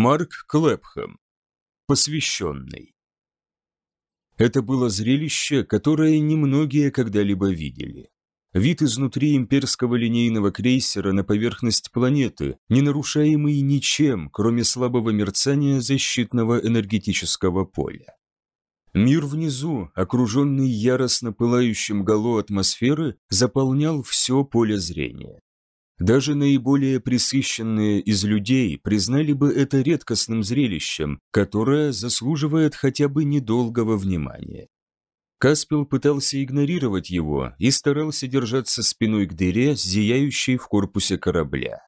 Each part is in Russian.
Марк Клэпхэм. Посвященный. Это было зрелище, которое немногие когда-либо видели. Вид изнутри имперского линейного крейсера на поверхность планеты, не нарушаемый ничем, кроме слабого мерцания защитного энергетического поля. Мир внизу, окруженный яростно пылающим гало атмосферы, заполнял все поле зрения. Даже наиболее присыщенные из людей признали бы это редкостным зрелищем, которое заслуживает хотя бы недолгого внимания. Каспел пытался игнорировать его и старался держаться спиной к дыре, зияющей в корпусе корабля.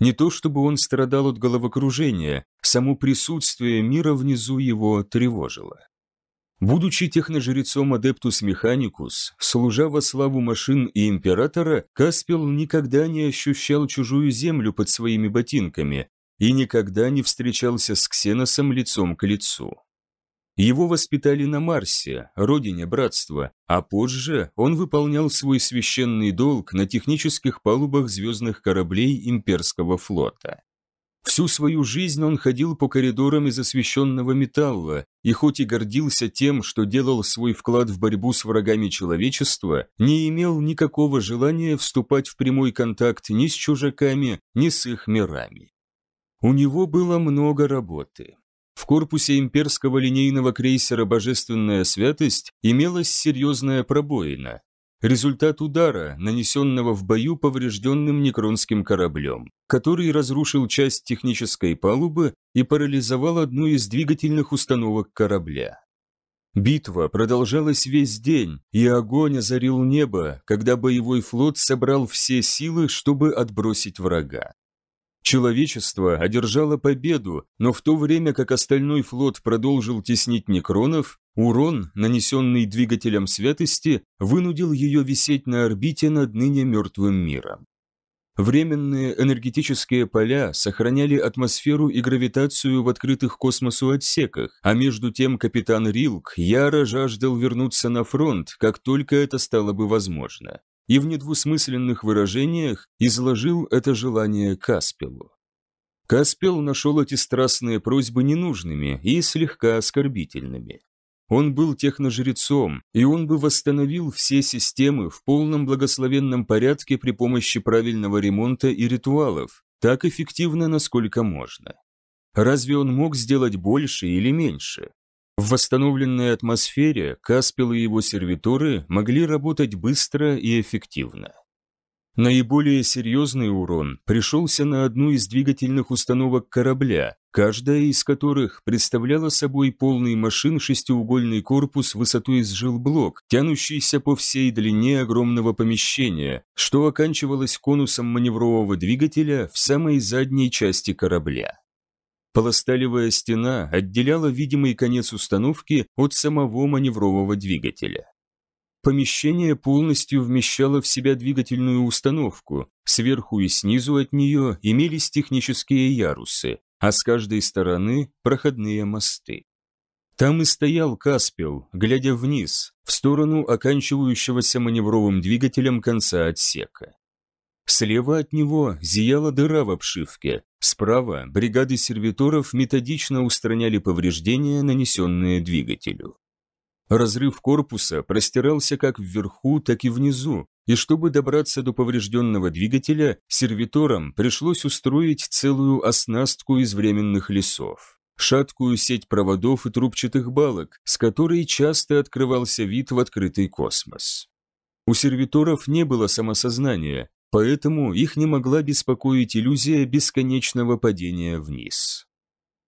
Не то чтобы он страдал от головокружения, само присутствие мира внизу его тревожило. Будучи техножрецом Адептус Механикус, служа во славу машин и императора, Каспел никогда не ощущал чужую землю под своими ботинками и никогда не встречался с Ксеносом лицом к лицу. Его воспитали на Марсе, родине братства, а позже он выполнял свой священный долг на технических палубах звездных кораблей имперского флота. Всю свою жизнь он ходил по коридорам из освещенного металла, и хоть и гордился тем, что делал свой вклад в борьбу с врагами человечества, не имел никакого желания вступать в прямой контакт ни с чужаками, ни с их мирами. У него было много работы. В корпусе имперского линейного крейсера «Божественная святость» имелась серьезная пробоина, результат удара, нанесенного в бою поврежденным некронским кораблем, который разрушил часть технической палубы и парализовал одну из двигательных установок корабля. Битва продолжалась весь день, и огонь озарил небо, когда боевой флот собрал все силы, чтобы отбросить врага. Человечество одержало победу, но в то время как остальной флот продолжил теснить некронов, урон, нанесенный двигателем святости, вынудил ее висеть на орбите над ныне мертвым миром. Временные энергетические поля сохраняли атмосферу и гравитацию в открытых космосу отсеках, а между тем капитан Рилк яро жаждал вернуться на фронт, как только это стало бы возможно и в недвусмысленных выражениях изложил это желание Каспелу. Каспел нашел эти страстные просьбы ненужными и слегка оскорбительными. Он был техножрецом, и он бы восстановил все системы в полном благословенном порядке при помощи правильного ремонта и ритуалов, так эффективно, насколько можно. Разве он мог сделать больше или меньше? В восстановленной атмосфере Каспел и его сервиторы могли работать быстро и эффективно. Наиболее серьезный урон пришелся на одну из двигательных установок корабля, каждая из которых представляла собой полный машин шестиугольный корпус высотой с жилблок, тянущийся по всей длине огромного помещения, что оканчивалось конусом маневрового двигателя в самой задней части корабля. Полосталевая стена отделяла видимый конец установки от самого маневрового двигателя. Помещение полностью вмещало в себя двигательную установку, сверху и снизу от нее имелись технические ярусы, а с каждой стороны – проходные мосты. Там и стоял Каспел, глядя вниз, в сторону оканчивающегося маневровым двигателем конца отсека. Слева от него зияла дыра в обшивке. Справа бригады сервиторов методично устраняли повреждения, нанесенные двигателю. Разрыв корпуса простирался как вверху, так и внизу, и чтобы добраться до поврежденного двигателя, сервиторам пришлось устроить целую оснастку из временных лесов. Шаткую сеть проводов и трубчатых балок, с которой часто открывался вид в открытый космос. У сервиторов не было самосознания, Поэтому их не могла беспокоить иллюзия бесконечного падения вниз.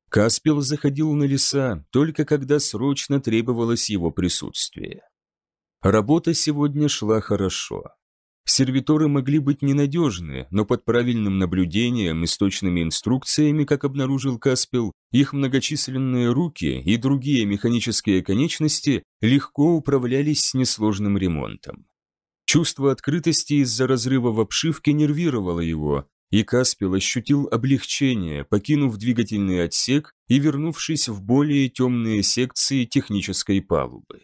Каспил заходил на леса только когда срочно требовалось его присутствие. Работа сегодня шла хорошо. Сервиторы могли быть ненадежны, но под правильным наблюдением и с точными инструкциями, как обнаружил Каспел, их многочисленные руки и другие механические конечности легко управлялись с несложным ремонтом. Чувство открытости из-за разрыва в обшивке нервировало его, и Каспел ощутил облегчение, покинув двигательный отсек и вернувшись в более темные секции технической палубы.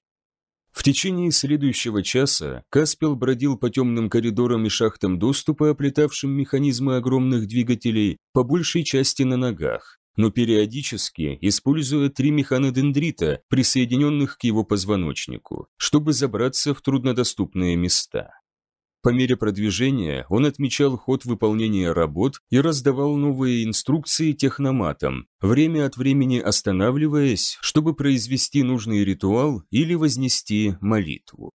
В течение следующего часа Каспел бродил по темным коридорам и шахтам доступа, оплетавшим механизмы огромных двигателей, по большей части на ногах, но периодически используя три механодендрита, присоединенных к его позвоночнику, чтобы забраться в труднодоступные места. По мере продвижения он отмечал ход выполнения работ и раздавал новые инструкции техноматам, время от времени останавливаясь, чтобы произвести нужный ритуал или вознести молитву.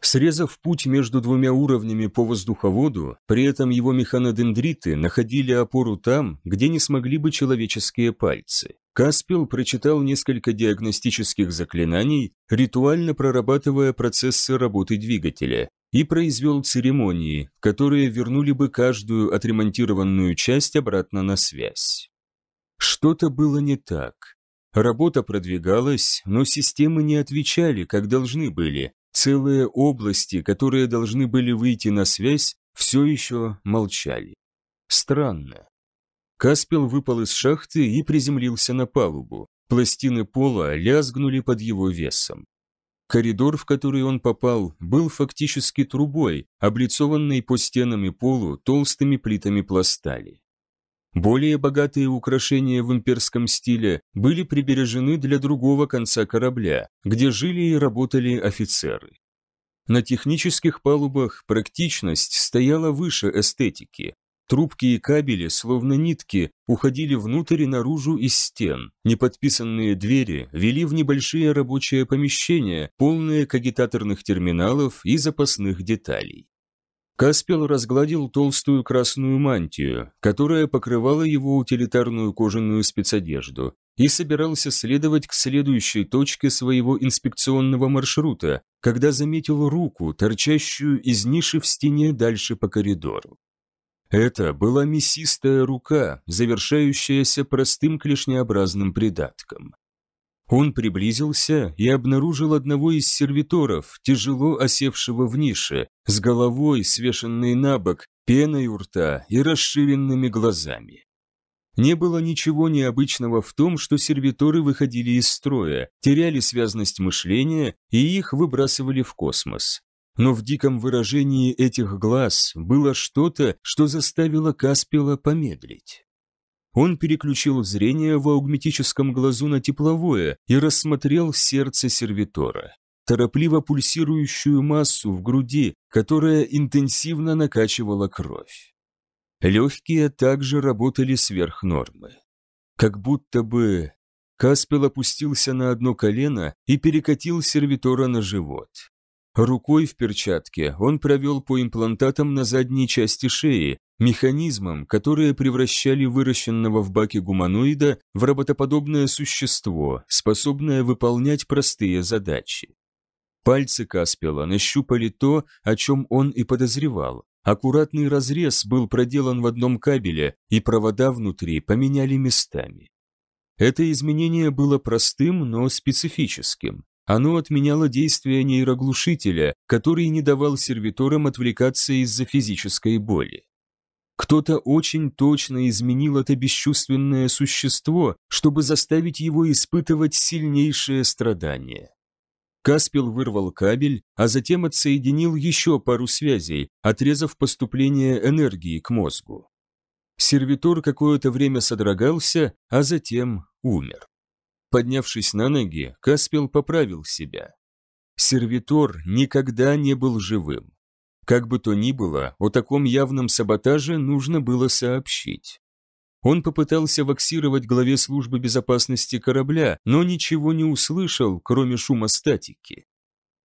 Срезав путь между двумя уровнями по воздуховоду, при этом его механодендриты находили опору там, где не смогли бы человеческие пальцы. Каспил прочитал несколько диагностических заклинаний, ритуально прорабатывая процессы работы двигателя, и произвел церемонии, которые вернули бы каждую отремонтированную часть обратно на связь. Что-то было не так. Работа продвигалась, но системы не отвечали, как должны были, Целые области, которые должны были выйти на связь, все еще молчали. Странно. Каспел выпал из шахты и приземлился на палубу. Пластины пола лязгнули под его весом. Коридор, в который он попал, был фактически трубой, облицованной по стенам и полу толстыми плитами пластали. Более богатые украшения в имперском стиле были прибережены для другого конца корабля, где жили и работали офицеры. На технических палубах практичность стояла выше эстетики. Трубки и кабели, словно нитки, уходили внутрь и наружу из стен. Неподписанные двери вели в небольшие рабочие помещения, полные кагитаторных терминалов и запасных деталей. Каспел разгладил толстую красную мантию, которая покрывала его утилитарную кожаную спецодежду, и собирался следовать к следующей точке своего инспекционного маршрута, когда заметил руку, торчащую из ниши в стене дальше по коридору. Это была мясистая рука, завершающаяся простым клешнеобразным придатком. Он приблизился и обнаружил одного из сервиторов, тяжело осевшего в нише, с головой, свешенной на бок, пеной у рта и расширенными глазами. Не было ничего необычного в том, что сервиторы выходили из строя, теряли связность мышления и их выбрасывали в космос. Но в диком выражении этих глаз было что-то, что заставило Каспила помедлить. Он переключил зрение в аугметическом глазу на тепловое и рассмотрел сердце сервитора, торопливо пульсирующую массу в груди, которая интенсивно накачивала кровь. Легкие также работали сверх нормы. Как будто бы... Каспел опустился на одно колено и перекатил сервитора на живот. Рукой в перчатке он провел по имплантатам на задней части шеи, механизмом, которые превращали выращенного в баке гуманоида в работоподобное существо, способное выполнять простые задачи. Пальцы Каспела нащупали то, о чем он и подозревал. Аккуратный разрез был проделан в одном кабеле, и провода внутри поменяли местами. Это изменение было простым, но специфическим. Оно отменяло действие нейроглушителя, который не давал сервиторам отвлекаться из-за физической боли. Кто-то очень точно изменил это бесчувственное существо, чтобы заставить его испытывать сильнейшее страдание. Каспил вырвал кабель, а затем отсоединил еще пару связей, отрезав поступление энергии к мозгу. Сервитор какое-то время содрогался, а затем умер. Поднявшись на ноги, Каспил поправил себя. Сервитор никогда не был живым. Как бы то ни было, о таком явном саботаже нужно было сообщить. Он попытался ваксировать главе службы безопасности корабля, но ничего не услышал, кроме шума статики.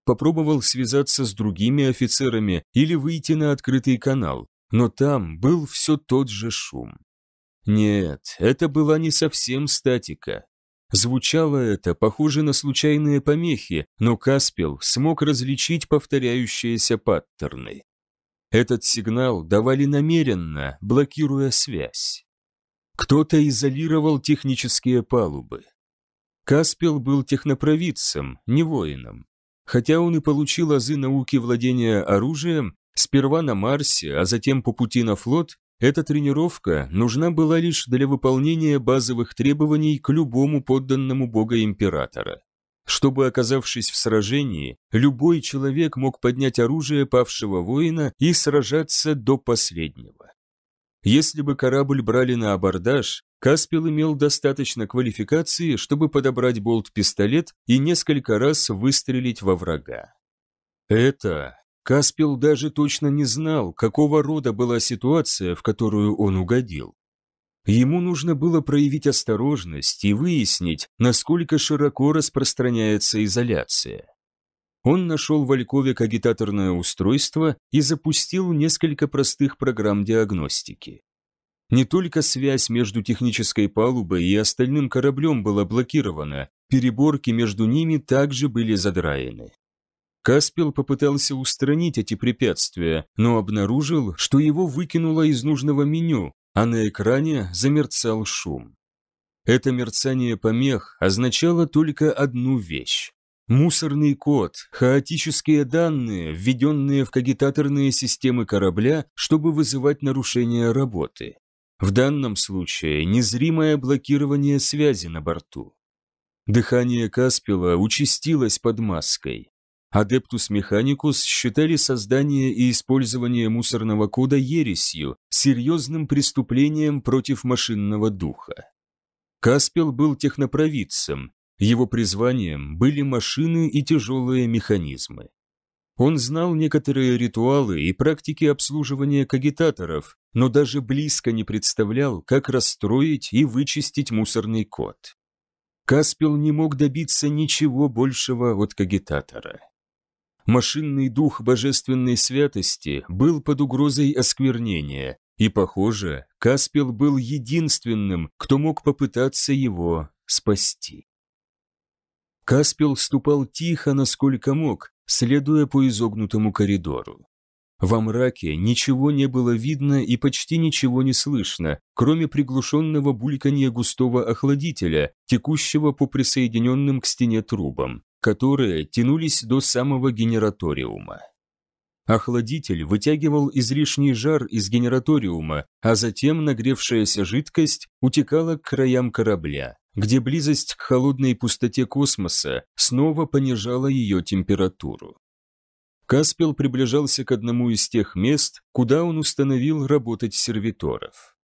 Попробовал связаться с другими офицерами или выйти на открытый канал, но там был все тот же шум. Нет, это была не совсем статика, Звучало это, похоже на случайные помехи, но Каспел смог различить повторяющиеся паттерны. Этот сигнал давали намеренно, блокируя связь. Кто-то изолировал технические палубы. Каспел был технопровидцем, не воином. Хотя он и получил азы науки владения оружием, сперва на Марсе, а затем по пути на флот, эта тренировка нужна была лишь для выполнения базовых требований к любому подданному бога императора. Чтобы, оказавшись в сражении, любой человек мог поднять оружие павшего воина и сражаться до последнего. Если бы корабль брали на абордаж, Каспел имел достаточно квалификации, чтобы подобрать болт-пистолет и несколько раз выстрелить во врага. Это Каспел даже точно не знал, какого рода была ситуация, в которую он угодил. Ему нужно было проявить осторожность и выяснить, насколько широко распространяется изоляция. Он нашел в Алькове агитаторное устройство и запустил несколько простых программ диагностики. Не только связь между технической палубой и остальным кораблем была блокирована, переборки между ними также были задраены. Каспел попытался устранить эти препятствия, но обнаружил, что его выкинуло из нужного меню, а на экране замерцал шум. Это мерцание помех означало только одну вещь. Мусорный код, хаотические данные, введенные в кагитаторные системы корабля, чтобы вызывать нарушение работы. В данном случае незримое блокирование связи на борту. Дыхание Каспела участилось под маской. Адептус Механикус считали создание и использование мусорного кода ересью, серьезным преступлением против машинного духа. Каспел был технопровидцем, его призванием были машины и тяжелые механизмы. Он знал некоторые ритуалы и практики обслуживания кагитаторов, но даже близко не представлял, как расстроить и вычистить мусорный код. Каспел не мог добиться ничего большего от кагитатора. Машинный дух божественной святости был под угрозой осквернения, и, похоже, Каспел был единственным, кто мог попытаться его спасти. Каспел ступал тихо, насколько мог, следуя по изогнутому коридору. Во мраке ничего не было видно и почти ничего не слышно, кроме приглушенного бульканья густого охладителя, текущего по присоединенным к стене трубам которые тянулись до самого генераториума. Охладитель вытягивал излишний жар из генераториума, а затем нагревшаяся жидкость утекала к краям корабля, где близость к холодной пустоте космоса снова понижала ее температуру. Каспел приближался к одному из тех мест, куда он установил работать сервиторов.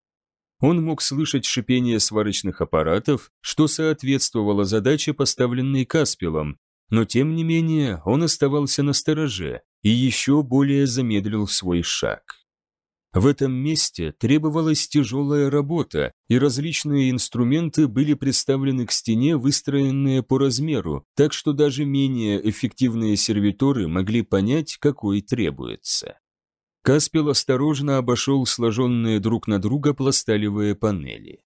Он мог слышать шипение сварочных аппаратов, что соответствовало задаче, поставленной Каспелом, но тем не менее он оставался на стороже и еще более замедлил свой шаг. В этом месте требовалась тяжелая работа, и различные инструменты были представлены к стене, выстроенные по размеру, так что даже менее эффективные сервиторы могли понять, какой требуется. Каспел осторожно обошел сложенные друг на друга пласталевые панели.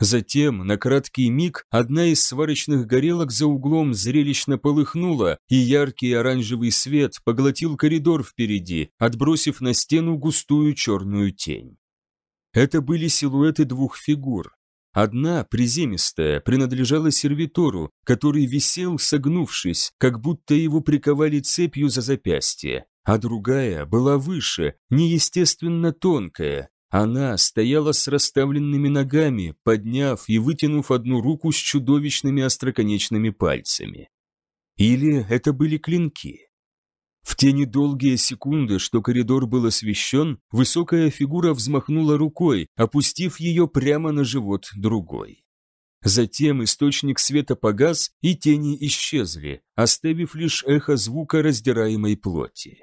Затем, на краткий миг, одна из сварочных горелок за углом зрелищно полыхнула, и яркий оранжевый свет поглотил коридор впереди, отбросив на стену густую черную тень. Это были силуэты двух фигур. Одна, приземистая, принадлежала сервитору, который висел, согнувшись, как будто его приковали цепью за запястье, а другая была выше, неестественно тонкая, она стояла с расставленными ногами, подняв и вытянув одну руку с чудовищными остроконечными пальцами. Или это были клинки? В те недолгие секунды, что коридор был освещен, высокая фигура взмахнула рукой, опустив ее прямо на живот другой. Затем источник света погас, и тени исчезли, оставив лишь эхо звука раздираемой плоти.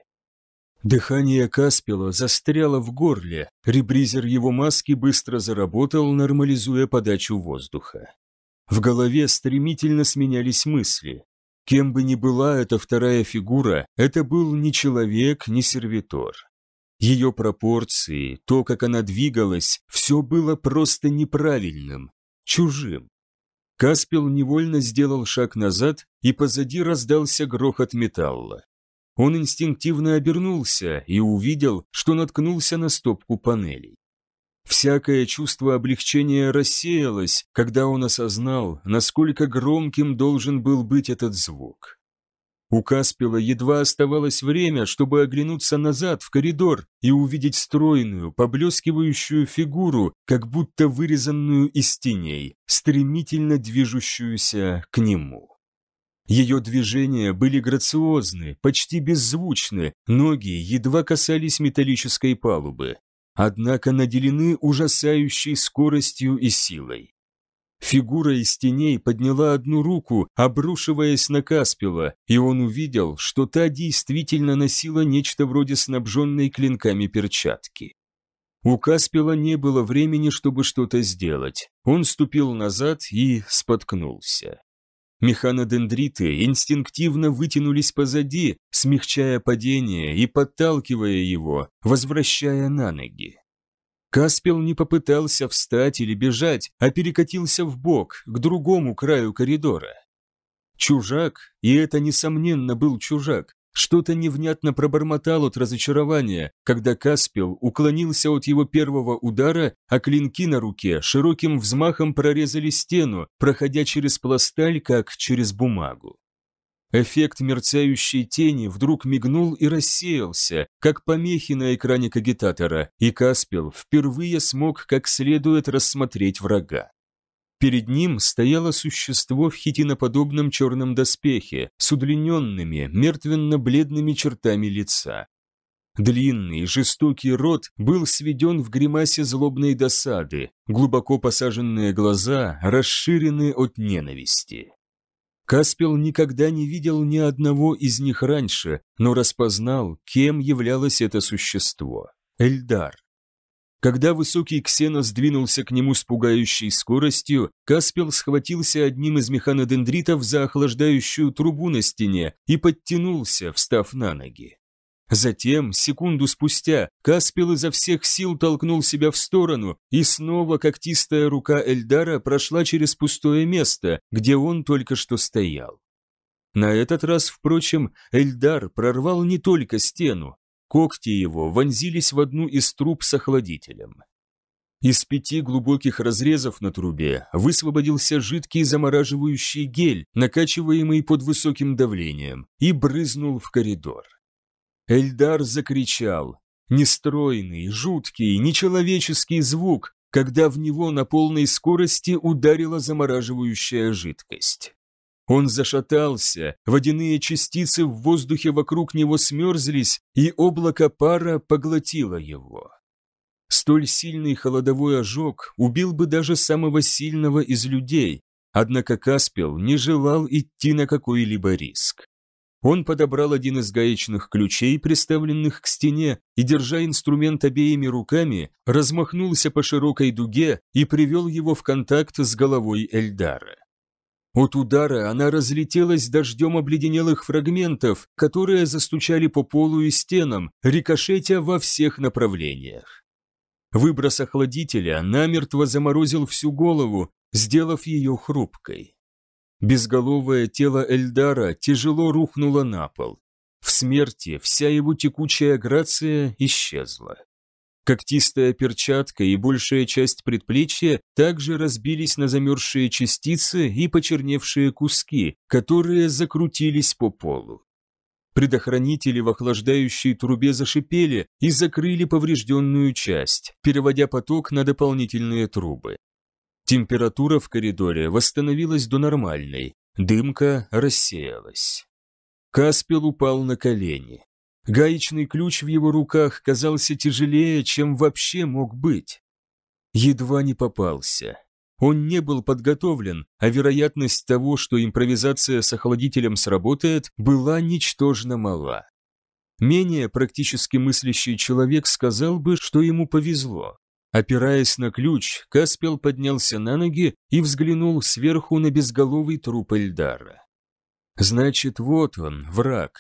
Дыхание Каспила застряло в горле, ребризер его маски быстро заработал, нормализуя подачу воздуха. В голове стремительно сменялись мысли. Кем бы ни была эта вторая фигура, это был не человек, не сервитор. Ее пропорции, то, как она двигалась, все было просто неправильным, чужим. Каспил невольно сделал шаг назад, и позади раздался грохот металла. Он инстинктивно обернулся и увидел, что наткнулся на стопку панелей. Всякое чувство облегчения рассеялось, когда он осознал, насколько громким должен был быть этот звук. У Каспила едва оставалось время, чтобы оглянуться назад в коридор и увидеть стройную, поблескивающую фигуру, как будто вырезанную из теней, стремительно движущуюся к нему. Ее движения были грациозны, почти беззвучны, ноги едва касались металлической палубы, однако наделены ужасающей скоростью и силой. Фигура из теней подняла одну руку, обрушиваясь на Каспила, и он увидел, что та действительно носила нечто вроде снабженной клинками перчатки. У Каспила не было времени, чтобы что-то сделать. Он ступил назад и споткнулся. Механодендриты инстинктивно вытянулись позади, смягчая падение и подталкивая его, возвращая на ноги. Каспел не попытался встать или бежать, а перекатился в бок к другому краю коридора. Чужак, и это несомненно был чужак, что-то невнятно пробормотал от разочарования, когда Каспил уклонился от его первого удара, а клинки на руке широким взмахом прорезали стену, проходя через пласталь, как через бумагу. Эффект мерцающей тени вдруг мигнул и рассеялся, как помехи на экране кагитатора, и Каспил впервые смог как следует рассмотреть врага. Перед ним стояло существо в хитиноподобном черном доспехе с удлиненными, мертвенно-бледными чертами лица. Длинный, жестокий рот был сведен в гримасе злобной досады, глубоко посаженные глаза расширены от ненависти. Каспел никогда не видел ни одного из них раньше, но распознал, кем являлось это существо – Эльдар. Когда высокий ксенос сдвинулся к нему с пугающей скоростью, Каспел схватился одним из механодендритов за охлаждающую трубу на стене и подтянулся, встав на ноги. Затем, секунду спустя, Каспел изо всех сил толкнул себя в сторону, и снова когтистая рука Эльдара прошла через пустое место, где он только что стоял. На этот раз, впрочем, Эльдар прорвал не только стену, Когти его вонзились в одну из труб с охладителем. Из пяти глубоких разрезов на трубе высвободился жидкий замораживающий гель, накачиваемый под высоким давлением, и брызнул в коридор. Эльдар закричал. Нестройный, жуткий, нечеловеческий звук, когда в него на полной скорости ударила замораживающая жидкость. Он зашатался, водяные частицы в воздухе вокруг него смерзлись, и облако пара поглотило его. Столь сильный холодовой ожог убил бы даже самого сильного из людей, однако Каспел не желал идти на какой-либо риск. Он подобрал один из гаечных ключей, приставленных к стене, и, держа инструмент обеими руками, размахнулся по широкой дуге и привел его в контакт с головой Эльдара. От удара она разлетелась дождем обледенелых фрагментов, которые застучали по полу и стенам, рикошетя во всех направлениях. Выброс охладителя намертво заморозил всю голову, сделав ее хрупкой. Безголовое тело Эльдара тяжело рухнуло на пол. В смерти вся его текучая грация исчезла. Когтистая перчатка и большая часть предплечья также разбились на замерзшие частицы и почерневшие куски, которые закрутились по полу. Предохранители в охлаждающей трубе зашипели и закрыли поврежденную часть, переводя поток на дополнительные трубы. Температура в коридоре восстановилась до нормальной, дымка рассеялась. Каспел упал на колени, Гаечный ключ в его руках казался тяжелее, чем вообще мог быть. Едва не попался. Он не был подготовлен, а вероятность того, что импровизация с охладителем сработает, была ничтожно мала. Менее практически мыслящий человек сказал бы, что ему повезло. Опираясь на ключ, Каспел поднялся на ноги и взглянул сверху на безголовый труп Эльдара. Значит, вот он, враг,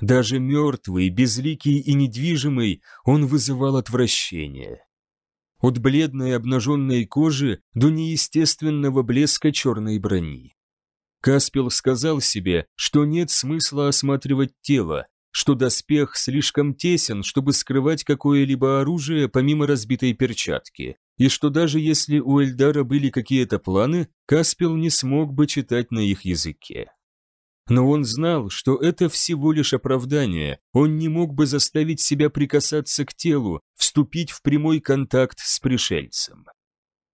даже мертвый, безликий и недвижимый, он вызывал отвращение. От бледной обнаженной кожи до неестественного блеска черной брони. Каспел сказал себе, что нет смысла осматривать тело, что доспех слишком тесен, чтобы скрывать какое-либо оружие помимо разбитой перчатки, и что даже если у Эльдара были какие-то планы, Каспел не смог бы читать на их языке. Но он знал, что это всего лишь оправдание. Он не мог бы заставить себя прикасаться к телу, вступить в прямой контакт с пришельцем.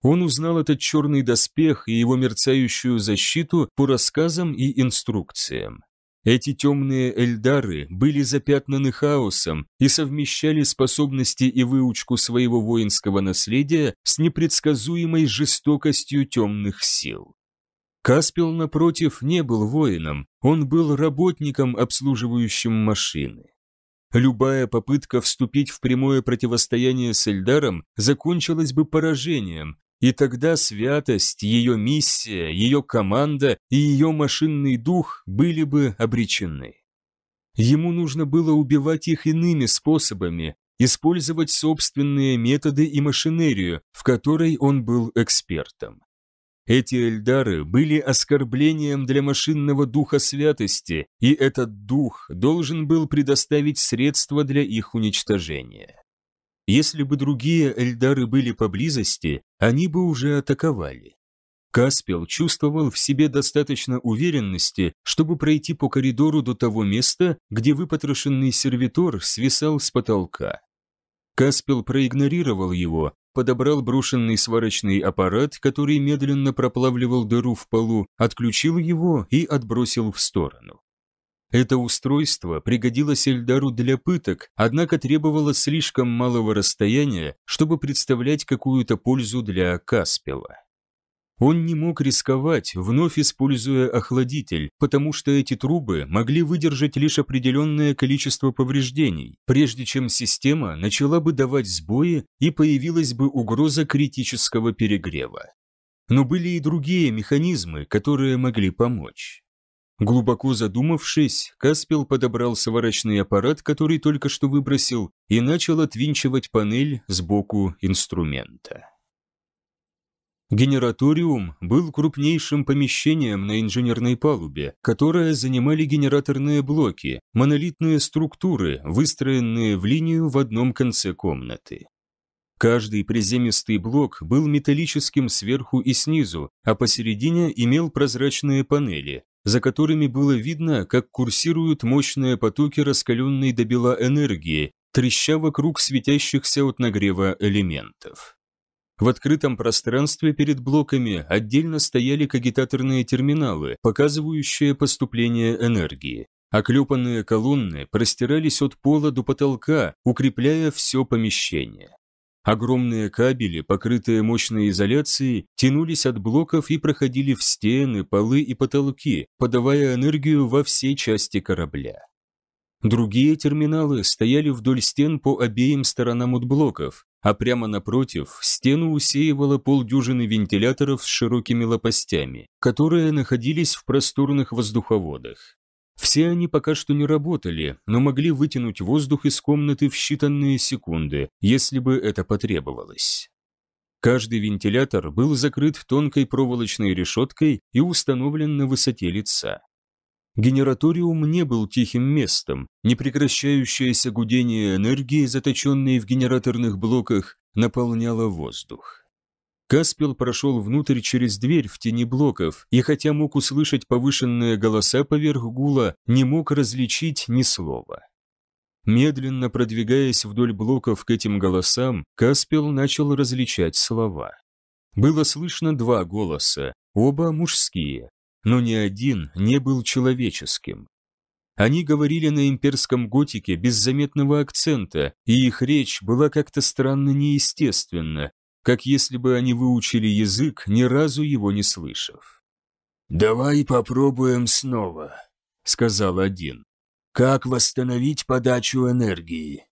Он узнал этот черный доспех и его мерцающую защиту по рассказам и инструкциям. Эти темные эльдары были запятнаны хаосом и совмещали способности и выучку своего воинского наследия с непредсказуемой жестокостью темных сил. Каспел, напротив, не был воином, он был работником, обслуживающим машины. Любая попытка вступить в прямое противостояние с Эльдаром закончилась бы поражением, и тогда святость, ее миссия, ее команда и ее машинный дух были бы обречены. Ему нужно было убивать их иными способами, использовать собственные методы и машинерию, в которой он был экспертом. Эти эльдары были оскорблением для машинного духа святости, и этот дух должен был предоставить средства для их уничтожения. Если бы другие эльдары были поблизости, они бы уже атаковали. Каспел чувствовал в себе достаточно уверенности, чтобы пройти по коридору до того места, где выпотрошенный сервитор свисал с потолка. Каспел проигнорировал его, подобрал брошенный сварочный аппарат, который медленно проплавливал дыру в полу, отключил его и отбросил в сторону. Это устройство пригодилось Эльдару для пыток, однако требовало слишком малого расстояния, чтобы представлять какую-то пользу для Каспела. Он не мог рисковать, вновь используя охладитель, потому что эти трубы могли выдержать лишь определенное количество повреждений, прежде чем система начала бы давать сбои и появилась бы угроза критического перегрева. Но были и другие механизмы, которые могли помочь. Глубоко задумавшись, Каспел подобрал сварочный аппарат, который только что выбросил, и начал отвинчивать панель сбоку инструмента. Генераториум был крупнейшим помещением на инженерной палубе, которое занимали генераторные блоки, монолитные структуры, выстроенные в линию в одном конце комнаты. Каждый приземистый блок был металлическим сверху и снизу, а посередине имел прозрачные панели, за которыми было видно, как курсируют мощные потоки раскаленной до бела энергии, треща вокруг светящихся от нагрева элементов. В открытом пространстве перед блоками отдельно стояли кагитаторные терминалы, показывающие поступление энергии. Оклепанные колонны простирались от пола до потолка, укрепляя все помещение. Огромные кабели, покрытые мощной изоляцией, тянулись от блоков и проходили в стены, полы и потолки, подавая энергию во все части корабля. Другие терминалы стояли вдоль стен по обеим сторонам от блоков, а прямо напротив стену усеивало полдюжины вентиляторов с широкими лопастями, которые находились в просторных воздуховодах. Все они пока что не работали, но могли вытянуть воздух из комнаты в считанные секунды, если бы это потребовалось. Каждый вентилятор был закрыт тонкой проволочной решеткой и установлен на высоте лица. Генераториум не был тихим местом. Непрекращающееся гудение энергии, заточенной в генераторных блоках, наполняло воздух. Каспел прошел внутрь через дверь в тени блоков, и хотя мог услышать повышенные голоса поверх гула, не мог различить ни слова. Медленно продвигаясь вдоль блоков к этим голосам, Каспел начал различать слова. Было слышно два голоса, оба мужские, но ни один не был человеческим. Они говорили на имперском готике без заметного акцента, и их речь была как-то странно неестественна, как если бы они выучили язык, ни разу его не слышав. «Давай попробуем снова», — сказал один. «Как восстановить подачу энергии?»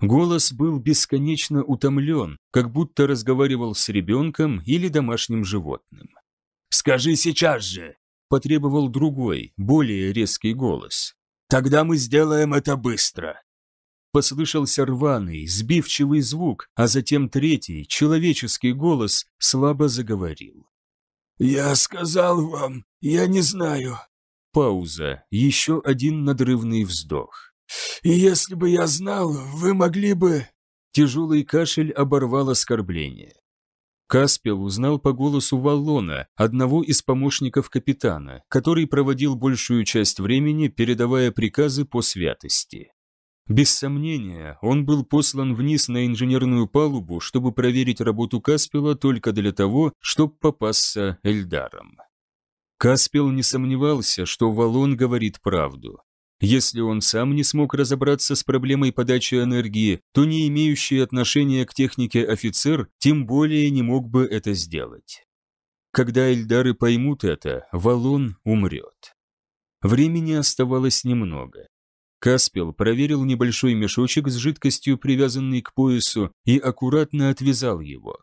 Голос был бесконечно утомлен, как будто разговаривал с ребенком или домашним животным. Скажи сейчас же!» – потребовал другой, более резкий голос. «Тогда мы сделаем это быстро!» Послышался рваный, сбивчивый звук, а затем третий, человеческий голос слабо заговорил. «Я сказал вам, я не знаю». Пауза, еще один надрывный вздох. «И если бы я знал, вы могли бы...» Тяжелый кашель оборвал оскорбление. Каспел узнал по голосу Валлона, одного из помощников капитана, который проводил большую часть времени, передавая приказы по святости. Без сомнения, он был послан вниз на инженерную палубу, чтобы проверить работу Каспела только для того, чтобы попасться Эльдаром. Каспел не сомневался, что Валон говорит правду. Если он сам не смог разобраться с проблемой подачи энергии, то не имеющий отношения к технике офицер тем более не мог бы это сделать. Когда эльдары поймут это, Валон умрет. Времени оставалось немного. Каспел проверил небольшой мешочек с жидкостью, привязанный к поясу, и аккуратно отвязал его.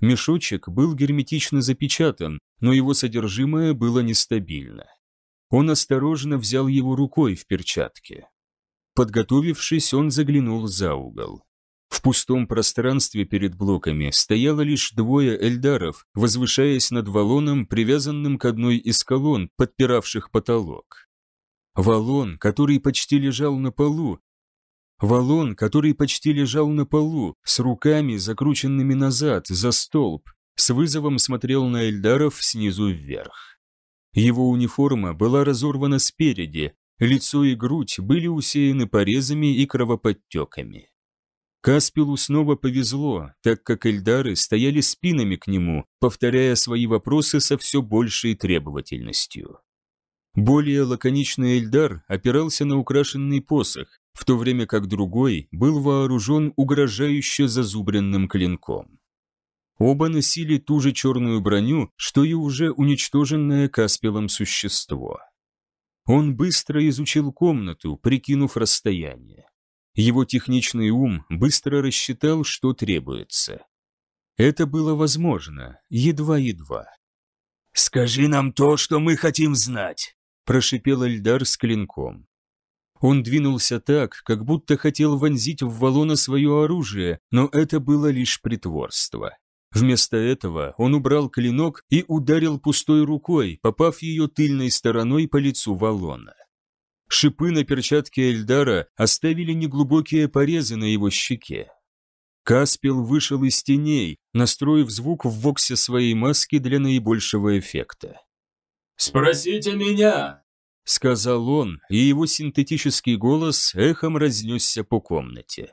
Мешочек был герметично запечатан, но его содержимое было нестабильно. Он осторожно взял его рукой в перчатке. Подготовившись, он заглянул за угол. В пустом пространстве перед блоками стояло лишь двое эльдаров, возвышаясь над валоном, привязанным к одной из колонн, подпиравших потолок. Валон, который почти лежал на полу, Валон, который почти лежал на полу, с руками, закрученными назад, за столб, с вызовом смотрел на эльдаров снизу вверх. Его униформа была разорвана спереди, лицо и грудь были усеяны порезами и кровоподтеками. Каспилу снова повезло, так как эльдары стояли спинами к нему, повторяя свои вопросы со все большей требовательностью. Более лаконичный эльдар опирался на украшенный посох, в то время как другой был вооружен угрожающе зазубренным клинком. Оба носили ту же черную броню, что и уже уничтоженное Каспелом существо. Он быстро изучил комнату, прикинув расстояние. Его техничный ум быстро рассчитал, что требуется. Это было возможно, едва-едва. «Скажи нам то, что мы хотим знать», – прошипел Эльдар с клинком. Он двинулся так, как будто хотел вонзить в валона свое оружие, но это было лишь притворство. Вместо этого он убрал клинок и ударил пустой рукой, попав ее тыльной стороной по лицу валона. Шипы на перчатке Эльдара оставили неглубокие порезы на его щеке. Каспел вышел из теней, настроив звук в воксе своей маски для наибольшего эффекта. «Спросите меня!» — сказал он, и его синтетический голос эхом разнесся по комнате.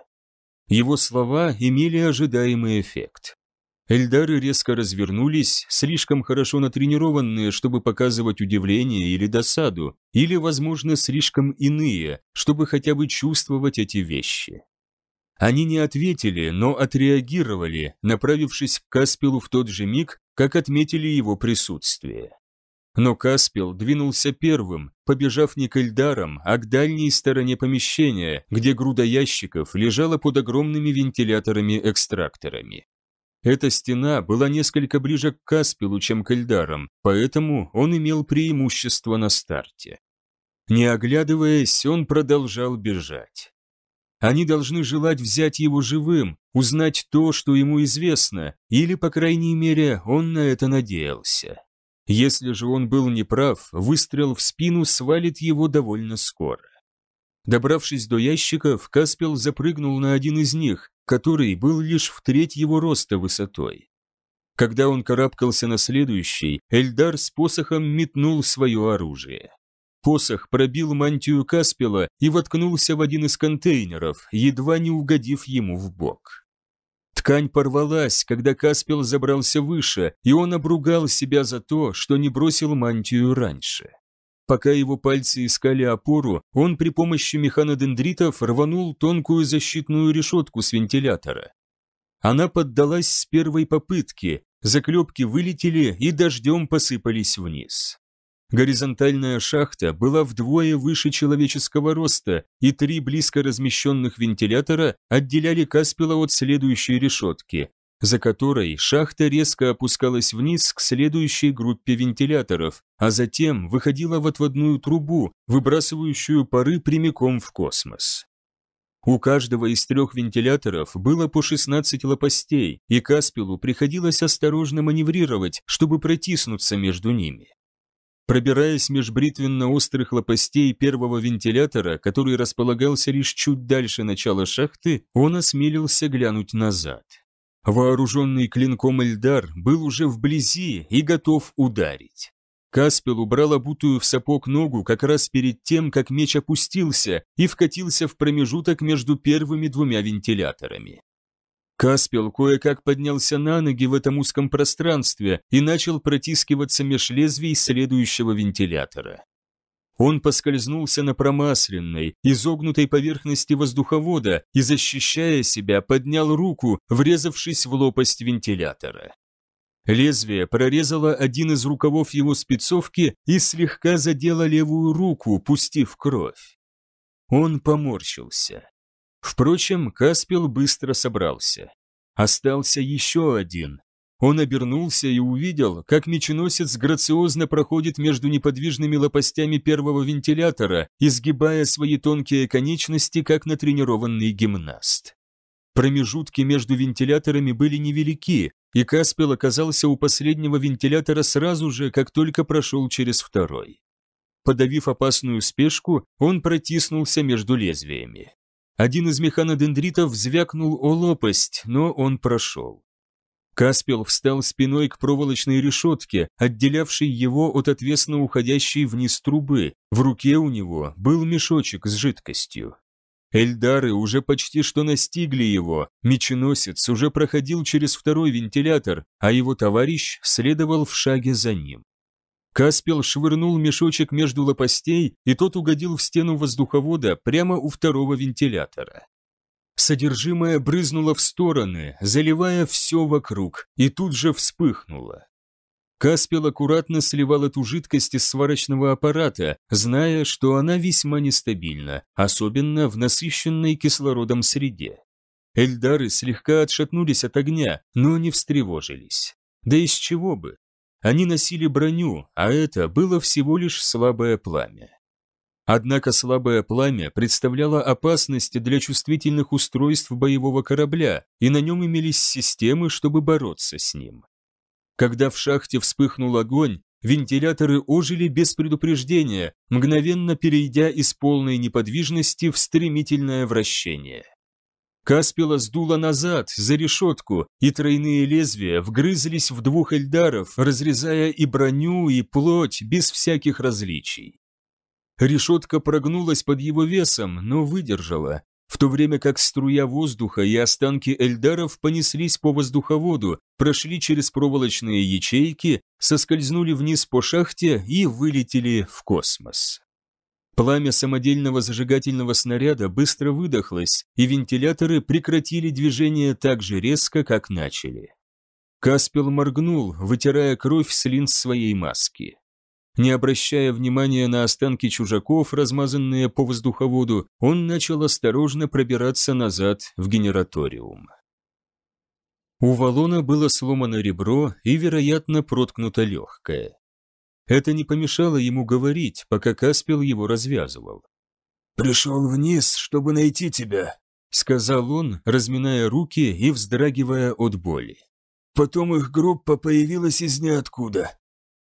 Его слова имели ожидаемый эффект. Эльдары резко развернулись, слишком хорошо натренированные, чтобы показывать удивление или досаду, или, возможно, слишком иные, чтобы хотя бы чувствовать эти вещи. Они не ответили, но отреагировали, направившись к Каспилу в тот же миг, как отметили его присутствие. Но Каспил двинулся первым, побежав не к Эльдарам, а к дальней стороне помещения, где груда ящиков лежала под огромными вентиляторами-экстракторами. Эта стена была несколько ближе к Каспилу, чем к Эльдарам, поэтому он имел преимущество на старте. Не оглядываясь, он продолжал бежать. Они должны желать взять его живым, узнать то, что ему известно, или, по крайней мере, он на это надеялся. Если же он был неправ, выстрел в спину свалит его довольно скоро. Добравшись до ящиков, Каспел запрыгнул на один из них, который был лишь в треть его роста высотой. Когда он карабкался на следующий, Эльдар с посохом метнул свое оружие. Посох пробил мантию Каспела и воткнулся в один из контейнеров, едва не угодив ему в бок. Ткань порвалась, когда Каспел забрался выше, и он обругал себя за то, что не бросил мантию раньше. Пока его пальцы искали опору, он при помощи механодендритов рванул тонкую защитную решетку с вентилятора. Она поддалась с первой попытки, заклепки вылетели и дождем посыпались вниз. Горизонтальная шахта была вдвое выше человеческого роста, и три близко размещенных вентилятора отделяли Каспила от следующей решетки, за которой шахта резко опускалась вниз к следующей группе вентиляторов, а затем выходила в отводную трубу, выбрасывающую пары прямиком в космос. У каждого из трех вентиляторов было по 16 лопастей, и Каспилу приходилось осторожно маневрировать, чтобы протиснуться между ними. Пробираясь меж бритвенно-острых лопастей первого вентилятора, который располагался лишь чуть дальше начала шахты, он осмелился глянуть назад. Вооруженный клинком Эльдар был уже вблизи и готов ударить. Каспел убрал обутую в сапог ногу как раз перед тем, как меч опустился и вкатился в промежуток между первыми двумя вентиляторами. Каспел кое-как поднялся на ноги в этом узком пространстве и начал протискиваться меж лезвий следующего вентилятора. Он поскользнулся на промасленной, изогнутой поверхности воздуховода и, защищая себя, поднял руку, врезавшись в лопасть вентилятора. Лезвие прорезало один из рукавов его спецовки и слегка задело левую руку, пустив кровь. Он поморщился. Впрочем, Каспел быстро собрался. Остался еще один, он обернулся и увидел, как меченосец грациозно проходит между неподвижными лопастями первого вентилятора, изгибая свои тонкие конечности, как натренированный гимнаст. Промежутки между вентиляторами были невелики, и Каспел оказался у последнего вентилятора сразу же, как только прошел через второй. Подавив опасную спешку, он протиснулся между лезвиями. Один из механодендритов взвякнул о лопасть, но он прошел. Каспел встал спиной к проволочной решетке, отделявшей его от отвесно уходящей вниз трубы. В руке у него был мешочек с жидкостью. Эльдары уже почти что настигли его, меченосец уже проходил через второй вентилятор, а его товарищ следовал в шаге за ним. Каспел швырнул мешочек между лопастей, и тот угодил в стену воздуховода прямо у второго вентилятора. Содержимое брызнуло в стороны, заливая все вокруг, и тут же вспыхнуло. Каспел аккуратно сливал эту жидкость из сварочного аппарата, зная, что она весьма нестабильна, особенно в насыщенной кислородом среде. Эльдары слегка отшатнулись от огня, но не встревожились. Да из чего бы? Они носили броню, а это было всего лишь слабое пламя. Однако слабое пламя представляло опасность для чувствительных устройств боевого корабля, и на нем имелись системы, чтобы бороться с ним. Когда в шахте вспыхнул огонь, вентиляторы ожили без предупреждения, мгновенно перейдя из полной неподвижности в стремительное вращение. Каспила сдуло назад, за решетку, и тройные лезвия вгрызлись в двух эльдаров, разрезая и броню, и плоть без всяких различий. Решетка прогнулась под его весом, но выдержала, в то время как струя воздуха и останки эльдаров понеслись по воздуховоду, прошли через проволочные ячейки, соскользнули вниз по шахте и вылетели в космос. Пламя самодельного зажигательного снаряда быстро выдохлось, и вентиляторы прекратили движение так же резко, как начали. Каспел моргнул, вытирая кровь с линз своей маски. Не обращая внимания на останки чужаков, размазанные по воздуховоду, он начал осторожно пробираться назад в генераториум. У валона было сломано ребро и, вероятно, проткнуто легкое. Это не помешало ему говорить, пока Каспел его развязывал. «Пришел вниз, чтобы найти тебя», — сказал он, разминая руки и вздрагивая от боли. «Потом их группа появилась из ниоткуда.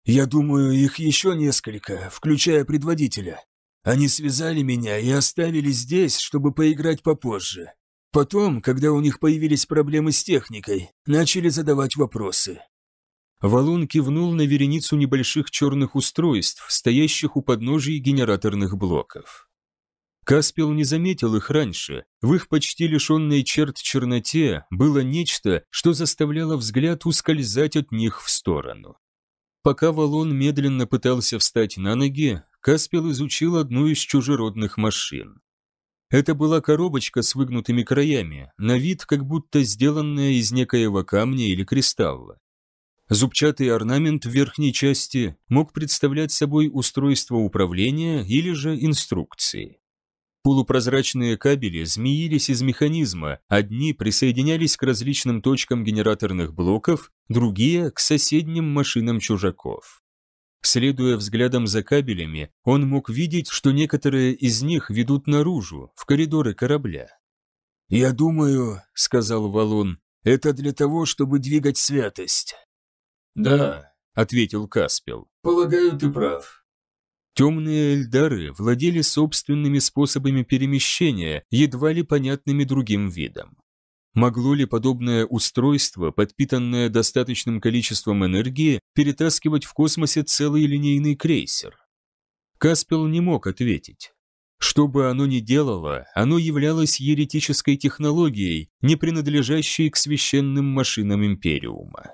Я думаю, их еще несколько, включая предводителя. Они связали меня и оставили здесь, чтобы поиграть попозже. Потом, когда у них появились проблемы с техникой, начали задавать вопросы. Валун кивнул на вереницу небольших черных устройств, стоящих у подножий генераторных блоков. Каспел не заметил их раньше. В их почти лишенной черт черноте было нечто, что заставляло взгляд ускользать от них в сторону. Пока Валон медленно пытался встать на ноги, Каспел изучил одну из чужеродных машин. Это была коробочка с выгнутыми краями, на вид как будто сделанная из некоего камня или кристалла. Зубчатый орнамент в верхней части мог представлять собой устройство управления или же инструкции. Полупрозрачные кабели змеились из механизма, одни присоединялись к различным точкам генераторных блоков, другие – к соседним машинам чужаков. Следуя взглядом за кабелями, он мог видеть, что некоторые из них ведут наружу, в коридоры корабля. «Я думаю», — сказал Валун, — «это для того, чтобы двигать святость». «Да», — ответил Каспел. «Полагаю, ты прав. Темные эльдары владели собственными способами перемещения, едва ли понятными другим видам. Могло ли подобное устройство, подпитанное достаточным количеством энергии, перетаскивать в космосе целый линейный крейсер? Каспел не мог ответить. Что бы оно ни делало, оно являлось еретической технологией, не принадлежащей к священным машинам Империума.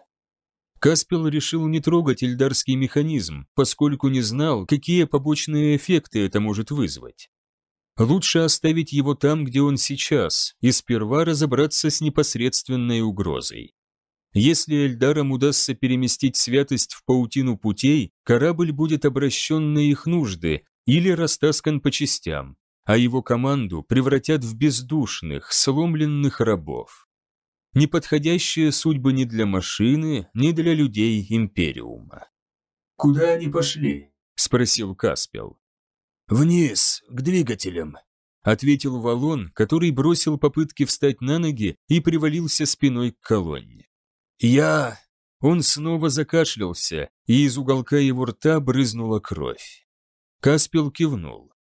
Каспел решил не трогать эльдарский механизм, поскольку не знал, какие побочные эффекты это может вызвать. Лучше оставить его там, где он сейчас, и сперва разобраться с непосредственной угрозой. Если Эльдарам удастся переместить святость в паутину путей, корабль будет обращен на их нужды или растаскан по частям, а его команду превратят в бездушных, сломленных рабов неподходящие судьбы ни для машины, ни для людей Империума. «Куда они пошли?» – спросил Каспел. «Вниз, к двигателям», – ответил Валон, который бросил попытки встать на ноги и привалился спиной к колонне. «Я...» Он снова закашлялся, и из уголка его рта брызнула кровь. Каспел кивнул.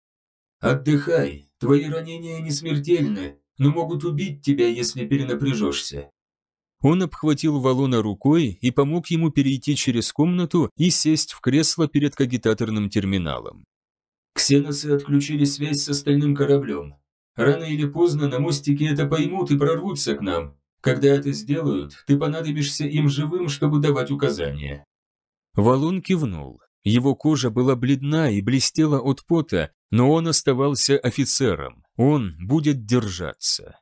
«Отдыхай, твои ранения не смертельны, но могут убить тебя, если перенапряжешься». Он обхватил валона рукой и помог ему перейти через комнату и сесть в кресло перед кагитаторным терминалом. «Ксеносы отключили связь с остальным кораблем. Рано или поздно на мостике это поймут и прорвутся к нам. Когда это сделают, ты понадобишься им живым, чтобы давать указания». Валун кивнул. Его кожа была бледна и блестела от пота, но он оставался офицером. Он будет держаться.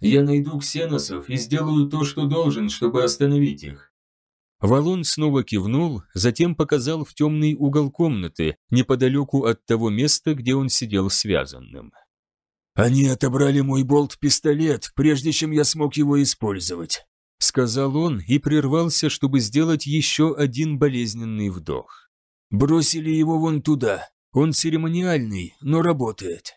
Я найду ксеносов и сделаю то, что должен, чтобы остановить их. Валон снова кивнул, затем показал в темный угол комнаты, неподалеку от того места, где он сидел связанным. «Они отобрали мой болт-пистолет, прежде чем я смог его использовать», — сказал он и прервался, чтобы сделать еще один болезненный вдох. «Бросили его вон туда. Он церемониальный, но работает.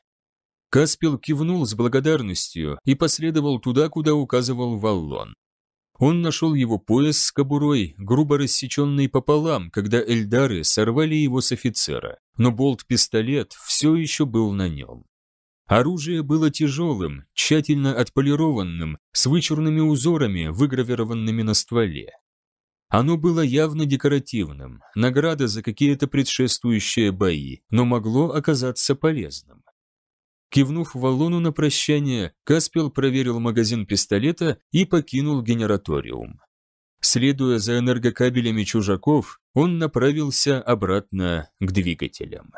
Каспел кивнул с благодарностью и последовал туда, куда указывал Валлон. Он нашел его пояс с кобурой, грубо рассеченный пополам, когда эльдары сорвали его с офицера, но болт-пистолет все еще был на нем. Оружие было тяжелым, тщательно отполированным, с вычурными узорами, выгравированными на стволе. Оно было явно декоративным, награда за какие-то предшествующие бои, но могло оказаться полезным. Кивнув валону на прощание, Каспел проверил магазин пистолета и покинул генераториум. Следуя за энергокабелями чужаков, он направился обратно к двигателям.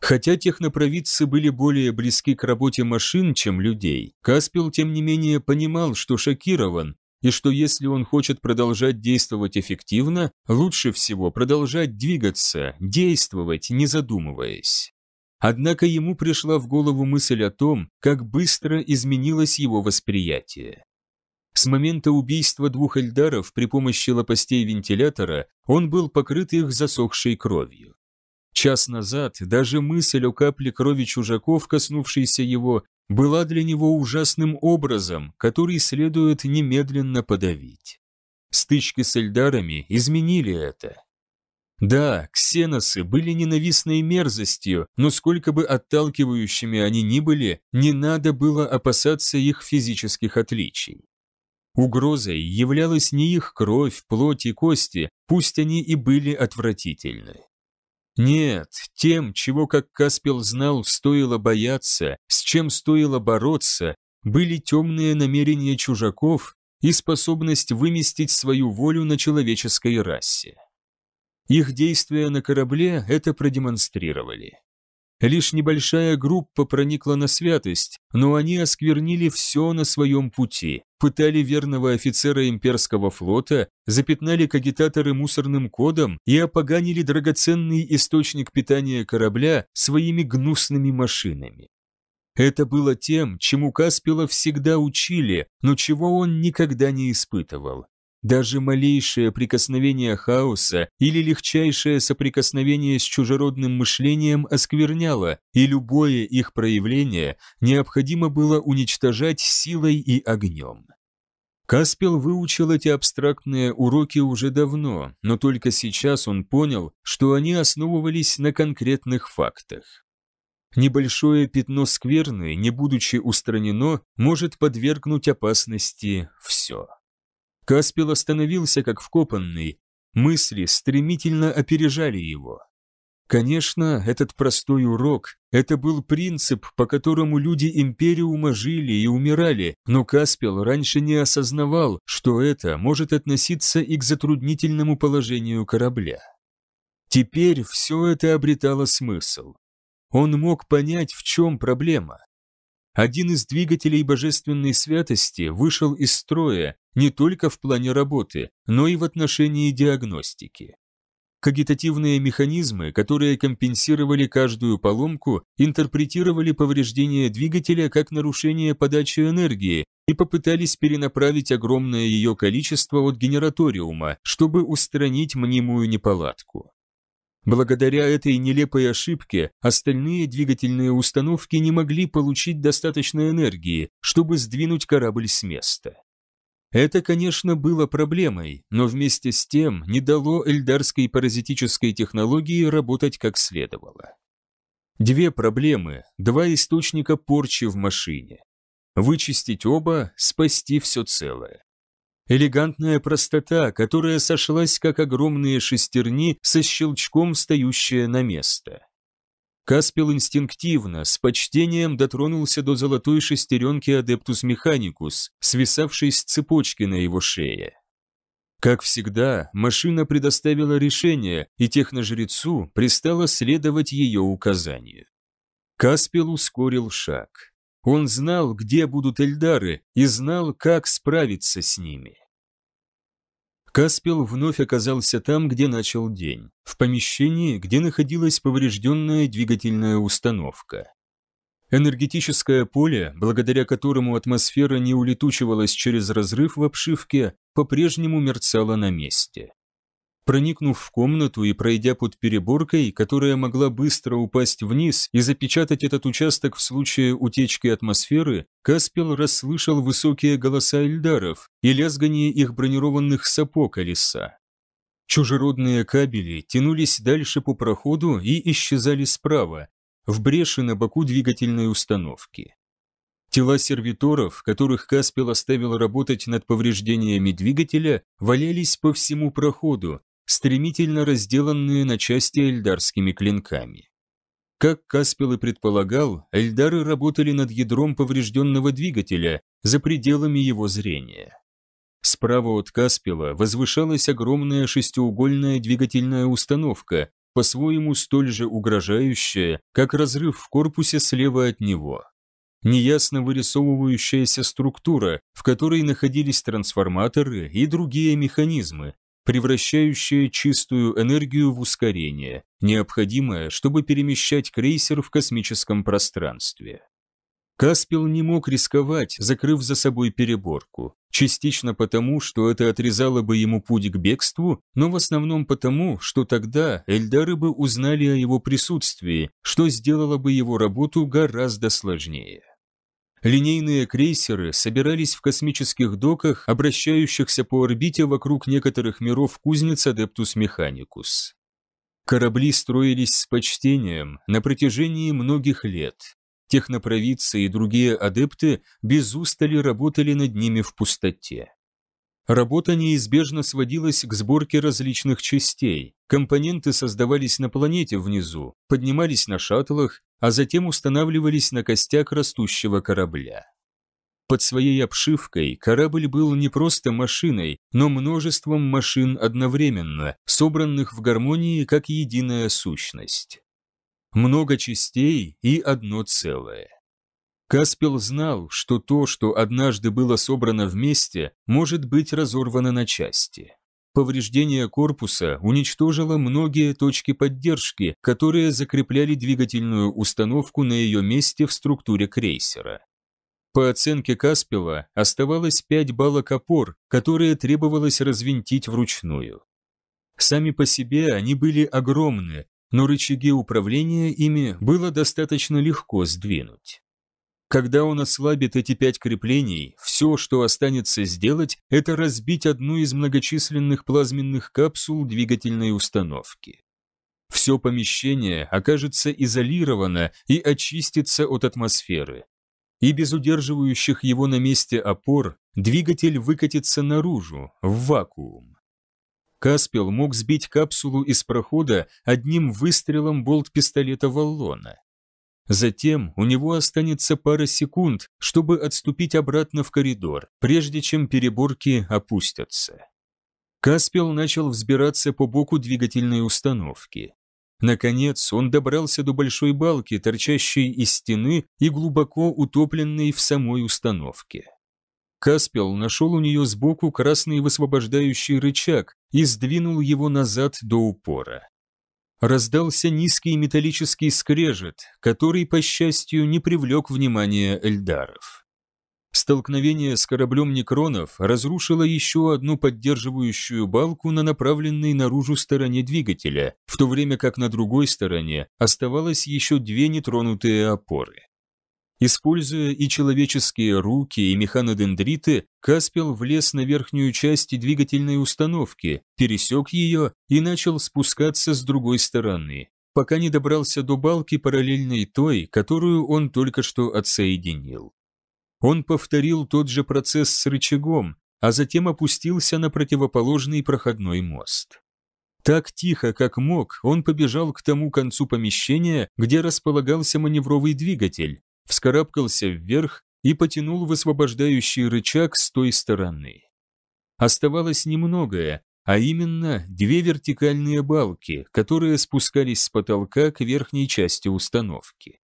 Хотя технопровидцы были более близки к работе машин, чем людей, Каспел, тем не менее, понимал, что шокирован, и что если он хочет продолжать действовать эффективно, лучше всего продолжать двигаться, действовать, не задумываясь. Однако ему пришла в голову мысль о том, как быстро изменилось его восприятие. С момента убийства двух эльдаров при помощи лопастей вентилятора он был покрыт их засохшей кровью. Час назад даже мысль о капле крови чужаков, коснувшейся его, была для него ужасным образом, который следует немедленно подавить. Стычки с эльдарами изменили это. Да, ксеносы были ненавистной мерзостью, но сколько бы отталкивающими они ни были, не надо было опасаться их физических отличий. Угрозой являлась не их кровь, плоть и кости, пусть они и были отвратительны. Нет, тем, чего, как Каспел знал, стоило бояться, с чем стоило бороться, были темные намерения чужаков и способность выместить свою волю на человеческой расе. Их действия на корабле это продемонстрировали. Лишь небольшая группа проникла на святость, но они осквернили все на своем пути, пытали верного офицера имперского флота, запятнали кагитаторы мусорным кодом и опоганили драгоценный источник питания корабля своими гнусными машинами. Это было тем, чему Каспила всегда учили, но чего он никогда не испытывал даже малейшее прикосновение хаоса или легчайшее соприкосновение с чужеродным мышлением оскверняло, и любое их проявление необходимо было уничтожать силой и огнем. Каспел выучил эти абстрактные уроки уже давно, но только сейчас он понял, что они основывались на конкретных фактах. Небольшое пятно скверны, не будучи устранено, может подвергнуть опасности все. Каспил остановился как вкопанный, мысли стремительно опережали его. Конечно, этот простой урок, это был принцип, по которому люди Империума жили и умирали, но Каспел раньше не осознавал, что это может относиться и к затруднительному положению корабля. Теперь все это обретало смысл. Он мог понять, в чем проблема. Один из двигателей божественной святости вышел из строя не только в плане работы, но и в отношении диагностики. Когитативные механизмы, которые компенсировали каждую поломку, интерпретировали повреждение двигателя как нарушение подачи энергии и попытались перенаправить огромное ее количество от генераториума, чтобы устранить мнимую неполадку. Благодаря этой нелепой ошибке остальные двигательные установки не могли получить достаточно энергии, чтобы сдвинуть корабль с места. Это, конечно, было проблемой, но вместе с тем не дало эльдарской паразитической технологии работать как следовало. Две проблемы, два источника порчи в машине. Вычистить оба, спасти все целое. Элегантная простота, которая сошлась как огромные шестерни со щелчком встающая на место. Каспел инстинктивно, с почтением дотронулся до золотой шестеренки Адептус Механикус, свисавшей с цепочки на его шее. Как всегда, машина предоставила решение, и техножрецу пристало следовать ее указанию. Каспел ускорил шаг. Он знал, где будут Эльдары, и знал, как справиться с ними. Каспел вновь оказался там, где начал день, в помещении, где находилась поврежденная двигательная установка. Энергетическое поле, благодаря которому атмосфера не улетучивалась через разрыв в обшивке, по-прежнему мерцало на месте. Проникнув в комнату и пройдя под переборкой, которая могла быстро упасть вниз и запечатать этот участок в случае утечки атмосферы, Каспел расслышал высокие голоса эльдаров и лязгание их бронированных сапог колеса. Чужеродные кабели тянулись дальше по проходу и исчезали справа, в бреши на боку двигательной установки. Тела сервиторов, которых Каспел оставил работать над повреждениями двигателя, валялись по всему проходу, стремительно разделанные на части эльдарскими клинками. Как Каспел и предполагал, эльдары работали над ядром поврежденного двигателя за пределами его зрения. Справа от Каспела возвышалась огромная шестиугольная двигательная установка, по-своему столь же угрожающая, как разрыв в корпусе слева от него. Неясно вырисовывающаяся структура, в которой находились трансформаторы и другие механизмы, превращающая чистую энергию в ускорение, необходимое, чтобы перемещать крейсер в космическом пространстве. Каспел не мог рисковать, закрыв за собой переборку, частично потому, что это отрезало бы ему путь к бегству, но в основном потому, что тогда эльдары бы узнали о его присутствии, что сделало бы его работу гораздо сложнее. Линейные крейсеры собирались в космических доках, обращающихся по орбите вокруг некоторых миров кузнец Адептус Механикус. Корабли строились с почтением на протяжении многих лет. Технопровидцы и другие адепты без устали работали над ними в пустоте. Работа неизбежно сводилась к сборке различных частей. Компоненты создавались на планете внизу, поднимались на шаттлах а затем устанавливались на костяк растущего корабля. Под своей обшивкой корабль был не просто машиной, но множеством машин одновременно, собранных в гармонии как единая сущность. Много частей и одно целое. Каспел знал, что то, что однажды было собрано вместе, может быть разорвано на части. Повреждение корпуса уничтожило многие точки поддержки, которые закрепляли двигательную установку на ее месте в структуре крейсера. По оценке Каспила оставалось 5 балок опор, которые требовалось развинтить вручную. Сами по себе они были огромны, но рычаги управления ими было достаточно легко сдвинуть. Когда он ослабит эти пять креплений, все, что останется сделать, это разбить одну из многочисленных плазменных капсул двигательной установки. Все помещение окажется изолировано и очистится от атмосферы. И без удерживающих его на месте опор двигатель выкатится наружу, в вакуум. Каспел мог сбить капсулу из прохода одним выстрелом болт-пистолета Валлона. Затем у него останется пара секунд, чтобы отступить обратно в коридор, прежде чем переборки опустятся. Каспел начал взбираться по боку двигательной установки. Наконец он добрался до большой балки, торчащей из стены и глубоко утопленной в самой установке. Каспел нашел у нее сбоку красный высвобождающий рычаг и сдвинул его назад до упора. Раздался низкий металлический скрежет, который, по счастью, не привлек внимания Эльдаров. Столкновение с кораблем Некронов разрушило еще одну поддерживающую балку на направленной наружу стороне двигателя, в то время как на другой стороне оставалось еще две нетронутые опоры. Используя и человеческие руки, и механодендриты, Каспел влез на верхнюю часть двигательной установки, пересек ее и начал спускаться с другой стороны, пока не добрался до балки, параллельной той, которую он только что отсоединил. Он повторил тот же процесс с рычагом, а затем опустился на противоположный проходной мост. Так тихо, как мог, он побежал к тому концу помещения, где располагался маневровый двигатель, вскарабкался вверх и потянул высвобождающий рычаг с той стороны. Оставалось немногое, а именно две вертикальные балки, которые спускались с потолка к верхней части установки.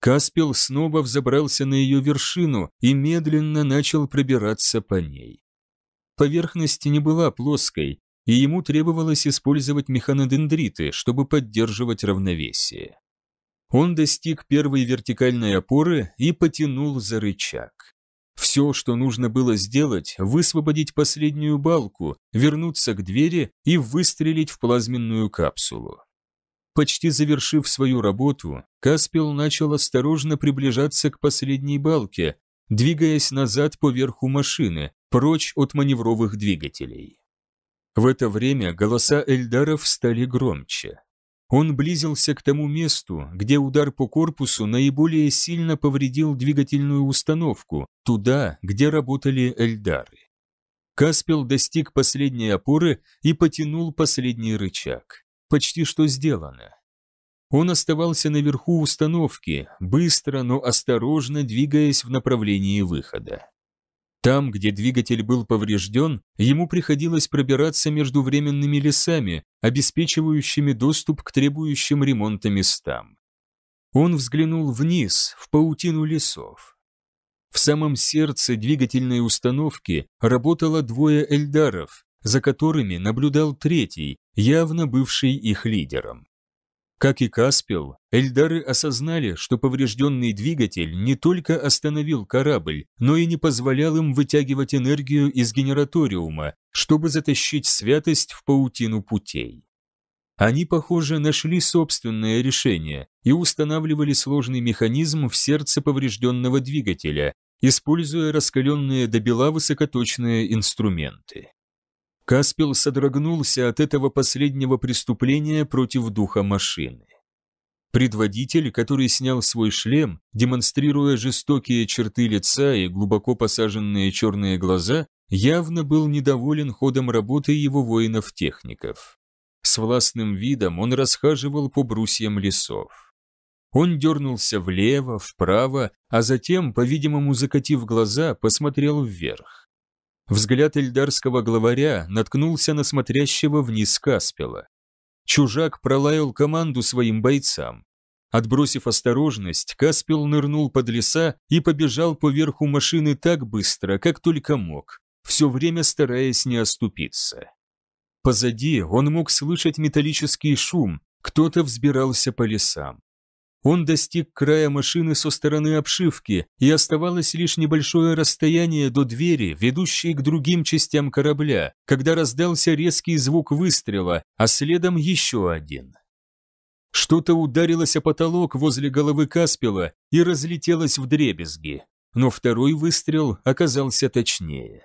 Каспел снова взобрался на ее вершину и медленно начал пробираться по ней. Поверхность не была плоской, и ему требовалось использовать механодендриты, чтобы поддерживать равновесие. Он достиг первой вертикальной опоры и потянул за рычаг. Все, что нужно было сделать, высвободить последнюю балку, вернуться к двери и выстрелить в плазменную капсулу. Почти завершив свою работу, Каспел начал осторожно приближаться к последней балке, двигаясь назад по верху машины, прочь от маневровых двигателей. В это время голоса Эльдаров стали громче. Он близился к тому месту, где удар по корпусу наиболее сильно повредил двигательную установку, туда, где работали эльдары. Каспел достиг последней опоры и потянул последний рычаг. Почти что сделано. Он оставался наверху установки, быстро, но осторожно двигаясь в направлении выхода. Там, где двигатель был поврежден, ему приходилось пробираться между временными лесами, обеспечивающими доступ к требующим ремонта местам. Он взглянул вниз, в паутину лесов. В самом сердце двигательной установки работало двое эльдаров, за которыми наблюдал третий, явно бывший их лидером. Как и Каспел, Эльдары осознали, что поврежденный двигатель не только остановил корабль, но и не позволял им вытягивать энергию из генераториума, чтобы затащить святость в паутину путей. Они, похоже, нашли собственное решение и устанавливали сложный механизм в сердце поврежденного двигателя, используя раскаленные до бела высокоточные инструменты. Каспел содрогнулся от этого последнего преступления против духа машины. Предводитель, который снял свой шлем, демонстрируя жестокие черты лица и глубоко посаженные черные глаза, явно был недоволен ходом работы его воинов-техников. С властным видом он расхаживал по брусьям лесов. Он дернулся влево, вправо, а затем, по-видимому закатив глаза, посмотрел вверх. Взгляд эльдарского главаря наткнулся на смотрящего вниз Каспела. Чужак пролаял команду своим бойцам. Отбросив осторожность, Каспел нырнул под леса и побежал по верху машины так быстро, как только мог, все время стараясь не оступиться. Позади он мог слышать металлический шум, кто-то взбирался по лесам. Он достиг края машины со стороны обшивки, и оставалось лишь небольшое расстояние до двери, ведущей к другим частям корабля, когда раздался резкий звук выстрела, а следом еще один. Что-то ударилось о потолок возле головы Каспила и разлетелось в дребезги, но второй выстрел оказался точнее.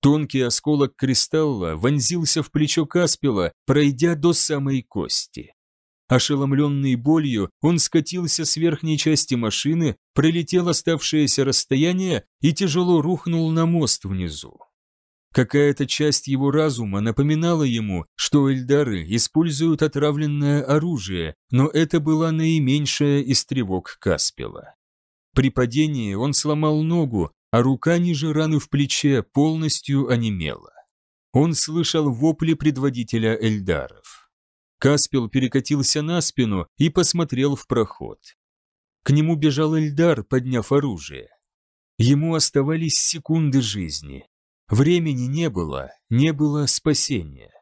Тонкий осколок кристалла вонзился в плечо Каспила, пройдя до самой кости. Ошеломленный болью, он скатился с верхней части машины, пролетел оставшееся расстояние и тяжело рухнул на мост внизу. Какая-то часть его разума напоминала ему, что эльдары используют отравленное оружие, но это была наименьшая из тревог Каспела. При падении он сломал ногу, а рука ниже раны в плече полностью онемела. Он слышал вопли предводителя эльдаров. Каспел перекатился на спину и посмотрел в проход. К нему бежал Эльдар, подняв оружие. Ему оставались секунды жизни. Времени не было, не было спасения.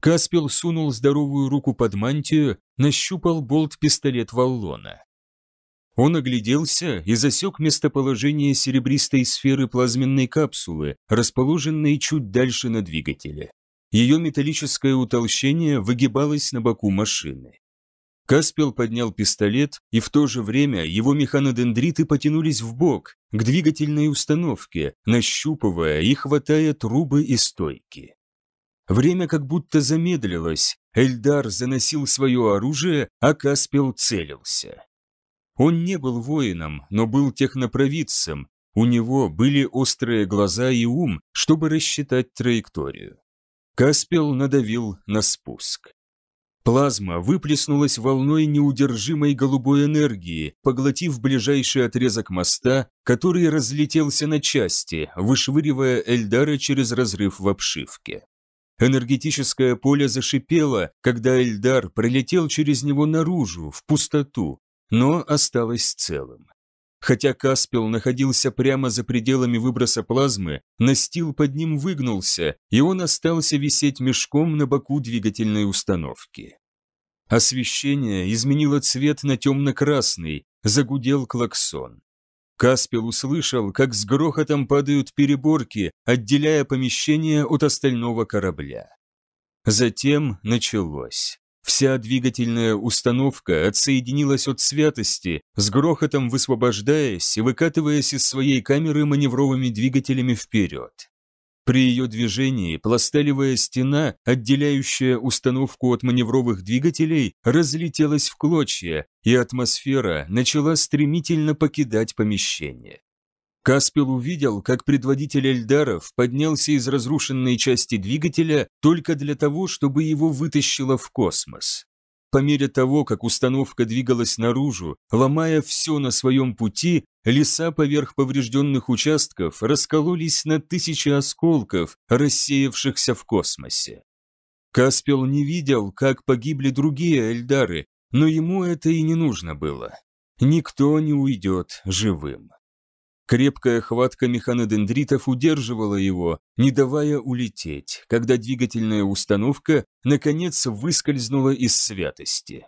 Каспел сунул здоровую руку под мантию, нащупал болт-пистолет Валлона. Он огляделся и засек местоположение серебристой сферы плазменной капсулы, расположенной чуть дальше на двигателе. Ее металлическое утолщение выгибалось на боку машины. Каспел поднял пистолет, и в то же время его механодендриты потянулись в бок к двигательной установке, нащупывая и хватая трубы и стойки. Время как будто замедлилось, Эльдар заносил свое оружие, а Каспел целился. Он не был воином, но был технопровидцем, у него были острые глаза и ум, чтобы рассчитать траекторию. Каспел надавил на спуск. Плазма выплеснулась волной неудержимой голубой энергии, поглотив ближайший отрезок моста, который разлетелся на части, вышвыривая Эльдара через разрыв в обшивке. Энергетическое поле зашипело, когда Эльдар пролетел через него наружу, в пустоту, но осталось целым. Хотя Каспел находился прямо за пределами выброса плазмы, настил под ним выгнулся, и он остался висеть мешком на боку двигательной установки. Освещение изменило цвет на темно-красный, загудел клаксон. Каспел услышал, как с грохотом падают переборки, отделяя помещение от остального корабля. Затем началось. Вся двигательная установка отсоединилась от святости, с грохотом высвобождаясь и выкатываясь из своей камеры маневровыми двигателями вперед. При ее движении пласталевая стена, отделяющая установку от маневровых двигателей, разлетелась в клочья, и атмосфера начала стремительно покидать помещение. Каспел увидел, как предводитель Эльдаров поднялся из разрушенной части двигателя только для того, чтобы его вытащило в космос. По мере того, как установка двигалась наружу, ломая все на своем пути, леса поверх поврежденных участков раскололись на тысячи осколков, рассеявшихся в космосе. Каспел не видел, как погибли другие Эльдары, но ему это и не нужно было. Никто не уйдет живым. Крепкая хватка механодендритов удерживала его, не давая улететь, когда двигательная установка, наконец, выскользнула из святости.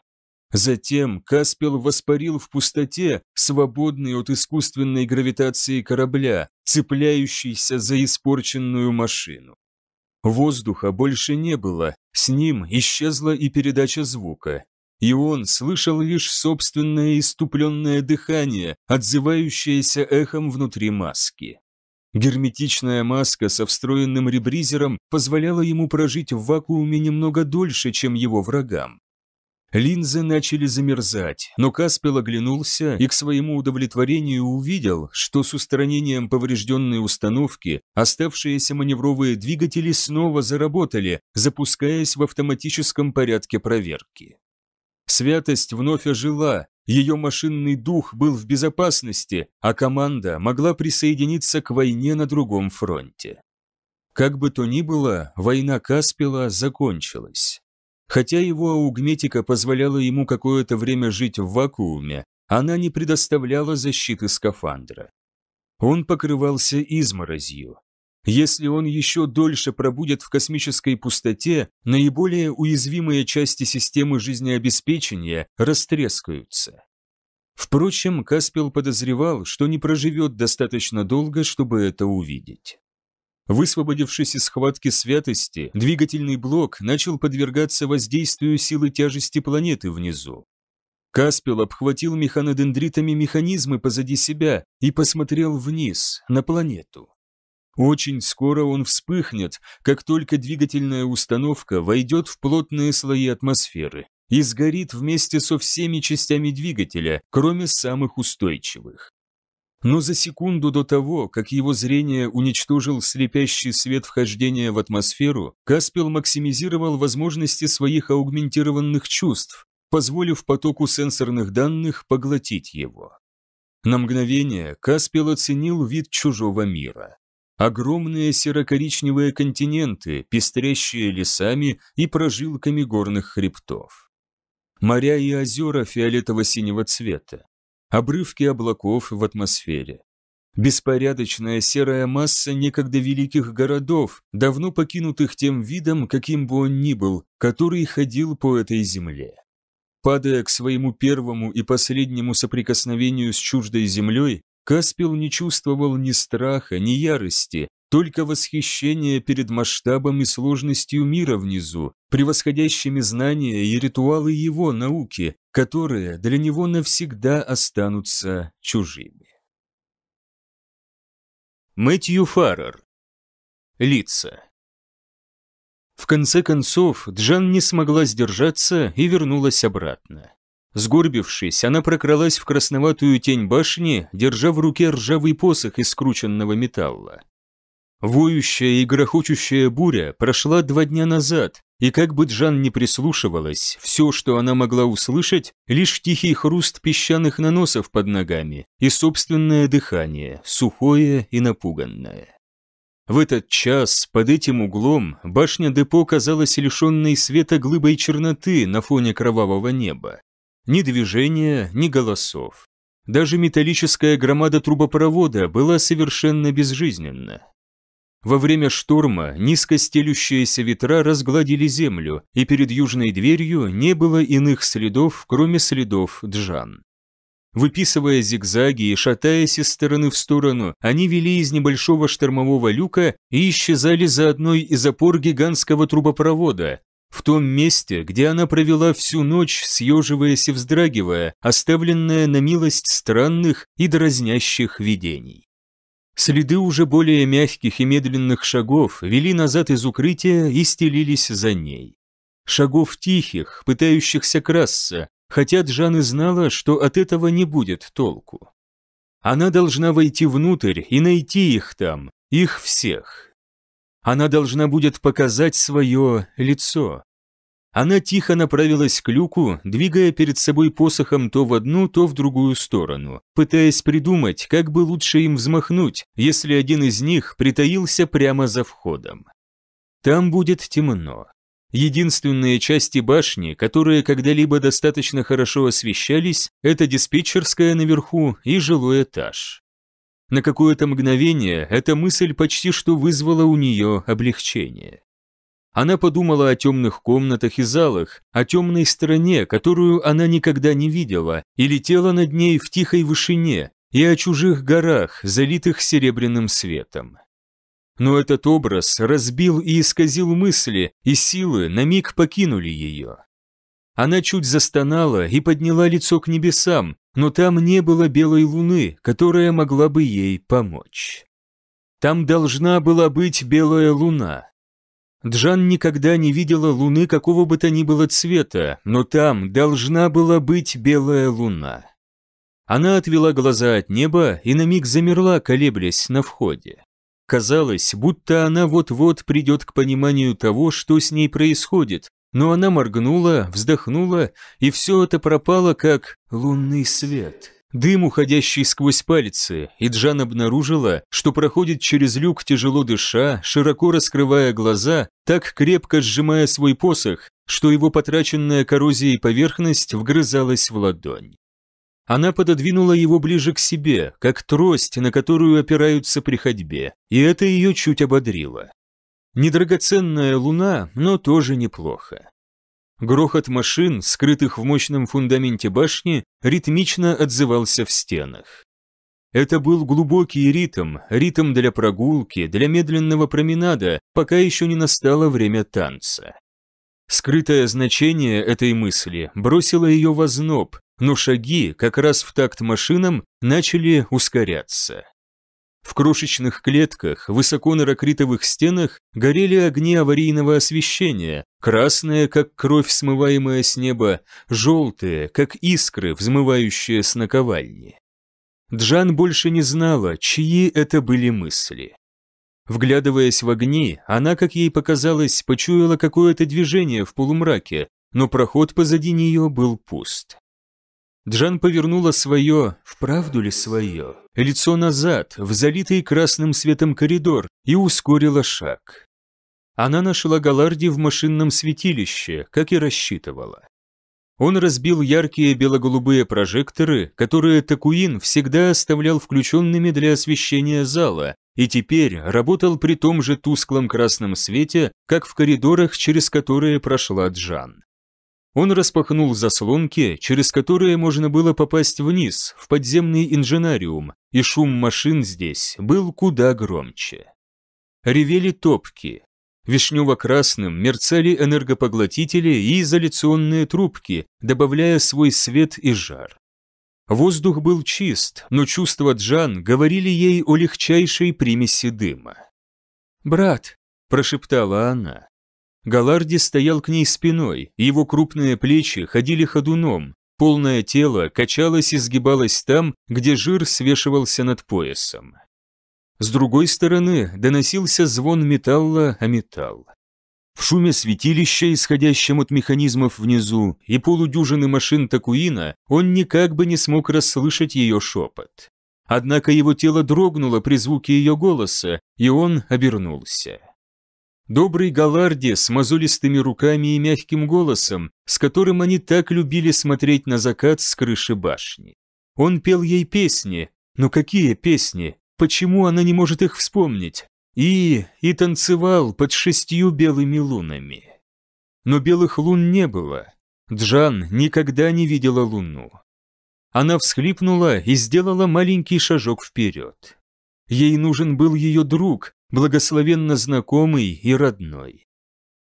Затем Каспел воспарил в пустоте, свободный от искусственной гравитации корабля, цепляющийся за испорченную машину. Воздуха больше не было, с ним исчезла и передача звука, и он слышал лишь собственное иступленное дыхание, отзывающееся эхом внутри маски. Герметичная маска со встроенным ребризером позволяла ему прожить в вакууме немного дольше, чем его врагам. Линзы начали замерзать, но Каспел оглянулся и к своему удовлетворению увидел, что с устранением поврежденной установки оставшиеся маневровые двигатели снова заработали, запускаясь в автоматическом порядке проверки. Святость вновь ожила, ее машинный дух был в безопасности, а команда могла присоединиться к войне на другом фронте. Как бы то ни было, война Каспила закончилась. Хотя его аугметика позволяла ему какое-то время жить в вакууме, она не предоставляла защиты скафандра. Он покрывался изморозью. Если он еще дольше пробудет в космической пустоте, наиболее уязвимые части системы жизнеобеспечения растрескаются. Впрочем, Каспел подозревал, что не проживет достаточно долго, чтобы это увидеть. Высвободившись из схватки святости, двигательный блок начал подвергаться воздействию силы тяжести планеты внизу. Каспел обхватил механодендритами механизмы позади себя и посмотрел вниз, на планету. Очень скоро он вспыхнет, как только двигательная установка войдет в плотные слои атмосферы и сгорит вместе со всеми частями двигателя, кроме самых устойчивых. Но за секунду до того, как его зрение уничтожил слепящий свет вхождения в атмосферу, Каспел максимизировал возможности своих аугментированных чувств, позволив потоку сенсорных данных поглотить его. На мгновение Каспел оценил вид чужого мира. Огромные серо-коричневые континенты, пестрящие лесами и прожилками горных хребтов. Моря и озера фиолетово-синего цвета. Обрывки облаков в атмосфере. Беспорядочная серая масса некогда великих городов, давно покинутых тем видом, каким бы он ни был, который ходил по этой земле. Падая к своему первому и последнему соприкосновению с чуждой землей, Каспил не чувствовал ни страха, ни ярости, только восхищение перед масштабом и сложностью мира внизу, превосходящими знания и ритуалы его науки, которые для него навсегда останутся чужими. Мэтью Фаррер. Лица. В конце концов, Джан не смогла сдержаться и вернулась обратно. Сгорбившись, она прокралась в красноватую тень башни, держа в руке ржавый посох из скрученного металла. Воющая и грохочущая буря прошла два дня назад, и как бы Джан не прислушивалась, все, что она могла услышать, лишь тихий хруст песчаных наносов под ногами и собственное дыхание, сухое и напуганное. В этот час под этим углом башня депо казалась лишенной света глыбой черноты на фоне кровавого неба. Ни движения, ни голосов. Даже металлическая громада трубопровода была совершенно безжизненна. Во время шторма низко стелющиеся ветра разгладили землю, и перед южной дверью не было иных следов, кроме следов джан. Выписывая зигзаги и шатаясь из стороны в сторону, они вели из небольшого штормового люка и исчезали за одной из опор гигантского трубопровода, в том месте, где она провела всю ночь, съеживаясь и вздрагивая, оставленная на милость странных и дразнящих видений. Следы уже более мягких и медленных шагов вели назад из укрытия и стелились за ней. Шагов тихих, пытающихся красться, хотя Джаны знала, что от этого не будет толку. Она должна войти внутрь и найти их там, их всех, она должна будет показать свое лицо. Она тихо направилась к люку, двигая перед собой посохом то в одну, то в другую сторону, пытаясь придумать, как бы лучше им взмахнуть, если один из них притаился прямо за входом. Там будет темно. Единственные части башни, которые когда-либо достаточно хорошо освещались, это диспетчерская наверху и жилой этаж. На какое-то мгновение эта мысль почти что вызвала у нее облегчение. Она подумала о темных комнатах и залах, о темной стране, которую она никогда не видела, и летела над ней в тихой вышине, и о чужих горах, залитых серебряным светом. Но этот образ разбил и исказил мысли, и силы на миг покинули ее. Она чуть застонала и подняла лицо к небесам, но там не было белой луны, которая могла бы ей помочь. Там должна была быть белая луна. Джан никогда не видела луны какого бы то ни было цвета, но там должна была быть белая луна. Она отвела глаза от неба и на миг замерла, колеблясь на входе. Казалось, будто она вот-вот придет к пониманию того, что с ней происходит, но она моргнула, вздохнула, и все это пропало, как лунный свет. Дым, уходящий сквозь пальцы, и Джан обнаружила, что проходит через люк, тяжело дыша, широко раскрывая глаза, так крепко сжимая свой посох, что его потраченная коррозией поверхность вгрызалась в ладонь. Она пододвинула его ближе к себе, как трость, на которую опираются при ходьбе, и это ее чуть ободрило. Недрагоценная луна, но тоже неплохо. Грохот машин, скрытых в мощном фундаменте башни, ритмично отзывался в стенах. Это был глубокий ритм, ритм для прогулки, для медленного променада, пока еще не настало время танца. Скрытое значение этой мысли бросило ее в озноб, но шаги, как раз в такт машинам, начали ускоряться. В крошечных клетках, высоко на ракритовых стенах, горели огни аварийного освещения, красные, как кровь, смываемая с неба, желтые, как искры, взмывающие с наковальни. Джан больше не знала, чьи это были мысли. Вглядываясь в огни, она, как ей показалось, почуяла какое-то движение в полумраке, но проход позади нее был пуст. Джан повернула свое, вправду ли свое, лицо назад, в залитый красным светом коридор, и ускорила шаг. Она нашла Галарди в машинном святилище, как и рассчитывала. Он разбил яркие бело-голубые прожекторы, которые Такуин всегда оставлял включенными для освещения зала, и теперь работал при том же тусклом красном свете, как в коридорах, через которые прошла Джан. Он распахнул заслонки, через которые можно было попасть вниз, в подземный инженариум, и шум машин здесь был куда громче. Ревели топки. Вишнево-красным мерцали энергопоглотители и изоляционные трубки, добавляя свой свет и жар. Воздух был чист, но чувства Джан говорили ей о легчайшей примеси дыма. «Брат», – прошептала она, Галарди стоял к ней спиной, его крупные плечи ходили ходуном, полное тело качалось и сгибалось там, где жир свешивался над поясом. С другой стороны доносился звон металла о металл. В шуме святилища, исходящем от механизмов внизу, и полудюжины машин Такуина, он никак бы не смог расслышать ее шепот. Однако его тело дрогнуло при звуке ее голоса, и он обернулся. Добрый Галарди с мозолистыми руками и мягким голосом, с которым они так любили смотреть на закат с крыши башни. Он пел ей песни, но какие песни? Почему она не может их вспомнить? И... и танцевал под шестью белыми лунами. Но белых лун не было. Джан никогда не видела луну. Она всхлипнула и сделала маленький шажок вперед. Ей нужен был ее друг, благословенно знакомый и родной.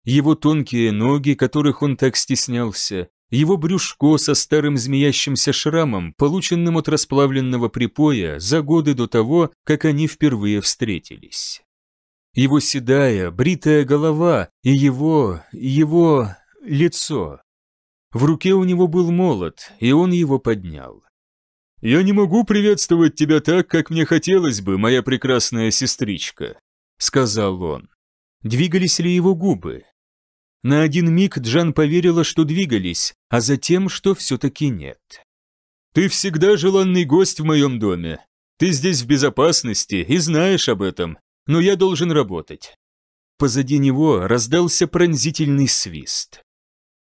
Его тонкие ноги, которых он так стеснялся, его брюшко со старым змеящимся шрамом, полученным от расплавленного припоя за годы до того, как они впервые встретились. Его седая, бритая голова и его, его лицо. В руке у него был молот, и он его поднял. «Я не могу приветствовать тебя так, как мне хотелось бы, моя прекрасная сестричка», сказал он. Двигались ли его губы? На один миг Джан поверила, что двигались, а затем, что все-таки нет. «Ты всегда желанный гость в моем доме. Ты здесь в безопасности и знаешь об этом, но я должен работать». Позади него раздался пронзительный свист.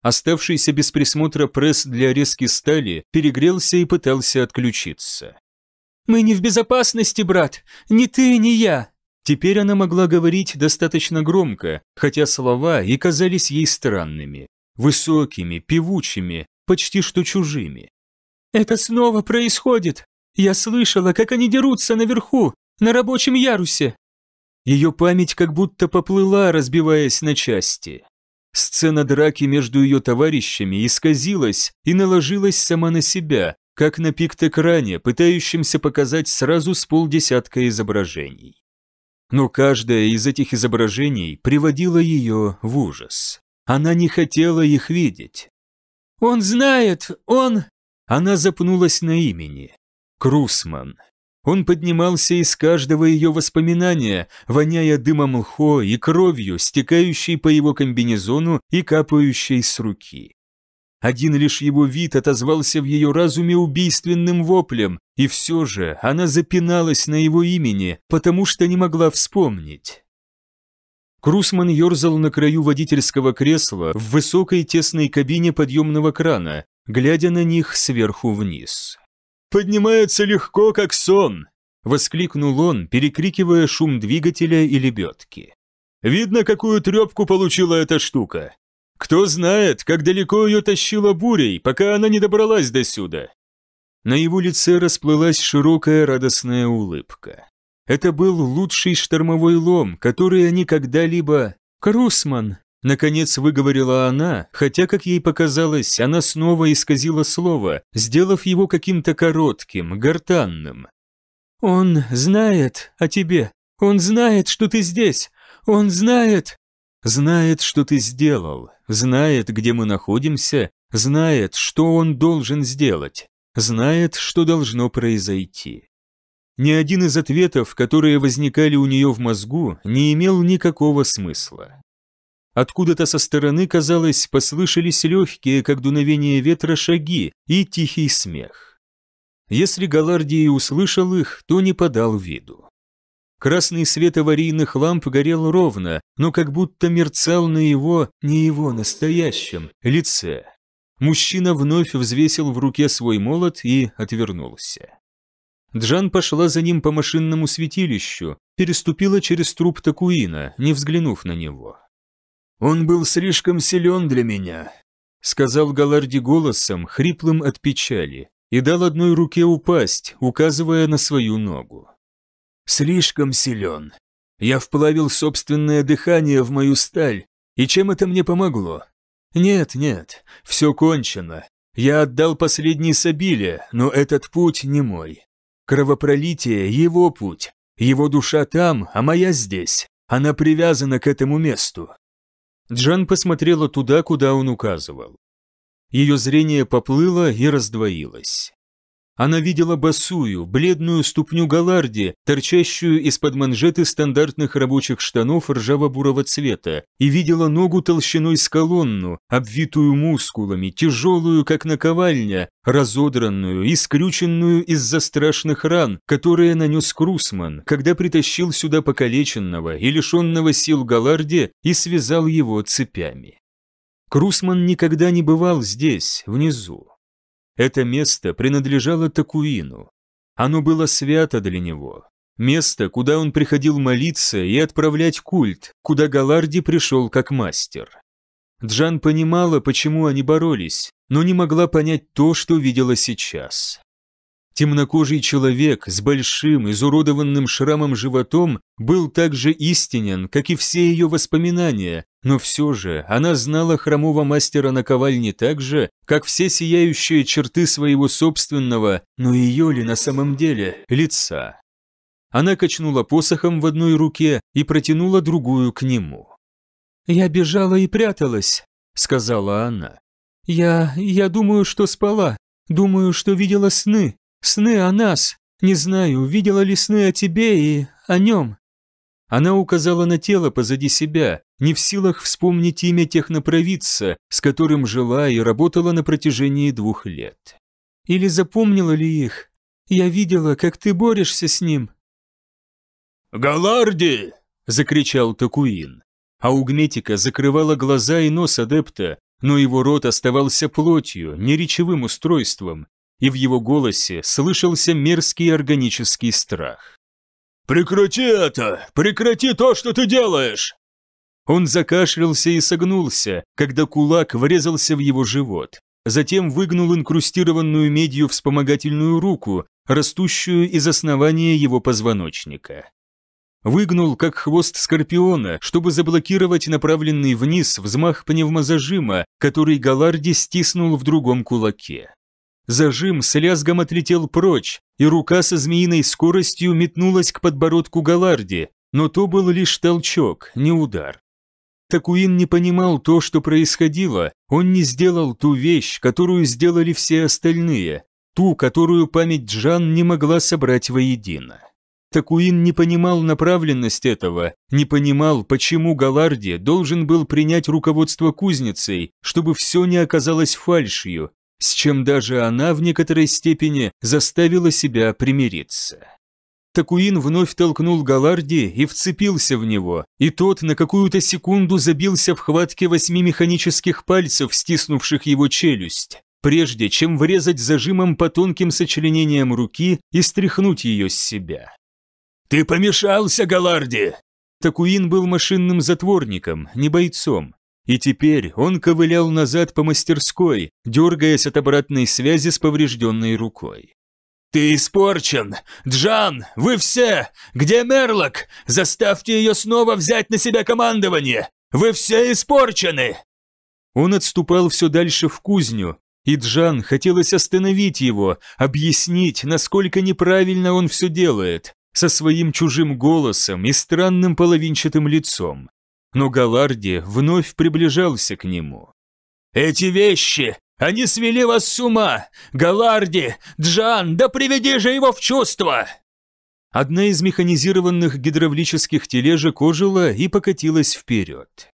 Оставшийся без присмотра пресс для резки стали перегрелся и пытался отключиться. «Мы не в безопасности, брат. Ни ты, ни я. Теперь она могла говорить достаточно громко, хотя слова и казались ей странными, высокими, певучими, почти что чужими. «Это снова происходит! Я слышала, как они дерутся наверху, на рабочем ярусе!» Ее память как будто поплыла, разбиваясь на части. Сцена драки между ее товарищами исказилась и наложилась сама на себя, как на пикт-экране, пытающемся показать сразу с полдесятка изображений но каждое из этих изображений приводило ее в ужас. Она не хотела их видеть. «Он знает, он...» Она запнулась на имени. Крусман. Он поднимался из каждого ее воспоминания, воняя дымом лхо и кровью, стекающей по его комбинезону и капающей с руки. Один лишь его вид отозвался в ее разуме убийственным воплем, и все же она запиналась на его имени, потому что не могла вспомнить. Крусман ерзал на краю водительского кресла в высокой тесной кабине подъемного крана, глядя на них сверху вниз. «Поднимается легко, как сон!» — воскликнул он, перекрикивая шум двигателя и лебедки. «Видно, какую трепку получила эта штука. Кто знает, как далеко ее тащила бурей, пока она не добралась до сюда. На его лице расплылась широкая радостная улыбка. Это был лучший штормовой лом, который они когда-либо... «Крусман!» — наконец выговорила она, хотя, как ей показалось, она снова исказила слово, сделав его каким-то коротким, гортанным. «Он знает о тебе. Он знает, что ты здесь. Он знает...» знает, что ты сделал, знает, где мы находимся, знает, что он должен сделать, знает, что должно произойти. Ни один из ответов, которые возникали у нее в мозгу, не имел никакого смысла. Откуда-то со стороны, казалось, послышались легкие, как дуновение ветра, шаги и тихий смех. Если Галардий услышал их, то не подал виду. Красный свет аварийных ламп горел ровно, но как будто мерцал на его, не его настоящем, лице. Мужчина вновь взвесил в руке свой молот и отвернулся. Джан пошла за ним по машинному святилищу, переступила через труп Такуина, не взглянув на него. «Он был слишком силен для меня», — сказал Галарди голосом, хриплым от печали, и дал одной руке упасть, указывая на свою ногу слишком силен. Я вплавил собственное дыхание в мою сталь, и чем это мне помогло? Нет, нет, все кончено. Я отдал последние сабили, но этот путь не мой. Кровопролитие – его путь. Его душа там, а моя здесь. Она привязана к этому месту. Джан посмотрела туда, куда он указывал. Ее зрение поплыло и раздвоилось. Она видела босую, бледную ступню галарди, торчащую из-под манжеты стандартных рабочих штанов ржаво-бурого цвета, и видела ногу толщиной с колонну, обвитую мускулами, тяжелую, как наковальня, разодранную и скрюченную из-за страшных ран, которые нанес Крусман, когда притащил сюда покалеченного и лишенного сил галарди и связал его цепями. Крусман никогда не бывал здесь, внизу. Это место принадлежало Такуину. Оно было свято для него. Место, куда он приходил молиться и отправлять культ, куда Галарди пришел как мастер. Джан понимала, почему они боролись, но не могла понять то, что видела сейчас. Темнокожий человек с большим, изуродованным шрамом животом был так же истинен, как и все ее воспоминания, но все же она знала хромого мастера наковальни так же, как все сияющие черты своего собственного, но ее ли на самом деле, лица. Она качнула посохом в одной руке и протянула другую к нему. «Я бежала и пряталась», — сказала она. «Я... я думаю, что спала, думаю, что видела сны, Сны о нас. Не знаю, видела ли сны о тебе и о нем». Она указала на тело позади себя, не в силах вспомнить имя технопровидца, с которым жила и работала на протяжении двух лет. «Или запомнила ли их? Я видела, как ты борешься с ним». «Галарди!» – закричал Токуин. Аугметика закрывала глаза и нос адепта, но его рот оставался плотью, не речевым устройством, и в его голосе слышался мерзкий органический страх. «Прекрати это! Прекрати то, что ты делаешь!» Он закашлялся и согнулся, когда кулак врезался в его живот. Затем выгнул инкрустированную медью вспомогательную руку, растущую из основания его позвоночника. Выгнул, как хвост скорпиона, чтобы заблокировать направленный вниз взмах пневмозажима, который Галарди стиснул в другом кулаке. Зажим с лязгом отлетел прочь, и рука со змеиной скоростью метнулась к подбородку Галарди, но то был лишь толчок, не удар. Такуин не понимал то, что происходило, он не сделал ту вещь, которую сделали все остальные, ту, которую память Джан не могла собрать воедино. Такуин не понимал направленность этого, не понимал, почему Галарди должен был принять руководство кузницей, чтобы все не оказалось фальшью, с чем даже она в некоторой степени заставила себя примириться. Такуин вновь толкнул Галарди и вцепился в него, и тот на какую-то секунду забился в хватке восьми механических пальцев, стиснувших его челюсть, прежде чем врезать зажимом по тонким сочленениям руки и стряхнуть ее с себя. «Ты помешался, Галарди!» Такуин был машинным затворником, не бойцом, и теперь он ковылял назад по мастерской, дергаясь от обратной связи с поврежденной рукой. «Ты испорчен! Джан! Вы все! Где Мерлок? Заставьте ее снова взять на себя командование! Вы все испорчены!» Он отступал все дальше в кузню, и Джан хотелось остановить его, объяснить, насколько неправильно он все делает, со своим чужим голосом и странным половинчатым лицом но Галарди вновь приближался к нему. «Эти вещи! Они свели вас с ума! Галарди! Джан! Да приведи же его в чувство!» Одна из механизированных гидравлических тележек ожила и покатилась вперед.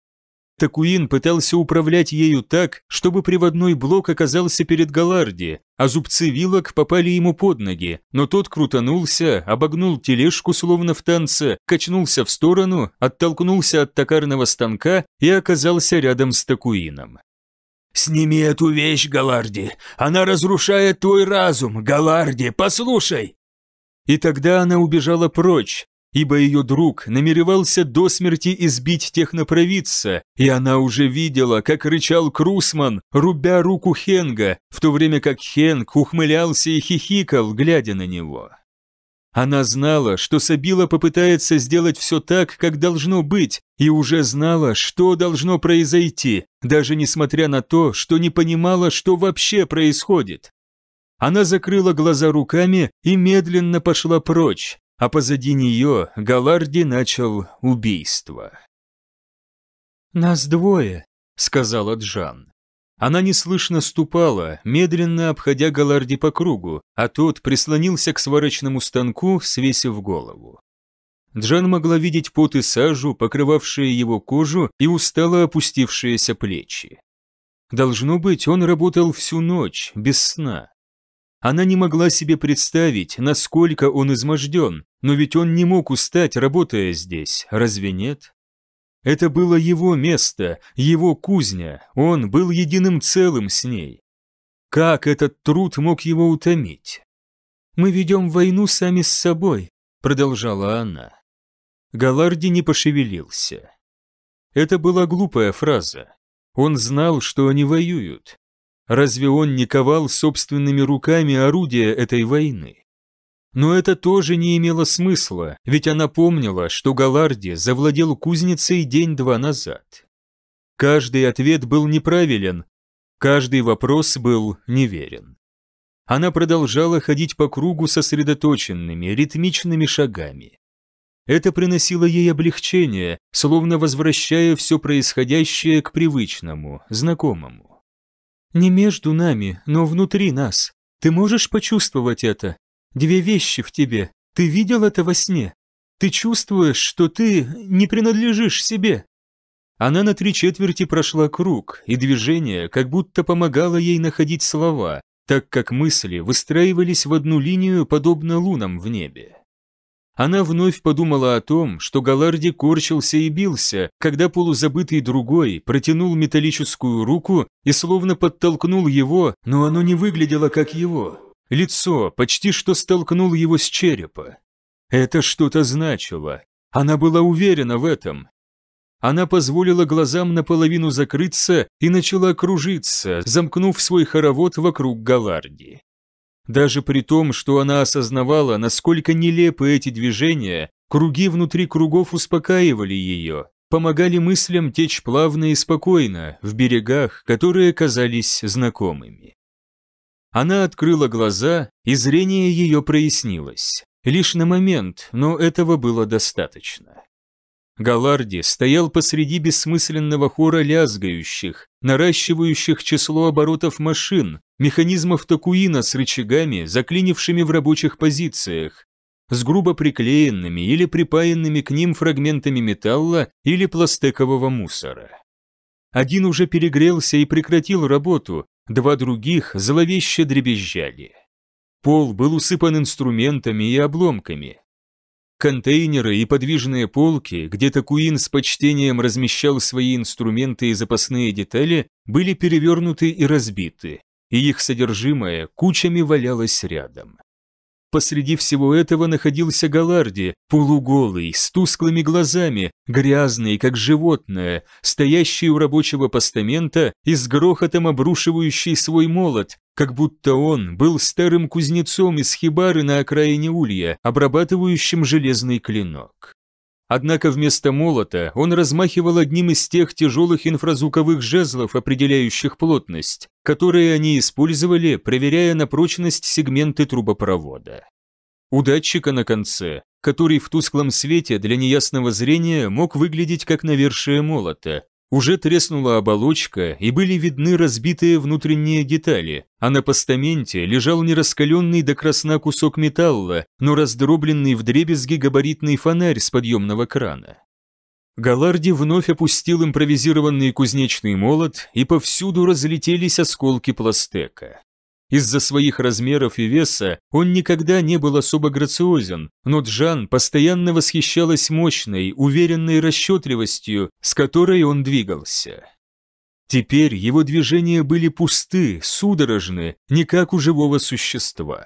Такуин пытался управлять ею так, чтобы приводной блок оказался перед Галарди, а зубцы вилок попали ему под ноги, но тот крутанулся, обогнул тележку словно в танце, качнулся в сторону, оттолкнулся от токарного станка и оказался рядом с Такуином. «Сними эту вещь, Галарди! Она разрушает твой разум, Галарди! Послушай!» И тогда она убежала прочь, ибо ее друг намеревался до смерти избить технопровидца, и она уже видела, как рычал Крусман, рубя руку Хенга, в то время как Хенг ухмылялся и хихикал, глядя на него. Она знала, что Сабила попытается сделать все так, как должно быть, и уже знала, что должно произойти, даже несмотря на то, что не понимала, что вообще происходит. Она закрыла глаза руками и медленно пошла прочь, а позади нее Галарди начал убийство. «Нас двое», — сказала Джан. Она неслышно ступала, медленно обходя Галарди по кругу, а тот прислонился к сварочному станку, свесив голову. Джан могла видеть пот и сажу, покрывавшие его кожу и устало опустившиеся плечи. Должно быть, он работал всю ночь, без сна. Она не могла себе представить, насколько он изможден, но ведь он не мог устать, работая здесь, разве нет? Это было его место, его кузня, он был единым целым с ней. Как этот труд мог его утомить? «Мы ведем войну сами с собой», — продолжала она. Галарди не пошевелился. Это была глупая фраза. Он знал, что они воюют, Разве он не ковал собственными руками орудия этой войны? Но это тоже не имело смысла, ведь она помнила, что Галарди завладел кузницей день-два назад. Каждый ответ был неправилен, каждый вопрос был неверен. Она продолжала ходить по кругу сосредоточенными, ритмичными шагами. Это приносило ей облегчение, словно возвращая все происходящее к привычному, знакомому. Не между нами, но внутри нас. Ты можешь почувствовать это? Две вещи в тебе. Ты видел это во сне? Ты чувствуешь, что ты не принадлежишь себе?» Она на три четверти прошла круг, и движение как будто помогало ей находить слова, так как мысли выстраивались в одну линию, подобно лунам в небе. Она вновь подумала о том, что Галарди корчился и бился, когда полузабытый другой протянул металлическую руку и словно подтолкнул его, но оно не выглядело как его. Лицо почти что столкнул его с черепа. Это что-то значило. Она была уверена в этом. Она позволила глазам наполовину закрыться и начала кружиться, замкнув свой хоровод вокруг Галарди даже при том, что она осознавала, насколько нелепы эти движения, круги внутри кругов успокаивали ее, помогали мыслям течь плавно и спокойно в берегах, которые казались знакомыми. Она открыла глаза, и зрение ее прояснилось. Лишь на момент, но этого было достаточно. Галарди стоял посреди бессмысленного хора лязгающих, наращивающих число оборотов машин, механизмов Токуина с рычагами, заклинившими в рабочих позициях, с грубо приклеенными или припаянными к ним фрагментами металла или пластикового мусора. Один уже перегрелся и прекратил работу, два других зловеще дребезжали. Пол был усыпан инструментами и обломками – Контейнеры и подвижные полки, где Такуин с почтением размещал свои инструменты и запасные детали, были перевернуты и разбиты, и их содержимое кучами валялось рядом. Посреди всего этого находился Галарди, полуголый, с тусклыми глазами, грязный, как животное, стоящий у рабочего постамента и с грохотом обрушивающий свой молот, как будто он был старым кузнецом из хибары на окраине улья, обрабатывающим железный клинок. Однако вместо молота он размахивал одним из тех тяжелых инфразвуковых жезлов, определяющих плотность, которые они использовали, проверяя на прочность сегменты трубопровода. У датчика на конце, который в тусклом свете для неясного зрения мог выглядеть как навершие молота, уже треснула оболочка, и были видны разбитые внутренние детали, а на постаменте лежал не раскаленный до красна кусок металла, но раздробленный в дребезги габаритный фонарь с подъемного крана. Галарди вновь опустил импровизированный кузнечный молот, и повсюду разлетелись осколки пластека. Из-за своих размеров и веса он никогда не был особо грациозен, но Джан постоянно восхищалась мощной, уверенной расчетливостью, с которой он двигался. Теперь его движения были пусты, судорожны, не как у живого существа.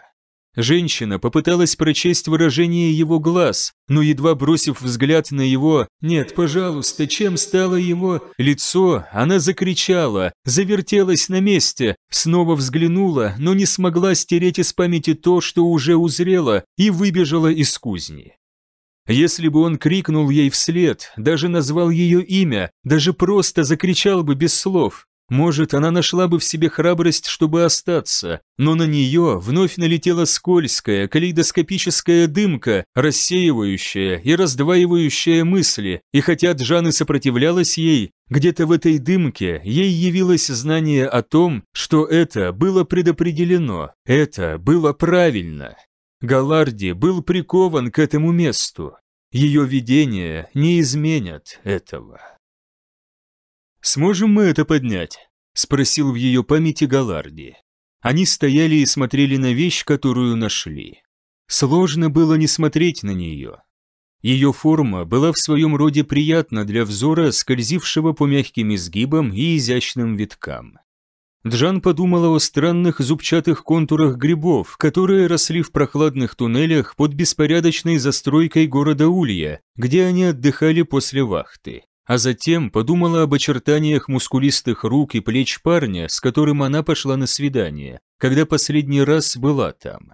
Женщина попыталась прочесть выражение его глаз, но едва бросив взгляд на его «Нет, пожалуйста, чем стало его?» лицо, она закричала, завертелась на месте, снова взглянула, но не смогла стереть из памяти то, что уже узрела, и выбежала из кузни. Если бы он крикнул ей вслед, даже назвал ее имя, даже просто закричал бы без слов, может, она нашла бы в себе храбрость, чтобы остаться, но на нее вновь налетела скользкая, калейдоскопическая дымка, рассеивающая и раздваивающая мысли, и хотя Джаны сопротивлялась ей, где-то в этой дымке ей явилось знание о том, что это было предопределено, это было правильно. Галарди был прикован к этому месту. Ее видения не изменят этого. «Сможем мы это поднять?» – спросил в ее памяти Галарди. Они стояли и смотрели на вещь, которую нашли. Сложно было не смотреть на нее. Ее форма была в своем роде приятна для взора, скользившего по мягким изгибам и изящным виткам. Джан подумала о странных зубчатых контурах грибов, которые росли в прохладных туннелях под беспорядочной застройкой города Улья, где они отдыхали после вахты а затем подумала об очертаниях мускулистых рук и плеч парня, с которым она пошла на свидание, когда последний раз была там.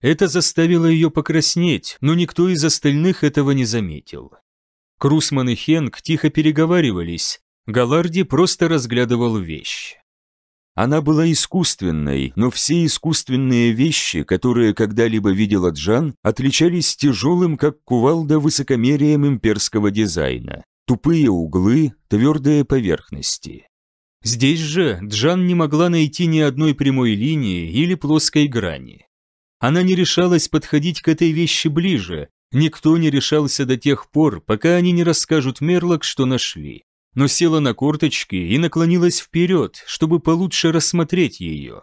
Это заставило ее покраснеть, но никто из остальных этого не заметил. Крусман и Хенк тихо переговаривались, Галарди просто разглядывал вещь. Она была искусственной, но все искусственные вещи, которые когда-либо видела Джан, отличались тяжелым, как кувалда, высокомерием имперского дизайна. Тупые углы, твердые поверхности. Здесь же Джан не могла найти ни одной прямой линии или плоской грани. Она не решалась подходить к этой вещи ближе, никто не решался до тех пор, пока они не расскажут Мерлок, что нашли. Но села на корточки и наклонилась вперед, чтобы получше рассмотреть ее.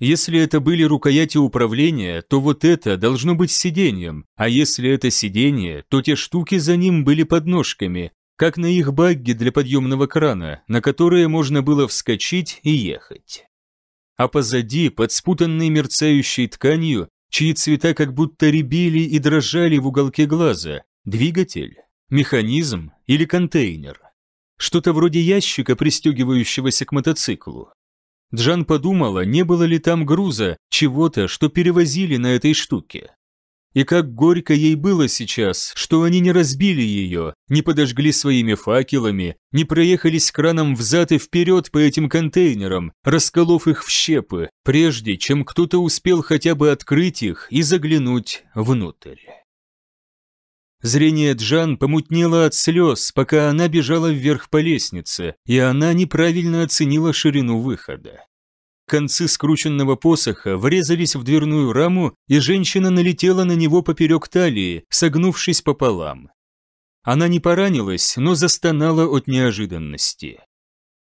Если это были рукояти управления, то вот это должно быть сиденьем, а если это сиденье, то те штуки за ним были подножками, как на их багги для подъемного крана, на которые можно было вскочить и ехать. А позади, под спутанной мерцающей тканью, чьи цвета как будто рябили и дрожали в уголке глаза, двигатель, механизм или контейнер. Что-то вроде ящика, пристегивающегося к мотоциклу. Джан подумала, не было ли там груза, чего-то, что перевозили на этой штуке. И как горько ей было сейчас, что они не разбили ее, не подожгли своими факелами, не проехались краном взад и вперед по этим контейнерам, расколов их в щепы, прежде чем кто-то успел хотя бы открыть их и заглянуть внутрь. Зрение Джан помутнело от слез, пока она бежала вверх по лестнице, и она неправильно оценила ширину выхода. Концы скрученного посоха врезались в дверную раму, и женщина налетела на него поперек талии, согнувшись пополам. Она не поранилась, но застонала от неожиданности.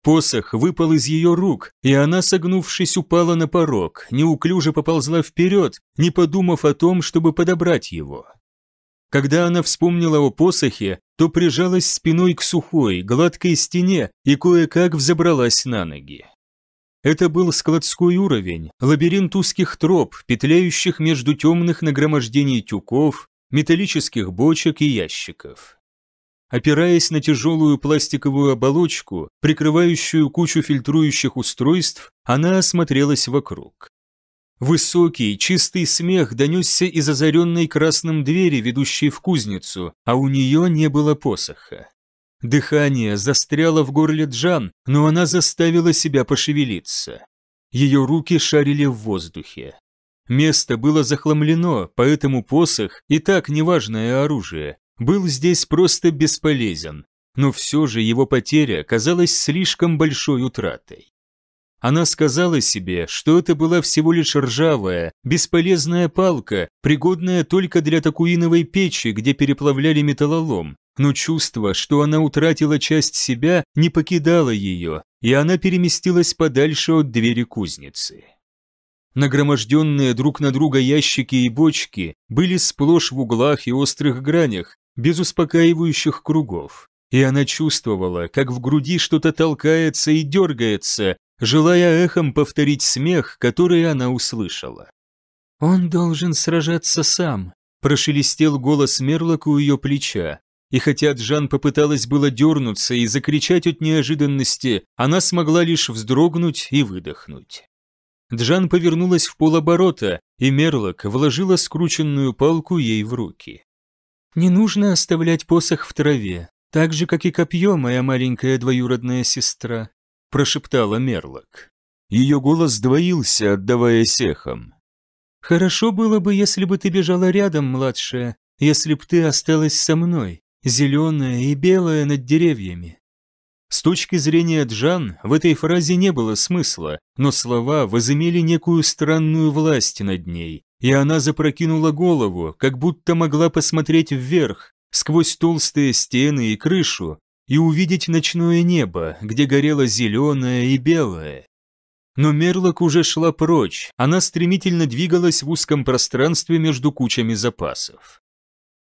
Посох выпал из ее рук, и она, согнувшись, упала на порог, неуклюже поползла вперед, не подумав о том, чтобы подобрать его. Когда она вспомнила о посохе, то прижалась спиной к сухой, гладкой стене и кое-как взобралась на ноги. Это был складской уровень, лабиринт узких троп, петляющих между темных нагромождений тюков, металлических бочек и ящиков. Опираясь на тяжелую пластиковую оболочку, прикрывающую кучу фильтрующих устройств, она осмотрелась вокруг. Высокий, чистый смех донесся из озаренной красным двери, ведущей в кузницу, а у нее не было посоха. Дыхание застряло в горле Джан, но она заставила себя пошевелиться. Ее руки шарили в воздухе. Место было захламлено, поэтому посох, и так неважное оружие, был здесь просто бесполезен, но все же его потеря казалась слишком большой утратой. Она сказала себе, что это была всего лишь ржавая, бесполезная палка, пригодная только для такуиновой печи, где переплавляли металлолом. Но чувство, что она утратила часть себя, не покидало ее, и она переместилась подальше от двери кузницы. Нагроможденные друг на друга ящики и бочки были сплошь в углах и острых гранях, без успокаивающих кругов. И она чувствовала, как в груди что-то толкается и дергается, желая эхом повторить смех, который она услышала. «Он должен сражаться сам», – прошелестел голос Мерлок у ее плеча, и хотя Джан попыталась было дернуться и закричать от неожиданности, она смогла лишь вздрогнуть и выдохнуть. Джан повернулась в полоборота, и Мерлок вложила скрученную палку ей в руки. «Не нужно оставлять посох в траве, так же, как и копье, моя маленькая двоюродная сестра. — прошептала Мерлок. Ее голос двоился, отдаваясь эхом. «Хорошо было бы, если бы ты бежала рядом, младшая, если б ты осталась со мной, зеленая и белая над деревьями». С точки зрения Джан в этой фразе не было смысла, но слова возымели некую странную власть над ней, и она запрокинула голову, как будто могла посмотреть вверх, сквозь толстые стены и крышу, и увидеть ночное небо, где горело зеленое и белое. Но Мерлок уже шла прочь, она стремительно двигалась в узком пространстве между кучами запасов.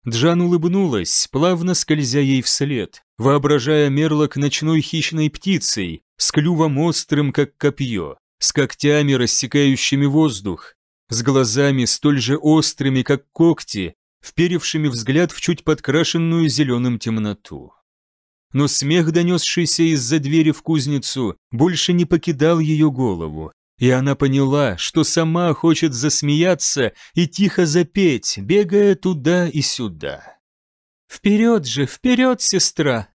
Джан улыбнулась, плавно скользя ей вслед, воображая Мерлок ночной хищной птицей, с клювом острым, как копье, с когтями, рассекающими воздух, с глазами столь же острыми, как когти, вперевшими взгляд в чуть подкрашенную зеленым темноту но смех, донесшийся из-за двери в кузницу, больше не покидал ее голову, и она поняла, что сама хочет засмеяться и тихо запеть, бегая туда и сюда. «Вперед же, вперед, сестра!»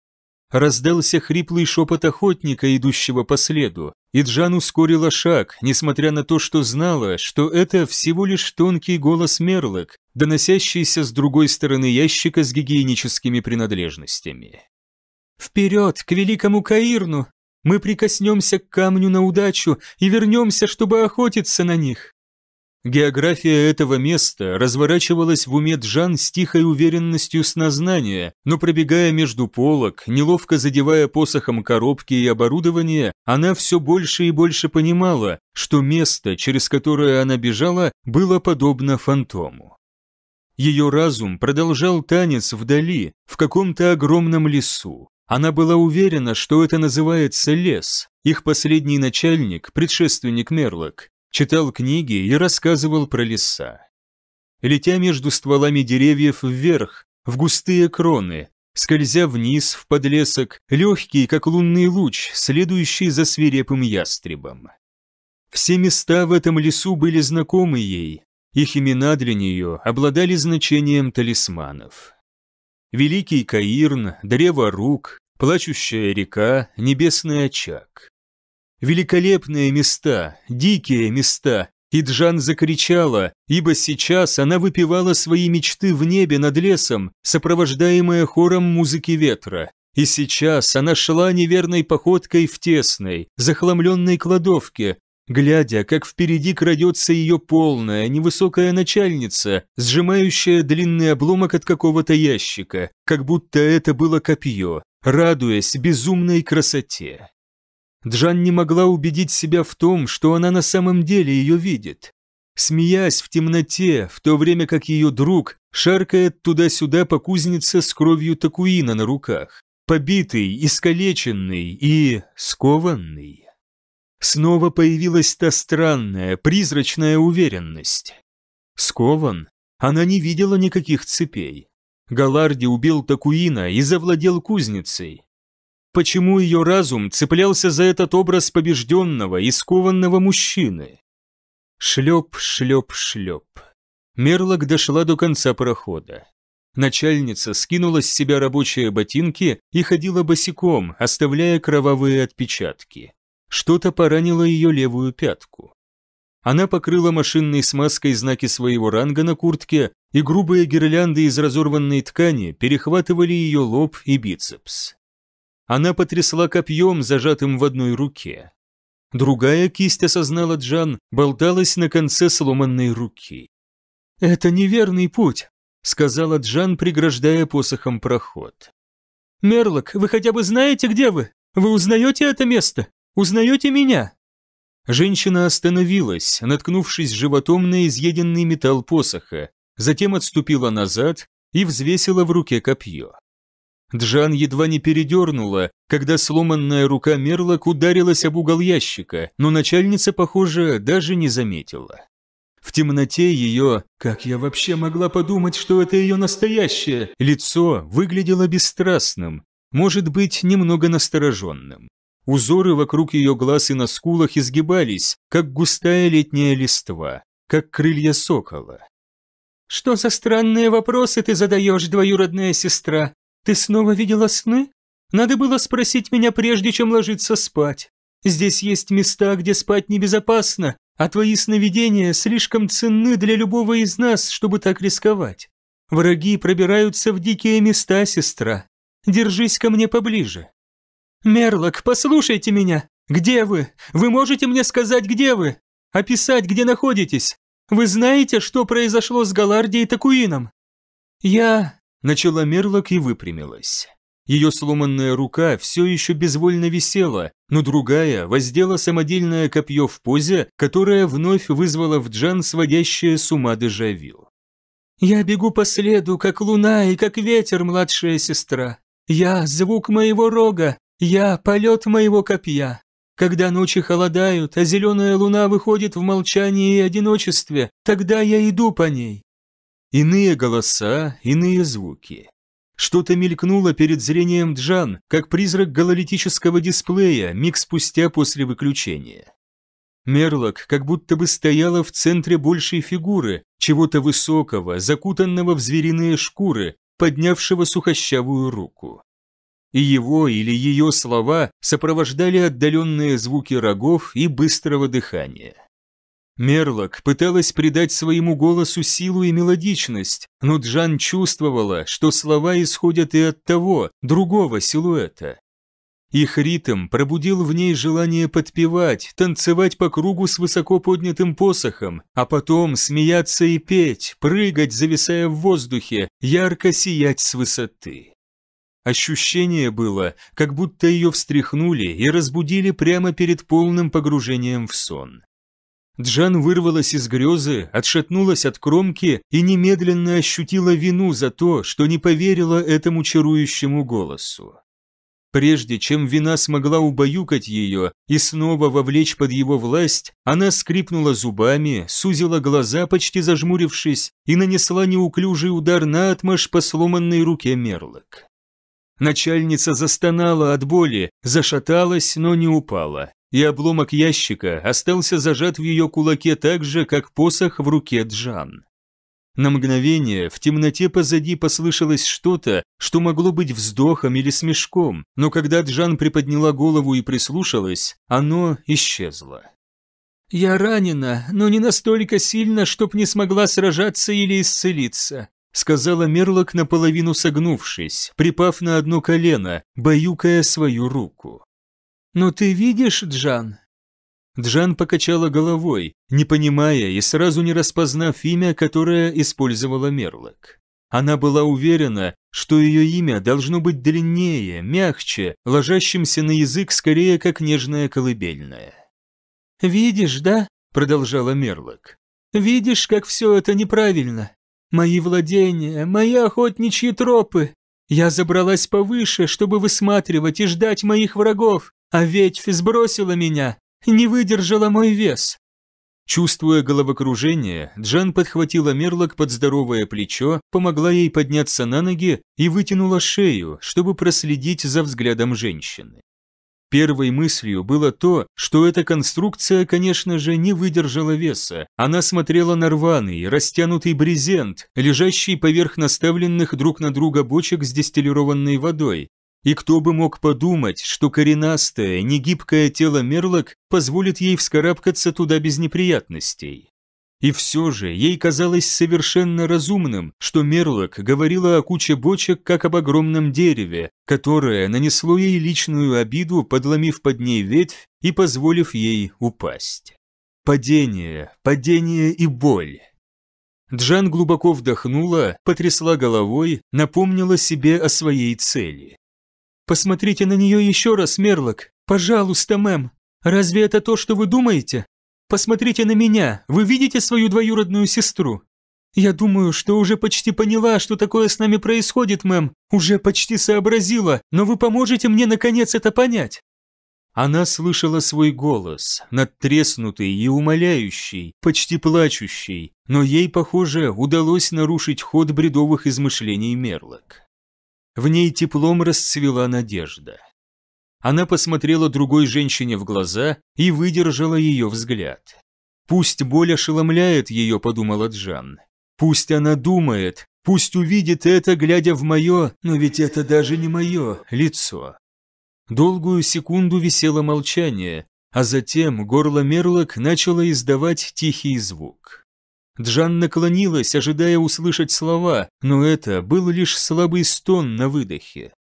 Раздался хриплый шепот охотника, идущего по следу, и Джан ускорила шаг, несмотря на то, что знала, что это всего лишь тонкий голос Мерлок, доносящийся с другой стороны ящика с гигиеническими принадлежностями. Вперед, к великому Каирну! Мы прикоснемся к камню на удачу и вернемся, чтобы охотиться на них!» География этого места разворачивалась в уме Джан с тихой уверенностью снознания, но пробегая между полок, неловко задевая посохом коробки и оборудование, она все больше и больше понимала, что место, через которое она бежала, было подобно фантому. Ее разум продолжал танец вдали, в каком-то огромном лесу, она была уверена, что это называется лес. Их последний начальник, предшественник Мерлок, читал книги и рассказывал про леса. Летя между стволами деревьев вверх, в густые кроны, скользя вниз, в подлесок, легкий, как лунный луч, следующий за свирепым ястребом. Все места в этом лесу были знакомы ей, их имена для нее обладали значением талисманов. Великий Каирн, Древо Рук, Плачущая река, Небесный очаг. Великолепные места, дикие места, и Джан закричала, ибо сейчас она выпивала свои мечты в небе над лесом, сопровождаемая хором музыки ветра. И сейчас она шла неверной походкой в тесной, захламленной кладовке, глядя, как впереди крадется ее полная, невысокая начальница, сжимающая длинный обломок от какого-то ящика, как будто это было копье, радуясь безумной красоте. Джан не могла убедить себя в том, что она на самом деле ее видит. Смеясь в темноте, в то время как ее друг шаркает туда-сюда по кузнице с кровью такуина на руках, побитый, искалеченный и скованный. Снова появилась та странная, призрачная уверенность. Скован, она не видела никаких цепей. Галарди убил Такуина и завладел кузницей. Почему ее разум цеплялся за этот образ побежденного и скованного мужчины? Шлеп, шлеп, шлеп. Мерлок дошла до конца прохода. Начальница скинула с себя рабочие ботинки и ходила босиком, оставляя кровавые отпечатки. Что-то поранило ее левую пятку. Она покрыла машинной смазкой знаки своего ранга на куртке, и грубые гирлянды из разорванной ткани перехватывали ее лоб и бицепс. Она потрясла копьем, зажатым в одной руке. Другая кисть, осознала Джан, болталась на конце сломанной руки. «Это неверный путь», — сказала Джан, преграждая посохом проход. «Мерлок, вы хотя бы знаете, где вы? Вы узнаете это место?» Узнаете меня?» Женщина остановилась, наткнувшись животом на изъеденный металл посоха, затем отступила назад и взвесила в руке копье. Джан едва не передернула, когда сломанная рука Мерлок ударилась об угол ящика, но начальница, похоже, даже не заметила. В темноте ее «Как я вообще могла подумать, что это ее настоящее?» лицо выглядело бесстрастным, может быть, немного настороженным. Узоры вокруг ее глаз и на скулах изгибались, как густая летняя листва, как крылья сокола. «Что за странные вопросы ты задаешь, двоюродная сестра? Ты снова видела сны? Надо было спросить меня, прежде чем ложиться спать. Здесь есть места, где спать небезопасно, а твои сновидения слишком ценны для любого из нас, чтобы так рисковать. Враги пробираются в дикие места, сестра. Держись ко мне поближе». «Мерлок, послушайте меня! Где вы? Вы можете мне сказать, где вы? Описать, где находитесь? Вы знаете, что произошло с Галардией Такуином?» «Я...» – начала Мерлок и выпрямилась. Ее сломанная рука все еще безвольно висела, но другая воздела самодельное копье в позе, которая вновь вызвала в Джан сводящее с ума дежавю. «Я бегу по следу, как луна и как ветер, младшая сестра. Я – звук моего рога. Я – полет моего копья. Когда ночи холодают, а зеленая луна выходит в молчании и одиночестве, тогда я иду по ней». Иные голоса, иные звуки. Что-то мелькнуло перед зрением Джан, как призрак гололитического дисплея, миг спустя после выключения. Мерлок как будто бы стояла в центре большей фигуры, чего-то высокого, закутанного в звериные шкуры, поднявшего сухощавую руку и его или ее слова сопровождали отдаленные звуки рогов и быстрого дыхания. Мерлок пыталась придать своему голосу силу и мелодичность, но Джан чувствовала, что слова исходят и от того, другого силуэта. Их ритм пробудил в ней желание подпевать, танцевать по кругу с высоко поднятым посохом, а потом смеяться и петь, прыгать, зависая в воздухе, ярко сиять с высоты. Ощущение было, как будто ее встряхнули и разбудили прямо перед полным погружением в сон. Джан вырвалась из грезы, отшатнулась от кромки и немедленно ощутила вину за то, что не поверила этому чарующему голосу. Прежде чем вина смогла убаюкать ее и снова вовлечь под его власть, она скрипнула зубами, сузила глаза, почти зажмурившись, и нанесла неуклюжий удар на отмашь по сломанной руке Мерлок. Начальница застонала от боли, зашаталась, но не упала. И обломок ящика остался зажат в ее кулаке так же, как посох в руке Джан. На мгновение в темноте позади послышалось что-то, что могло быть вздохом или смешком, но когда Джан приподняла голову и прислушалась, оно исчезло. «Я ранена, но не настолько сильно, чтоб не смогла сражаться или исцелиться сказала Мерлок, наполовину согнувшись, припав на одно колено, баюкая свою руку. «Но ты видишь, Джан?» Джан покачала головой, не понимая и сразу не распознав имя, которое использовала Мерлок. Она была уверена, что ее имя должно быть длиннее, мягче, ложащимся на язык скорее как нежное колыбельное. «Видишь, да?» – продолжала Мерлок. «Видишь, как все это неправильно? Мои владения, мои охотничьи тропы. Я забралась повыше, чтобы высматривать и ждать моих врагов, а ветвь сбросила меня, не выдержала мой вес. Чувствуя головокружение, Джан подхватила Мерлок под здоровое плечо, помогла ей подняться на ноги и вытянула шею, чтобы проследить за взглядом женщины. Первой мыслью было то, что эта конструкция, конечно же, не выдержала веса. Она смотрела на рваный, растянутый брезент, лежащий поверх наставленных друг на друга бочек с дистиллированной водой. И кто бы мог подумать, что коренастое, негибкое тело Мерлок позволит ей вскарабкаться туда без неприятностей. И все же ей казалось совершенно разумным, что Мерлок говорила о куче бочек, как об огромном дереве, которое нанесло ей личную обиду, подломив под ней ветвь и позволив ей упасть. Падение, падение и боль. Джан глубоко вдохнула, потрясла головой, напомнила себе о своей цели. «Посмотрите на нее еще раз, Мерлок! Пожалуйста, мэм! Разве это то, что вы думаете? Посмотрите на меня, вы видите свою двоюродную сестру? Я думаю, что уже почти поняла, что такое с нами происходит, мэм, уже почти сообразила, но вы поможете мне наконец это понять». Она слышала свой голос, надтреснутый и умоляющий, почти плачущий, но ей, похоже, удалось нарушить ход бредовых измышлений Мерлок. В ней теплом расцвела надежда. Она посмотрела другой женщине в глаза и выдержала ее взгляд. «Пусть боль ошеломляет ее», — подумала Джан. «Пусть она думает, пусть увидит это, глядя в мое, но ведь это даже не мое, лицо». Долгую секунду висело молчание, а затем горло Мерлок начало издавать тихий звук. Джан наклонилась, ожидая услышать слова, но это был лишь слабый стон на выдохе.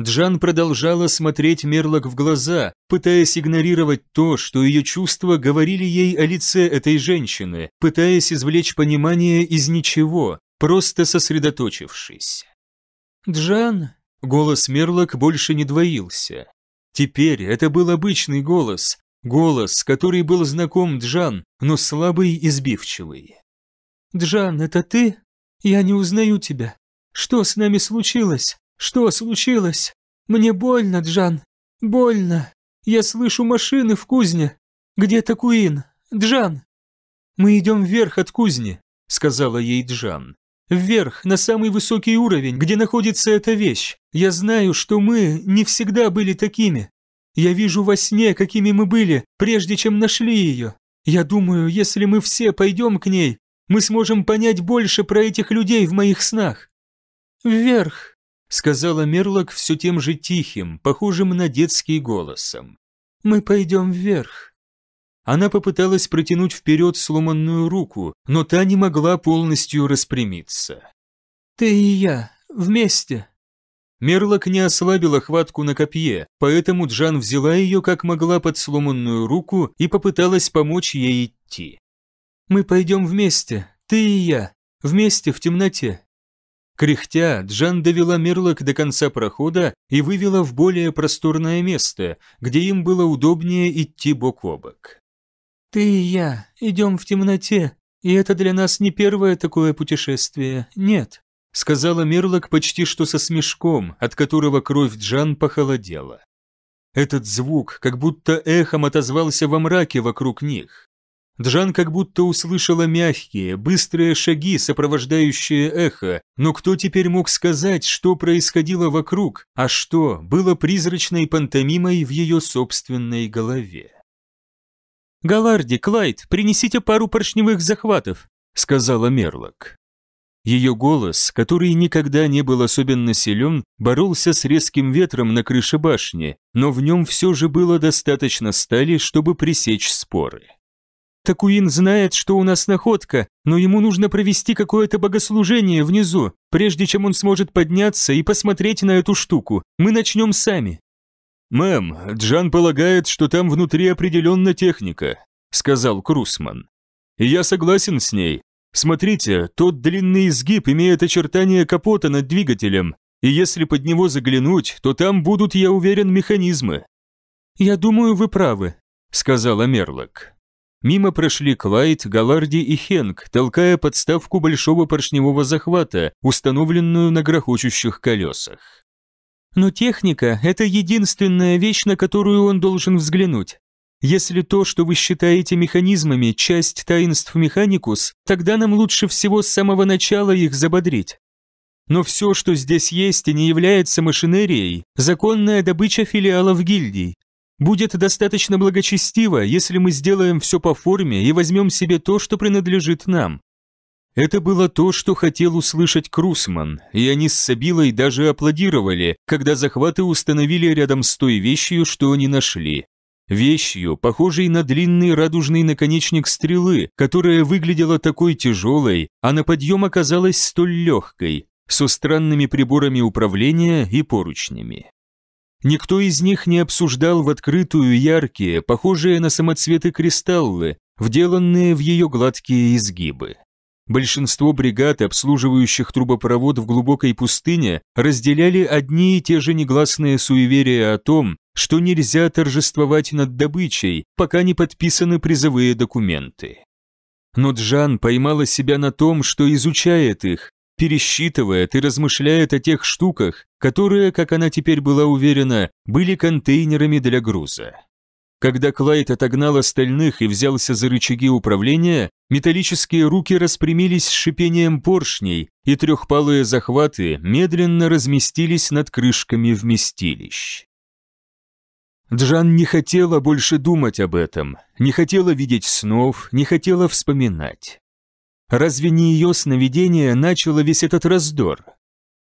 Джан продолжала смотреть Мерлок в глаза, пытаясь игнорировать то, что ее чувства говорили ей о лице этой женщины, пытаясь извлечь понимание из ничего, просто сосредоточившись. «Джан!» — голос Мерлок больше не двоился. Теперь это был обычный голос, голос, который был знаком Джан, но слабый и сбивчивый. «Джан, это ты? Я не узнаю тебя. Что с нами случилось?» «Что случилось? Мне больно, Джан. Больно. Я слышу машины в кузне. Где-то Куин. Джан!» «Мы идем вверх от кузни», — сказала ей Джан. «Вверх, на самый высокий уровень, где находится эта вещь. Я знаю, что мы не всегда были такими. Я вижу во сне, какими мы были, прежде чем нашли ее. Я думаю, если мы все пойдем к ней, мы сможем понять больше про этих людей в моих снах». «Вверх», сказала Мерлок все тем же тихим, похожим на детский голосом. «Мы пойдем вверх». Она попыталась протянуть вперед сломанную руку, но та не могла полностью распрямиться. «Ты и я. Вместе». Мерлок не ослабила хватку на копье, поэтому Джан взяла ее как могла под сломанную руку и попыталась помочь ей идти. «Мы пойдем вместе, ты и я, вместе в темноте, Кряхтя, Джан довела Мерлок до конца прохода и вывела в более просторное место, где им было удобнее идти бок о бок. «Ты и я идем в темноте, и это для нас не первое такое путешествие, нет», сказала Мерлок почти что со смешком, от которого кровь Джан похолодела. Этот звук как будто эхом отозвался во мраке вокруг них. Джан как будто услышала мягкие, быстрые шаги, сопровождающие эхо, но кто теперь мог сказать, что происходило вокруг, а что было призрачной пантомимой в ее собственной голове? «Галарди, Клайд, принесите пару поршневых захватов», — сказала Мерлок. Ее голос, который никогда не был особенно силен, боролся с резким ветром на крыше башни, но в нем все же было достаточно стали, чтобы пресечь споры. Такуин знает, что у нас находка, но ему нужно провести какое-то богослужение внизу, прежде чем он сможет подняться и посмотреть на эту штуку. Мы начнем сами». «Мэм, Джан полагает, что там внутри определенно техника», — сказал Крусман. я согласен с ней. Смотрите, тот длинный изгиб имеет очертания капота над двигателем, и если под него заглянуть, то там будут, я уверен, механизмы». «Я думаю, вы правы», — сказала Мерлок. Мимо прошли Клайд, Галарди и Хенк, толкая подставку большого поршневого захвата, установленную на грохочущих колесах. Но техника – это единственная вещь, на которую он должен взглянуть. Если то, что вы считаете механизмами, часть таинств механикус, тогда нам лучше всего с самого начала их забодрить. Но все, что здесь есть и не является машинерией, законная добыча филиалов гильдий, Будет достаточно благочестиво, если мы сделаем все по форме и возьмем себе то, что принадлежит нам. Это было то, что хотел услышать Крусман, и они с Сабилой даже аплодировали, когда захваты установили рядом с той вещью, что они нашли. Вещью, похожей на длинный радужный наконечник стрелы, которая выглядела такой тяжелой, а на подъем оказалась столь легкой, со странными приборами управления и поручнями. Никто из них не обсуждал в открытую яркие, похожие на самоцветы кристаллы, вделанные в ее гладкие изгибы. Большинство бригад, обслуживающих трубопровод в глубокой пустыне, разделяли одни и те же негласные суеверия о том, что нельзя торжествовать над добычей, пока не подписаны призовые документы. Но Джан поймала себя на том, что изучает их, пересчитывает и размышляет о тех штуках, которые, как она теперь была уверена, были контейнерами для груза. Когда Клайд отогнал остальных и взялся за рычаги управления, металлические руки распрямились с шипением поршней, и трехпалые захваты медленно разместились над крышками вместилищ. Джан не хотела больше думать об этом, не хотела видеть снов, не хотела вспоминать. Разве не ее сновидение начало весь этот раздор?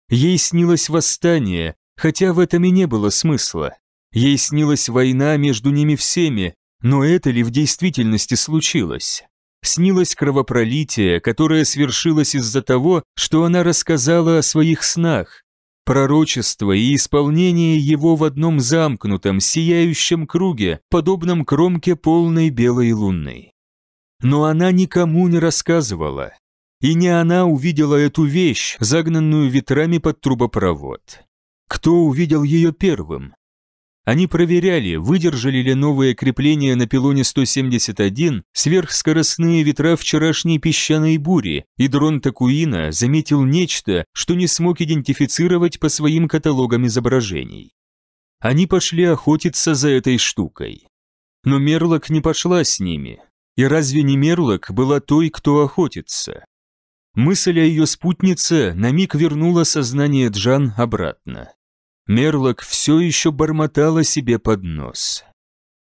Ей снилось восстание, хотя в этом и не было смысла. Ей снилась война между ними всеми, но это ли в действительности случилось? Снилось кровопролитие, которое свершилось из-за того, что она рассказала о своих снах, пророчество и исполнение его в одном замкнутом, сияющем круге, подобном кромке полной белой лунной. Но она никому не рассказывала. И не она увидела эту вещь, загнанную ветрами под трубопровод. Кто увидел ее первым? Они проверяли, выдержали ли новые крепления на пилоне 171 сверхскоростные ветра вчерашней песчаной бури, и дрон Такуина заметил нечто, что не смог идентифицировать по своим каталогам изображений. Они пошли охотиться за этой штукой. Но Мерлок не пошла с ними, и разве не Мерлок была той, кто охотится? Мысль о ее спутнице на миг вернула сознание Джан обратно. Мерлок все еще бормотала себе под нос.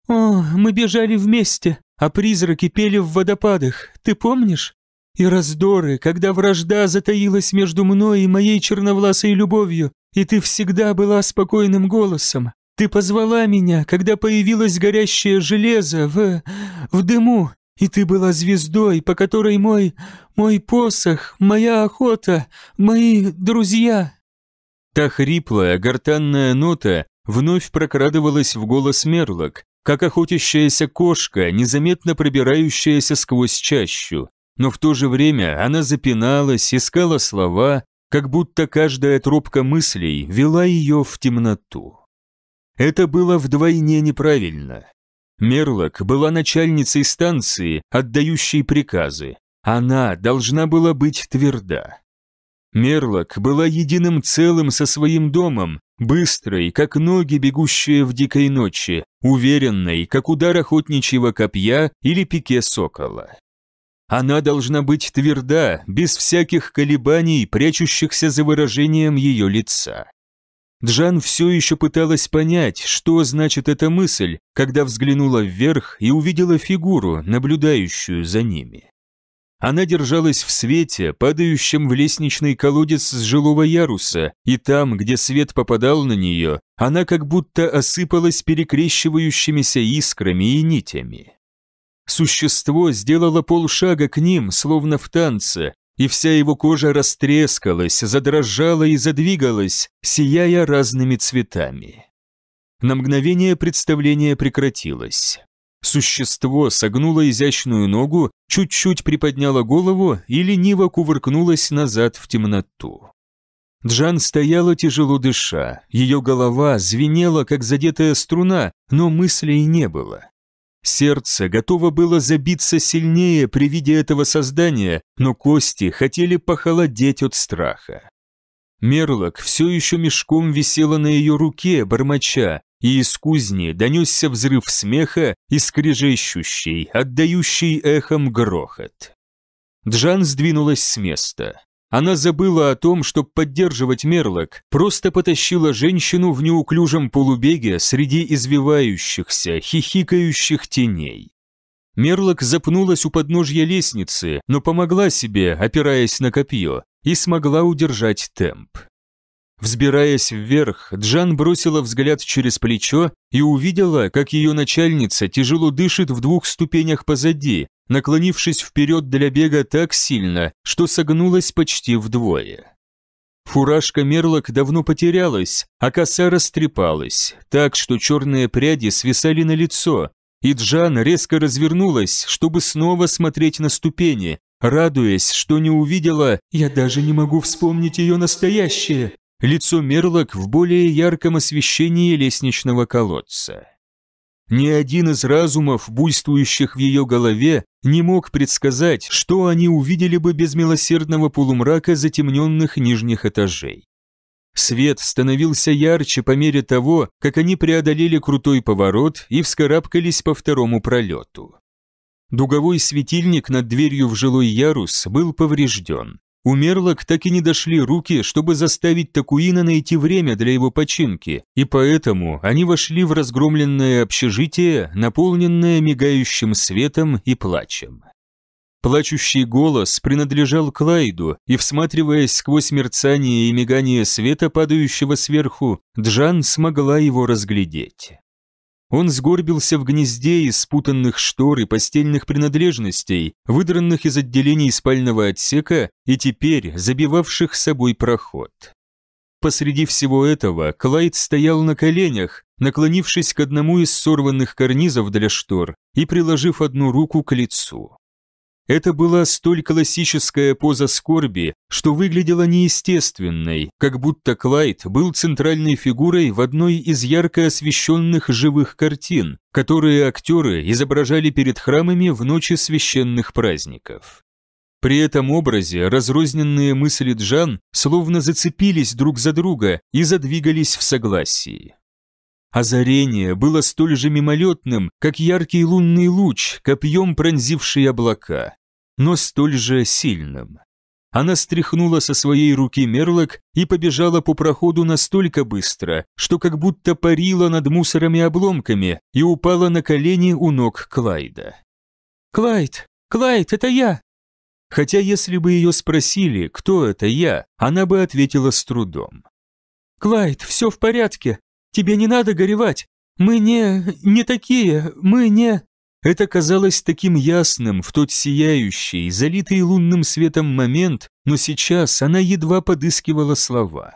«О, мы бежали вместе, а призраки пели в водопадах, ты помнишь? И раздоры, когда вражда затаилась между мной и моей черновласой любовью, и ты всегда была спокойным голосом. Ты позвала меня, когда появилось горящее железо в... в дыму, и ты была звездой, по которой мой... мой посох, моя охота, мои друзья». Та хриплая, гортанная нота вновь прокрадывалась в голос Мерлок, как охотящаяся кошка, незаметно пробирающаяся сквозь чащу. Но в то же время она запиналась, искала слова, как будто каждая тропка мыслей вела ее в темноту. Это было вдвойне неправильно. Мерлок была начальницей станции, отдающей приказы. Она должна была быть тверда. Мерлок была единым целым со своим домом, быстрой, как ноги, бегущие в дикой ночи, уверенной, как удар охотничьего копья или пике сокола. Она должна быть тверда, без всяких колебаний, прячущихся за выражением ее лица. Джан все еще пыталась понять, что значит эта мысль, когда взглянула вверх и увидела фигуру, наблюдающую за ними. Она держалась в свете, падающем в лестничный колодец с жилого яруса, и там, где свет попадал на нее, она как будто осыпалась перекрещивающимися искрами и нитями. Существо сделало полшага к ним, словно в танце, и вся его кожа растрескалась, задрожала и задвигалась, сияя разными цветами. На мгновение представление прекратилось. Существо согнуло изящную ногу, чуть-чуть приподняло голову и лениво кувыркнулось назад в темноту. Джан стояла тяжело дыша, ее голова звенела, как задетая струна, но мыслей не было. Сердце готово было забиться сильнее при виде этого создания, но кости хотели похолодеть от страха. Мерлок все еще мешком висела на ее руке, бормоча, и из кузни донесся взрыв смеха и скрежещущий, отдающий эхом грохот. Джан сдвинулась с места. Она забыла о том, чтобы поддерживать Мерлок, просто потащила женщину в неуклюжем полубеге среди извивающихся, хихикающих теней. Мерлок запнулась у подножья лестницы, но помогла себе, опираясь на копье, и смогла удержать темп. Взбираясь вверх, Джан бросила взгляд через плечо и увидела, как ее начальница тяжело дышит в двух ступенях позади, наклонившись вперед для бега так сильно, что согнулась почти вдвое. Фуражка Мерлок давно потерялась, а коса растрепалась, так что черные пряди свисали на лицо, и Джан резко развернулась, чтобы снова смотреть на ступени, радуясь, что не увидела «Я даже не могу вспомнить ее настоящее!» лицо Мерлок в более ярком освещении лестничного колодца. Ни один из разумов, буйствующих в ее голове, не мог предсказать, что они увидели бы без милосердного полумрака затемненных нижних этажей. Свет становился ярче по мере того, как они преодолели крутой поворот и вскарабкались по второму пролету. Дуговой светильник над дверью в жилой ярус был поврежден. У Мерлок так и не дошли руки, чтобы заставить Такуина найти время для его починки, и поэтому они вошли в разгромленное общежитие, наполненное мигающим светом и плачем. Плачущий голос принадлежал Клайду, и, всматриваясь сквозь мерцание и мигание света, падающего сверху, Джан смогла его разглядеть. Он сгорбился в гнезде из спутанных штор и постельных принадлежностей, выдранных из отделений спального отсека и теперь забивавших собой проход. Посреди всего этого Клайд стоял на коленях, наклонившись к одному из сорванных карнизов для штор и приложив одну руку к лицу. Это была столь классическая поза скорби, что выглядела неестественной, как будто Клайд был центральной фигурой в одной из ярко освещенных живых картин, которые актеры изображали перед храмами в ночи священных праздников. При этом образе разрозненные мысли Джан словно зацепились друг за друга и задвигались в согласии. Озарение было столь же мимолетным, как яркий лунный луч, копьем пронзивший облака, но столь же сильным. Она стряхнула со своей руки мерлок и побежала по проходу настолько быстро, что как будто парила над мусорами-обломками и упала на колени у ног Клайда. «Клайд! Клайд, это я!» Хотя если бы ее спросили, кто это я, она бы ответила с трудом. «Клайд, все в порядке!» Тебе не надо горевать. Мы не... не такие. Мы не...» Это казалось таким ясным в тот сияющий, залитый лунным светом момент, но сейчас она едва подыскивала слова.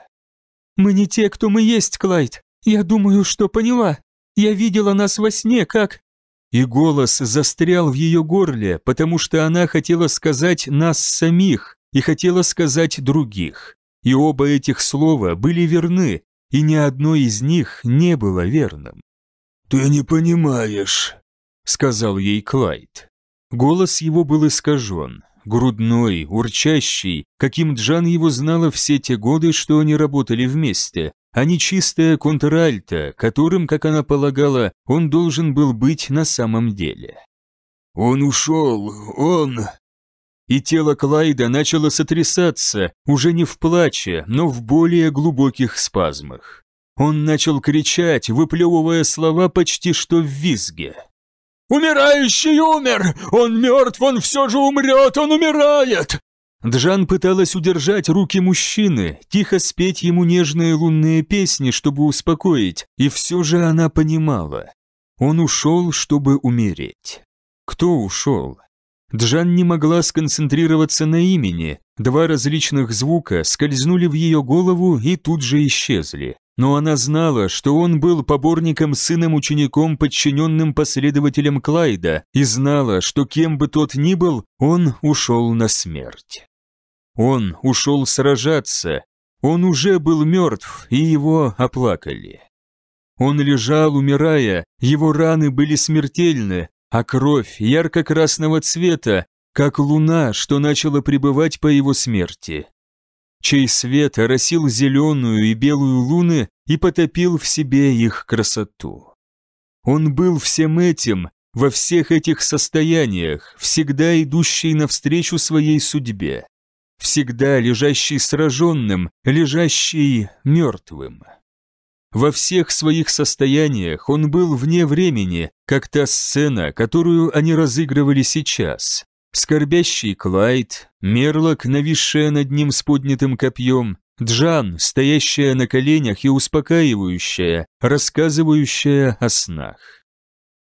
«Мы не те, кто мы есть, Клайд. Я думаю, что поняла. Я видела нас во сне, как...» И голос застрял в ее горле, потому что она хотела сказать «нас самих» и хотела сказать «других». И оба этих слова были верны, и ни одно из них не было верным. «Ты не понимаешь», — сказал ей Клайд. Голос его был искажен, грудной, урчащий, каким Джан его знала все те годы, что они работали вместе, а не чистая контральта, которым, как она полагала, он должен был быть на самом деле. «Он ушел, он...» и тело Клайда начало сотрясаться, уже не в плаче, но в более глубоких спазмах. Он начал кричать, выплевывая слова почти что в визге. «Умирающий умер! Он мертв, он все же умрет, он умирает!» Джан пыталась удержать руки мужчины, тихо спеть ему нежные лунные песни, чтобы успокоить, и все же она понимала. Он ушел, чтобы умереть. Кто ушел? Джан не могла сконцентрироваться на имени. Два различных звука скользнули в ее голову и тут же исчезли. Но она знала, что он был поборником, сыном, учеником, подчиненным последователем Клайда, и знала, что кем бы тот ни был, он ушел на смерть. Он ушел сражаться. Он уже был мертв, и его оплакали. Он лежал, умирая, его раны были смертельны, а кровь ярко-красного цвета, как луна, что начала пребывать по его смерти. Чей свет оросил зеленую и белую луны и потопил в себе их красоту. Он был всем этим, во всех этих состояниях, всегда идущий навстречу своей судьбе, всегда лежащий сраженным, лежащий мертвым. Во всех своих состояниях он был вне времени, как та сцена, которую они разыгрывали сейчас. Скорбящий Клайд, Мерлок, нависшая над ним с поднятым копьем, Джан, стоящая на коленях и успокаивающая, рассказывающая о снах.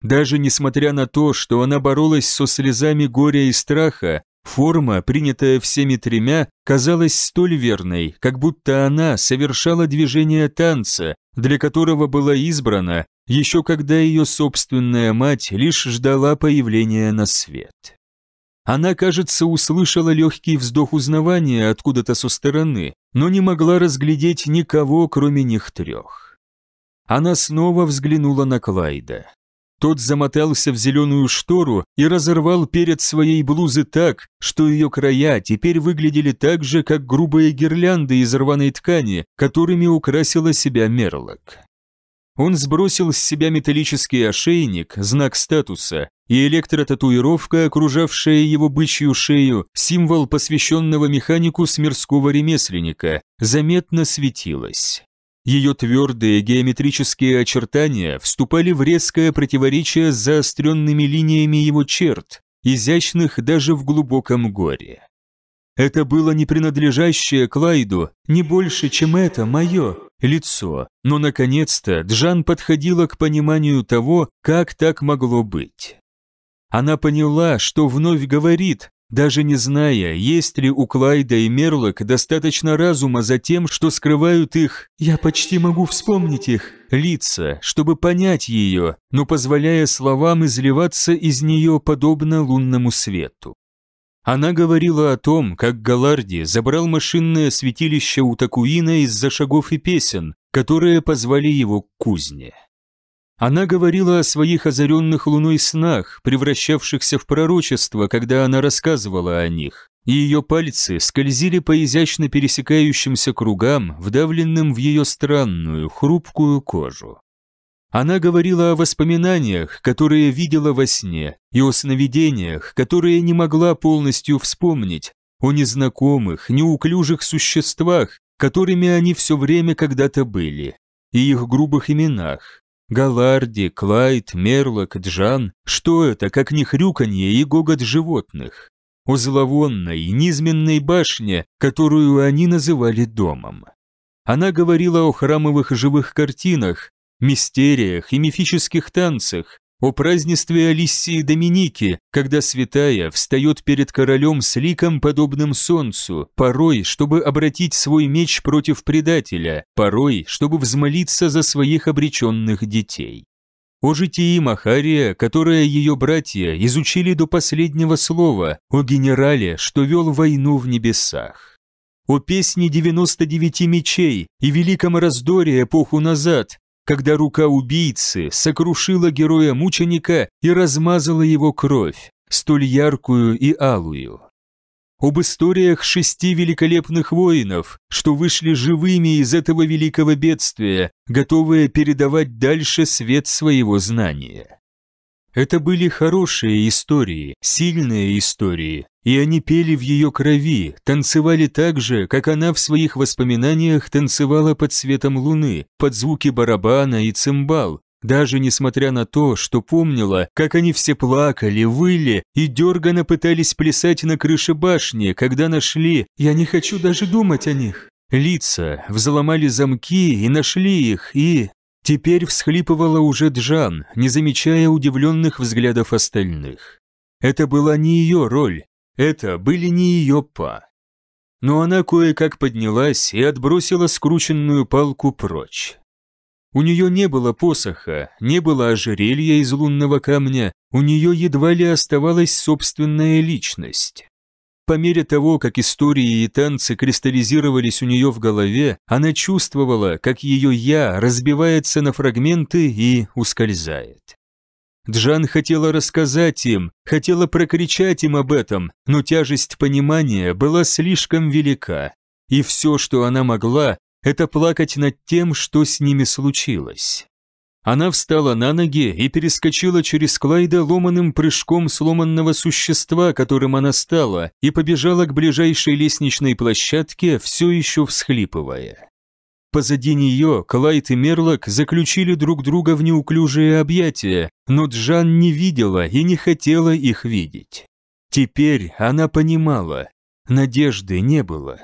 Даже несмотря на то, что она боролась со слезами горя и страха, форма, принятая всеми тремя, казалась столь верной, как будто она совершала движение танца, для которого была избрана, еще когда ее собственная мать лишь ждала появления на свет. Она, кажется, услышала легкий вздох узнавания откуда-то со стороны, но не могла разглядеть никого, кроме них трех. Она снова взглянула на Клайда. Тот замотался в зеленую штору и разорвал перед своей блузы так, что ее края теперь выглядели так же, как грубые гирлянды из рваной ткани, которыми украсила себя Мерлок. Он сбросил с себя металлический ошейник, знак статуса, и электротатуировка, окружавшая его бычью шею, символ посвященного механику смирского ремесленника, заметно светилась. Ее твердые геометрические очертания вступали в резкое противоречие с заостренными линиями его черт, изящных даже в глубоком горе. Это было не принадлежащее Клайду, не больше, чем это мое лицо, но, наконец-то, Джан подходила к пониманию того, как так могло быть. Она поняла, что вновь говорит, даже не зная, есть ли у Клайда и Мерлок достаточно разума за тем, что скрывают их «я почти могу вспомнить их» лица, чтобы понять ее, но позволяя словам изливаться из нее подобно лунному свету. Она говорила о том, как Галарди забрал машинное святилище у Такуина из-за шагов и песен, которые позвали его к кузне. Она говорила о своих озаренных луной снах, превращавшихся в пророчество, когда она рассказывала о них, и ее пальцы скользили по изящно пересекающимся кругам, вдавленным в ее странную, хрупкую кожу. Она говорила о воспоминаниях, которые видела во сне, и о сновидениях, которые не могла полностью вспомнить, о незнакомых, неуклюжих существах, которыми они все время когда-то были, и их грубых именах, Галарди, Клайд, Мерлок, Джан. Что это, как не хрюканье и гогот животных? О зловонной, низменной башне, которую они называли домом. Она говорила о храмовых живых картинах, мистериях и мифических танцах, о празднестве Алисии Доминики, когда святая встает перед королем с ликом, подобным солнцу, порой, чтобы обратить свой меч против предателя, порой, чтобы взмолиться за своих обреченных детей. О житии Махария, которое ее братья изучили до последнего слова, о генерале, что вел войну в небесах о песне 99 мечей и великом раздоре эпоху назад, когда рука убийцы сокрушила героя-мученика и размазала его кровь, столь яркую и алую. Об историях шести великолепных воинов, что вышли живыми из этого великого бедствия, готовые передавать дальше свет своего знания. Это были хорошие истории, сильные истории, и они пели в ее крови, танцевали так же, как она в своих воспоминаниях танцевала под светом луны, под звуки барабана и цимбал, даже несмотря на то, что помнила, как они все плакали, выли и дерганно пытались плясать на крыше башни, когда нашли «Я не хочу даже думать о них». Лица взломали замки и нашли их, и... Теперь всхлипывала уже Джан, не замечая удивленных взглядов остальных. Это была не ее роль, это были не ее па. Но она кое-как поднялась и отбросила скрученную палку прочь. У нее не было посоха, не было ожерелья из лунного камня, у нее едва ли оставалась собственная личность. По мере того, как истории и танцы кристаллизировались у нее в голове, она чувствовала, как ее «я» разбивается на фрагменты и ускользает. Джан хотела рассказать им, хотела прокричать им об этом, но тяжесть понимания была слишком велика. И все, что она могла, это плакать над тем, что с ними случилось. Она встала на ноги и перескочила через Клайда ломаным прыжком сломанного существа, которым она стала, и побежала к ближайшей лестничной площадке, все еще всхлипывая. Позади нее Клайд и Мерлок заключили друг друга в неуклюжие объятия, но Джан не видела и не хотела их видеть. Теперь она понимала, надежды не было.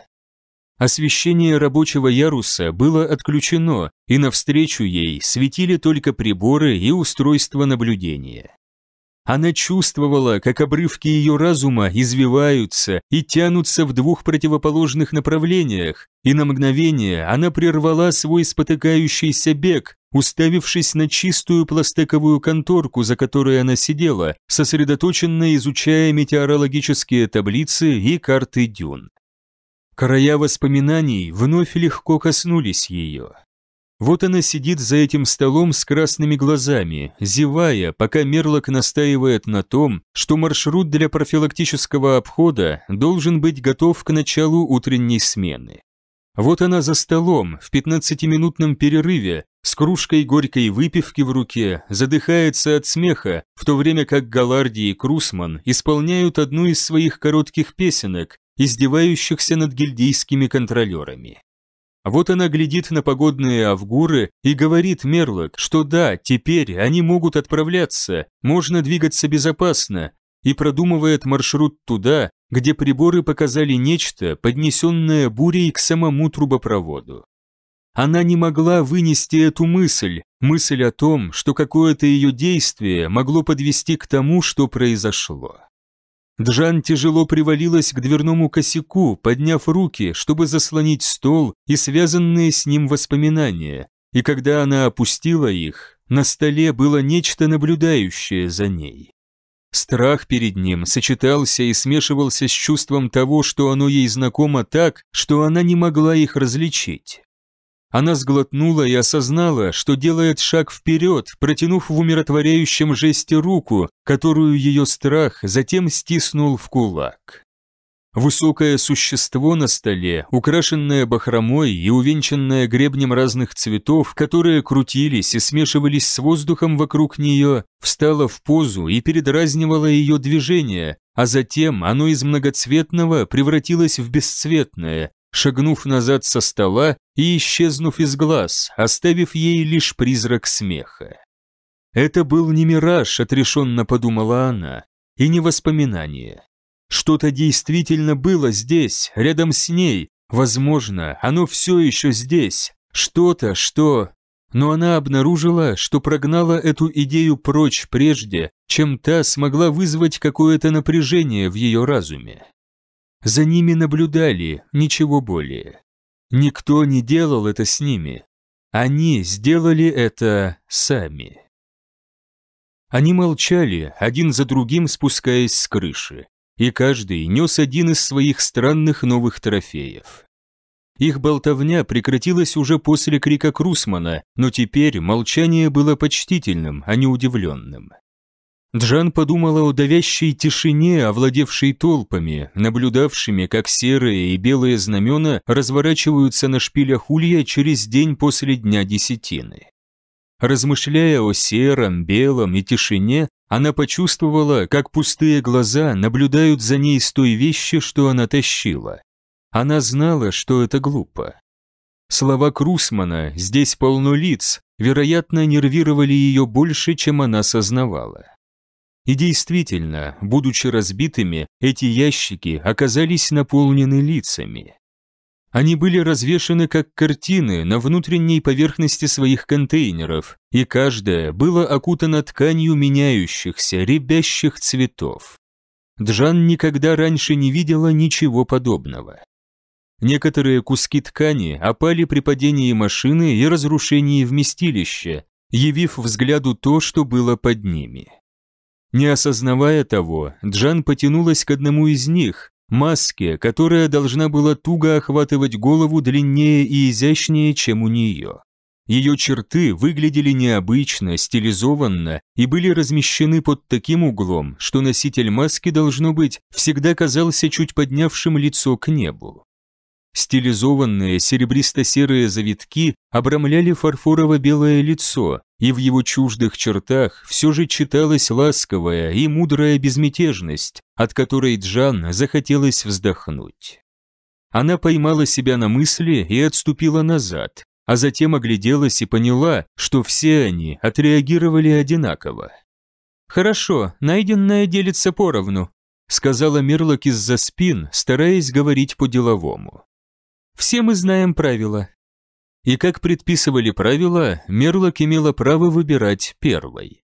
Освещение рабочего яруса было отключено, и навстречу ей светили только приборы и устройства наблюдения. Она чувствовала, как обрывки ее разума извиваются и тянутся в двух противоположных направлениях, и на мгновение она прервала свой спотыкающийся бег, уставившись на чистую пластиковую конторку, за которой она сидела, сосредоточенно изучая метеорологические таблицы и карты дюн. Края воспоминаний вновь легко коснулись ее. Вот она сидит за этим столом с красными глазами, зевая, пока Мерлок настаивает на том, что маршрут для профилактического обхода должен быть готов к началу утренней смены. Вот она за столом, в 15-минутном перерыве, с кружкой горькой выпивки в руке, задыхается от смеха, в то время как Галарди и Крусман исполняют одну из своих коротких песенок, издевающихся над гильдейскими контролерами. Вот она глядит на погодные авгуры и говорит Мерлок, что да, теперь они могут отправляться, можно двигаться безопасно, и продумывает маршрут туда, где приборы показали нечто, поднесенное бурей к самому трубопроводу. Она не могла вынести эту мысль, мысль о том, что какое-то ее действие могло подвести к тому, что произошло. Джан тяжело привалилась к дверному косяку, подняв руки, чтобы заслонить стол и связанные с ним воспоминания, и когда она опустила их, на столе было нечто наблюдающее за ней. Страх перед ним сочетался и смешивался с чувством того, что оно ей знакомо так, что она не могла их различить. Она сглотнула и осознала, что делает шаг вперед, протянув в умиротворяющем жесте руку, которую ее страх затем стиснул в кулак. Высокое существо на столе, украшенное бахромой и увенчанное гребнем разных цветов, которые крутились и смешивались с воздухом вокруг нее, встало в позу и передразнивало ее движение, а затем оно из многоцветного превратилось в бесцветное, шагнув назад со стола и исчезнув из глаз, оставив ей лишь призрак смеха. Это был не мираж, отрешенно подумала она, и не воспоминание. Что-то действительно было здесь, рядом с ней, возможно, оно все еще здесь, что-то, что... Но она обнаружила, что прогнала эту идею прочь прежде, чем та смогла вызвать какое-то напряжение в ее разуме. За ними наблюдали, ничего более. Никто не делал это с ними. Они сделали это сами. Они молчали, один за другим спускаясь с крыши, и каждый нес один из своих странных новых трофеев. Их болтовня прекратилась уже после крика Крусмана, но теперь молчание было почтительным, а не удивленным. Джан подумала о давящей тишине, овладевшей толпами, наблюдавшими, как серые и белые знамена разворачиваются на шпилях улья через день после Дня Десятины. Размышляя о сером, белом и тишине, она почувствовала, как пустые глаза наблюдают за ней с той вещи, что она тащила. Она знала, что это глупо. Слова Крусмана «здесь полно лиц» вероятно нервировали ее больше, чем она сознавала. И действительно, будучи разбитыми, эти ящики оказались наполнены лицами. Они были развешаны как картины на внутренней поверхности своих контейнеров, и каждое было окутано тканью меняющихся, рябящих цветов. Джан никогда раньше не видела ничего подобного. Некоторые куски ткани опали при падении машины и разрушении вместилища, явив взгляду то, что было под ними. Не осознавая того, Джан потянулась к одному из них, маске, которая должна была туго охватывать голову длиннее и изящнее, чем у нее. Ее черты выглядели необычно, стилизованно и были размещены под таким углом, что носитель маски, должно быть, всегда казался чуть поднявшим лицо к небу. Стилизованные серебристо-серые завитки обрамляли фарфорово-белое лицо, и в его чуждых чертах все же читалась ласковая и мудрая безмятежность, от которой Джан захотелось вздохнуть. Она поймала себя на мысли и отступила назад, а затем огляделась и поняла, что все они отреагировали одинаково. «Хорошо, найденное делится поровну», — сказала Мерлок из-за спин, стараясь говорить по-деловому. Все мы знаем правила. И как предписывали правила, Мерлок имела право выбирать первой.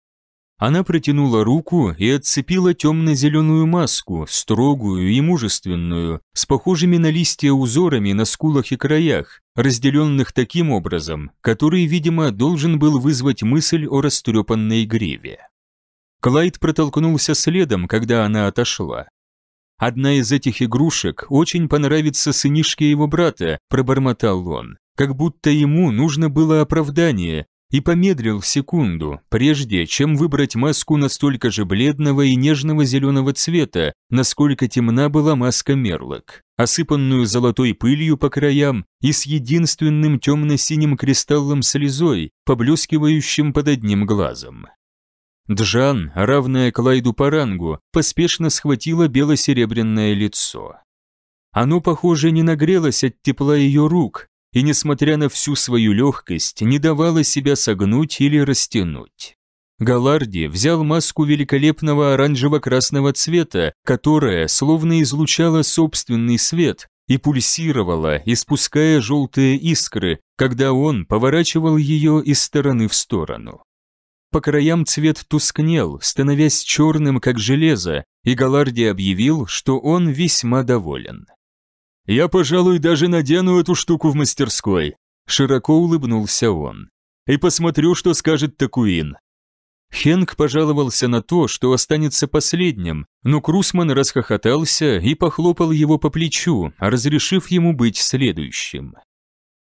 Она протянула руку и отцепила темно-зеленую маску, строгую и мужественную, с похожими на листья узорами на скулах и краях, разделенных таким образом, который, видимо, должен был вызвать мысль о растрепанной гриве. Клайд протолкнулся следом, когда она отошла. «Одна из этих игрушек очень понравится сынишке его брата», – пробормотал он. Как будто ему нужно было оправдание, и помедлил секунду, прежде чем выбрать маску настолько же бледного и нежного зеленого цвета, насколько темна была маска Мерлок, осыпанную золотой пылью по краям и с единственным темно-синим кристаллом слезой, поблескивающим под одним глазом. Джан, равная Клайду по рангу, поспешно схватила бело-серебряное лицо. Оно, похоже, не нагрелось от тепла ее рук, и, несмотря на всю свою легкость, не давало себя согнуть или растянуть. Галарди взял маску великолепного оранжево-красного цвета, которая словно излучала собственный свет и пульсировала, испуская желтые искры, когда он поворачивал ее из стороны в сторону. По краям цвет тускнел, становясь черным, как железо, и Галарди объявил, что он весьма доволен. «Я, пожалуй, даже надену эту штуку в мастерской», — широко улыбнулся он. «И посмотрю, что скажет Такуин. Хенк пожаловался на то, что останется последним, но Крусман расхохотался и похлопал его по плечу, разрешив ему быть следующим.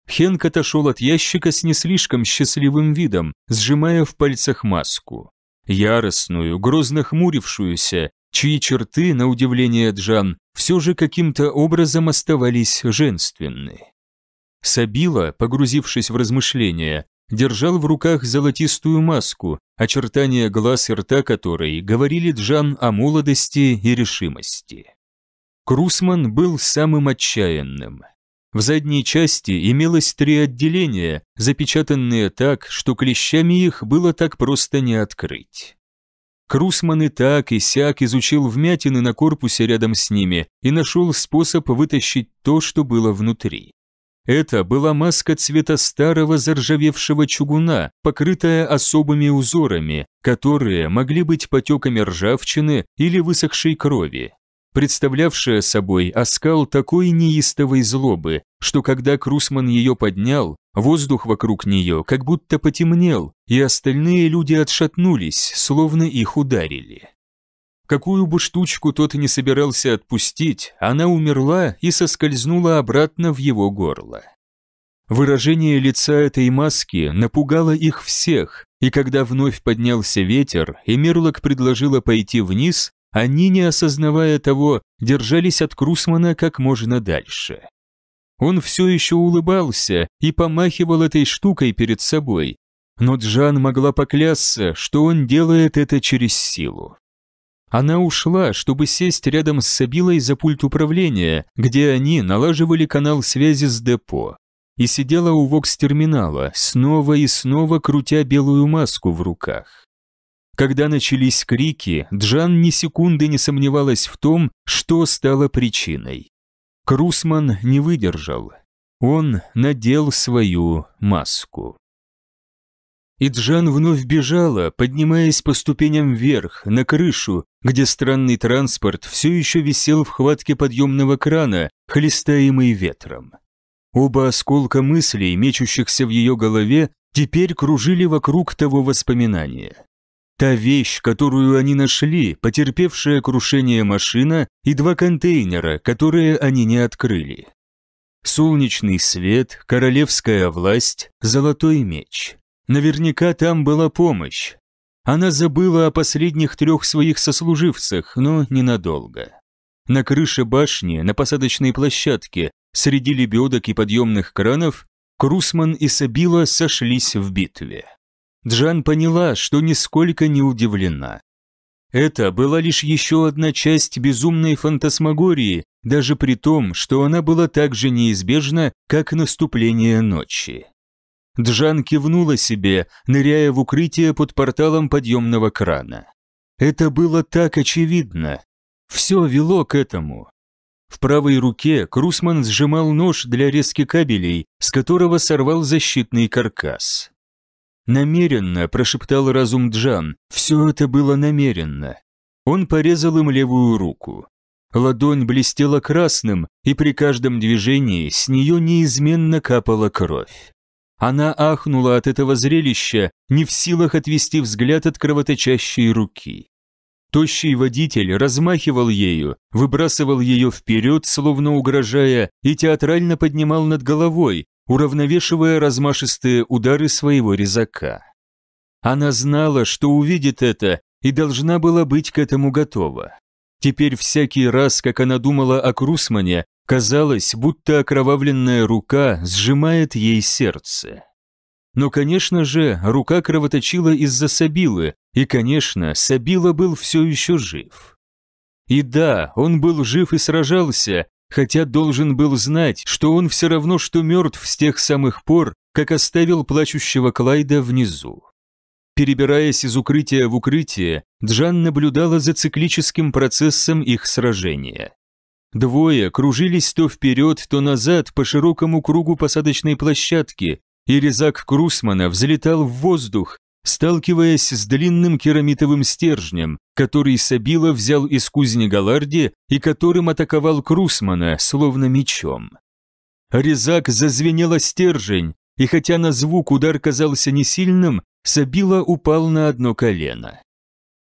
Хенк отошел от ящика с не слишком счастливым видом, сжимая в пальцах маску. Яростную, грозно хмурившуюся, чьи черты, на удивление Джан, все же каким-то образом оставались женственны. Сабила, погрузившись в размышления, держал в руках золотистую маску, очертания глаз и рта которой говорили Джан о молодости и решимости. Крусман был самым отчаянным – в задней части имелось три отделения, запечатанные так, что клещами их было так просто не открыть. Крусман и так и сяк изучил вмятины на корпусе рядом с ними и нашел способ вытащить то, что было внутри. Это была маска цвета старого заржавевшего чугуна, покрытая особыми узорами, которые могли быть потеками ржавчины или высохшей крови представлявшая собой оскал такой неистовой злобы, что когда Крусман ее поднял, воздух вокруг нее как будто потемнел, и остальные люди отшатнулись, словно их ударили. Какую бы штучку тот не собирался отпустить, она умерла и соскользнула обратно в его горло. Выражение лица этой маски напугало их всех, и когда вновь поднялся ветер, и Мерлок предложила пойти вниз, они, не осознавая того, держались от Крусмана как можно дальше. Он все еще улыбался и помахивал этой штукой перед собой, но Джан могла поклясться, что он делает это через силу. Она ушла, чтобы сесть рядом с Сабилой за пульт управления, где они налаживали канал связи с депо, и сидела у вокс-терминала, снова и снова крутя белую маску в руках. Когда начались крики, Джан ни секунды не сомневалась в том, что стало причиной. Крусман не выдержал. Он надел свою маску. И Джан вновь бежала, поднимаясь по ступеням вверх, на крышу, где странный транспорт все еще висел в хватке подъемного крана, хлестаемый ветром. Оба осколка мыслей, мечущихся в ее голове, теперь кружили вокруг того воспоминания. Та вещь, которую они нашли, потерпевшая крушение машина и два контейнера, которые они не открыли. Солнечный свет, королевская власть, золотой меч. Наверняка там была помощь. Она забыла о последних трех своих сослуживцах, но ненадолго. На крыше башни, на посадочной площадке, среди лебедок и подъемных кранов, Крусман и Сабила сошлись в битве. Джан поняла, что нисколько не удивлена. Это была лишь еще одна часть безумной фантасмагории, даже при том, что она была так же неизбежна, как наступление ночи. Джан кивнула себе, ныряя в укрытие под порталом подъемного крана. Это было так очевидно. Все вело к этому. В правой руке Крусман сжимал нож для резки кабелей, с которого сорвал защитный каркас. «Намеренно», – прошептал разум Джан, – «все это было намеренно». Он порезал им левую руку. Ладонь блестела красным, и при каждом движении с нее неизменно капала кровь. Она ахнула от этого зрелища, не в силах отвести взгляд от кровоточащей руки. Тощий водитель размахивал ею, выбрасывал ее вперед, словно угрожая, и театрально поднимал над головой, уравновешивая размашистые удары своего резака. Она знала, что увидит это, и должна была быть к этому готова. Теперь всякий раз, как она думала о Крусмане, казалось, будто окровавленная рука сжимает ей сердце. Но, конечно же, рука кровоточила из-за сабилы, и, конечно, Сабила был все еще жив. И да, он был жив и сражался, хотя должен был знать, что он все равно что мертв с тех самых пор, как оставил плачущего Клайда внизу. Перебираясь из укрытия в укрытие, Джан наблюдала за циклическим процессом их сражения. Двое кружились то вперед, то назад по широкому кругу посадочной площадки, и резак Крусмана взлетал в воздух, сталкиваясь с длинным керамитовым стержнем, который Сабила взял из кузни Галарди и которым атаковал Крусмана, словно мечом. Резак зазвенела стержень, и хотя на звук удар казался несильным, Сабила упал на одно колено.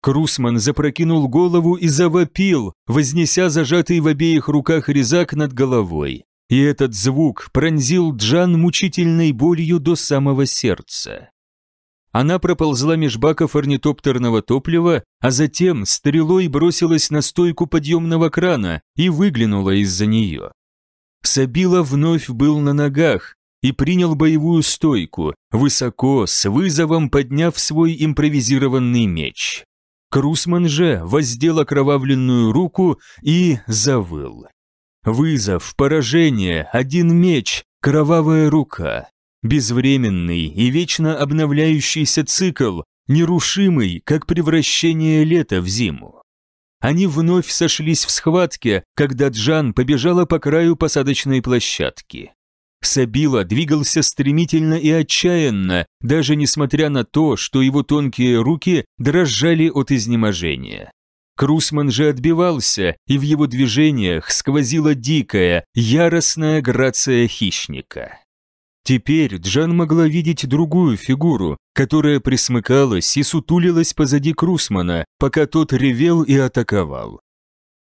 Крусман запрокинул голову и завопил, вознеся зажатый в обеих руках резак над головой. И этот звук пронзил Джан мучительной болью до самого сердца. Она проползла меж баков орнитоптерного топлива, а затем стрелой бросилась на стойку подъемного крана и выглянула из-за нее. Сабила вновь был на ногах и принял боевую стойку, высоко, с вызовом подняв свой импровизированный меч. Крусман же воздел окровавленную руку и завыл. Вызов, поражение, один меч, кровавая рука. Безвременный и вечно обновляющийся цикл, нерушимый, как превращение лета в зиму. Они вновь сошлись в схватке, когда Джан побежала по краю посадочной площадки. Сабила двигался стремительно и отчаянно, даже несмотря на то, что его тонкие руки дрожали от изнеможения. Крусман же отбивался, и в его движениях сквозила дикая, яростная грация хищника. Теперь Джан могла видеть другую фигуру, которая присмыкалась и сутулилась позади Крусмана, пока тот ревел и атаковал.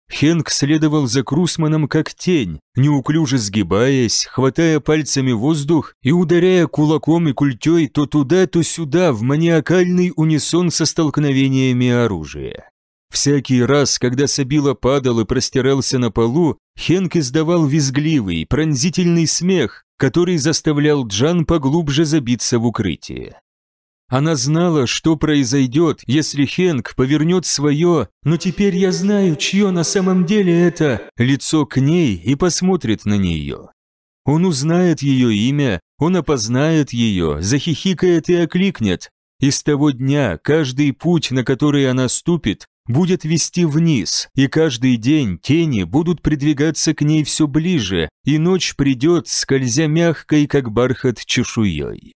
Хенк следовал за Крусманом как тень, неуклюже сгибаясь, хватая пальцами воздух и ударяя кулаком и культей то туда, то сюда в маниакальный унисон со столкновениями оружия. Всякий раз, когда Сабила падал и простирался на полу, Хенк издавал визгливый, пронзительный смех, который заставлял Джан поглубже забиться в укрытие. Она знала, что произойдет, если Хенк повернет свое «но теперь я знаю, чье на самом деле это» лицо к ней и посмотрит на нее. Он узнает ее имя, он опознает ее, захихикает и окликнет и с того дня каждый путь, на который она ступит, будет вести вниз, и каждый день тени будут придвигаться к ней все ближе, и ночь придет, скользя мягкой, как бархат, чешуей.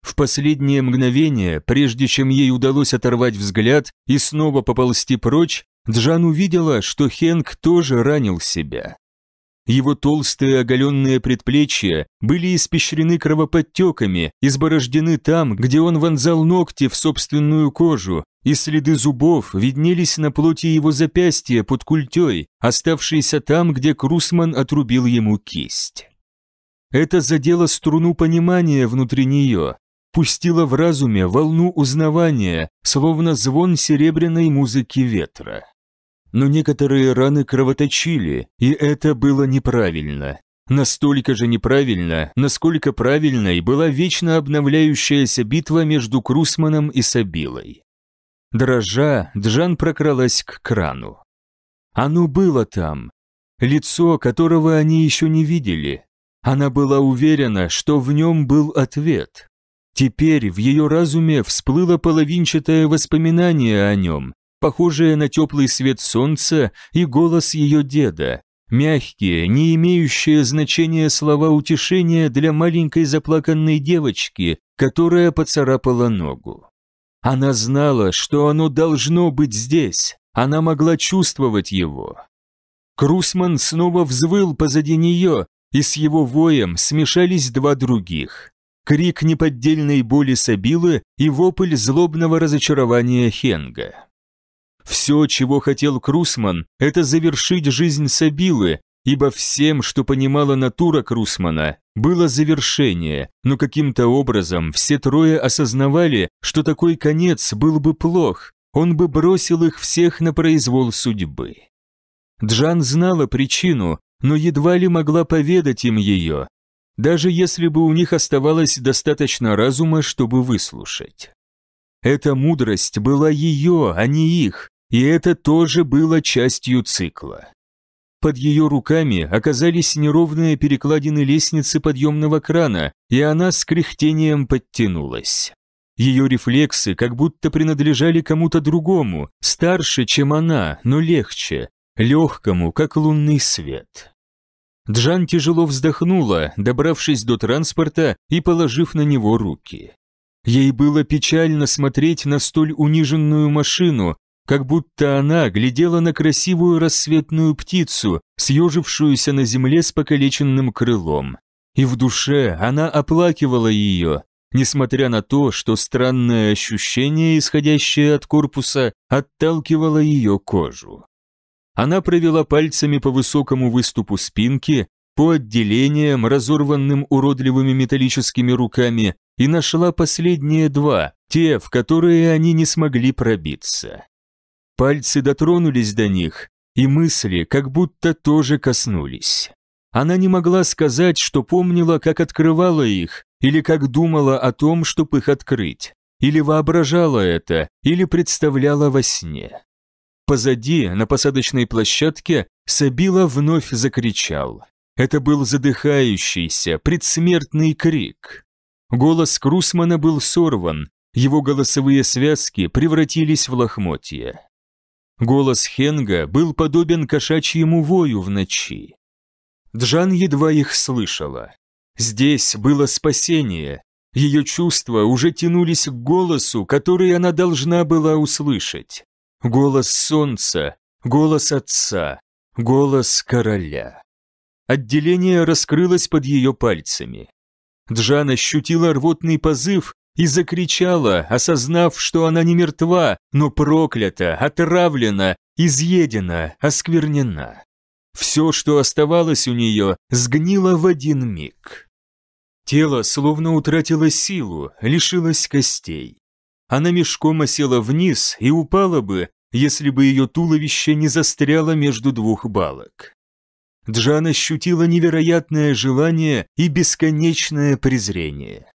В последнее мгновение, прежде чем ей удалось оторвать взгляд и снова поползти прочь, Джан увидела, что Хенк тоже ранил себя. Его толстые оголенные предплечья были испещрены кровоподтеками, изборождены там, где он вонзал ногти в собственную кожу, и следы зубов виднелись на плоти его запястья под культей, оставшейся там, где Крусман отрубил ему кисть. Это задело струну понимания внутри нее, пустило в разуме волну узнавания, словно звон серебряной музыки ветра но некоторые раны кровоточили, и это было неправильно. Настолько же неправильно, насколько правильной была вечно обновляющаяся битва между Крусманом и Сабилой. Дрожа, Джан прокралась к крану. Оно было там. Лицо, которого они еще не видели. Она была уверена, что в нем был ответ. Теперь в ее разуме всплыло половинчатое воспоминание о нем, похожее на теплый свет солнца и голос ее деда, мягкие, не имеющие значения слова утешения для маленькой заплаканной девочки, которая поцарапала ногу. Она знала, что оно должно быть здесь, она могла чувствовать его. Крусман снова взвыл позади нее, и с его воем смешались два других. Крик неподдельной боли Сабилы и вопль злобного разочарования Хенга. Все, чего хотел Крусман, это завершить жизнь Сабилы, ибо всем, что понимала натура Крусмана, было завершение, но каким-то образом все трое осознавали, что такой конец был бы плох, он бы бросил их всех на произвол судьбы. Джан знала причину, но едва ли могла поведать им ее, даже если бы у них оставалось достаточно разума, чтобы выслушать. Эта мудрость была ее, а не их, и это тоже было частью цикла. Под ее руками оказались неровные перекладины лестницы подъемного крана, и она с кряхтением подтянулась. Ее рефлексы как будто принадлежали кому-то другому, старше, чем она, но легче, легкому, как лунный свет. Джан тяжело вздохнула, добравшись до транспорта и положив на него руки. Ей было печально смотреть на столь униженную машину, как будто она глядела на красивую рассветную птицу, съежившуюся на земле с покалеченным крылом. И в душе она оплакивала ее, несмотря на то, что странное ощущение, исходящее от корпуса, отталкивало ее кожу. Она провела пальцами по высокому выступу спинки, по отделениям, разорванным уродливыми металлическими руками, и нашла последние два, те, в которые они не смогли пробиться. Пальцы дотронулись до них, и мысли как будто тоже коснулись. Она не могла сказать, что помнила, как открывала их, или как думала о том, чтобы их открыть, или воображала это, или представляла во сне. Позади, на посадочной площадке, Сабила вновь закричал. Это был задыхающийся, предсмертный крик. Голос Крусмана был сорван, его голосовые связки превратились в лохмотья. Голос Хенга был подобен кошачьему вою в ночи. Джан едва их слышала. Здесь было спасение. Ее чувства уже тянулись к голосу, который она должна была услышать. Голос солнца, голос отца, голос короля. Отделение раскрылось под ее пальцами. Джан ощутила рвотный позыв и закричала, осознав, что она не мертва, но проклята, отравлена, изъедена, осквернена. Все, что оставалось у нее, сгнило в один миг. Тело словно утратило силу, лишилось костей. Она мешком осела вниз и упала бы, если бы ее туловище не застряло между двух балок. Джан ощутила невероятное желание и бесконечное презрение.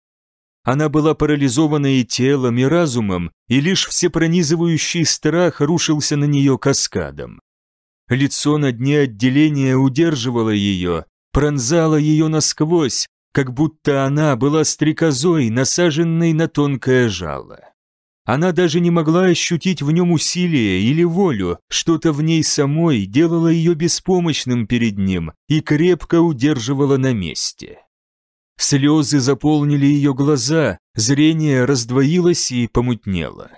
Она была парализована и телом, и разумом, и лишь всепронизывающий страх рушился на нее каскадом. Лицо на дне отделения удерживало ее, пронзало ее насквозь, как будто она была стрекозой, насаженной на тонкое жало. Она даже не могла ощутить в нем усилие или волю, что-то в ней самой делало ее беспомощным перед ним и крепко удерживало на месте. Слезы заполнили ее глаза, зрение раздвоилось и помутнело.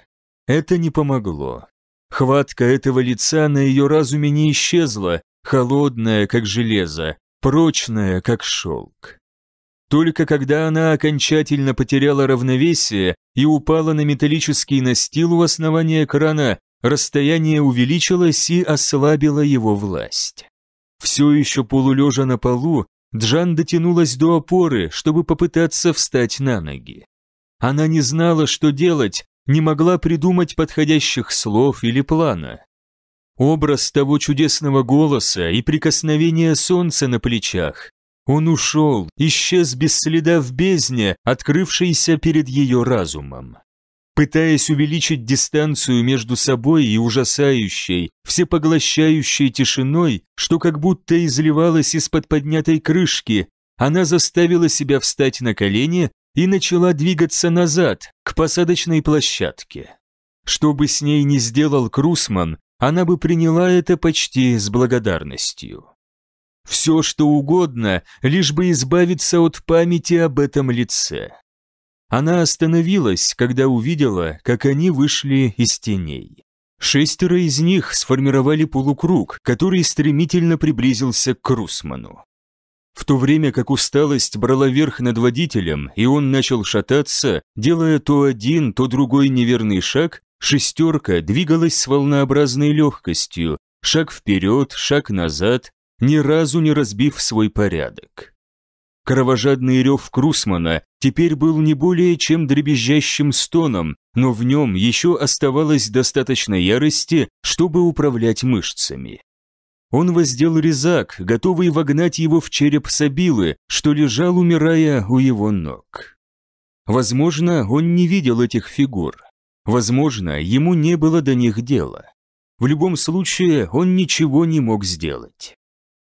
Это не помогло. Хватка этого лица на ее разуме не исчезла, холодная, как железо, прочная, как шелк. Только когда она окончательно потеряла равновесие и упала на металлический настил у основания крана, расстояние увеличилось и ослабило его власть. Все еще полулежа на полу, Джан дотянулась до опоры, чтобы попытаться встать на ноги. Она не знала, что делать, не могла придумать подходящих слов или плана. Образ того чудесного голоса и прикосновения солнца на плечах. Он ушел, исчез без следа в бездне, открывшейся перед ее разумом пытаясь увеличить дистанцию между собой и ужасающей, всепоглощающей тишиной, что как будто изливалась из-под поднятой крышки, она заставила себя встать на колени и начала двигаться назад, к посадочной площадке. Что бы с ней ни сделал Крусман, она бы приняла это почти с благодарностью. Все, что угодно, лишь бы избавиться от памяти об этом лице. Она остановилась, когда увидела, как они вышли из теней. Шестеро из них сформировали полукруг, который стремительно приблизился к Крусману. В то время как усталость брала верх над водителем, и он начал шататься, делая то один, то другой неверный шаг, шестерка двигалась с волнообразной легкостью, шаг вперед, шаг назад, ни разу не разбив свой порядок. Кровожадный рев Крусмана теперь был не более чем дребезжащим стоном, но в нем еще оставалось достаточно ярости, чтобы управлять мышцами. Он воздел резак, готовый вогнать его в череп Сабилы, что лежал, умирая у его ног. Возможно, он не видел этих фигур. Возможно, ему не было до них дела. В любом случае, он ничего не мог сделать.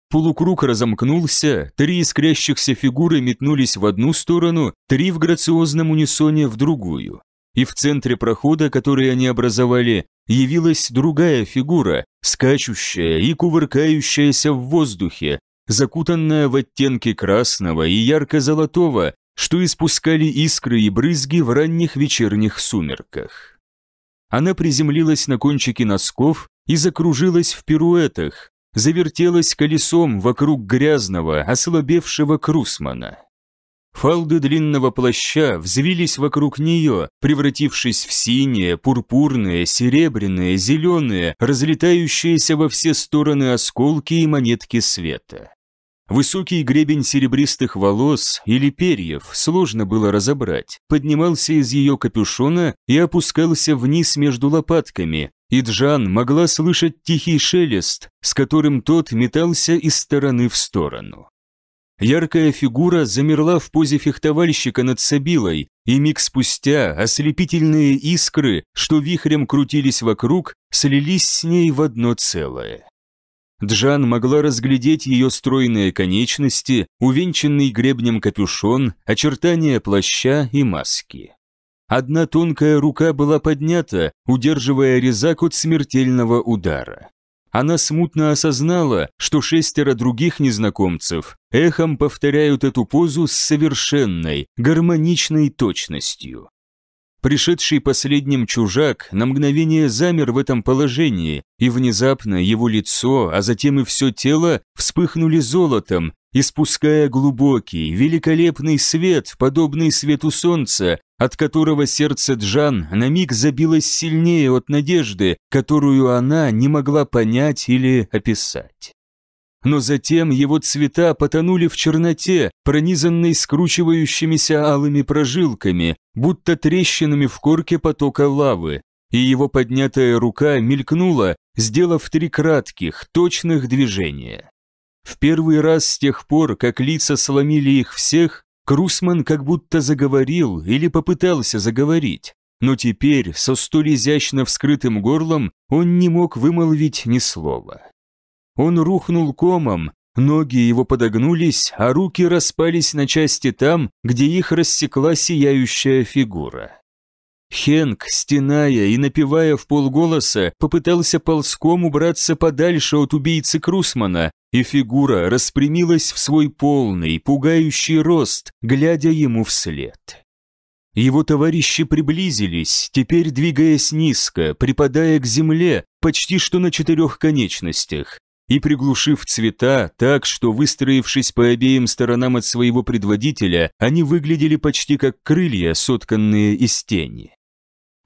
Полукруг разомкнулся, три искрящихся фигуры метнулись в одну сторону, три в грациозном унисоне в другую. И в центре прохода, который они образовали, явилась другая фигура, скачущая и кувыркающаяся в воздухе, закутанная в оттенки красного и ярко-золотого, что испускали искры и брызги в ранних вечерних сумерках. Она приземлилась на кончике носков и закружилась в пируэтах, завертелось колесом вокруг грязного, ослабевшего Крусмана. Фалды длинного плаща взвились вокруг нее, превратившись в синие, пурпурные, серебряные, зеленые, разлетающиеся во все стороны осколки и монетки света. Высокий гребень серебристых волос или перьев, сложно было разобрать, поднимался из ее капюшона и опускался вниз между лопатками, и Джан могла слышать тихий шелест, с которым тот метался из стороны в сторону. Яркая фигура замерла в позе фехтовальщика над Сабилой, и миг спустя ослепительные искры, что вихрем крутились вокруг, слились с ней в одно целое. Джан могла разглядеть ее стройные конечности, увенчанный гребнем капюшон, очертания плаща и маски. Одна тонкая рука была поднята, удерживая резак от смертельного удара. Она смутно осознала, что шестеро других незнакомцев эхом повторяют эту позу с совершенной, гармоничной точностью. Пришедший последним чужак на мгновение замер в этом положении, и внезапно его лицо, а затем и все тело вспыхнули золотом, испуская глубокий, великолепный свет, подобный свету солнца, от которого сердце Джан на миг забилось сильнее от надежды, которую она не могла понять или описать. Но затем его цвета потонули в черноте, пронизанной скручивающимися алыми прожилками, будто трещинами в корке потока лавы, и его поднятая рука мелькнула, сделав три кратких, точных движения. В первый раз с тех пор, как лица сломили их всех, Крусман как будто заговорил или попытался заговорить. Но теперь, со столь изящно вскрытым горлом, он не мог вымолвить ни слова. Он рухнул комом, ноги его подогнулись, а руки распались на части там, где их рассекла сияющая фигура. Хенк, стеная и напевая в полголоса, попытался ползком убраться подальше от убийцы Крусмана, и фигура распрямилась в свой полный, пугающий рост, глядя ему вслед. Его товарищи приблизились, теперь двигаясь низко, припадая к земле, почти что на четырех конечностях, и приглушив цвета так, что, выстроившись по обеим сторонам от своего предводителя, они выглядели почти как крылья, сотканные из тени.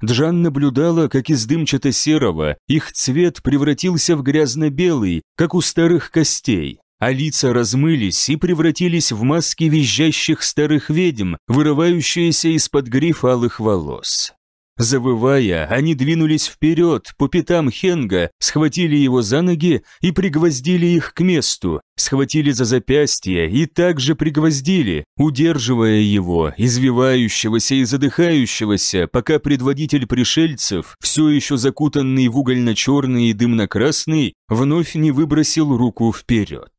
Джан наблюдала, как из дымчато-серого их цвет превратился в грязно-белый, как у старых костей, а лица размылись и превратились в маски визжащих старых ведьм, вырывающиеся из-под гриф алых волос. Завывая, они двинулись вперед, по пятам Хенга, схватили его за ноги и пригвоздили их к месту, схватили за запястье и также пригвоздили, удерживая его, извивающегося и задыхающегося, пока предводитель пришельцев, все еще закутанный в угольно-черный и дымно-красный, вновь не выбросил руку вперед.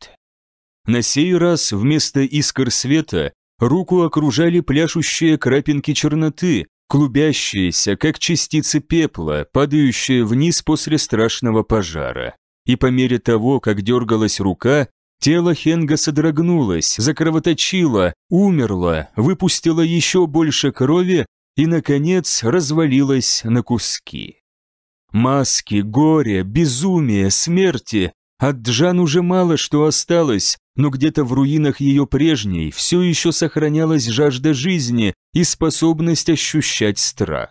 На сей раз вместо искр света руку окружали пляшущие крапинки черноты, клубящиеся, как частицы пепла, падающие вниз после страшного пожара. И по мере того, как дергалась рука, тело Хенга содрогнулось, закровоточило, умерло, выпустило еще больше крови и, наконец, развалилось на куски. Маски, горе, безумие, смерти. От Джан уже мало что осталось, но где-то в руинах ее прежней все еще сохранялась жажда жизни и способность ощущать страх.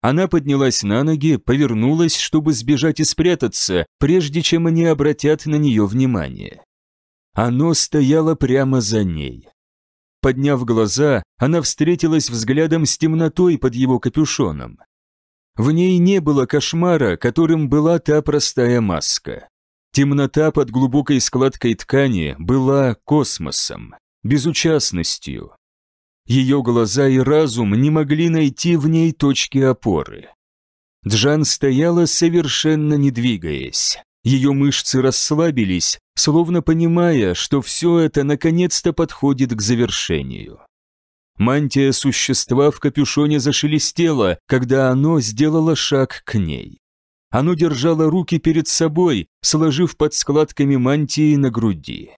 Она поднялась на ноги, повернулась, чтобы сбежать и спрятаться, прежде чем они обратят на нее внимание. Оно стояло прямо за ней. Подняв глаза, она встретилась взглядом с темнотой под его капюшоном. В ней не было кошмара, которым была та простая маска. Темнота под глубокой складкой ткани была космосом, безучастностью. Ее глаза и разум не могли найти в ней точки опоры. Джан стояла, совершенно не двигаясь. Ее мышцы расслабились, словно понимая, что все это наконец-то подходит к завершению. Мантия существа в капюшоне зашелестела, когда оно сделало шаг к ней. Оно держало руки перед собой, сложив под складками мантии на груди.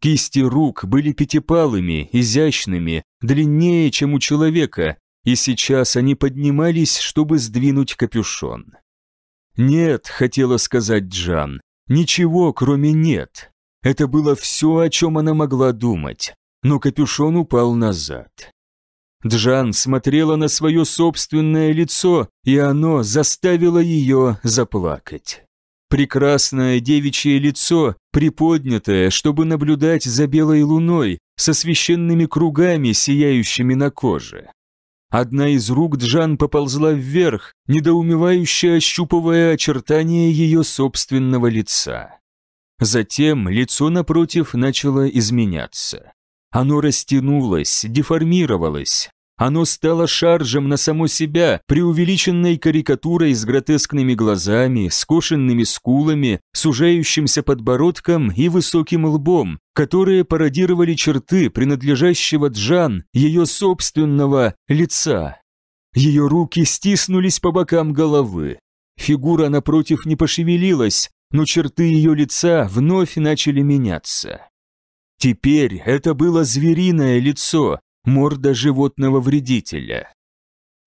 Кисти рук были пятипалыми, изящными, длиннее, чем у человека, и сейчас они поднимались, чтобы сдвинуть капюшон. «Нет», — хотела сказать Джан, — «ничего, кроме «нет». Это было все, о чем она могла думать, но капюшон упал назад. Джан смотрела на свое собственное лицо, и оно заставило ее заплакать. Прекрасное девичье лицо, приподнятое, чтобы наблюдать за белой луной, со священными кругами, сияющими на коже. Одна из рук Джан поползла вверх, недоумевающе ощупывая очертания ее собственного лица. Затем лицо напротив начало изменяться. Оно растянулось, деформировалось, оно стало шаржем на само себя, преувеличенной карикатурой с гротескными глазами, скошенными скулами, сужающимся подбородком и высоким лбом, которые пародировали черты принадлежащего Джан, ее собственного лица. Ее руки стиснулись по бокам головы. Фигура напротив не пошевелилась, но черты ее лица вновь начали меняться. Теперь это было звериное лицо, морда животного-вредителя.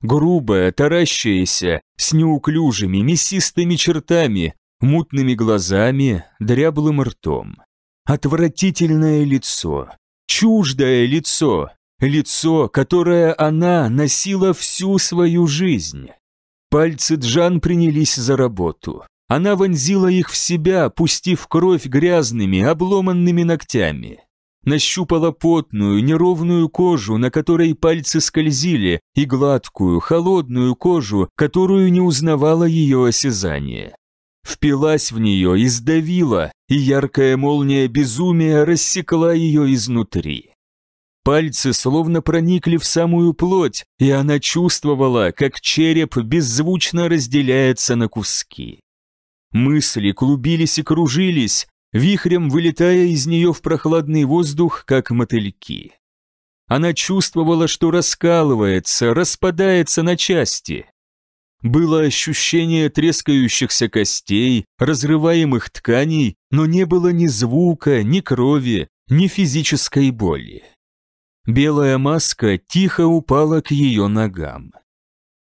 Грубая, таращаяся, с неуклюжими, мясистыми чертами, мутными глазами, дряблым ртом. Отвратительное лицо, чуждое лицо, лицо, которое она носила всю свою жизнь. Пальцы Джан принялись за работу. Она вонзила их в себя, пустив кровь грязными, обломанными ногтями нащупала потную, неровную кожу, на которой пальцы скользили, и гладкую, холодную кожу, которую не узнавало ее осязание. Впилась в нее и сдавила, и яркая молния безумия рассекла ее изнутри. Пальцы словно проникли в самую плоть, и она чувствовала, как череп беззвучно разделяется на куски. Мысли клубились и кружились, вихрем вылетая из нее в прохладный воздух, как мотыльки. Она чувствовала, что раскалывается, распадается на части. Было ощущение трескающихся костей, разрываемых тканей, но не было ни звука, ни крови, ни физической боли. Белая маска тихо упала к ее ногам.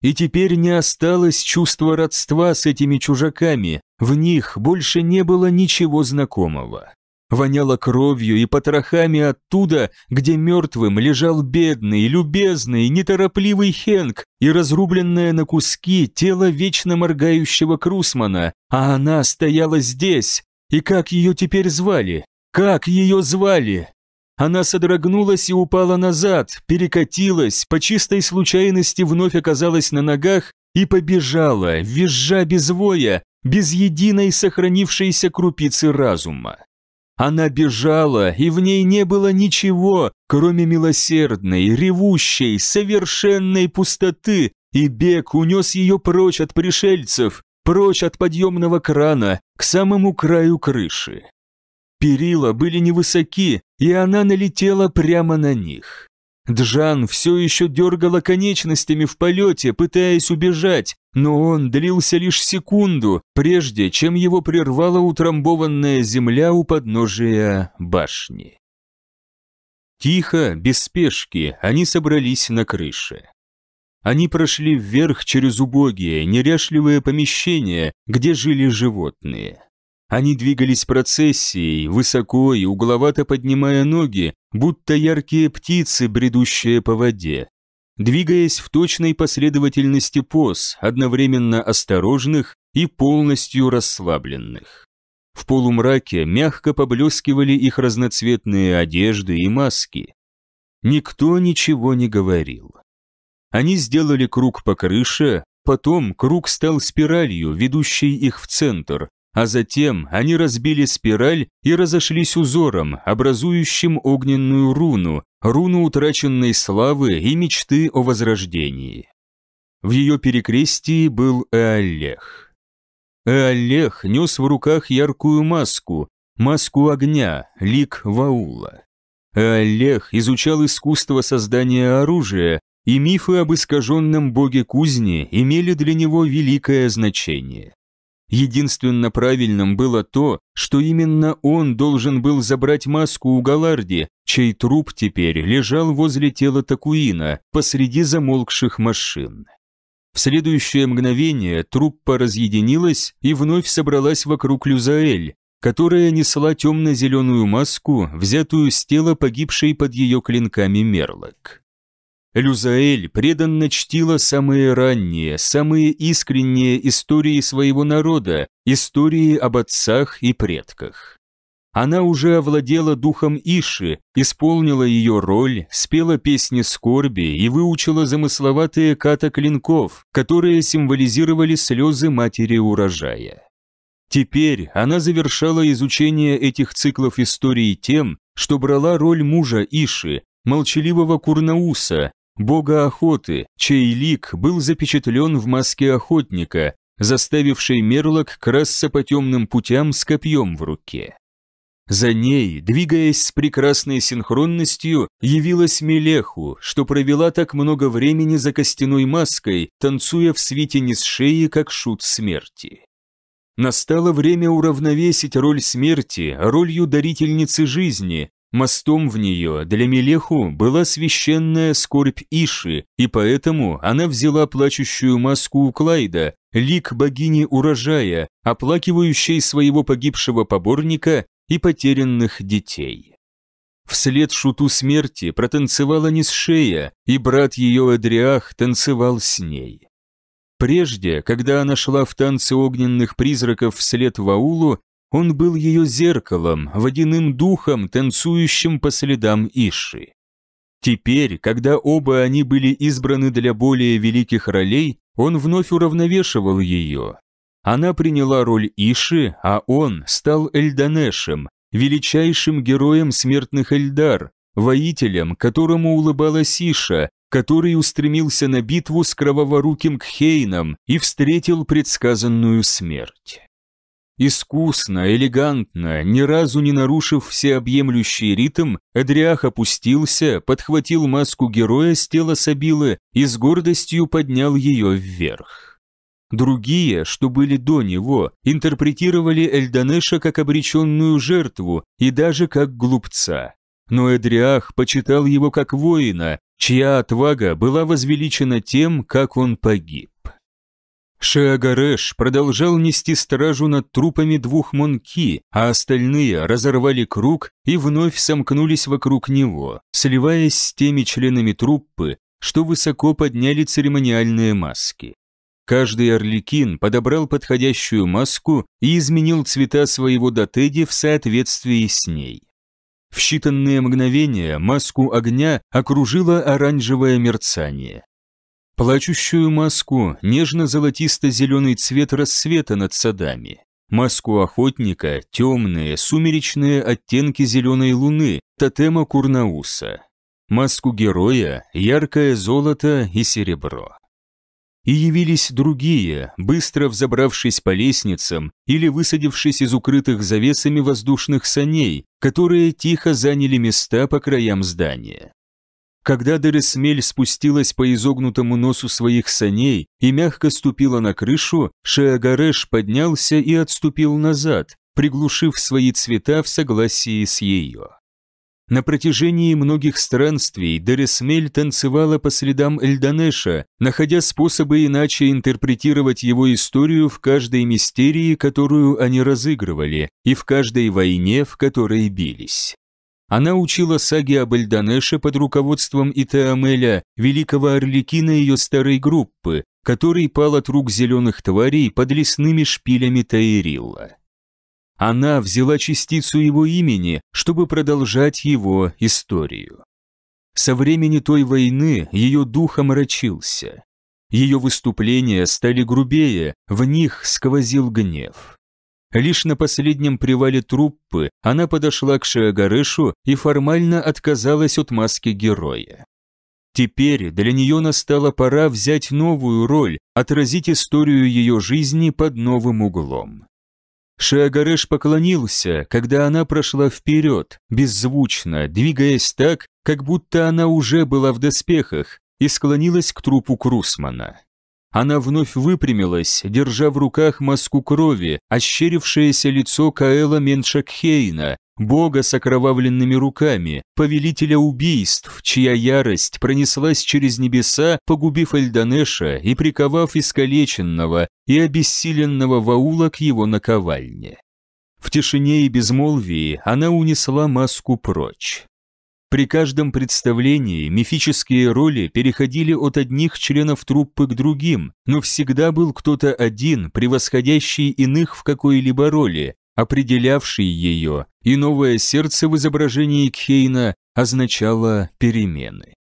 И теперь не осталось чувства родства с этими чужаками, в них больше не было ничего знакомого. Воняло кровью и потрохами оттуда, где мертвым лежал бедный, любезный, неторопливый Хенк и разрубленное на куски тело вечно моргающего Крусмана, а она стояла здесь. И как ее теперь звали? Как ее звали? Она содрогнулась и упала назад, перекатилась, по чистой случайности вновь оказалась на ногах и побежала, визжа без воя, без единой сохранившейся крупицы разума. Она бежала, и в ней не было ничего, кроме милосердной, ревущей, совершенной пустоты, и бег унес ее прочь от пришельцев, прочь от подъемного крана, к самому краю крыши. Перила были невысоки, и она налетела прямо на них. Джан все еще дергала конечностями в полете, пытаясь убежать, но он длился лишь секунду, прежде чем его прервала утрамбованная земля у подножия башни. Тихо, без спешки, они собрались на крыше. Они прошли вверх через убогие, неряшливые помещения, где жили животные. Они двигались процессией, высоко и угловато поднимая ноги, будто яркие птицы, бредущие по воде. Двигаясь в точной последовательности поз, одновременно осторожных и полностью расслабленных. В полумраке мягко поблескивали их разноцветные одежды и маски. Никто ничего не говорил. Они сделали круг по крыше, потом круг стал спиралью, ведущей их в центр, а затем они разбили спираль и разошлись узором, образующим огненную руну, руну утраченной славы и мечты о возрождении. В ее перекрестии был Эолех. Эолех нес в руках яркую маску, маску огня, лик Ваула. Эолех изучал искусство создания оружия, и мифы об искаженном боге кузни имели для него великое значение. Единственно правильным было то, что именно он должен был забрать маску у Галарди, чей труп теперь лежал возле тела Такуина, посреди замолкших машин. В следующее мгновение труппа разъединилась и вновь собралась вокруг Люзаэль, которая несла темно-зеленую маску, взятую с тела погибшей под ее клинками Мерлок. Люзаэль преданно чтила самые ранние, самые искренние истории своего народа, истории об отцах и предках. Она уже овладела духом Иши, исполнила ее роль, спела песни скорби и выучила замысловатые ката клинков, которые символизировали слезы матери урожая. Теперь она завершала изучение этих циклов истории тем, что брала роль мужа Иши, молчаливого Курнауса, бога охоты, чей лик был запечатлен в маске охотника, заставившей Мерлок красться по темным путям с копьем в руке. За ней, двигаясь с прекрасной синхронностью, явилась Мелеху, что провела так много времени за костяной маской, танцуя в свете не с шеи, как шут смерти. Настало время уравновесить роль смерти ролью дарительницы жизни, Мостом в нее для Мелеху была священная скорбь Иши, и поэтому она взяла плачущую маску у Клайда, лик богини урожая, оплакивающей своего погибшего поборника и потерянных детей. Вслед шуту смерти протанцевала Нисшея, и брат ее Эдриах танцевал с ней. Прежде, когда она шла в танцы огненных призраков вслед Ваулу, он был ее зеркалом, водяным духом, танцующим по следам Иши. Теперь, когда оба они были избраны для более великих ролей, он вновь уравновешивал ее. Она приняла роль Иши, а он стал Эльданешем, величайшим героем смертных Эльдар, воителем, которому улыбалась Иша, который устремился на битву с крововоруким Кхейном и встретил предсказанную смерть. Искусно, элегантно, ни разу не нарушив всеобъемлющий ритм, Эдриах опустился, подхватил маску героя с тела Сабилы и с гордостью поднял ее вверх. Другие, что были до него, интерпретировали Эльданеша как обреченную жертву и даже как глупца. Но Эдриах почитал его как воина, чья отвага была возвеличена тем, как он погиб. Шиагареш продолжал нести стражу над трупами двух монки, а остальные разорвали круг и вновь сомкнулись вокруг него, сливаясь с теми членами труппы, что высоко подняли церемониальные маски. Каждый орликин подобрал подходящую маску и изменил цвета своего дотеди в соответствии с ней. В считанные мгновения маску огня окружило оранжевое мерцание. Плачущую маску, нежно-золотисто-зеленый цвет рассвета над садами. Маску охотника, темные, сумеречные оттенки зеленой луны, тотема Курнауса. Маску героя, яркое золото и серебро. И явились другие, быстро взобравшись по лестницам или высадившись из укрытых завесами воздушных саней, которые тихо заняли места по краям здания. Когда Дересмель спустилась по изогнутому носу своих саней и мягко ступила на крышу, Шеагареш поднялся и отступил назад, приглушив свои цвета в согласии с ее. На протяжении многих странствий Дересмель танцевала по следам Эльданеша, находя способы иначе интерпретировать его историю в каждой мистерии, которую они разыгрывали, и в каждой войне, в которой бились. Она учила саги об Эльданеше под руководством Итаамеля, великого орликина ее старой группы, который пал от рук зеленых тварей под лесными шпилями Таирилла. Она взяла частицу его имени, чтобы продолжать его историю. Со времени той войны ее дух омрачился. Ее выступления стали грубее, в них сквозил гнев. Лишь на последнем привале труппы она подошла к Шиагарышу и формально отказалась от маски героя. Теперь для нее настала пора взять новую роль, отразить историю ее жизни под новым углом. Шиагарыш поклонился, когда она прошла вперед, беззвучно, двигаясь так, как будто она уже была в доспехах, и склонилась к трупу Крусмана. Она вновь выпрямилась, держа в руках маску крови, ощерившееся лицо Каэла Меншакхейна, бога с окровавленными руками, повелителя убийств, чья ярость пронеслась через небеса, погубив Эльданеша и приковав искалеченного и обессиленного ваула к его наковальне. В тишине и безмолвии она унесла маску прочь. При каждом представлении мифические роли переходили от одних членов труппы к другим, но всегда был кто-то один, превосходящий иных в какой-либо роли, определявший ее, и новое сердце в изображении Кхейна означало перемены.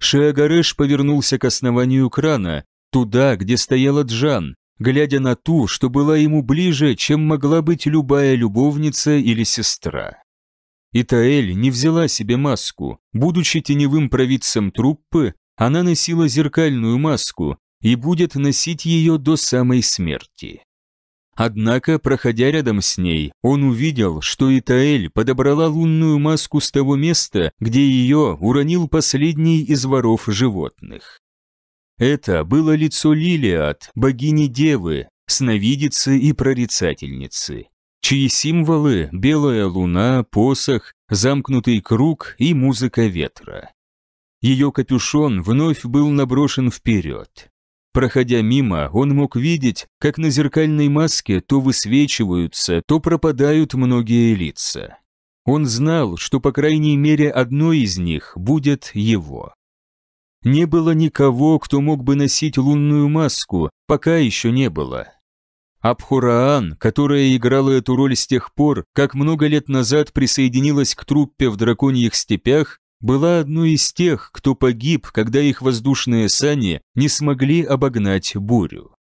Шиагареш повернулся к основанию крана, туда, где стояла Джан, глядя на ту, что была ему ближе, чем могла быть любая любовница или сестра. Итаэль не взяла себе маску. Будучи теневым провидцем труппы, она носила зеркальную маску и будет носить ее до самой смерти. Однако, проходя рядом с ней, он увидел, что Итаэль подобрала лунную маску с того места, где ее уронил последний из воров животных. Это было лицо Лилиад, богини-девы, сновидицы и прорицательницы чьи символы – белая луна, посох, замкнутый круг и музыка ветра. Ее капюшон вновь был наброшен вперед. Проходя мимо, он мог видеть, как на зеркальной маске то высвечиваются, то пропадают многие лица. Он знал, что по крайней мере одно из них будет его. Не было никого, кто мог бы носить лунную маску, пока еще не было. Абхураан, которая играла эту роль с тех пор, как много лет назад присоединилась к труппе в драконьих степях, была одной из тех, кто погиб, когда их воздушные сани не смогли обогнать бурю.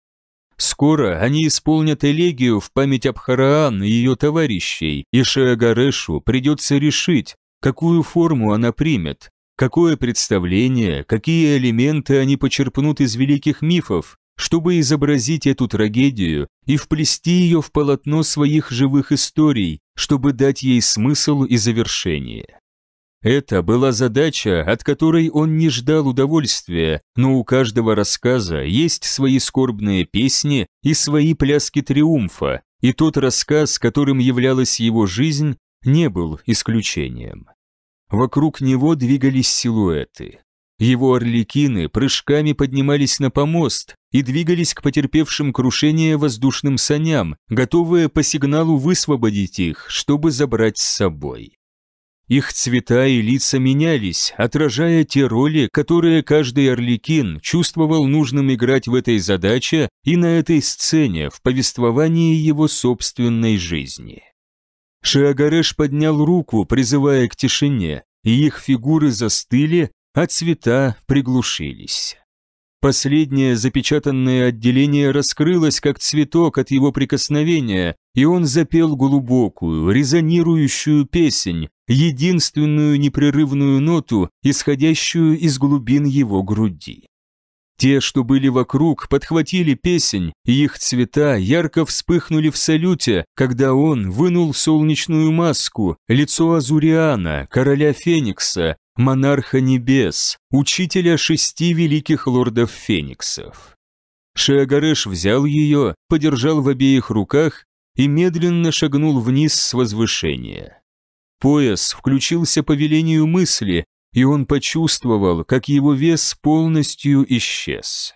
Скоро они исполнят элегию в память Абхараан и ее товарищей, и Шиагарешу придется решить, какую форму она примет, какое представление, какие элементы они почерпнут из великих мифов, чтобы изобразить эту трагедию и вплести ее в полотно своих живых историй, чтобы дать ей смысл и завершение. Это была задача, от которой он не ждал удовольствия, но у каждого рассказа есть свои скорбные песни и свои пляски триумфа, и тот рассказ, которым являлась его жизнь, не был исключением. Вокруг него двигались силуэты. Его орликины прыжками поднимались на помост и двигались к потерпевшим крушение воздушным саням, готовые по сигналу высвободить их, чтобы забрать с собой. Их цвета и лица менялись, отражая те роли, которые каждый орликин чувствовал нужным играть в этой задаче и на этой сцене в повествовании его собственной жизни. Шиагареш поднял руку, призывая к тишине, и их фигуры застыли, а цвета приглушились. Последнее запечатанное отделение раскрылось как цветок от его прикосновения, и он запел глубокую, резонирующую песнь, единственную непрерывную ноту, исходящую из глубин его груди. Те, что были вокруг, подхватили песнь, и их цвета ярко вспыхнули в салюте, когда он вынул солнечную маску, лицо Азуриана, короля Феникса, монарха небес, учителя шести великих лордов Фениксов. Шиагареш взял ее, подержал в обеих руках и медленно шагнул вниз с возвышения. Пояс включился по велению мысли, и он почувствовал, как его вес полностью исчез.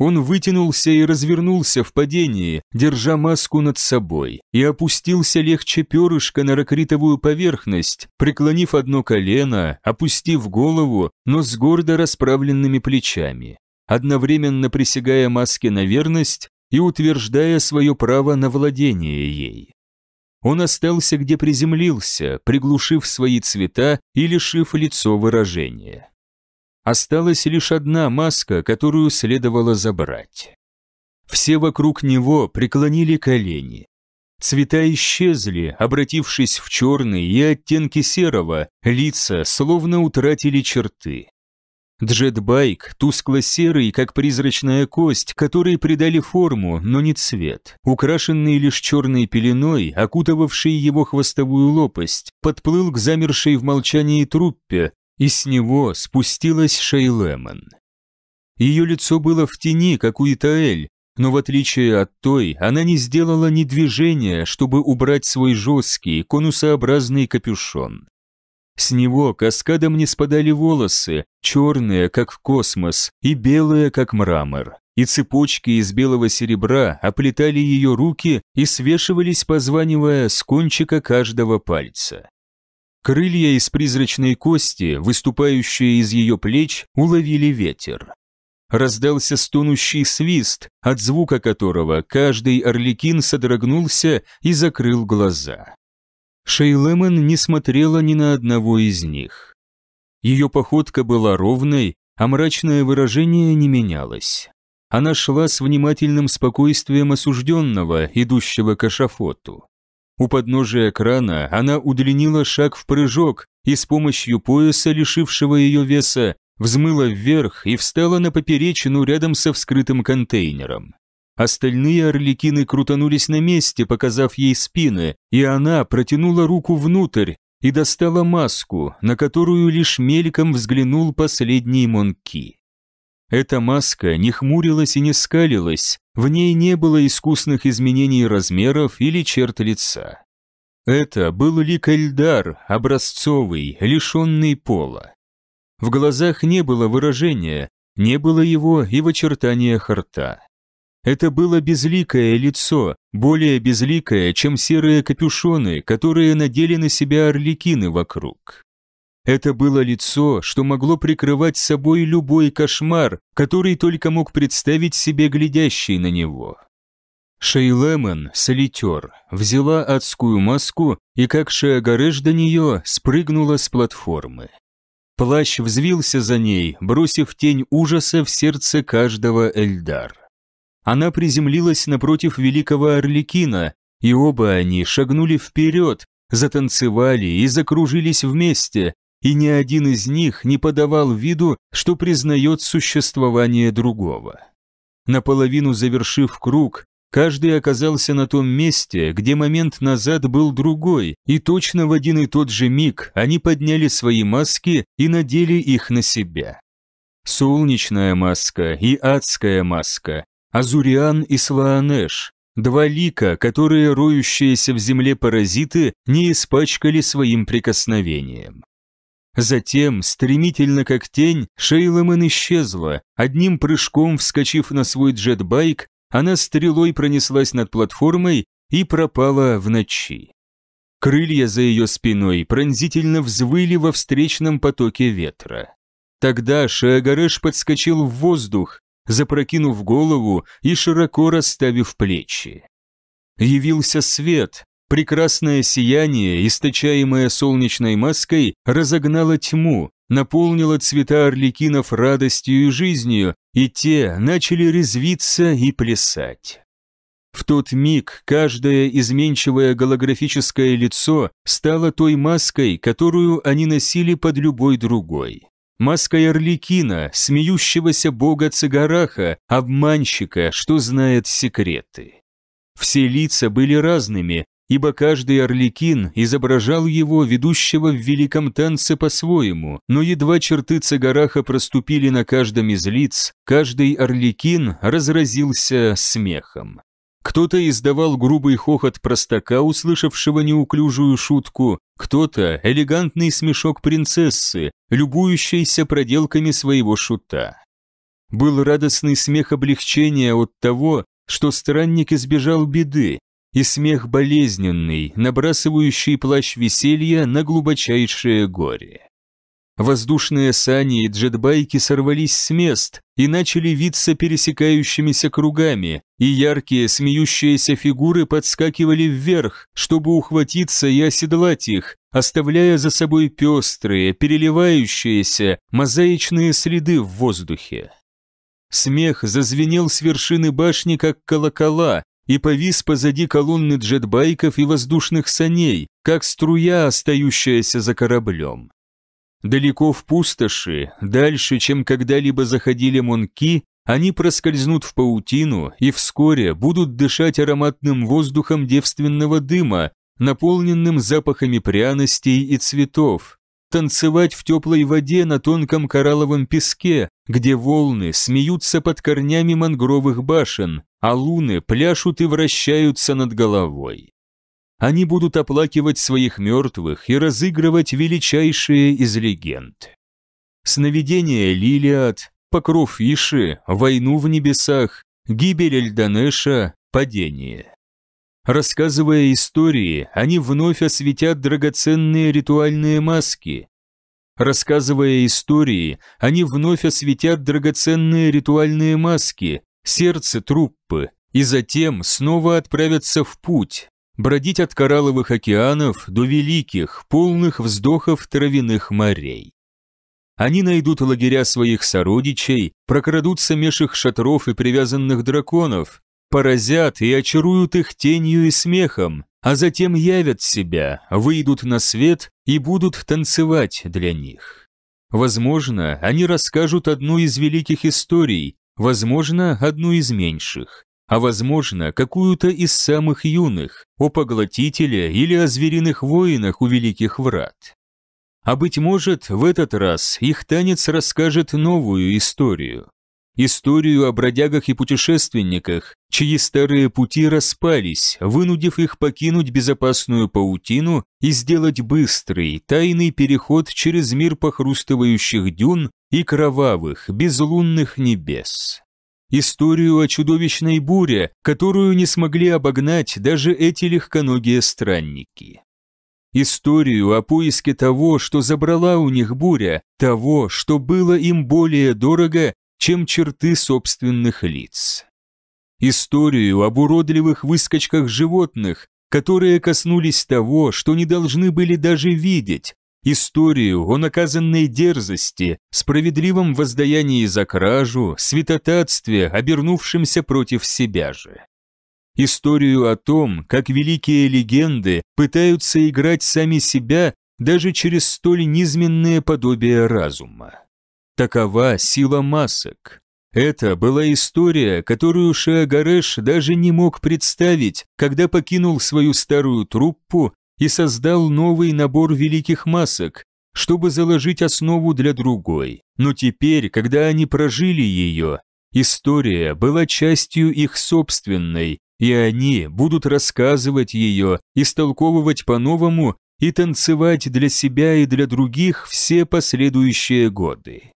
Он вытянулся и развернулся в падении, держа маску над собой, и опустился легче перышка на ракритовую поверхность, преклонив одно колено, опустив голову, но с гордо расправленными плечами, одновременно присягая маске на верность и утверждая свое право на владение ей. Он остался, где приземлился, приглушив свои цвета и лишив лицо выражения. Осталась лишь одна маска, которую следовало забрать. Все вокруг него преклонили колени. Цвета исчезли, обратившись в черный и оттенки серого, лица словно утратили черты. Джетбайк, тускло-серый, как призрачная кость, которой придали форму, но не цвет, украшенный лишь черной пеленой, окутывавшей его хвостовую лопасть, подплыл к замершей в молчании труппе, и с него спустилась Шейлэмон. Ее лицо было в тени, как у Итаэль, но в отличие от той, она не сделала ни движения, чтобы убрать свой жесткий, конусообразный капюшон. С него каскадом не спадали волосы, черные, как космос, и белые, как мрамор. И цепочки из белого серебра оплетали ее руки и свешивались, позванивая с кончика каждого пальца. Крылья из призрачной кости, выступающие из ее плеч, уловили ветер. Раздался стонущий свист, от звука которого каждый орликин содрогнулся и закрыл глаза. Шейлемон не смотрела ни на одного из них. Ее походка была ровной, а мрачное выражение не менялось. Она шла с внимательным спокойствием осужденного, идущего к ашафоту. У подножия крана она удлинила шаг в прыжок и с помощью пояса, лишившего ее веса, взмыла вверх и встала на поперечину рядом со вскрытым контейнером. Остальные орликины крутанулись на месте, показав ей спины, и она протянула руку внутрь и достала маску, на которую лишь мельком взглянул последний Монки. Эта маска не хмурилась и не скалилась, в ней не было искусных изменений размеров или черт лица. Это был лик Эльдар, образцовый, лишенный пола. В глазах не было выражения, не было его и в очертаниях рта. Это было безликое лицо, более безликое, чем серые капюшоны, которые надели на себя орликины вокруг. Это было лицо, что могло прикрывать собой любой кошмар, который только мог представить себе глядящий на него. Шейлемон, солитер, взяла адскую маску и, как Шеагарыш до нее, спрыгнула с платформы. Плащ взвился за ней, бросив тень ужаса в сердце каждого Эльдар. Она приземлилась напротив великого Орликина, и оба они шагнули вперед, затанцевали и закружились вместе, и ни один из них не подавал виду, что признает существование другого. Наполовину завершив круг, каждый оказался на том месте, где момент назад был другой, и точно в один и тот же миг они подняли свои маски и надели их на себя. Солнечная маска и адская маска, Азуриан и Слаанеш, два лика, которые роющиеся в земле паразиты не испачкали своим прикосновением. Затем, стремительно как тень, Шейломан исчезла. Одним прыжком, вскочив на свой джетбайк, она стрелой пронеслась над платформой и пропала в ночи. Крылья за ее спиной пронзительно взвыли во встречном потоке ветра. Тогда Шиагареш подскочил в воздух, запрокинув голову и широко расставив плечи. Явился свет, Прекрасное сияние, источаемое солнечной маской, разогнало тьму, наполнило цвета орликинов радостью и жизнью, и те начали резвиться и плясать. В тот миг каждое изменчивое голографическое лицо стало той маской, которую они носили под любой другой. Маской Орликина, смеющегося бога Цигараха, обманщика, что знает секреты. Все лица были разными, ибо каждый орликин изображал его, ведущего в великом танце по-своему, но едва черты Цагараха проступили на каждом из лиц, каждый орликин разразился смехом. Кто-то издавал грубый хохот простака, услышавшего неуклюжую шутку, кто-то – элегантный смешок принцессы, любующейся проделками своего шута. Был радостный смех облегчения от того, что странник избежал беды, и смех болезненный, набрасывающий плащ веселья на глубочайшее горе. Воздушные сани и джетбайки сорвались с мест и начали виться пересекающимися кругами, и яркие смеющиеся фигуры подскакивали вверх, чтобы ухватиться и оседлать их, оставляя за собой пестрые, переливающиеся, мозаичные следы в воздухе. Смех зазвенел с вершины башни, как колокола, и повис позади колонны джетбайков и воздушных саней, как струя, остающаяся за кораблем. Далеко в пустоши, дальше, чем когда-либо заходили монки, они проскользнут в паутину и вскоре будут дышать ароматным воздухом девственного дыма, наполненным запахами пряностей и цветов, танцевать в теплой воде на тонком коралловом песке, где волны смеются под корнями мангровых башен, а луны пляшут и вращаются над головой. Они будут оплакивать своих мертвых и разыгрывать величайшие из легенд. Сновидение Лилиад, покров Иши, войну в небесах, гибель Эльданеша, падение. Рассказывая истории, они вновь осветят драгоценные ритуальные маски. Рассказывая истории, они вновь осветят драгоценные ритуальные маски, сердце труппы, и затем снова отправятся в путь, бродить от коралловых океанов до великих, полных вздохов травяных морей. Они найдут лагеря своих сородичей, прокрадутся меж их шатров и привязанных драконов, поразят и очаруют их тенью и смехом, а затем явят себя, выйдут на свет и будут танцевать для них. Возможно, они расскажут одну из великих историй, возможно, одну из меньших, а возможно, какую-то из самых юных, о поглотителе или о звериных воинах у великих врат. А быть может, в этот раз их танец расскажет новую историю, историю о бродягах и путешественниках, чьи старые пути распались, вынудив их покинуть безопасную паутину и сделать быстрый, тайный переход через мир похрустывающих дюн и кровавых, безлунных небес. Историю о чудовищной буре, которую не смогли обогнать даже эти легконогие странники историю о поиске того, что забрала у них буря, того, что было им более дорого, чем черты собственных лиц. Историю об уродливых выскочках животных, которые коснулись того, что не должны были даже видеть, историю о наказанной дерзости, справедливом воздаянии за кражу, святотатстве, обернувшемся против себя же. Историю о том, как великие легенды пытаются играть сами себя даже через столь низменное подобие разума. Такова сила масок. Это была история, которую Шиагареш даже не мог представить, когда покинул свою старую труппу и создал новый набор великих масок, чтобы заложить основу для другой. Но теперь, когда они прожили ее, история была частью их собственной, и они будут рассказывать ее, истолковывать по-новому и танцевать для себя и для других все последующие годы.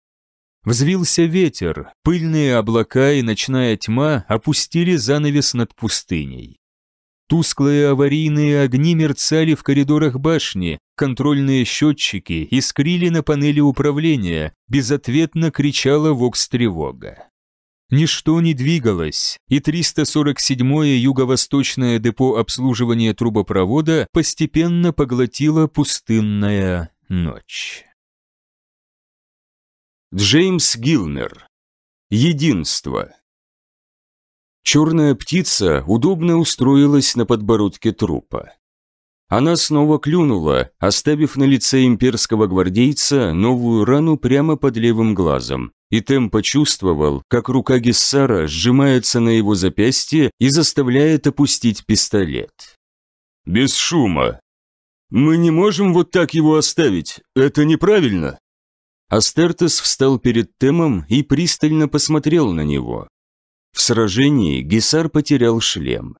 Взвился ветер, пыльные облака и ночная тьма опустили занавес над пустыней. Тусклые аварийные огни мерцали в коридорах башни, контрольные счетчики искрили на панели управления, безответно кричала вокс-тревога. Ничто не двигалось, и 347-е юго-восточное депо обслуживания трубопровода постепенно поглотило пустынная ночь. Джеймс Гилнер. Единство. Черная птица удобно устроилась на подбородке трупа. Она снова клюнула, оставив на лице имперского гвардейца новую рану прямо под левым глазом, и Тем почувствовал, как рука Гессара сжимается на его запястье и заставляет опустить пистолет. «Без шума. Мы не можем вот так его оставить, это неправильно», Астертес встал перед Темом и пристально посмотрел на него. В сражении Гесар потерял шлем.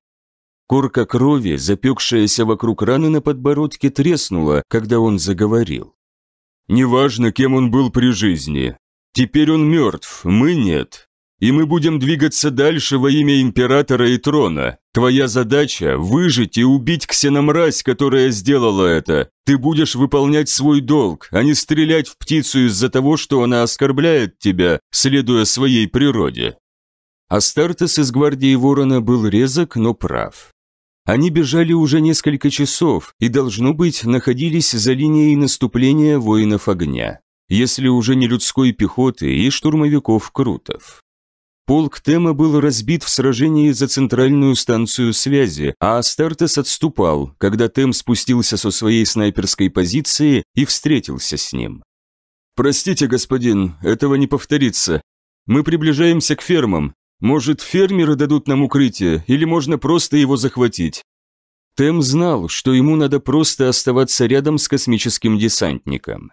Корка крови, запекшаяся вокруг раны на подбородке, треснула, когда он заговорил. «Неважно, кем он был при жизни. Теперь он мертв, мы нет и мы будем двигаться дальше во имя Императора и Трона. Твоя задача – выжить и убить ксеномразь, которая сделала это. Ты будешь выполнять свой долг, а не стрелять в птицу из-за того, что она оскорбляет тебя, следуя своей природе». Астартес из гвардии Ворона был резок, но прав. Они бежали уже несколько часов и, должно быть, находились за линией наступления воинов огня, если уже не людской пехоты и штурмовиков Крутов. Полк Тема был разбит в сражении за центральную станцию связи, а Астартес отступал, когда Тем спустился со своей снайперской позиции и встретился с ним. «Простите, господин, этого не повторится. Мы приближаемся к фермам. Может, фермеры дадут нам укрытие, или можно просто его захватить?» Тем знал, что ему надо просто оставаться рядом с космическим десантником.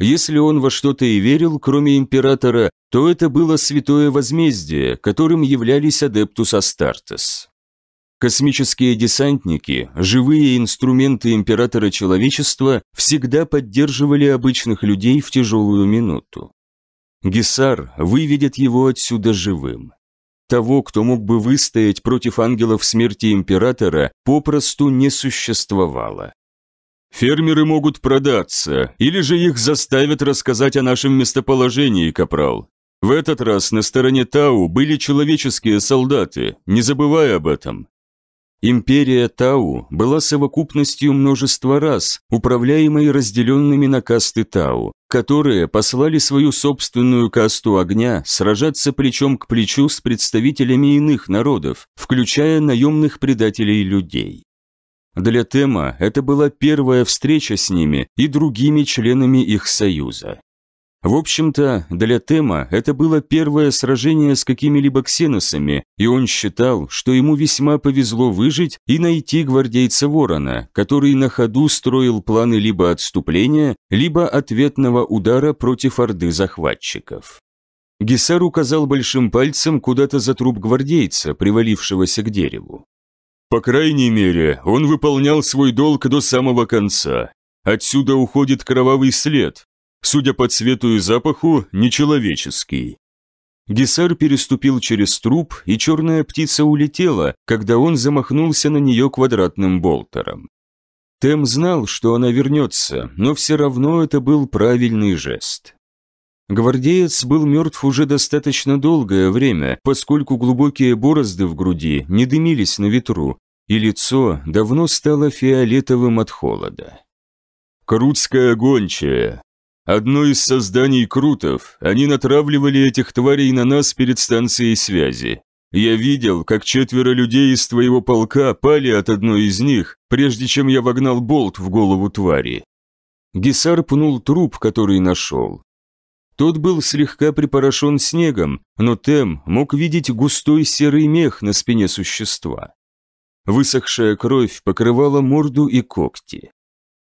Если он во что-то и верил, кроме императора, то это было святое возмездие, которым являлись адептус Астартес. Космические десантники, живые инструменты императора человечества, всегда поддерживали обычных людей в тяжелую минуту. Гесар выведет его отсюда живым. Того, кто мог бы выстоять против ангелов смерти императора, попросту не существовало. Фермеры могут продаться, или же их заставят рассказать о нашем местоположении, капрал. В этот раз на стороне Тау были человеческие солдаты, не забывай об этом. Империя Тау была совокупностью множества рас, управляемой разделенными на касты Тау, которые послали свою собственную касту огня сражаться плечом к плечу с представителями иных народов, включая наемных предателей людей. Для Тема это была первая встреча с ними и другими членами их союза. В общем-то, для Тема это было первое сражение с какими-либо ксеносами, и он считал, что ему весьма повезло выжить и найти гвардейца Ворона, который на ходу строил планы либо отступления, либо ответного удара против орды захватчиков. Гессар указал большим пальцем куда-то за труп гвардейца, привалившегося к дереву. По крайней мере, он выполнял свой долг до самого конца. Отсюда уходит кровавый след, судя по цвету и запаху, нечеловеческий. Гесар переступил через труп, и черная птица улетела, когда он замахнулся на нее квадратным болтером. Тем знал, что она вернется, но все равно это был правильный жест. Гвардеец был мертв уже достаточно долгое время, поскольку глубокие борозды в груди не дымились на ветру, и лицо давно стало фиолетовым от холода. «Крутская гончая. Одно из созданий Крутов, они натравливали этих тварей на нас перед станцией связи. Я видел, как четверо людей из твоего полка пали от одной из них, прежде чем я вогнал болт в голову твари. Гесар пнул труп, который нашел. Тот был слегка припорошен снегом, но Тем мог видеть густой серый мех на спине существа. Высохшая кровь покрывала морду и когти.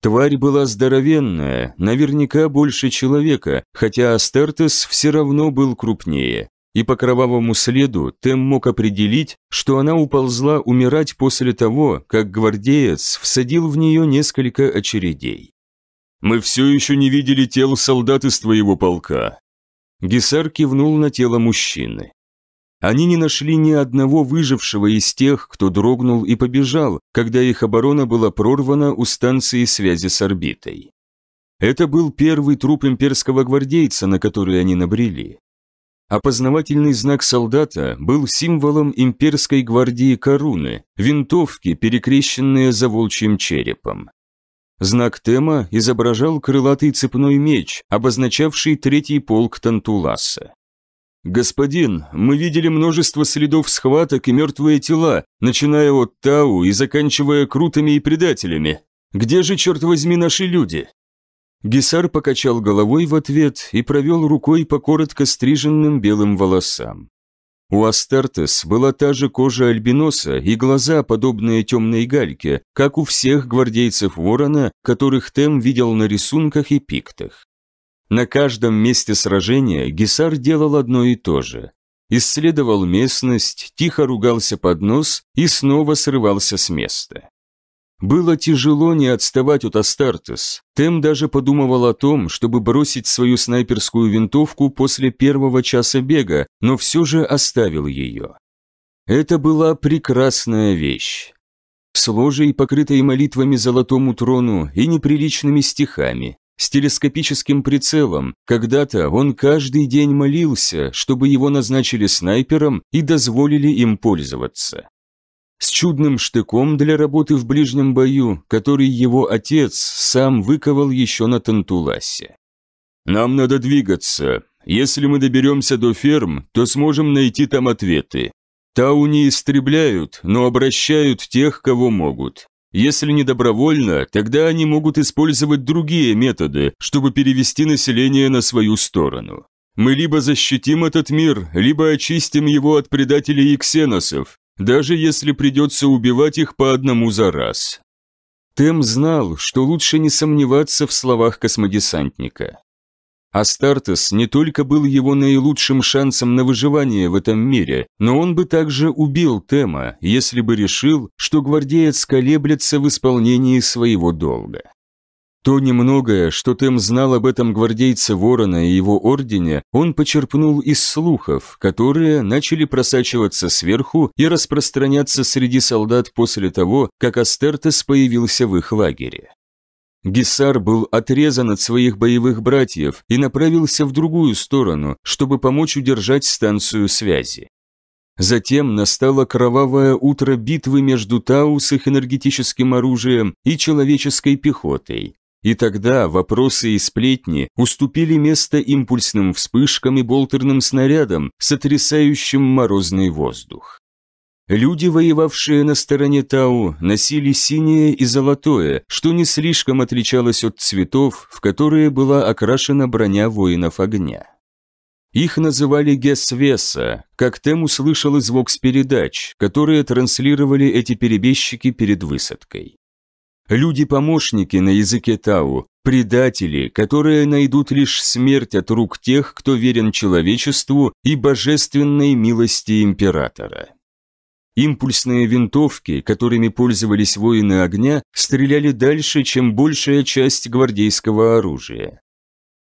Тварь была здоровенная, наверняка больше человека, хотя Астартес все равно был крупнее. И по кровавому следу Тем мог определить, что она уползла умирать после того, как гвардеец всадил в нее несколько очередей. Мы все еще не видели тел солдат из твоего полка». Гесар кивнул на тело мужчины. Они не нашли ни одного выжившего из тех, кто дрогнул и побежал, когда их оборона была прорвана у станции связи с орбитой. Это был первый труп имперского гвардейца, на который они набрели. Опознавательный знак солдата был символом имперской гвардии Коруны, винтовки, перекрещенные за волчьим черепом. Знак Тема изображал крылатый цепной меч, обозначавший третий полк Тантуласа. «Господин, мы видели множество следов схваток и мертвые тела, начиная от Тау и заканчивая крутыми и предателями. Где же, черт возьми, наши люди?» Гисар покачал головой в ответ и провел рукой по коротко стриженным белым волосам. У Астартес была та же кожа альбиноса и глаза, подобные темной гальке, как у всех гвардейцев Ворона, которых Тем видел на рисунках и пиктах. На каждом месте сражения Гесар делал одно и то же. Исследовал местность, тихо ругался под нос и снова срывался с места. Было тяжело не отставать от Астартес. Тем даже подумывал о том, чтобы бросить свою снайперскую винтовку после первого часа бега, но все же оставил ее. Это была прекрасная вещь. С ложей, покрытой молитвами золотому трону и неприличными стихами, с телескопическим прицелом, когда-то он каждый день молился, чтобы его назначили снайпером и дозволили им пользоваться с чудным штыком для работы в ближнем бою, который его отец сам выковал еще на Тантуласе. «Нам надо двигаться. Если мы доберемся до ферм, то сможем найти там ответы. Тау не истребляют, но обращают тех, кого могут. Если не добровольно, тогда они могут использовать другие методы, чтобы перевести население на свою сторону. Мы либо защитим этот мир, либо очистим его от предателей и ксеносов, даже если придется убивать их по одному за раз. Тем знал, что лучше не сомневаться в словах космодесантника. Астартес не только был его наилучшим шансом на выживание в этом мире, но он бы также убил Тема, если бы решил, что гвардеец колеблется в исполнении своего долга. То немногое, что Тем знал об этом гвардейце Ворона и его ордене, он почерпнул из слухов, которые начали просачиваться сверху и распространяться среди солдат после того, как Астертес появился в их лагере. Гессар был отрезан от своих боевых братьев и направился в другую сторону, чтобы помочь удержать станцию связи. Затем настало кровавое утро битвы между Таус с их энергетическим оружием и человеческой пехотой, и тогда вопросы и сплетни уступили место импульсным вспышкам и болтерным снарядам, сотрясающим морозный воздух. Люди, воевавшие на стороне Тау, носили синее и золотое, что не слишком отличалось от цветов, в которые была окрашена броня воинов огня. Их называли Гесвеса, как Тем услышал из передач которые транслировали эти перебежчики перед высадкой. Люди-помощники на языке Тау, предатели, которые найдут лишь смерть от рук тех, кто верен человечеству и божественной милости императора. Импульсные винтовки, которыми пользовались воины огня, стреляли дальше, чем большая часть гвардейского оружия.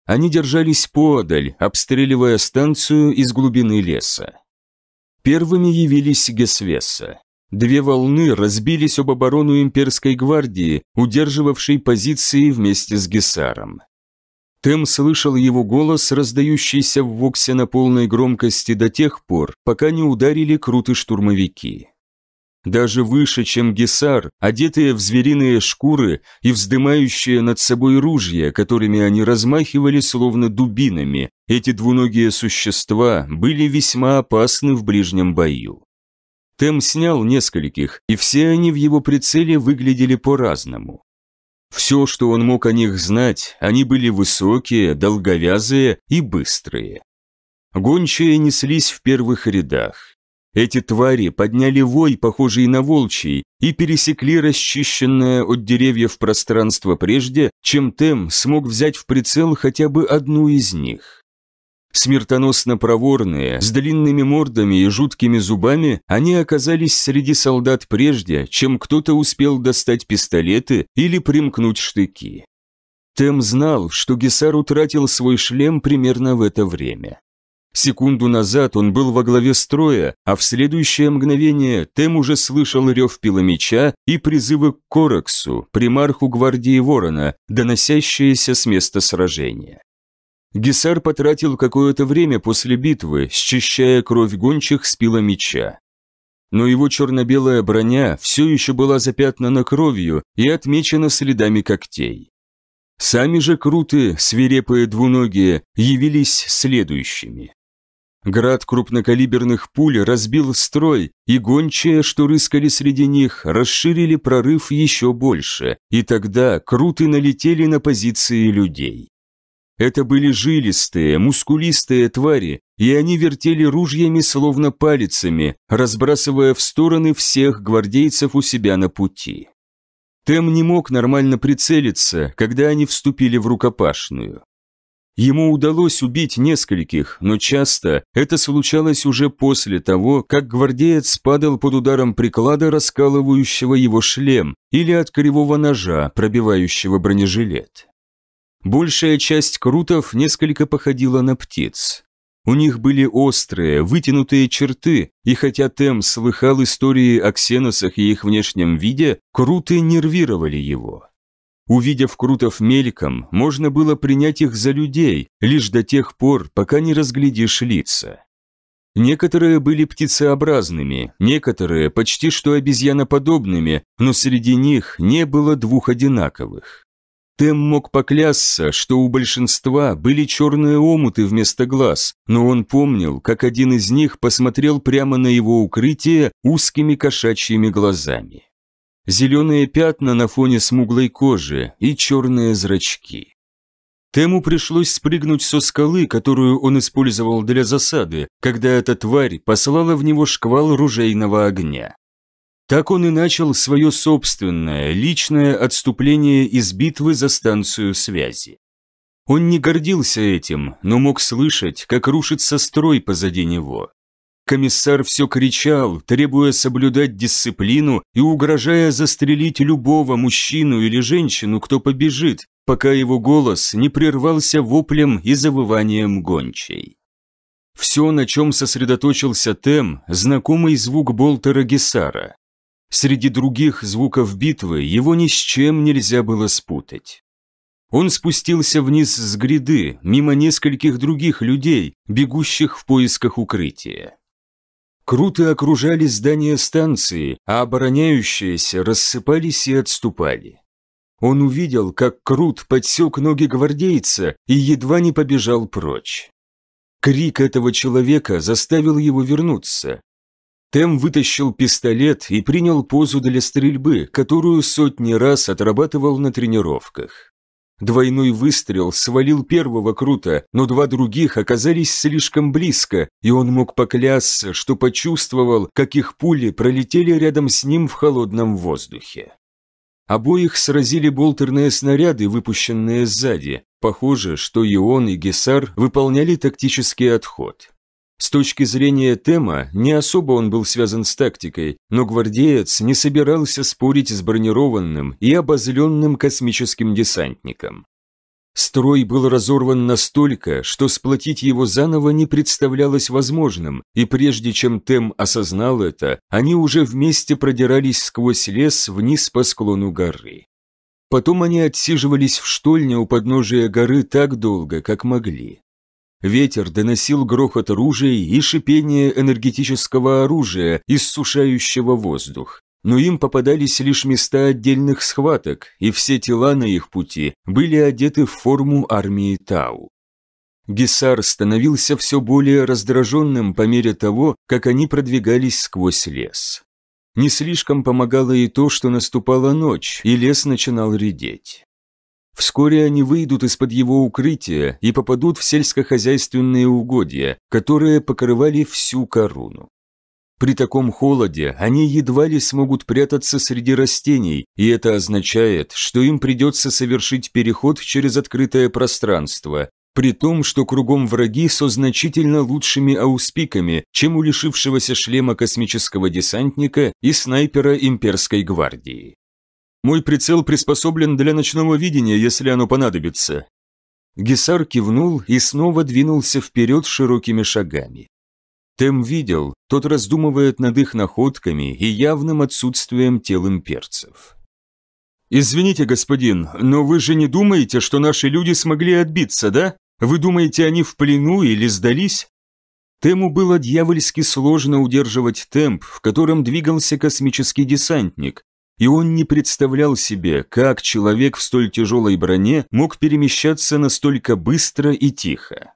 Они держались подаль, обстреливая станцию из глубины леса. Первыми явились Гесвеса. Две волны разбились об оборону имперской гвардии, удерживавшей позиции вместе с Гессаром. Тем слышал его голос, раздающийся в воксе на полной громкости до тех пор, пока не ударили круты штурмовики. Даже выше, чем гесар, одетые в звериные шкуры и вздымающие над собой ружья, которыми они размахивали словно дубинами, эти двуногие существа были весьма опасны в ближнем бою. Тем снял нескольких, и все они в его прицеле выглядели по-разному. Все, что он мог о них знать, они были высокие, долговязые и быстрые. Гончие неслись в первых рядах. Эти твари подняли вой, похожий на волчий, и пересекли расчищенное от деревьев пространство прежде, чем Тем смог взять в прицел хотя бы одну из них. Смертоносно проворные, с длинными мордами и жуткими зубами, они оказались среди солдат прежде, чем кто-то успел достать пистолеты или примкнуть штыки. Тем знал, что Гесар утратил свой шлем примерно в это время. Секунду назад он был во главе строя, а в следующее мгновение Тем уже слышал рев пиломеча и призывы к Кораксу, примарху гвардии Ворона, доносящиеся с места сражения. Гисар потратил какое-то время после битвы, счищая кровь гончих с пила меча. Но его черно-белая броня все еще была запятнана кровью и отмечена следами когтей. Сами же круты, свирепые двуногие, явились следующими. Град крупнокалиберных пуль разбил строй, и гончие, что рыскали среди них, расширили прорыв еще больше, и тогда круты налетели на позиции людей. Это были жилистые, мускулистые твари, и они вертели ружьями словно палицами, разбрасывая в стороны всех гвардейцев у себя на пути. Тем не мог нормально прицелиться, когда они вступили в рукопашную. Ему удалось убить нескольких, но часто это случалось уже после того, как гвардеец падал под ударом приклада, раскалывающего его шлем, или от кривого ножа, пробивающего бронежилет. Большая часть крутов несколько походила на птиц. У них были острые, вытянутые черты, и хотя Тем слыхал истории о ксеносах и их внешнем виде, круты нервировали его. Увидев крутов мельком, можно было принять их за людей, лишь до тех пор, пока не разглядишь лица. Некоторые были птицеобразными, некоторые почти что обезьяноподобными, но среди них не было двух одинаковых. Тем мог поклясться, что у большинства были черные омуты вместо глаз, но он помнил, как один из них посмотрел прямо на его укрытие узкими кошачьими глазами. Зеленые пятна на фоне смуглой кожи и черные зрачки. Тему пришлось спрыгнуть со скалы, которую он использовал для засады, когда эта тварь послала в него шквал ружейного огня. Так он и начал свое собственное, личное отступление из битвы за станцию связи. Он не гордился этим, но мог слышать, как рушится строй позади него. Комиссар все кричал, требуя соблюдать дисциплину и угрожая застрелить любого мужчину или женщину, кто побежит, пока его голос не прервался воплем и завыванием гончей. Все, на чем сосредоточился Тем, знакомый звук болтера Гесара, Среди других звуков битвы его ни с чем нельзя было спутать. Он спустился вниз с гряды, мимо нескольких других людей, бегущих в поисках укрытия. Круты окружали здание станции, а обороняющиеся рассыпались и отступали. Он увидел, как Крут подсек ноги гвардейца и едва не побежал прочь. Крик этого человека заставил его вернуться, тем вытащил пистолет и принял позу для стрельбы, которую сотни раз отрабатывал на тренировках. Двойной выстрел свалил первого круто, но два других оказались слишком близко, и он мог поклясться, что почувствовал, как их пули пролетели рядом с ним в холодном воздухе. Обоих сразили болтерные снаряды, выпущенные сзади. Похоже, что и он, и Гесар выполняли тактический отход. С точки зрения Тема, не особо он был связан с тактикой, но гвардеец не собирался спорить с бронированным и обозленным космическим десантником. Строй был разорван настолько, что сплотить его заново не представлялось возможным, и прежде чем Тем осознал это, они уже вместе продирались сквозь лес вниз по склону горы. Потом они отсиживались в штольне у подножия горы так долго, как могли. Ветер доносил грохот ружей и шипение энергетического оружия, иссушающего воздух. Но им попадались лишь места отдельных схваток, и все тела на их пути были одеты в форму армии Тау. Гесар становился все более раздраженным по мере того, как они продвигались сквозь лес. Не слишком помогало и то, что наступала ночь, и лес начинал редеть. Вскоре они выйдут из-под его укрытия и попадут в сельскохозяйственные угодья, которые покрывали всю корону. При таком холоде они едва ли смогут прятаться среди растений, и это означает, что им придется совершить переход через открытое пространство, при том, что кругом враги со значительно лучшими ауспиками, чем у лишившегося шлема космического десантника и снайпера имперской гвардии. Мой прицел приспособлен для ночного видения, если оно понадобится». Гесар кивнул и снова двинулся вперед широкими шагами. Тем видел, тот раздумывает над их находками и явным отсутствием тел имперцев. «Извините, господин, но вы же не думаете, что наши люди смогли отбиться, да? Вы думаете, они в плену или сдались?» Тему было дьявольски сложно удерживать темп, в котором двигался космический десантник, и он не представлял себе, как человек в столь тяжелой броне мог перемещаться настолько быстро и тихо.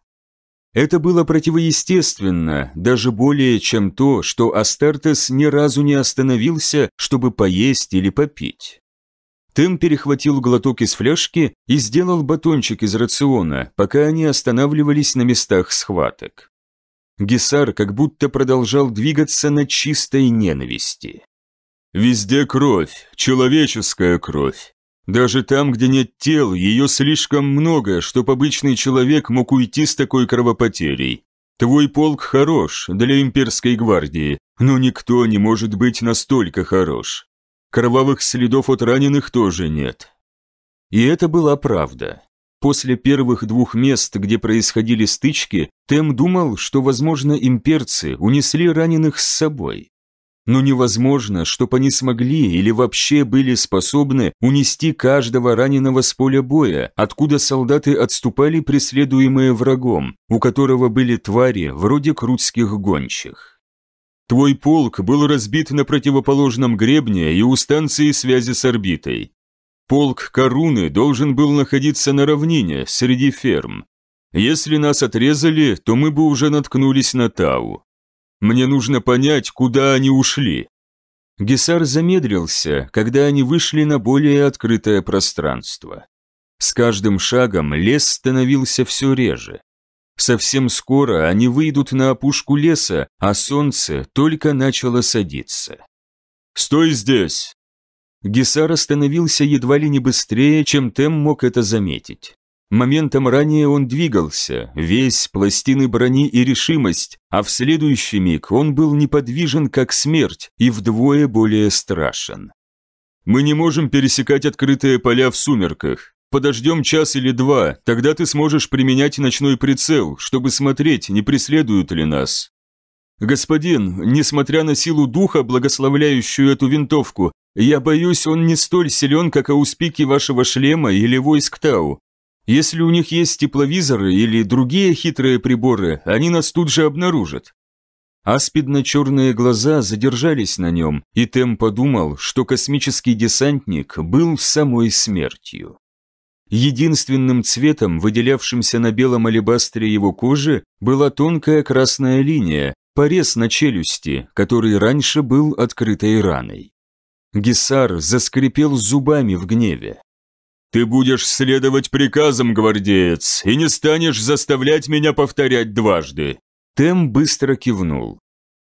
Это было противоестественно, даже более, чем то, что Астартес ни разу не остановился, чтобы поесть или попить. Тем перехватил глоток из фляжки и сделал батончик из рациона, пока они останавливались на местах схваток. Гесар как будто продолжал двигаться на чистой ненависти. Везде кровь, человеческая кровь. Даже там, где нет тел, ее слишком много, чтоб обычный человек мог уйти с такой кровопотерей. Твой полк хорош для имперской гвардии, но никто не может быть настолько хорош. Кровавых следов от раненых тоже нет. И это была правда. После первых двух мест, где происходили стычки, Тем думал, что, возможно, имперцы унесли раненых с собой. Но невозможно, чтобы они смогли или вообще были способны унести каждого раненого с поля боя, откуда солдаты отступали преследуемые врагом, у которого были твари вроде крутских гончих. Твой полк был разбит на противоположном гребне и у станции связи с орбитой. Полк Коруны должен был находиться на равнине, среди ферм. Если нас отрезали, то мы бы уже наткнулись на Тау. Мне нужно понять, куда они ушли». Гесар замедлился, когда они вышли на более открытое пространство. С каждым шагом лес становился все реже. Совсем скоро они выйдут на опушку леса, а солнце только начало садиться. «Стой здесь!» Гесар остановился едва ли не быстрее, чем Тем мог это заметить. Моментом ранее он двигался, весь пластины брони и решимость, а в следующий миг он был неподвижен, как смерть, и вдвое более страшен. «Мы не можем пересекать открытые поля в сумерках. Подождем час или два, тогда ты сможешь применять ночной прицел, чтобы смотреть, не преследуют ли нас». «Господин, несмотря на силу духа, благословляющую эту винтовку, я боюсь, он не столь силен, как ауспики вашего шлема или войск Тау. Если у них есть тепловизоры или другие хитрые приборы, они нас тут же обнаружат. Аспидно-черные глаза задержались на нем, и Тем подумал, что космический десантник был самой смертью. Единственным цветом, выделявшимся на белом алебастре его кожи, была тонкая красная линия, порез на челюсти, который раньше был открытой раной. Гесар заскрипел зубами в гневе. «Ты будешь следовать приказам, гвардеец, и не станешь заставлять меня повторять дважды». Тем быстро кивнул.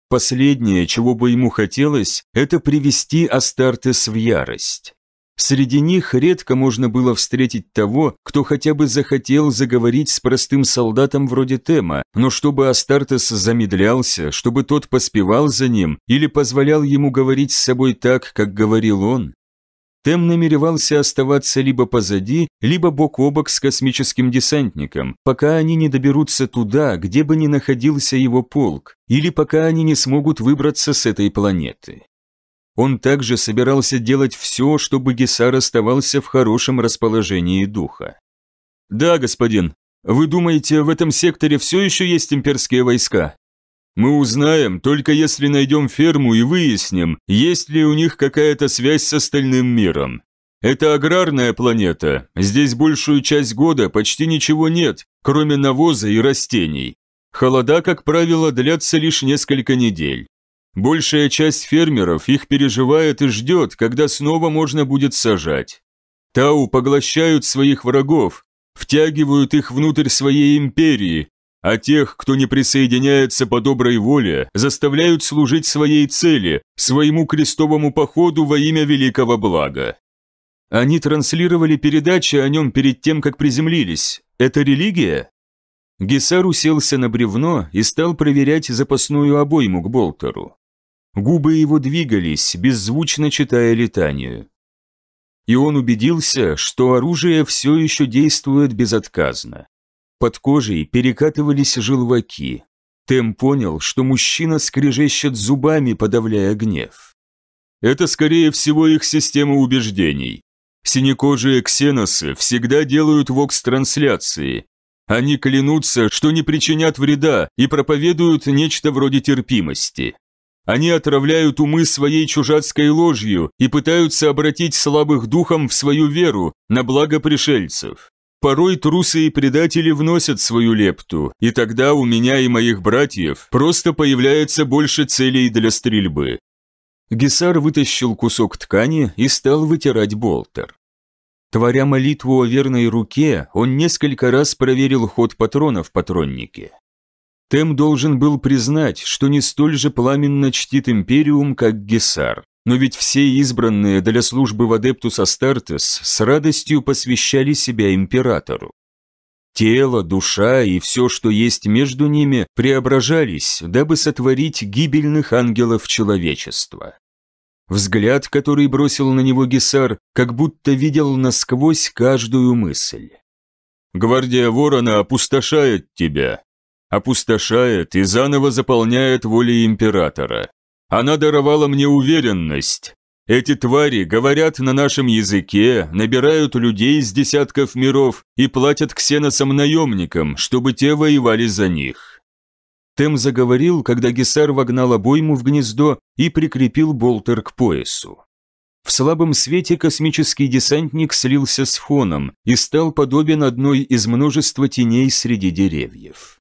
Последнее, чего бы ему хотелось, это привести Астартес в ярость. Среди них редко можно было встретить того, кто хотя бы захотел заговорить с простым солдатом вроде Тема, но чтобы Астартес замедлялся, чтобы тот поспевал за ним или позволял ему говорить с собой так, как говорил он, тем намеревался оставаться либо позади, либо бок о бок с космическим десантником, пока они не доберутся туда, где бы ни находился его полк, или пока они не смогут выбраться с этой планеты. Он также собирался делать все, чтобы Гесар оставался в хорошем расположении духа. «Да, господин, вы думаете, в этом секторе все еще есть имперские войска?» Мы узнаем, только если найдем ферму и выясним, есть ли у них какая-то связь с остальным миром. Это аграрная планета, здесь большую часть года почти ничего нет, кроме навоза и растений. Холода, как правило, длятся лишь несколько недель. Большая часть фермеров их переживает и ждет, когда снова можно будет сажать. Тау поглощают своих врагов, втягивают их внутрь своей империи, а тех, кто не присоединяется по доброй воле, заставляют служить своей цели, своему крестовому походу во имя великого блага. Они транслировали передачи о нем перед тем, как приземлились. Это религия? Гесар уселся на бревно и стал проверять запасную обойму к болтеру. Губы его двигались, беззвучно читая летанию. И он убедился, что оружие все еще действует безотказно. Под кожей перекатывались желваки. Тем понял, что мужчина скрежещет зубами, подавляя гнев. Это, скорее всего, их система убеждений. Синекожие ксеносы всегда делают вокс-трансляции. Они клянутся, что не причинят вреда и проповедуют нечто вроде терпимости. Они отравляют умы своей чужацкой ложью и пытаются обратить слабых духом в свою веру на благо пришельцев. Порой трусы и предатели вносят свою лепту, и тогда у меня и моих братьев просто появляется больше целей для стрельбы. Гесар вытащил кусок ткани и стал вытирать болтер. Творя молитву о верной руке, он несколько раз проверил ход патрона в патроннике. Тем должен был признать, что не столь же пламенно чтит Империум, как Гесар. Но ведь все избранные для службы в Адептус Астартес с радостью посвящали себя императору. Тело, душа и все, что есть между ними, преображались, дабы сотворить гибельных ангелов человечества. Взгляд, который бросил на него Гесар, как будто видел насквозь каждую мысль. «Гвардия Ворона опустошает тебя, опустошает и заново заполняет волей императора. Она даровала мне уверенность. Эти твари говорят на нашем языке, набирают людей из десятков миров и платят ксеносам-наемникам, чтобы те воевали за них. Тем заговорил, когда Гесар вогнал обойму в гнездо и прикрепил болтер к поясу. В слабом свете космический десантник слился с фоном и стал подобен одной из множества теней среди деревьев.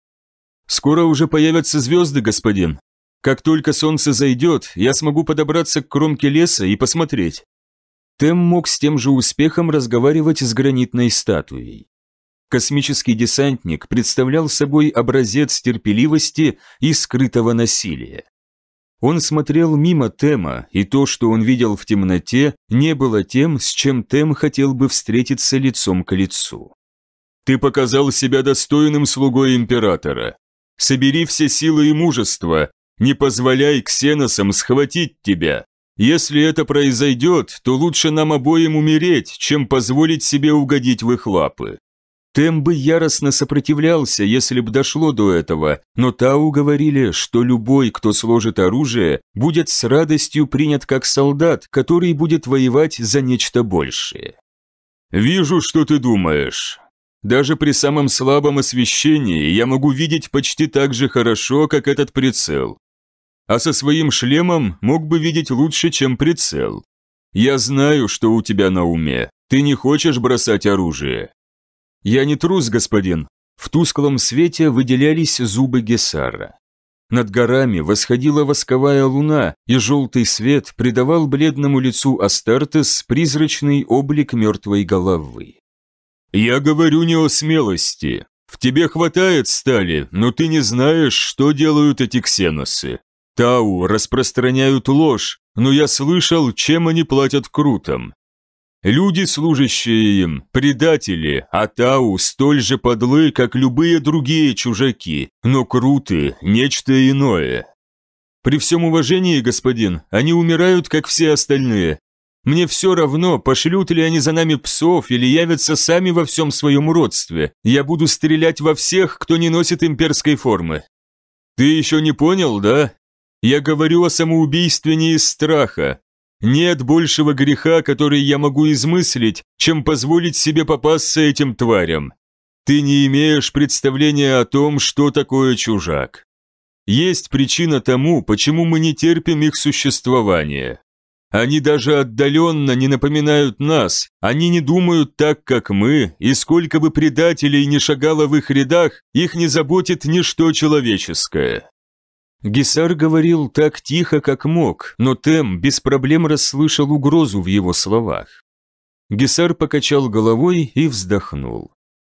«Скоро уже появятся звезды, господин», как только солнце зайдет, я смогу подобраться к кромке леса и посмотреть. Тем мог с тем же успехом разговаривать с гранитной статуей. Космический десантник представлял собой образец терпеливости и скрытого насилия. Он смотрел мимо Тема, и то, что он видел в темноте, не было тем, с чем Тем хотел бы встретиться лицом к лицу. «Ты показал себя достойным слугой императора. Собери все силы и мужество, не позволяй ксеносам схватить тебя. Если это произойдет, то лучше нам обоим умереть, чем позволить себе угодить в их лапы». Тем бы яростно сопротивлялся, если б дошло до этого, но Тау говорили, что любой, кто сложит оружие, будет с радостью принят как солдат, который будет воевать за нечто большее. «Вижу, что ты думаешь. Даже при самом слабом освещении я могу видеть почти так же хорошо, как этот прицел. А со своим шлемом мог бы видеть лучше, чем прицел. Я знаю, что у тебя на уме. Ты не хочешь бросать оружие. Я не трус, господин. В тусклом свете выделялись зубы Гесара. Над горами восходила восковая луна, и желтый свет придавал бледному лицу Астартес призрачный облик мертвой головы. «Я говорю не о смелости. В тебе хватает стали, но ты не знаешь, что делают эти ксеносы. Тау распространяют ложь, но я слышал, чем они платят крутам. Люди, служащие им, предатели, а Тау столь же подлы, как любые другие чужаки, но круты – нечто иное. При всем уважении, господин, они умирают, как все остальные, мне все равно, пошлют ли они за нами псов или явятся сами во всем своем уродстве. Я буду стрелять во всех, кто не носит имперской формы. Ты еще не понял, да? Я говорю о самоубийстве не из страха. Нет большего греха, который я могу измыслить, чем позволить себе попасться этим тварям. Ты не имеешь представления о том, что такое чужак. Есть причина тому, почему мы не терпим их существования. Они даже отдаленно не напоминают нас, они не думают так, как мы, и сколько бы предателей ни шагало в их рядах, их не заботит ничто человеческое». Гисар говорил так тихо, как мог, но Тем без проблем расслышал угрозу в его словах. Гисар покачал головой и вздохнул.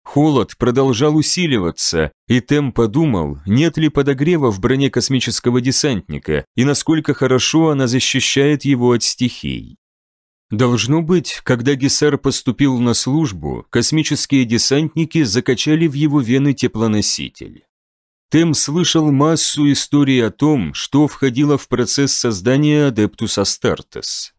Холод продолжал усиливаться, и Тем подумал, нет ли подогрева в броне космического десантника и насколько хорошо она защищает его от стихий. Должно быть, когда Гессар поступил на службу, космические десантники закачали в его вены теплоноситель. Тем слышал массу историй о том, что входило в процесс создания адептуса Астартес.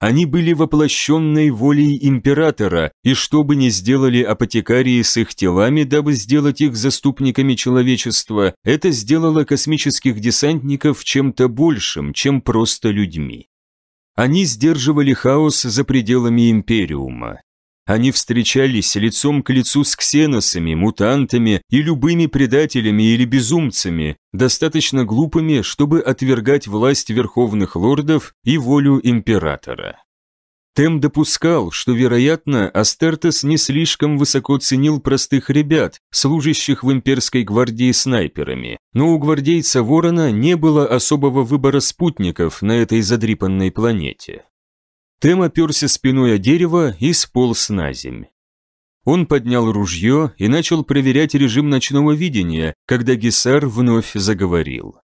Они были воплощенной волей императора, и что бы ни сделали апотекарии с их телами, дабы сделать их заступниками человечества, это сделало космических десантников чем-то большим, чем просто людьми. Они сдерживали хаос за пределами Империума. Они встречались лицом к лицу с ксеносами, мутантами и любыми предателями или безумцами, достаточно глупыми, чтобы отвергать власть верховных лордов и волю императора. Тем допускал, что, вероятно, Астертес не слишком высоко ценил простых ребят, служащих в имперской гвардии снайперами, но у гвардейца Ворона не было особого выбора спутников на этой задрипанной планете. Тем оперся спиной о дерево и сполз на земь. Он поднял ружье и начал проверять режим ночного видения, когда Гесар вновь заговорил.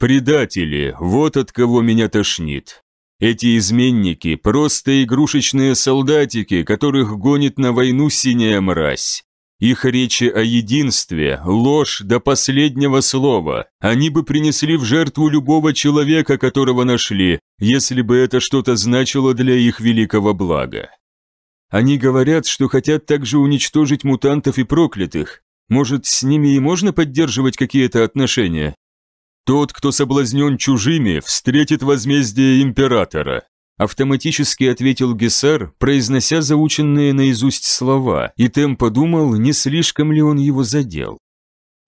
«Предатели, вот от кого меня тошнит. Эти изменники – просто игрушечные солдатики, которых гонит на войну синяя мразь. Их речи о единстве, ложь до последнего слова. Они бы принесли в жертву любого человека, которого нашли, если бы это что-то значило для их великого блага. Они говорят, что хотят также уничтожить мутантов и проклятых. Может, с ними и можно поддерживать какие-то отношения? Тот, кто соблазнен чужими, встретит возмездие императора. Автоматически ответил Гессар, произнося заученные наизусть слова, и Тем подумал, не слишком ли он его задел.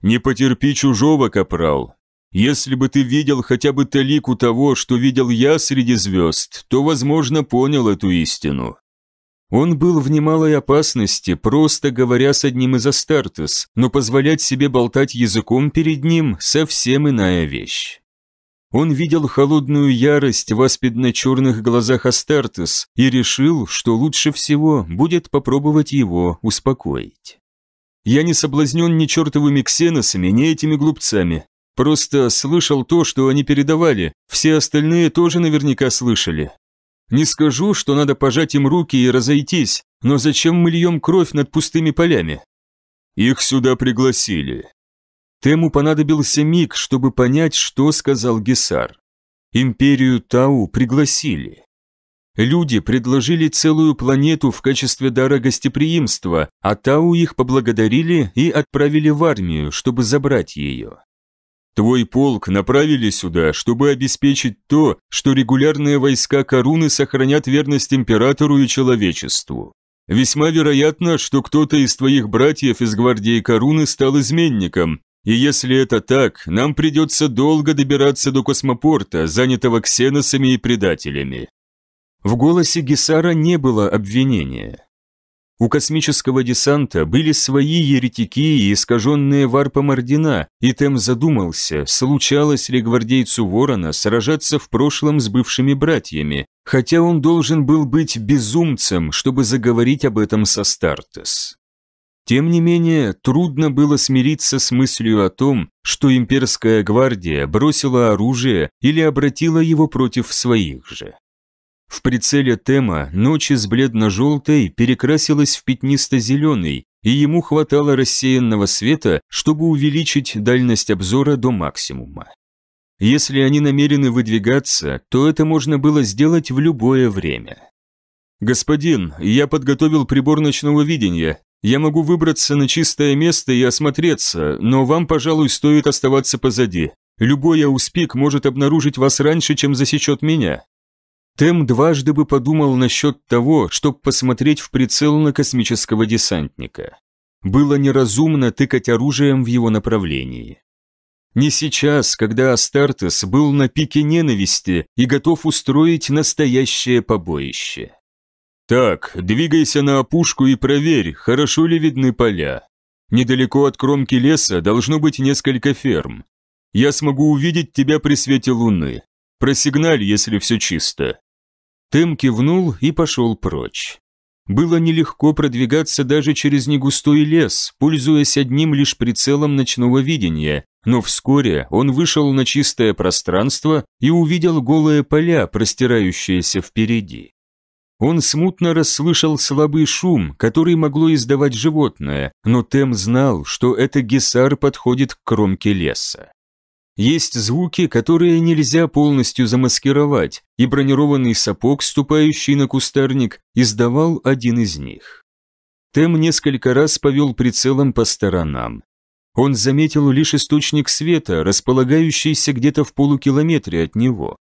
«Не потерпи чужого, капрал. Если бы ты видел хотя бы талику того, что видел я среди звезд, то, возможно, понял эту истину». Он был в немалой опасности, просто говоря с одним из Астартес, но позволять себе болтать языком перед ним – совсем иная вещь. Он видел холодную ярость в аспидно-черных глазах Астартес и решил, что лучше всего будет попробовать его успокоить. «Я не соблазнен ни чертовыми ксеносами, ни этими глупцами. Просто слышал то, что они передавали, все остальные тоже наверняка слышали. Не скажу, что надо пожать им руки и разойтись, но зачем мы льем кровь над пустыми полями?» «Их сюда пригласили», Тему понадобился миг, чтобы понять, что сказал Гесар. Империю Тау пригласили. Люди предложили целую планету в качестве дара гостеприимства, а Тау их поблагодарили и отправили в армию, чтобы забрать ее. Твой полк направили сюда, чтобы обеспечить то, что регулярные войска Коруны сохранят верность императору и человечеству. Весьма вероятно, что кто-то из твоих братьев из гвардии Коруны стал изменником, и если это так, нам придется долго добираться до космопорта, занятого ксеносами и предателями». В голосе Гесара не было обвинения. У космического десанта были свои еретики и искаженные варпом ордена, и Тем задумался, случалось ли гвардейцу Ворона сражаться в прошлом с бывшими братьями, хотя он должен был быть безумцем, чтобы заговорить об этом со Стартес. Тем не менее, трудно было смириться с мыслью о том, что имперская гвардия бросила оружие или обратила его против своих же. В прицеле Тема ночи с бледно-желтой перекрасилась в пятнисто-зеленый, и ему хватало рассеянного света, чтобы увеличить дальность обзора до максимума. Если они намерены выдвигаться, то это можно было сделать в любое время. «Господин, я подготовил прибор ночного видения», я могу выбраться на чистое место и осмотреться, но вам, пожалуй, стоит оставаться позади. Любой ауспик может обнаружить вас раньше, чем засечет меня». Тем дважды бы подумал насчет того, чтобы посмотреть в прицел на космического десантника. Было неразумно тыкать оружием в его направлении. Не сейчас, когда Астартес был на пике ненависти и готов устроить настоящее побоище. «Так, двигайся на опушку и проверь, хорошо ли видны поля. Недалеко от кромки леса должно быть несколько ферм. Я смогу увидеть тебя при свете луны. Просигналь, если все чисто». Тем кивнул и пошел прочь. Было нелегко продвигаться даже через негустой лес, пользуясь одним лишь прицелом ночного видения, но вскоре он вышел на чистое пространство и увидел голые поля, простирающиеся впереди. Он смутно расслышал слабый шум, который могло издавать животное, но Тем знал, что это гесар подходит к кромке леса. Есть звуки, которые нельзя полностью замаскировать, и бронированный сапог, ступающий на кустарник, издавал один из них. Тем несколько раз повел прицелом по сторонам. Он заметил лишь источник света, располагающийся где-то в полукилометре от него.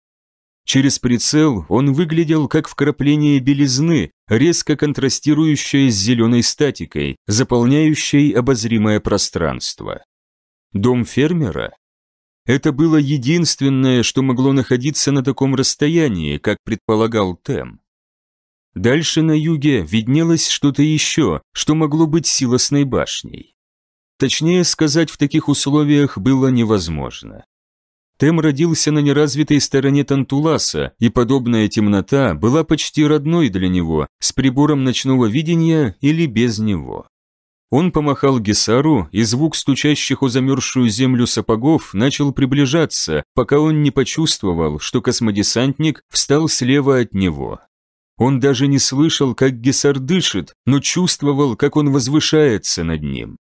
Через прицел он выглядел как вкрапление белизны, резко контрастирующее с зеленой статикой, заполняющей обозримое пространство. Дом фермера? Это было единственное, что могло находиться на таком расстоянии, как предполагал Тем. Дальше на юге виднелось что-то еще, что могло быть силосной башней. Точнее сказать в таких условиях было невозможно. Тем родился на неразвитой стороне Тантуласа, и подобная темнота была почти родной для него, с прибором ночного видения или без него. Он помахал Гесару, и звук стучащих о замерзшую землю сапогов начал приближаться, пока он не почувствовал, что космодесантник встал слева от него. Он даже не слышал, как Гесар дышит, но чувствовал, как он возвышается над ним.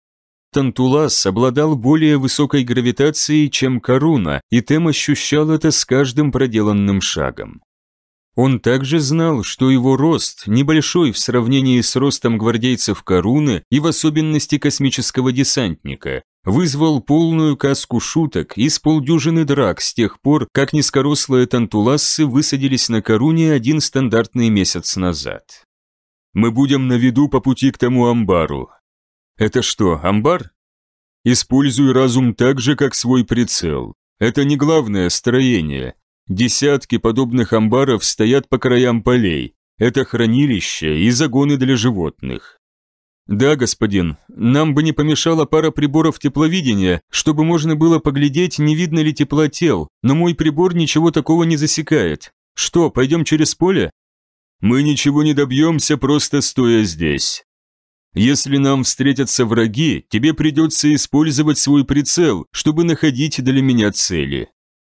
Тантулас обладал более высокой гравитацией, чем Коруна, и Тем ощущал это с каждым проделанным шагом. Он также знал, что его рост небольшой в сравнении с ростом гвардейцев Коруны и в особенности космического десантника, вызвал полную каску шуток и с полдюжины драк с тех пор, как низкорослые тантулассы высадились на Коруне один стандартный месяц назад. «Мы будем на виду по пути к тому амбару», это что, амбар? Используй разум так же, как свой прицел. Это не главное строение. Десятки подобных амбаров стоят по краям полей. Это хранилища и загоны для животных. «Да, господин, нам бы не помешала пара приборов тепловидения, чтобы можно было поглядеть, не видно ли тепла тел, но мой прибор ничего такого не засекает. Что, пойдем через поле?» «Мы ничего не добьемся, просто стоя здесь. Если нам встретятся враги, тебе придется использовать свой прицел, чтобы находить для меня цели.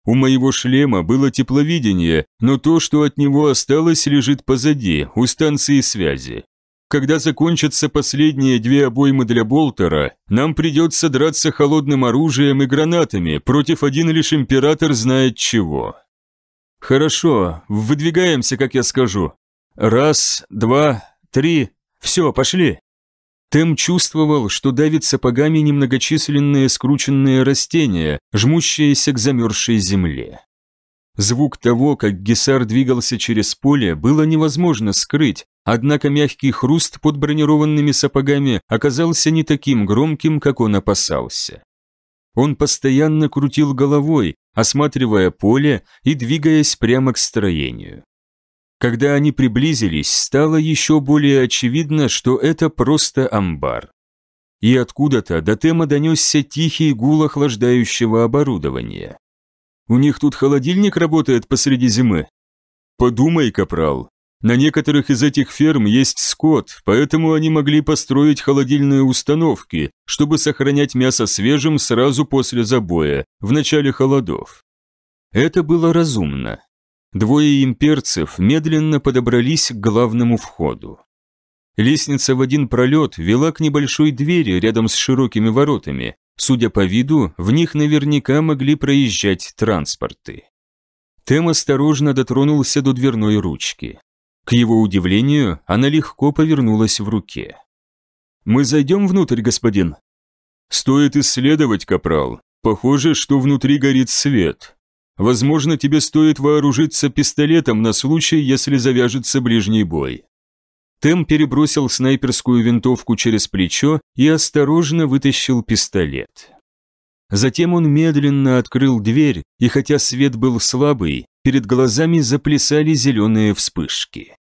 У моего шлема было тепловидение, но то, что от него осталось, лежит позади, у станции связи. Когда закончатся последние две обоймы для Болтера, нам придется драться холодным оружием и гранатами, против один лишь император знает чего. Хорошо, выдвигаемся, как я скажу. Раз, два, три. Все, пошли. Тем чувствовал, что давит сапогами немногочисленные скрученные растения, жмущиеся к замерзшей земле. Звук того, как Гесар двигался через поле, было невозможно скрыть, однако мягкий хруст под бронированными сапогами оказался не таким громким, как он опасался. Он постоянно крутил головой, осматривая поле и двигаясь прямо к строению. Когда они приблизились, стало еще более очевидно, что это просто амбар. И откуда-то до Тема донесся тихий гул охлаждающего оборудования. «У них тут холодильник работает посреди зимы?» «Подумай, Капрал, на некоторых из этих ферм есть скот, поэтому они могли построить холодильные установки, чтобы сохранять мясо свежим сразу после забоя, в начале холодов. Это было разумно. Двое имперцев медленно подобрались к главному входу. Лестница в один пролет вела к небольшой двери рядом с широкими воротами. Судя по виду, в них наверняка могли проезжать транспорты. Тем осторожно дотронулся до дверной ручки. К его удивлению, она легко повернулась в руке. «Мы зайдем внутрь, господин?» «Стоит исследовать, капрал. Похоже, что внутри горит свет», Возможно, тебе стоит вооружиться пистолетом на случай, если завяжется ближний бой». Тем перебросил снайперскую винтовку через плечо и осторожно вытащил пистолет. Затем он медленно открыл дверь, и хотя свет был слабый, перед глазами заплясали зеленые вспышки.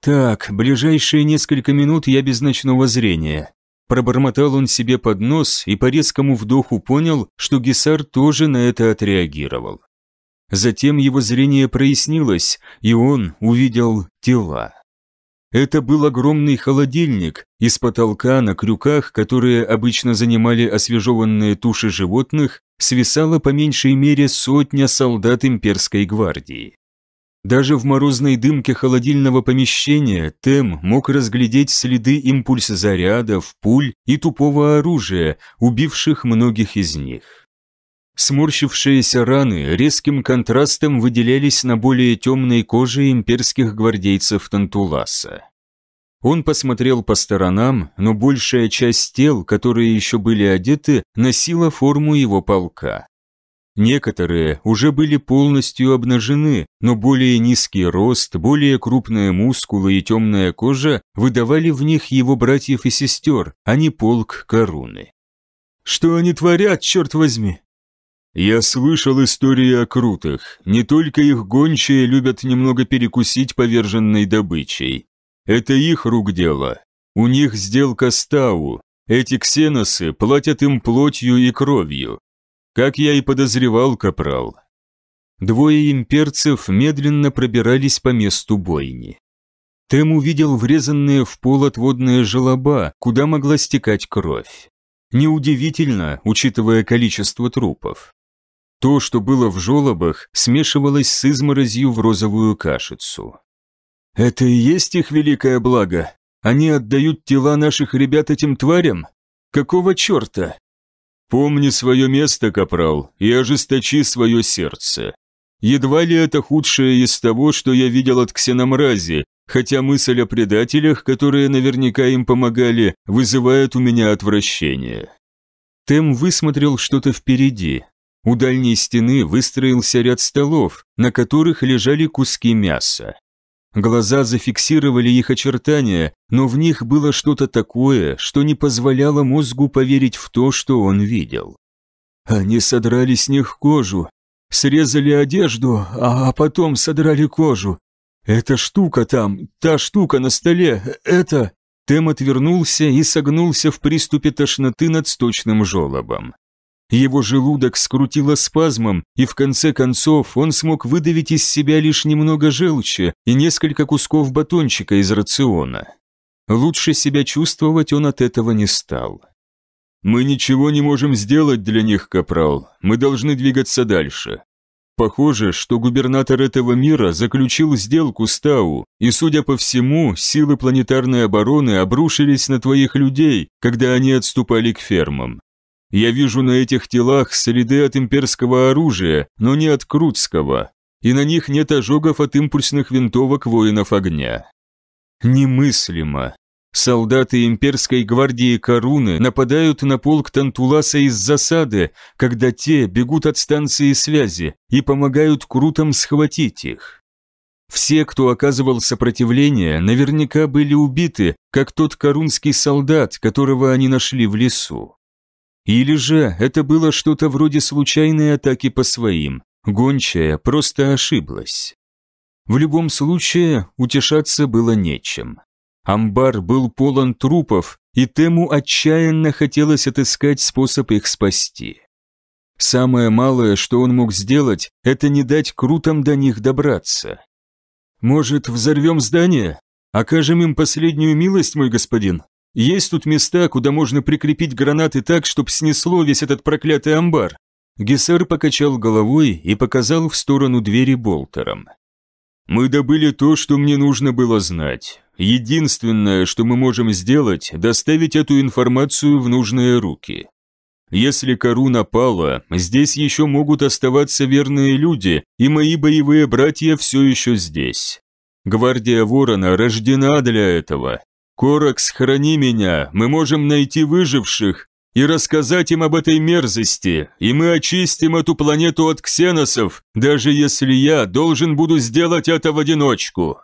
«Так, ближайшие несколько минут я без ночного зрения», Пробормотал он себе под нос и по резкому вдоху понял, что Гесар тоже на это отреагировал. Затем его зрение прояснилось, и он увидел тела. Это был огромный холодильник, из потолка на крюках, которые обычно занимали освежеванные туши животных, свисала по меньшей мере сотня солдат имперской гвардии. Даже в морозной дымке холодильного помещения Тем мог разглядеть следы импульс зарядов, пуль и тупого оружия, убивших многих из них. Сморщившиеся раны резким контрастом выделялись на более темной коже имперских гвардейцев Тантуласа. Он посмотрел по сторонам, но большая часть тел, которые еще были одеты, носила форму его полка. Некоторые уже были полностью обнажены, но более низкий рост, более крупные мускулы и темная кожа выдавали в них его братьев и сестер, а не полк Коруны. «Что они творят, черт возьми?» Я слышал истории о крутых. Не только их гончие любят немного перекусить поверженной добычей. Это их рук дело. У них сделка с Тау. Эти ксеносы платят им плотью и кровью. Как я и подозревал, Капрал. Двое имперцев медленно пробирались по месту бойни. Тем увидел врезанные в пол отводные желоба, куда могла стекать кровь. Неудивительно, учитывая количество трупов. То, что было в жолобах, смешивалось с изморозью в розовую кашицу. «Это и есть их великое благо? Они отдают тела наших ребят этим тварям? Какого черта?» «Помни свое место, капрал, и ожесточи свое сердце. Едва ли это худшее из того, что я видел от ксеномрази, хотя мысль о предателях, которые наверняка им помогали, вызывает у меня отвращение». Тем высмотрел что-то впереди, у дальней стены выстроился ряд столов, на которых лежали куски мяса. Глаза зафиксировали их очертания, но в них было что-то такое, что не позволяло мозгу поверить в то, что он видел. Они содрали с них кожу, срезали одежду, а потом содрали кожу. Эта штука там, та штука на столе, это...» Тем отвернулся и согнулся в приступе тошноты над сточным жолобом. Его желудок скрутило спазмом, и в конце концов он смог выдавить из себя лишь немного желчи и несколько кусков батончика из рациона. Лучше себя чувствовать он от этого не стал. «Мы ничего не можем сделать для них, Капрал. Мы должны двигаться дальше. Похоже, что губернатор этого мира заключил сделку с Тау, и, судя по всему, силы планетарной обороны обрушились на твоих людей, когда они отступали к фермам. Я вижу на этих телах следы от имперского оружия, но не от крутского, и на них нет ожогов от импульсных винтовок воинов огня. Немыслимо. Солдаты имперской гвардии Каруны нападают на полк Тантуласа из засады, когда те бегут от станции связи и помогают Крутам схватить их. Все, кто оказывал сопротивление, наверняка были убиты, как тот карунский солдат, которого они нашли в лесу. Или же это было что-то вроде случайной атаки по своим. Гончая просто ошиблась. В любом случае, утешаться было нечем. Амбар был полон трупов, и Тему отчаянно хотелось отыскать способ их спасти. Самое малое, что он мог сделать, это не дать крутам до них добраться. «Может, взорвем здание? Окажем им последнюю милость, мой господин?» Есть тут места, куда можно прикрепить гранаты так, чтобы снесло весь этот проклятый амбар. Гессер покачал головой и показал в сторону двери болтером. «Мы добыли то, что мне нужно было знать. Единственное, что мы можем сделать, доставить эту информацию в нужные руки. Если Коруна напала, здесь еще могут оставаться верные люди, и мои боевые братья все еще здесь. Гвардия Ворона рождена для этого, «Коракс, храни меня, мы можем найти выживших и рассказать им об этой мерзости, и мы очистим эту планету от ксеносов, даже если я должен буду сделать это в одиночку».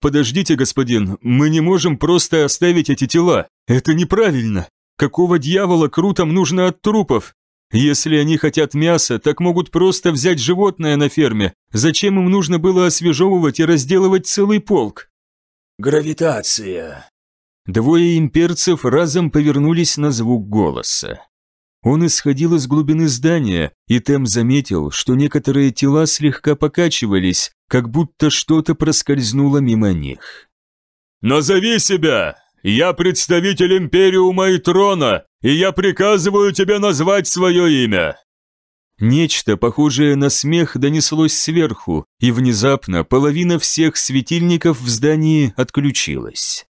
«Подождите, господин, мы не можем просто оставить эти тела. Это неправильно. Какого дьявола крутом нужно от трупов? Если они хотят мяса, так могут просто взять животное на ферме. Зачем им нужно было освежевывать и разделывать целый полк?» «Гравитация», Двое имперцев разом повернулись на звук голоса. Он исходил из глубины здания, и Тем заметил, что некоторые тела слегка покачивались, как будто что-то проскользнуло мимо них. «Назови себя! Я представитель Империума и Трона, и я приказываю тебе назвать свое имя!» Нечто, похожее на смех, донеслось сверху, и внезапно половина всех светильников в здании отключилась.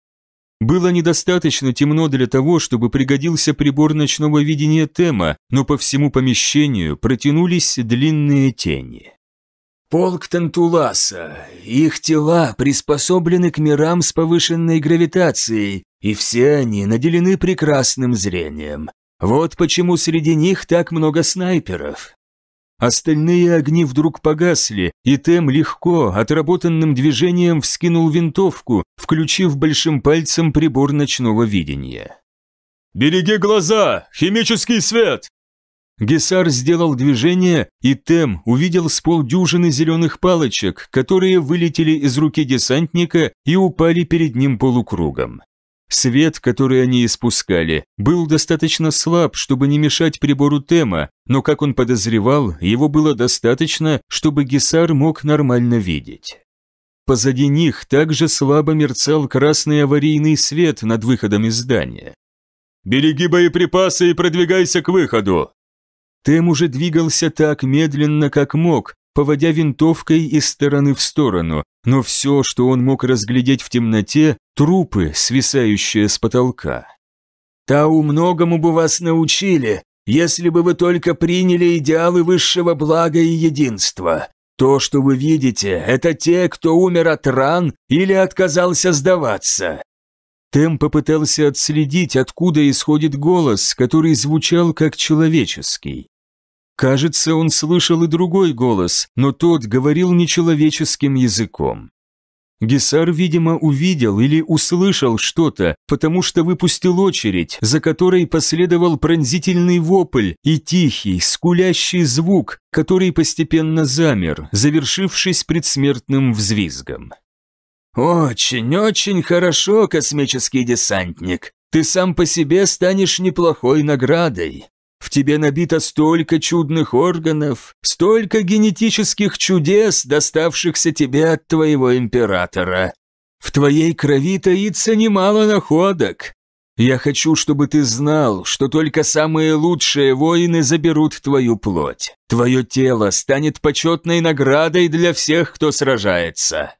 Было недостаточно темно для того, чтобы пригодился прибор ночного видения Тема, но по всему помещению протянулись длинные тени. «Полк Тантуласа. Их тела приспособлены к мирам с повышенной гравитацией, и все они наделены прекрасным зрением. Вот почему среди них так много снайперов. Остальные огни вдруг погасли, и Тем легко, отработанным движением вскинул винтовку, включив большим пальцем прибор ночного видения. «Береги глаза! Химический свет!» Гесар сделал движение, и Тем увидел с полдюжины зеленых палочек, которые вылетели из руки десантника и упали перед ним полукругом. Свет, который они испускали, был достаточно слаб, чтобы не мешать прибору Тема, но, как он подозревал, его было достаточно, чтобы Гесар мог нормально видеть. Позади них также слабо мерцал красный аварийный свет над выходом из здания. «Береги боеприпасы и продвигайся к выходу!» Тем уже двигался так медленно, как мог, поводя винтовкой из стороны в сторону, но все, что он мог разглядеть в темноте, трупы, свисающие с потолка. «Тау многому бы вас научили, если бы вы только приняли идеалы высшего блага и единства. То, что вы видите, это те, кто умер от ран или отказался сдаваться». Тем попытался отследить, откуда исходит голос, который звучал как человеческий. Кажется, он слышал и другой голос, но тот говорил нечеловеческим языком. Гесар, видимо, увидел или услышал что-то, потому что выпустил очередь, за которой последовал пронзительный вопль и тихий, скулящий звук, который постепенно замер, завершившись предсмертным взвизгом. «Очень-очень хорошо, космический десантник. Ты сам по себе станешь неплохой наградой. В тебе набито столько чудных органов, столько генетических чудес, доставшихся тебе от твоего императора. В твоей крови таится немало находок. Я хочу, чтобы ты знал, что только самые лучшие воины заберут твою плоть. Твое тело станет почетной наградой для всех, кто сражается.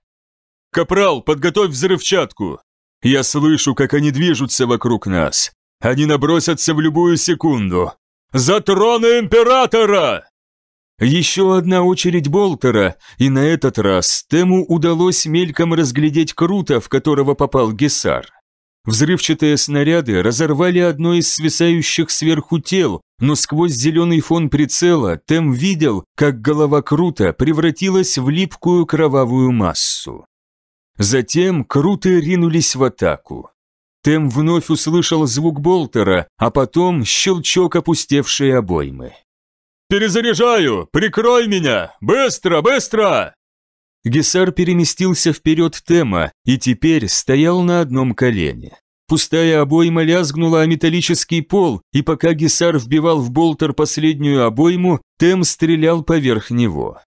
Капрал, подготовь взрывчатку. Я слышу, как они движутся вокруг нас. Они набросятся в любую секунду. «За трон императора!» Еще одна очередь Болтера, и на этот раз Тему удалось мельком разглядеть Крута, в которого попал Гесар. Взрывчатые снаряды разорвали одно из свисающих сверху тел, но сквозь зеленый фон прицела Тем видел, как голова Крута превратилась в липкую кровавую массу. Затем Круты ринулись в атаку. Тем вновь услышал звук болтера, а потом щелчок опустевшей обоймы. «Перезаряжаю! Прикрой меня! Быстро, быстро!» Гесар переместился вперед Тема и теперь стоял на одном колене. Пустая обойма лязгнула о металлический пол, и пока Гесар вбивал в болтер последнюю обойму, Тем стрелял поверх него.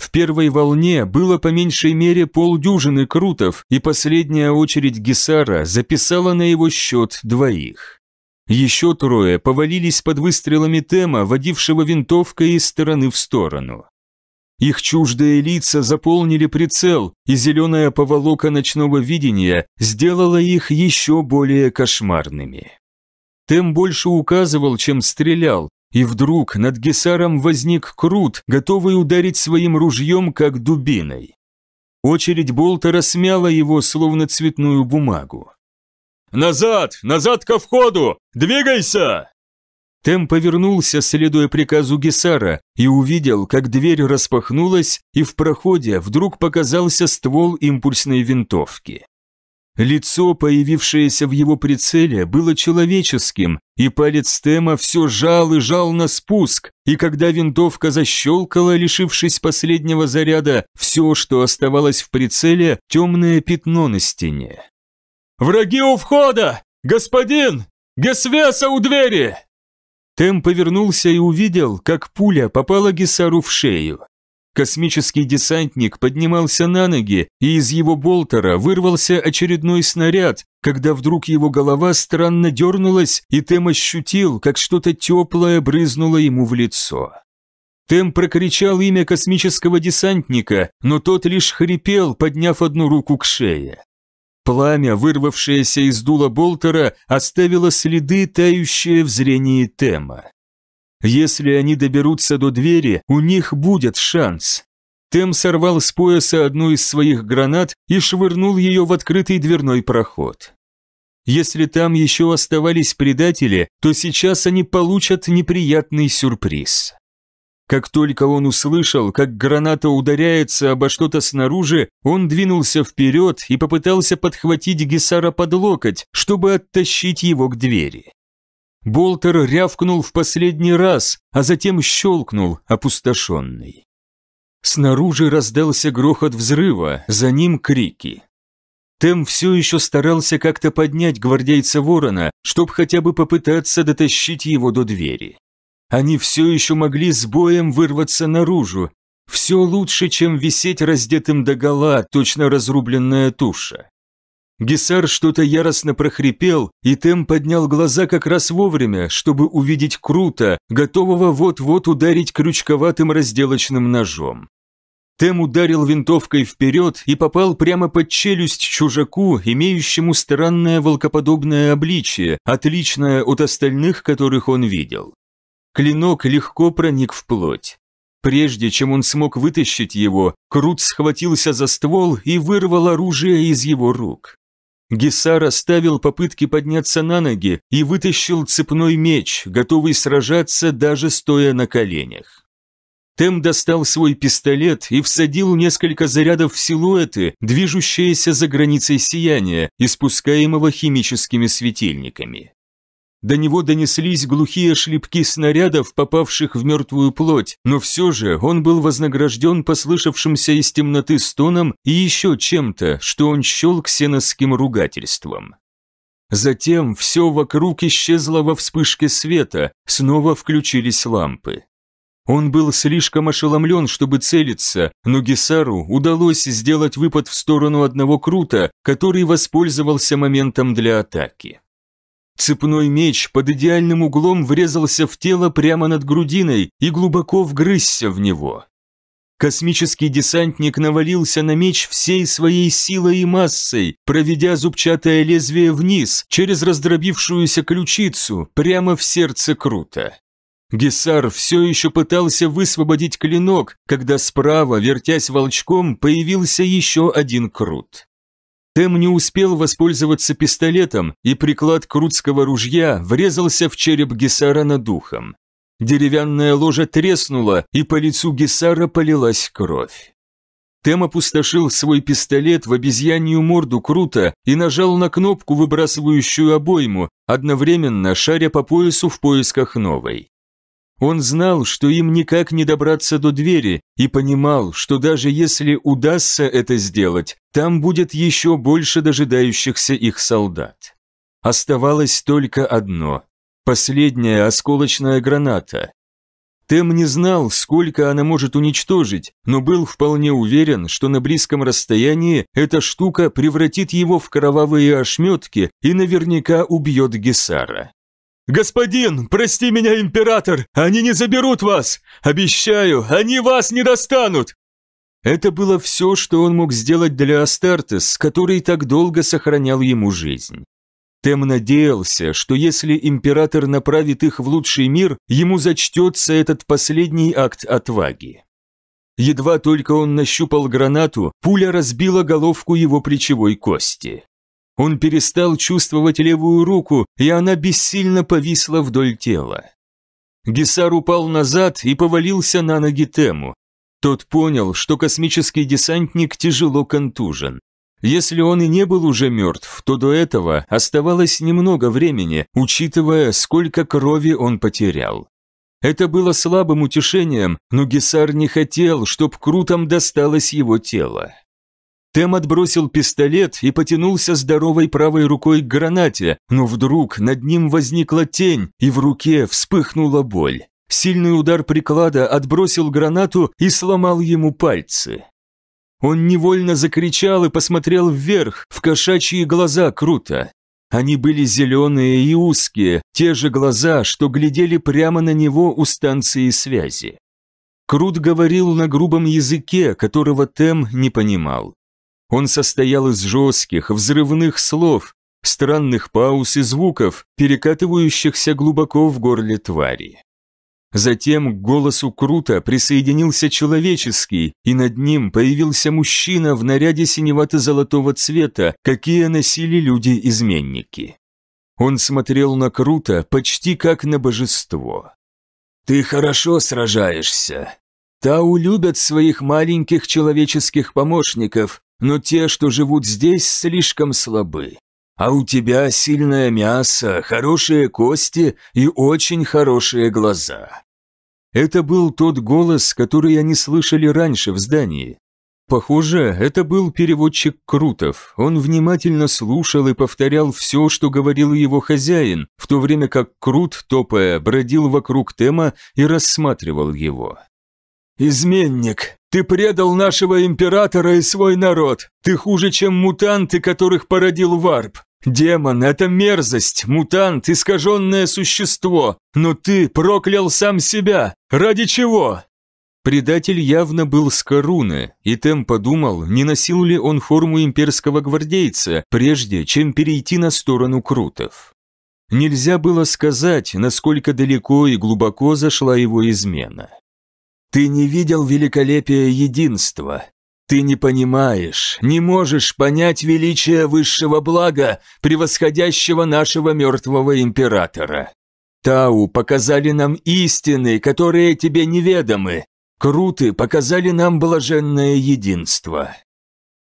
В первой волне было по меньшей мере полдюжины крутов, и последняя очередь Гесара записала на его счет двоих. Еще трое повалились под выстрелами Тема, водившего винтовкой из стороны в сторону. Их чуждые лица заполнили прицел, и зеленая поволока ночного видения сделала их еще более кошмарными. Тем больше указывал, чем стрелял, и вдруг над Гесаром возник Крут, готовый ударить своим ружьем, как дубиной. Очередь болта смяла его, словно цветную бумагу. «Назад! Назад ко входу! Двигайся!» Тем повернулся, следуя приказу Гесара, и увидел, как дверь распахнулась, и в проходе вдруг показался ствол импульсной винтовки. Лицо, появившееся в его прицеле, было человеческим, и палец Тема все жал и жал на спуск, и когда винтовка защелкала, лишившись последнего заряда, все, что оставалось в прицеле, темное пятно на стене. «Враги у входа! Господин! Гесвеса у двери!» Тем повернулся и увидел, как пуля попала Гесару в шею. Космический десантник поднимался на ноги, и из его болтера вырвался очередной снаряд, когда вдруг его голова странно дернулась, и Тем ощутил, как что-то теплое брызнуло ему в лицо. Тем прокричал имя космического десантника, но тот лишь хрипел, подняв одну руку к шее. Пламя, вырвавшееся из дула Болтера, оставило следы, тающие в зрении Тема. Если они доберутся до двери, у них будет шанс. Тем сорвал с пояса одну из своих гранат и швырнул ее в открытый дверной проход. Если там еще оставались предатели, то сейчас они получат неприятный сюрприз. Как только он услышал, как граната ударяется обо что-то снаружи, он двинулся вперед и попытался подхватить Гесара под локоть, чтобы оттащить его к двери. Болтер рявкнул в последний раз, а затем щелкнул, опустошенный. Снаружи раздался грохот взрыва, за ним крики. Тем все еще старался как-то поднять гвардейца Ворона, чтобы хотя бы попытаться дотащить его до двери. Они все еще могли с боем вырваться наружу. Все лучше, чем висеть раздетым догола, точно разрубленная туша. Гесар что-то яростно прохрипел, и Тем поднял глаза как раз вовремя, чтобы увидеть Крута, готового вот-вот ударить крючковатым разделочным ножом. Тем ударил винтовкой вперед и попал прямо под челюсть чужаку, имеющему странное волкоподобное обличие, отличное от остальных, которых он видел. Клинок легко проник в плоть. Прежде чем он смог вытащить его, Крут схватился за ствол и вырвал оружие из его рук. Гесар оставил попытки подняться на ноги и вытащил цепной меч, готовый сражаться даже стоя на коленях. Тем достал свой пистолет и всадил несколько зарядов в силуэты, движущиеся за границей сияния, испускаемого химическими светильниками. До него донеслись глухие шлепки снарядов, попавших в мертвую плоть, но все же он был вознагражден послышавшимся из темноты стоном и еще чем-то, что он щел ксеносским ругательством. Затем все вокруг исчезло во вспышке света, снова включились лампы. Он был слишком ошеломлен, чтобы целиться, но Гесару удалось сделать выпад в сторону одного крута, который воспользовался моментом для атаки. Цепной меч под идеальным углом врезался в тело прямо над грудиной и глубоко вгрызся в него. Космический десантник навалился на меч всей своей силой и массой, проведя зубчатое лезвие вниз, через раздробившуюся ключицу, прямо в сердце Крута. Гесар все еще пытался высвободить клинок, когда справа, вертясь волчком, появился еще один Крут. Тем не успел воспользоваться пистолетом, и приклад крутского ружья врезался в череп Гесара над духом. Деревянная ложа треснула, и по лицу Гесара полилась кровь. Тем опустошил свой пистолет в обезьянью морду Крута и нажал на кнопку, выбрасывающую обойму, одновременно шаря по поясу в поисках новой. Он знал, что им никак не добраться до двери, и понимал, что даже если удастся это сделать, там будет еще больше дожидающихся их солдат. Оставалось только одно – последняя осколочная граната. Тем не знал, сколько она может уничтожить, но был вполне уверен, что на близком расстоянии эта штука превратит его в кровавые ошметки и наверняка убьет Гесара. «Господин, прости меня, император! Они не заберут вас! Обещаю, они вас не достанут!» Это было все, что он мог сделать для Астартес, который так долго сохранял ему жизнь. Тем надеялся, что если император направит их в лучший мир, ему зачтется этот последний акт отваги. Едва только он нащупал гранату, пуля разбила головку его плечевой кости. Он перестал чувствовать левую руку, и она бессильно повисла вдоль тела. Гесар упал назад и повалился на ноги Тему. Тот понял, что космический десантник тяжело контужен. Если он и не был уже мертв, то до этого оставалось немного времени, учитывая, сколько крови он потерял. Это было слабым утешением, но Гесар не хотел, чтоб крутом досталось его тело. Тем отбросил пистолет и потянулся здоровой правой рукой к гранате, но вдруг над ним возникла тень, и в руке вспыхнула боль. Сильный удар приклада отбросил гранату и сломал ему пальцы. Он невольно закричал и посмотрел вверх, в кошачьи глаза круто. Они были зеленые и узкие, те же глаза, что глядели прямо на него у станции связи. Крут говорил на грубом языке, которого Тем не понимал. Он состоял из жестких, взрывных слов, странных пауз и звуков, перекатывающихся глубоко в горле твари. Затем к голосу Крута присоединился человеческий, и над ним появился мужчина в наряде синевато-золотого цвета, какие носили люди-изменники. Он смотрел на Крута почти как на божество. «Ты хорошо сражаешься. Тау любят своих маленьких человеческих помощников, но те, что живут здесь, слишком слабы. А у тебя сильное мясо, хорошие кости и очень хорошие глаза». Это был тот голос, который они слышали раньше в здании. Похоже, это был переводчик Крутов. Он внимательно слушал и повторял все, что говорил его хозяин, в то время как Крут, топая, бродил вокруг Тема и рассматривал его. «Изменник», ты предал нашего императора и свой народ. Ты хуже, чем мутанты, которых породил Варп. Демон – это мерзость, мутант, искаженное существо. Но ты проклял сам себя. Ради чего? Предатель явно был с Коруны, и Тем подумал, не носил ли он форму имперского гвардейца, прежде чем перейти на сторону Крутов. Нельзя было сказать, насколько далеко и глубоко зашла его измена. Ты не видел великолепия единства. Ты не понимаешь, не можешь понять величие высшего блага, превосходящего нашего мертвого императора. Тау показали нам истины, которые тебе неведомы. Круты показали нам блаженное единство.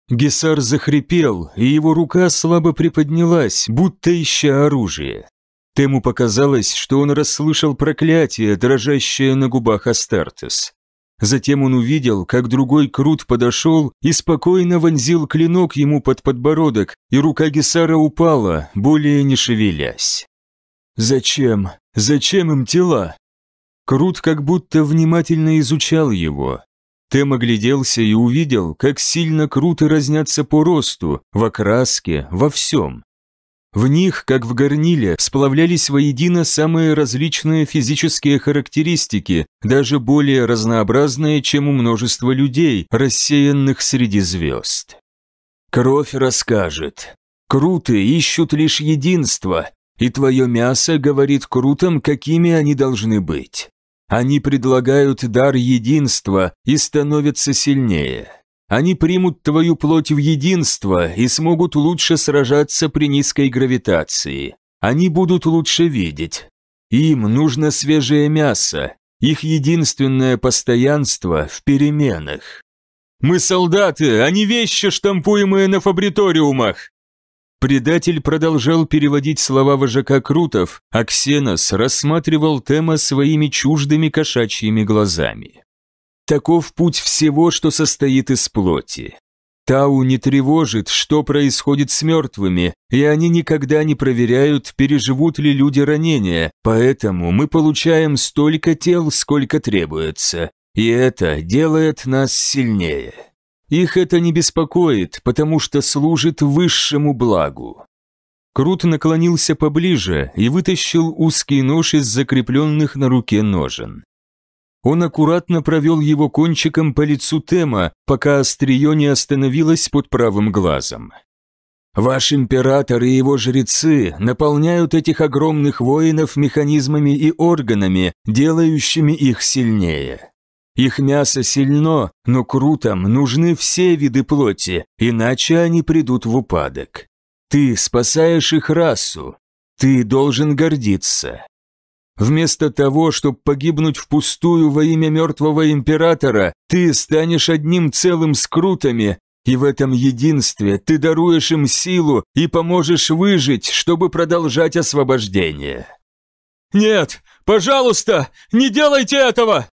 Гесар захрипел, и его рука слабо приподнялась, будто ища оружие. Тему показалось, что он расслышал проклятие, дрожащее на губах Астартес. Затем он увидел, как другой крут подошел и спокойно вонзил клинок ему под подбородок, и рука Гесара упала, более не шевелясь. «Зачем? Зачем им тела?» Крут как будто внимательно изучал его. Тем огляделся и увидел, как сильно круто разнятся по росту, в окраске, во всем. В них, как в горниле, сплавлялись воедино самые различные физические характеристики, даже более разнообразные, чем у множества людей, рассеянных среди звезд. Кровь расскажет. Круты ищут лишь единство, и твое мясо говорит крутам, какими они должны быть. Они предлагают дар единства и становятся сильнее. Они примут твою плоть в единство и смогут лучше сражаться при низкой гравитации. Они будут лучше видеть. Им нужно свежее мясо. Их единственное постоянство в переменах. «Мы солдаты, а не вещи, штампуемые на фабриториумах!» Предатель продолжал переводить слова вожака Крутов, а Ксенос рассматривал Тема своими чуждыми кошачьими глазами. Таков путь всего, что состоит из плоти. Тау не тревожит, что происходит с мертвыми, и они никогда не проверяют, переживут ли люди ранения, поэтому мы получаем столько тел, сколько требуется. И это делает нас сильнее. Их это не беспокоит, потому что служит высшему благу. Крут наклонился поближе и вытащил узкий нож из закрепленных на руке ножен. Он аккуратно провел его кончиком по лицу Тема, пока острие не остановилось под правым глазом. «Ваш император и его жрецы наполняют этих огромных воинов механизмами и органами, делающими их сильнее. Их мясо сильно, но крутом нужны все виды плоти, иначе они придут в упадок. Ты спасаешь их расу. Ты должен гордиться. Вместо того, чтобы погибнуть впустую во имя мертвого императора, ты станешь одним целым с крутами, и в этом единстве ты даруешь им силу и поможешь выжить, чтобы продолжать освобождение. «Нет, пожалуйста, не делайте этого!»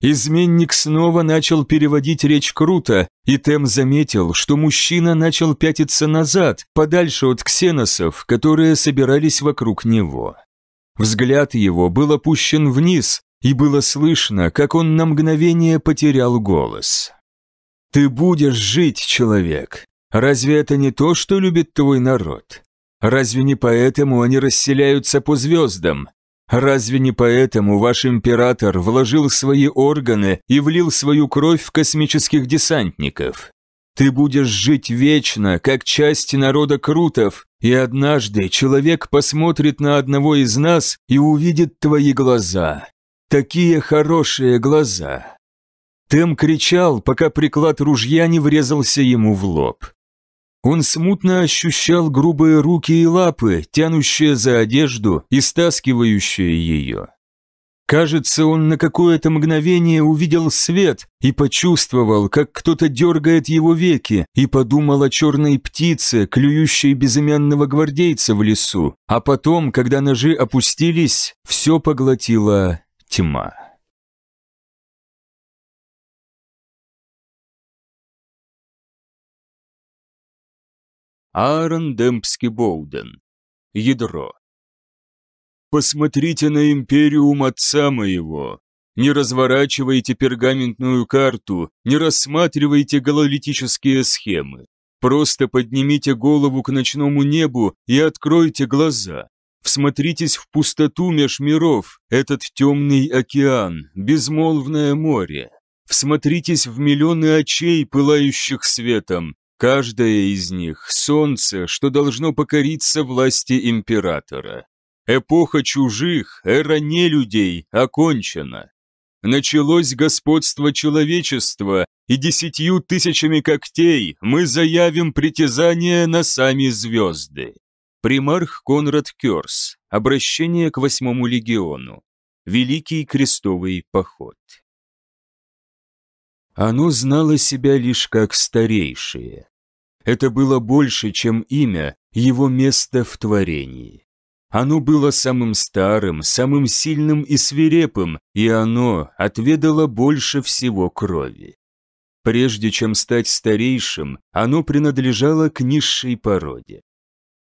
Изменник снова начал переводить речь круто, и Тем заметил, что мужчина начал пятиться назад, подальше от ксеносов, которые собирались вокруг него. Взгляд его был опущен вниз, и было слышно, как он на мгновение потерял голос. «Ты будешь жить, человек. Разве это не то, что любит твой народ? Разве не поэтому они расселяются по звездам? Разве не поэтому ваш император вложил свои органы и влил свою кровь в космических десантников? Ты будешь жить вечно, как часть народа крутов, и однажды человек посмотрит на одного из нас и увидит твои глаза. Такие хорошие глаза. Тем кричал, пока приклад ружья не врезался ему в лоб. Он смутно ощущал грубые руки и лапы, тянущие за одежду и стаскивающие ее. Кажется, он на какое-то мгновение увидел свет и почувствовал, как кто-то дергает его веки, и подумал о черной птице, клюющей безымянного гвардейца в лесу. А потом, когда ножи опустились, все поглотила тьма. Аарон Демпский-Боуден. Ядро. Посмотрите на империум отца моего. Не разворачивайте пергаментную карту, не рассматривайте гололитические схемы. Просто поднимите голову к ночному небу и откройте глаза. Всмотритесь в пустоту меж миров, этот темный океан, безмолвное море. Всмотритесь в миллионы очей, пылающих светом, Каждое из них — солнце, что должно покориться власти императора. Эпоха чужих, эра нелюдей, окончена. Началось господство человечества, и десятью тысячами когтей мы заявим притязание на сами звезды. Примарх Конрад Кёрс. Обращение к восьмому легиону. Великий крестовый поход. Оно знало себя лишь как старейшее. Это было больше, чем имя, его место в творении. Оно было самым старым, самым сильным и свирепым, и оно отведало больше всего крови. Прежде чем стать старейшим, оно принадлежало к низшей породе.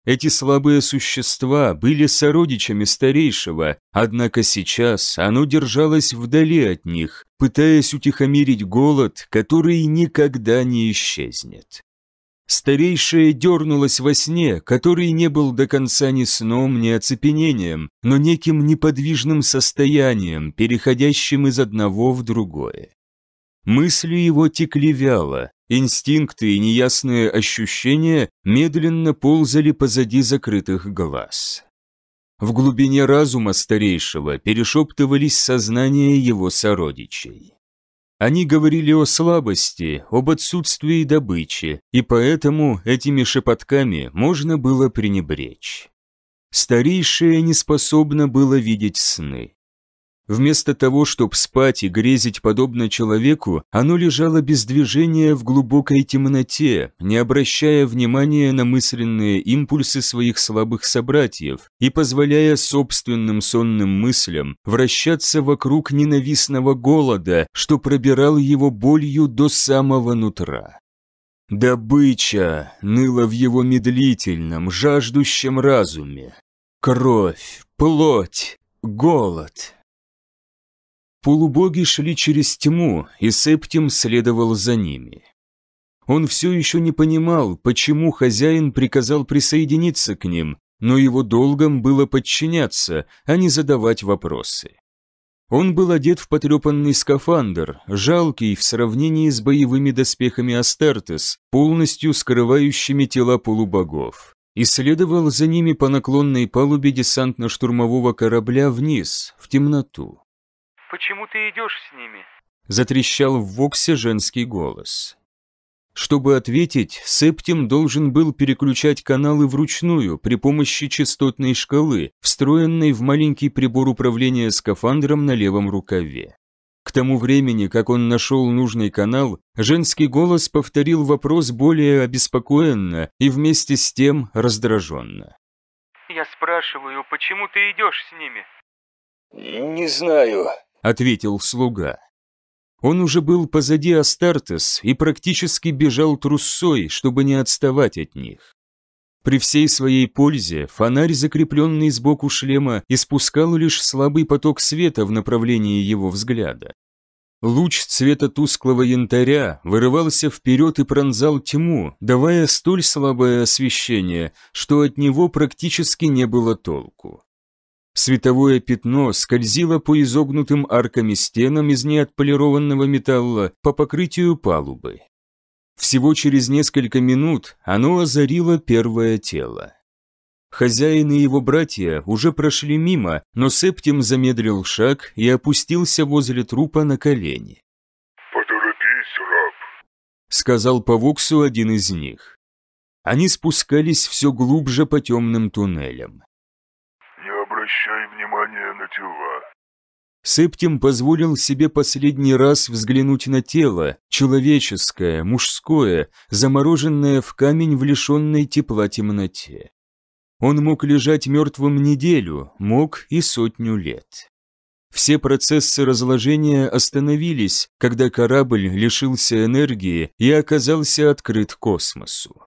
Эти слабые существа были сородичами старейшего, однако сейчас оно держалось вдали от них, пытаясь утихомирить голод, который никогда не исчезнет. Старейшая дернулась во сне, который не был до конца ни сном, ни оцепенением, но неким неподвижным состоянием, переходящим из одного в другое. Мысли его текли вяло, инстинкты и неясные ощущения медленно ползали позади закрытых глаз. В глубине разума старейшего перешептывались сознания его сородичей. Они говорили о слабости, об отсутствии добычи, и поэтому этими шепотками можно было пренебречь. Старейшее не способно было видеть сны. Вместо того, чтобы спать и грезить подобно человеку, оно лежало без движения в глубокой темноте, не обращая внимания на мысленные импульсы своих слабых собратьев и позволяя собственным сонным мыслям вращаться вокруг ненавистного голода, что пробирал его болью до самого нутра. Добыча ныла в его медлительном, жаждущем разуме. Кровь, плоть, голод. Полубоги шли через тьму, и Септим следовал за ними. Он все еще не понимал, почему хозяин приказал присоединиться к ним, но его долгом было подчиняться, а не задавать вопросы. Он был одет в потрепанный скафандр, жалкий в сравнении с боевыми доспехами Астартес, полностью скрывающими тела полубогов, и следовал за ними по наклонной палубе десантно-штурмового корабля вниз, в темноту. Почему ты идешь с ними?» Затрещал в воксе женский голос. Чтобы ответить, Септим должен был переключать каналы вручную при помощи частотной шкалы, встроенной в маленький прибор управления скафандром на левом рукаве. К тому времени, как он нашел нужный канал, женский голос повторил вопрос более обеспокоенно и вместе с тем раздраженно. «Я спрашиваю, почему ты идешь с ними?» «Не знаю», — ответил слуга. Он уже был позади Астартес и практически бежал трусой, чтобы не отставать от них. При всей своей пользе фонарь, закрепленный сбоку шлема, испускал лишь слабый поток света в направлении его взгляда. Луч цвета тусклого янтаря вырывался вперед и пронзал тьму, давая столь слабое освещение, что от него практически не было толку. Световое пятно скользило по изогнутым арками стенам из неотполированного металла по покрытию палубы. Всего через несколько минут оно озарило первое тело. Хозяин и его братья уже прошли мимо, но Септим замедрил шаг и опустился возле трупа на колени. «Поторопись, раб», — сказал по воксу один из них. Они спускались все глубже по темным туннелям обращай внимание на тела». Септим позволил себе последний раз взглянуть на тело, человеческое, мужское, замороженное в камень в лишенной тепла темноте. Он мог лежать мертвым неделю, мог и сотню лет. Все процессы разложения остановились, когда корабль лишился энергии и оказался открыт космосу.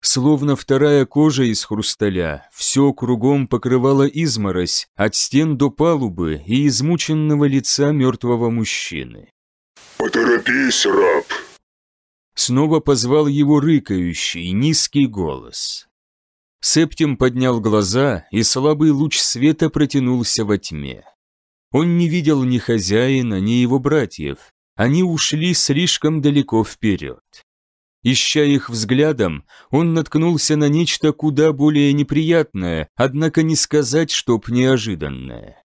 Словно вторая кожа из хрусталя, все кругом покрывала изморось от стен до палубы и измученного лица мертвого мужчины. «Поторопись, раб!» Снова позвал его рыкающий, низкий голос. Септим поднял глаза, и слабый луч света протянулся во тьме. Он не видел ни хозяина, ни его братьев. Они ушли слишком далеко вперед. Ища их взглядом, он наткнулся на нечто куда более неприятное, однако не сказать, чтоб неожиданное.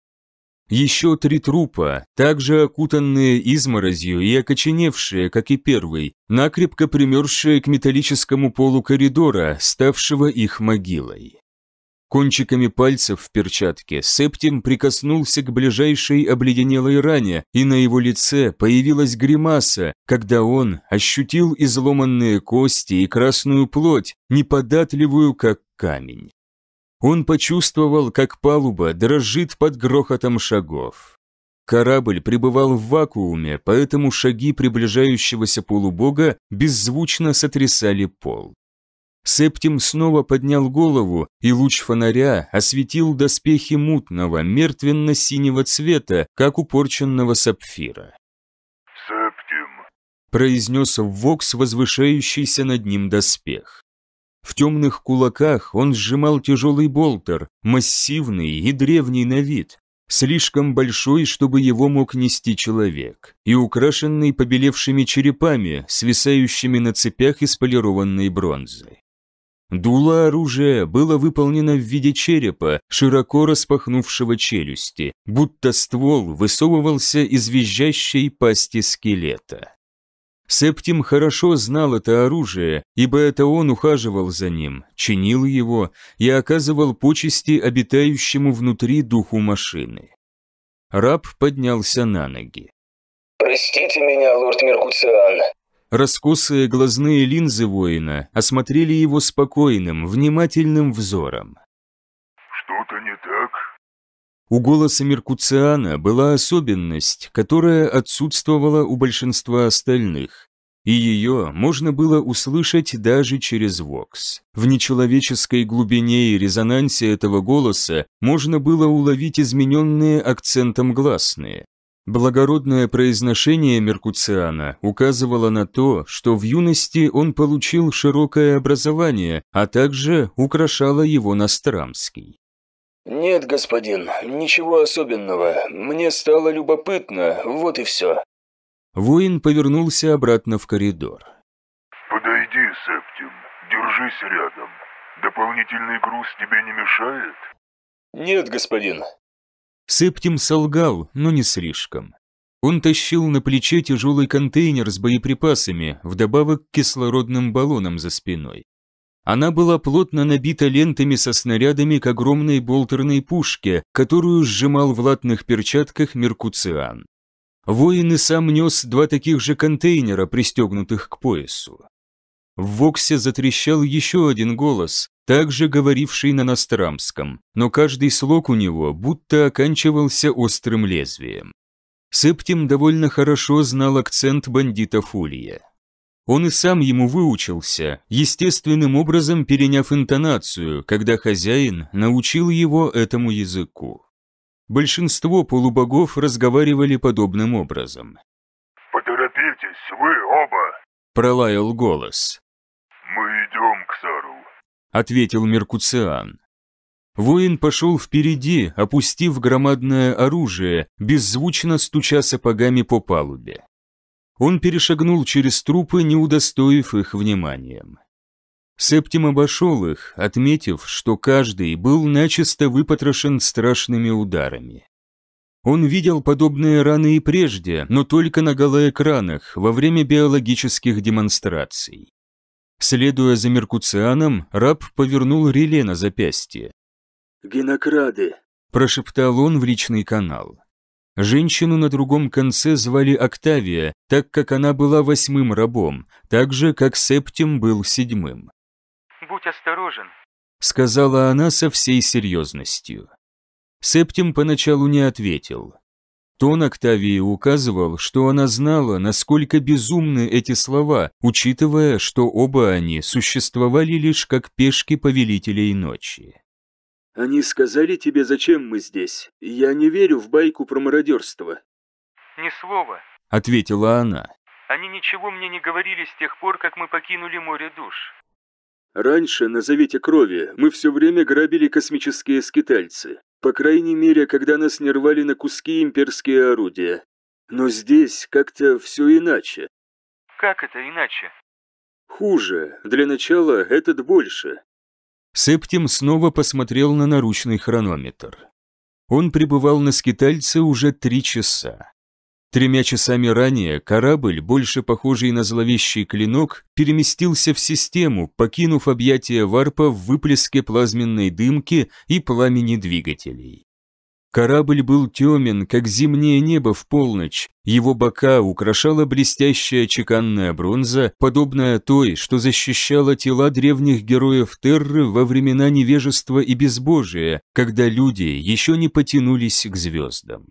Еще три трупа, также окутанные изморозью и окоченевшие, как и первый, накрепко примерзшие к металлическому полу коридора, ставшего их могилой. Кончиками пальцев в перчатке Септим прикоснулся к ближайшей обледенелой ране, и на его лице появилась гримаса, когда он ощутил изломанные кости и красную плоть, неподатливую как камень. Он почувствовал, как палуба дрожит под грохотом шагов. Корабль пребывал в вакууме, поэтому шаги приближающегося полубога беззвучно сотрясали пол. Септим снова поднял голову, и луч фонаря осветил доспехи мутного, мертвенно-синего цвета, как упорченного сапфира. «Септим», — произнес Вокс, возвышающийся над ним доспех. В темных кулаках он сжимал тяжелый болтер, массивный и древний на вид, слишком большой, чтобы его мог нести человек, и украшенный побелевшими черепами, свисающими на цепях из полированной бронзы. Дуло оружия было выполнено в виде черепа, широко распахнувшего челюсти, будто ствол высовывался из визжащей пасти скелета. Септим хорошо знал это оружие, ибо это он ухаживал за ним, чинил его и оказывал почести обитающему внутри духу машины. Раб поднялся на ноги. «Простите меня, лорд Меркуциан», Раскосые глазные линзы воина осмотрели его спокойным, внимательным взором. «Что-то не так?» У голоса Меркуциана была особенность, которая отсутствовала у большинства остальных, и ее можно было услышать даже через вокс. В нечеловеческой глубине и резонансе этого голоса можно было уловить измененные акцентом гласные, Благородное произношение Меркуциана указывало на то, что в юности он получил широкое образование, а также украшало его Настрамский. «Нет, господин, ничего особенного. Мне стало любопытно, вот и все». Воин повернулся обратно в коридор. «Подойди, Септим, держись рядом. Дополнительный груз тебе не мешает?» «Нет, господин», Септим солгал, но не слишком. Он тащил на плече тяжелый контейнер с боеприпасами, вдобавок к кислородным баллонам за спиной. Она была плотно набита лентами со снарядами к огромной болтерной пушке, которую сжимал в латных перчатках Меркуциан. Воин и сам нес два таких же контейнера, пристегнутых к поясу. В Воксе затрещал еще один голос, также говоривший на Нострамском, но каждый слог у него будто оканчивался острым лезвием. Септим довольно хорошо знал акцент бандита Фулия. Он и сам ему выучился, естественным образом переняв интонацию, когда хозяин научил его этому языку. Большинство полубогов разговаривали подобным образом. «Поторопитесь, вы оба!» пролаял голос. «Мы идем к Сару», — ответил Меркуциан. Воин пошел впереди, опустив громадное оружие, беззвучно стуча сапогами по палубе. Он перешагнул через трупы, не удостоив их вниманием. Септим обошел их, отметив, что каждый был начисто выпотрошен страшными ударами. Он видел подобные раны и прежде, но только на голоэкранах, во время биологических демонстраций. Следуя за Меркуцианом, раб повернул реле на запястье. «Генокрады», – прошептал он в личный канал. Женщину на другом конце звали Октавия, так как она была восьмым рабом, так же, как Септим был седьмым. «Будь осторожен», – сказала она со всей серьезностью. Септим поначалу не ответил. Тон Октавии указывал, что она знала, насколько безумны эти слова, учитывая, что оба они существовали лишь как пешки повелителей ночи. «Они сказали тебе, зачем мы здесь. Я не верю в байку про мародерство». «Ни слова», — ответила она. «Они ничего мне не говорили с тех пор, как мы покинули море душ». «Раньше, на Завете Крови, мы все время грабили космические скитальцы. По крайней мере, когда нас не рвали на куски имперские орудия. Но здесь как-то все иначе. Как это иначе? Хуже. Для начала этот больше. Септим снова посмотрел на наручный хронометр. Он пребывал на скитальце уже три часа. Тремя часами ранее корабль, больше похожий на зловещий клинок, переместился в систему, покинув объятия варпа в выплеске плазменной дымки и пламени двигателей. Корабль был темен, как зимнее небо в полночь, его бока украшала блестящая чеканная бронза, подобная той, что защищала тела древних героев Терры во времена невежества и безбожия, когда люди еще не потянулись к звездам.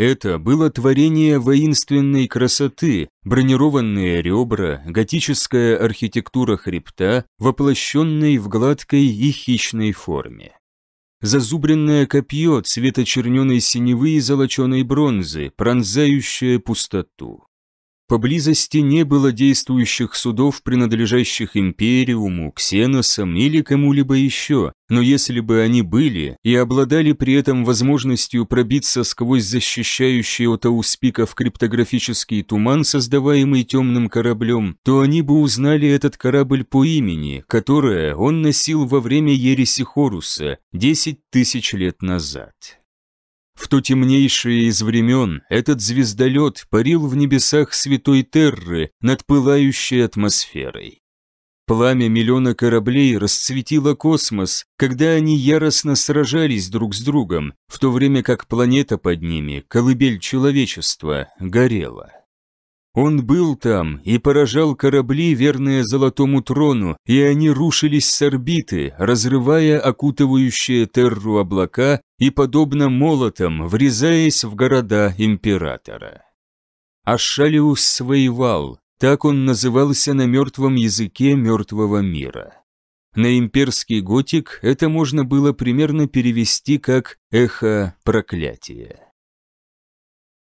Это было творение воинственной красоты, бронированные ребра, готическая архитектура хребта, воплощенной в гладкой и хищной форме. Зазубренное копье цвета черненой синевы и золоченой бронзы, пронзающее пустоту. Поблизости не было действующих судов, принадлежащих Империуму, Ксеносам или кому-либо еще, но если бы они были и обладали при этом возможностью пробиться сквозь защищающий от ауспиков криптографический туман, создаваемый темным кораблем, то они бы узнали этот корабль по имени, которое он носил во время ереси Хоруса 10 тысяч лет назад. В то темнейшее из времен этот звездолет парил в небесах святой Терры над пылающей атмосферой. Пламя миллиона кораблей расцветило космос, когда они яростно сражались друг с другом, в то время как планета под ними, колыбель человечества, горела. Он был там и поражал корабли, верные Золотому Трону, и они рушились с орбиты, разрывая окутывающие терру облака и, подобно молотам, врезаясь в города Императора. Ашалиус Своевал, так он назывался на мертвом языке мертвого мира. На имперский готик это можно было примерно перевести как «эхо проклятия».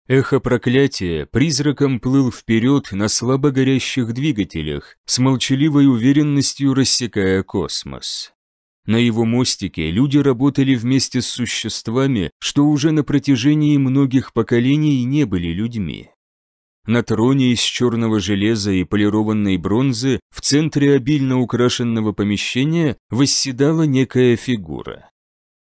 Эхо проклятия призраком плыл вперед на слабо горящих двигателях, с молчаливой уверенностью рассекая космос. На его мостике люди работали вместе с существами, что уже на протяжении многих поколений не были людьми. На троне из черного железа и полированной бронзы в центре обильно украшенного помещения восседала некая фигура.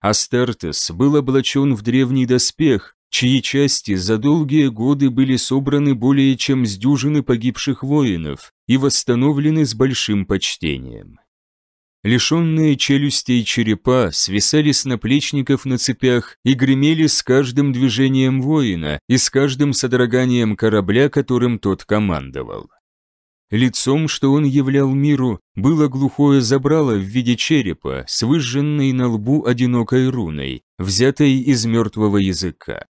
Астертес был облачен в древний доспех, чьи части за долгие годы были собраны более чем с дюжины погибших воинов и восстановлены с большим почтением. Лишенные челюсти и черепа свисали с наплечников на цепях и гремели с каждым движением воина и с каждым содроганием корабля, которым тот командовал. Лицом, что он являл миру, было глухое забрало в виде черепа с выжженной на лбу одинокой руной, взятой из мертвого языка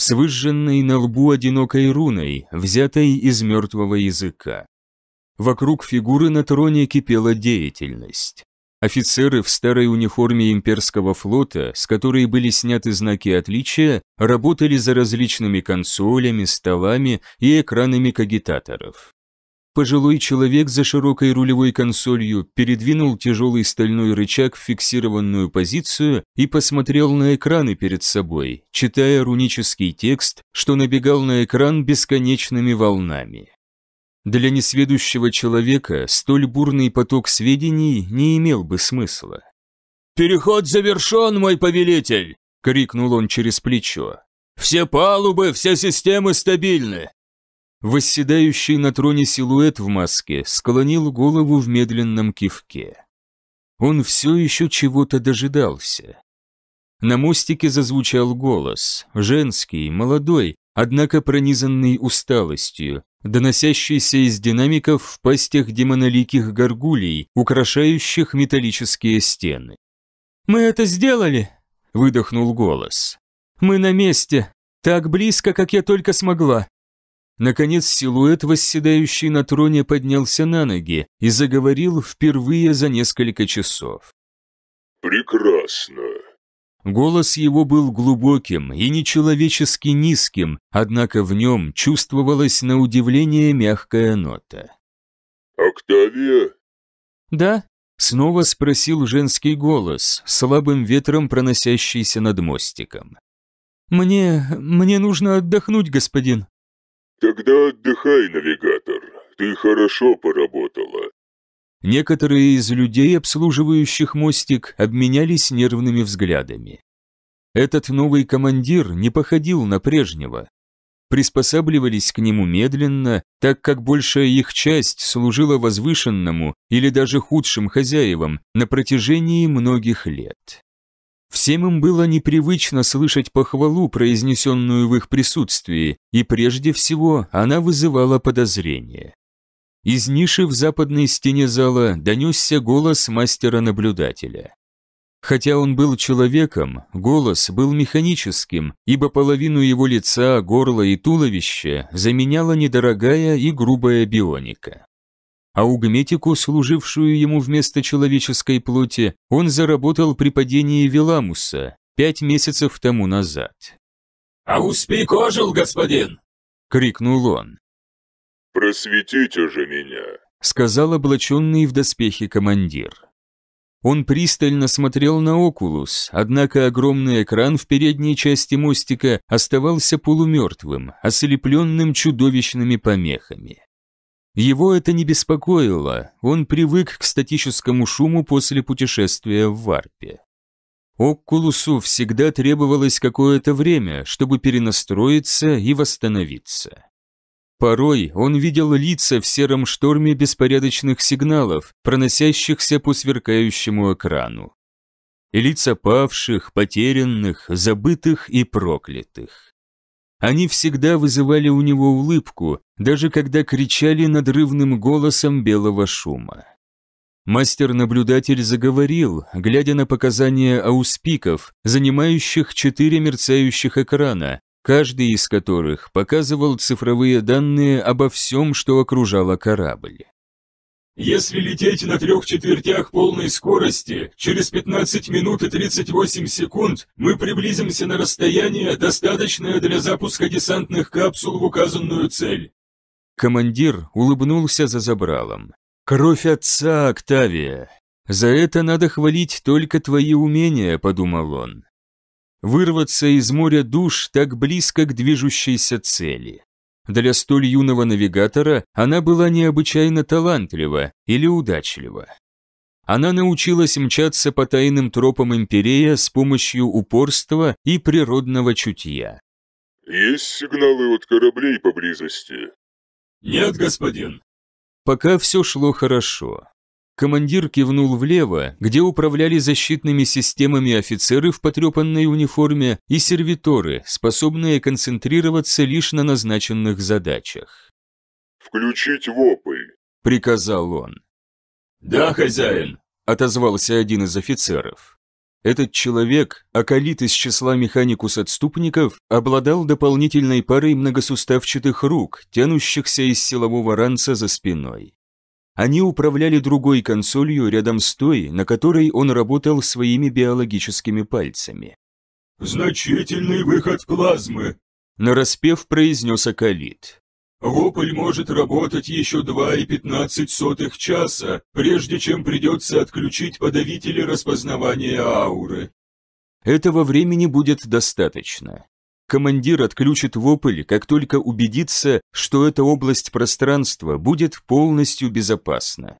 с выжженной на лбу одинокой руной, взятой из мертвого языка. Вокруг фигуры на троне кипела деятельность. Офицеры в старой униформе имперского флота, с которой были сняты знаки отличия, работали за различными консолями, столами и экранами кагитаторов. Пожилой человек за широкой рулевой консолью передвинул тяжелый стальной рычаг в фиксированную позицию и посмотрел на экраны перед собой, читая рунический текст, что набегал на экран бесконечными волнами. Для несведущего человека столь бурный поток сведений не имел бы смысла. «Переход завершен, мой повелитель!» — крикнул он через плечо. «Все палубы, все системы стабильны. Восседающий на троне силуэт в маске склонил голову в медленном кивке. Он все еще чего-то дожидался. На мостике зазвучал голос, женский, молодой, однако пронизанный усталостью, доносящийся из динамиков в пастях демоноликих горгулей, украшающих металлические стены. «Мы это сделали!» — выдохнул голос. «Мы на месте, так близко, как я только смогла. Наконец силуэт, восседающий на троне, поднялся на ноги и заговорил впервые за несколько часов. «Прекрасно!» Голос его был глубоким и нечеловечески низким, однако в нем чувствовалась на удивление мягкая нота. «Октавия?» «Да?» — снова спросил женский голос, слабым ветром проносящийся над мостиком. «Мне... мне нужно отдохнуть, господин», «Тогда отдыхай, навигатор. Ты хорошо поработала». Некоторые из людей, обслуживающих мостик, обменялись нервными взглядами. Этот новый командир не походил на прежнего. Приспосабливались к нему медленно, так как большая их часть служила возвышенному или даже худшим хозяевам на протяжении многих лет. Всем им было непривычно слышать похвалу, произнесенную в их присутствии, и прежде всего она вызывала подозрение. Из ниши в западной стене зала донесся голос мастера-наблюдателя. Хотя он был человеком, голос был механическим, ибо половину его лица, горла и туловища заменяла недорогая и грубая бионика. Аугметику, служившую ему вместо человеческой плоти, он заработал при падении Веламуса пять месяцев тому назад. «Ауспик ожил, господин!» — крикнул он. «Просветите же меня!» — сказал облаченный в доспехи командир. Он пристально смотрел на Окулус, однако огромный экран в передней части мостика оставался полумертвым, ослепленным чудовищными помехами. Его это не беспокоило, он привык к статическому шуму после путешествия в варпе. Оккулусу всегда требовалось какое-то время, чтобы перенастроиться и восстановиться. Порой он видел лица в сером шторме беспорядочных сигналов, проносящихся по сверкающему экрану. И лица павших, потерянных, забытых и проклятых. Они всегда вызывали у него улыбку, даже когда кричали надрывным голосом белого шума. Мастер-наблюдатель заговорил, глядя на показания ауспиков, занимающих четыре мерцающих экрана, каждый из которых показывал цифровые данные обо всем, что окружало корабль. Если лететь на трех четвертях полной скорости, через 15 минут и 38 секунд мы приблизимся на расстояние, достаточное для запуска десантных капсул в указанную цель. Командир улыбнулся за забралом. «Кровь отца, Октавия! За это надо хвалить только твои умения», — подумал он. «Вырваться из моря душ так близко к движущейся цели». Для столь юного навигатора она была необычайно талантлива или удачлива. Она научилась мчаться по тайным тропам Империя с помощью упорства и природного чутья. «Есть сигналы от кораблей поблизости?» «Нет, господин». Пока все шло хорошо. Командир кивнул влево, где управляли защитными системами офицеры в потрепанной униформе и сервиторы, способные концентрироваться лишь на назначенных задачах. «Включить вопль», — приказал он. «Да, хозяин», — отозвался один из офицеров. Этот человек, околит из числа механикус-отступников, обладал дополнительной парой многосуставчатых рук, тянущихся из силового ранца за спиной. Они управляли другой консолью рядом с той, на которой он работал своими биологическими пальцами. «Значительный выход плазмы!» – нараспев произнес Акалит. «Вопль может работать еще 2 и 15 сотых часа, прежде чем придется отключить подавители распознавания ауры». Этого времени будет достаточно. Командир отключит вопль, как только убедится, что эта область пространства будет полностью безопасна.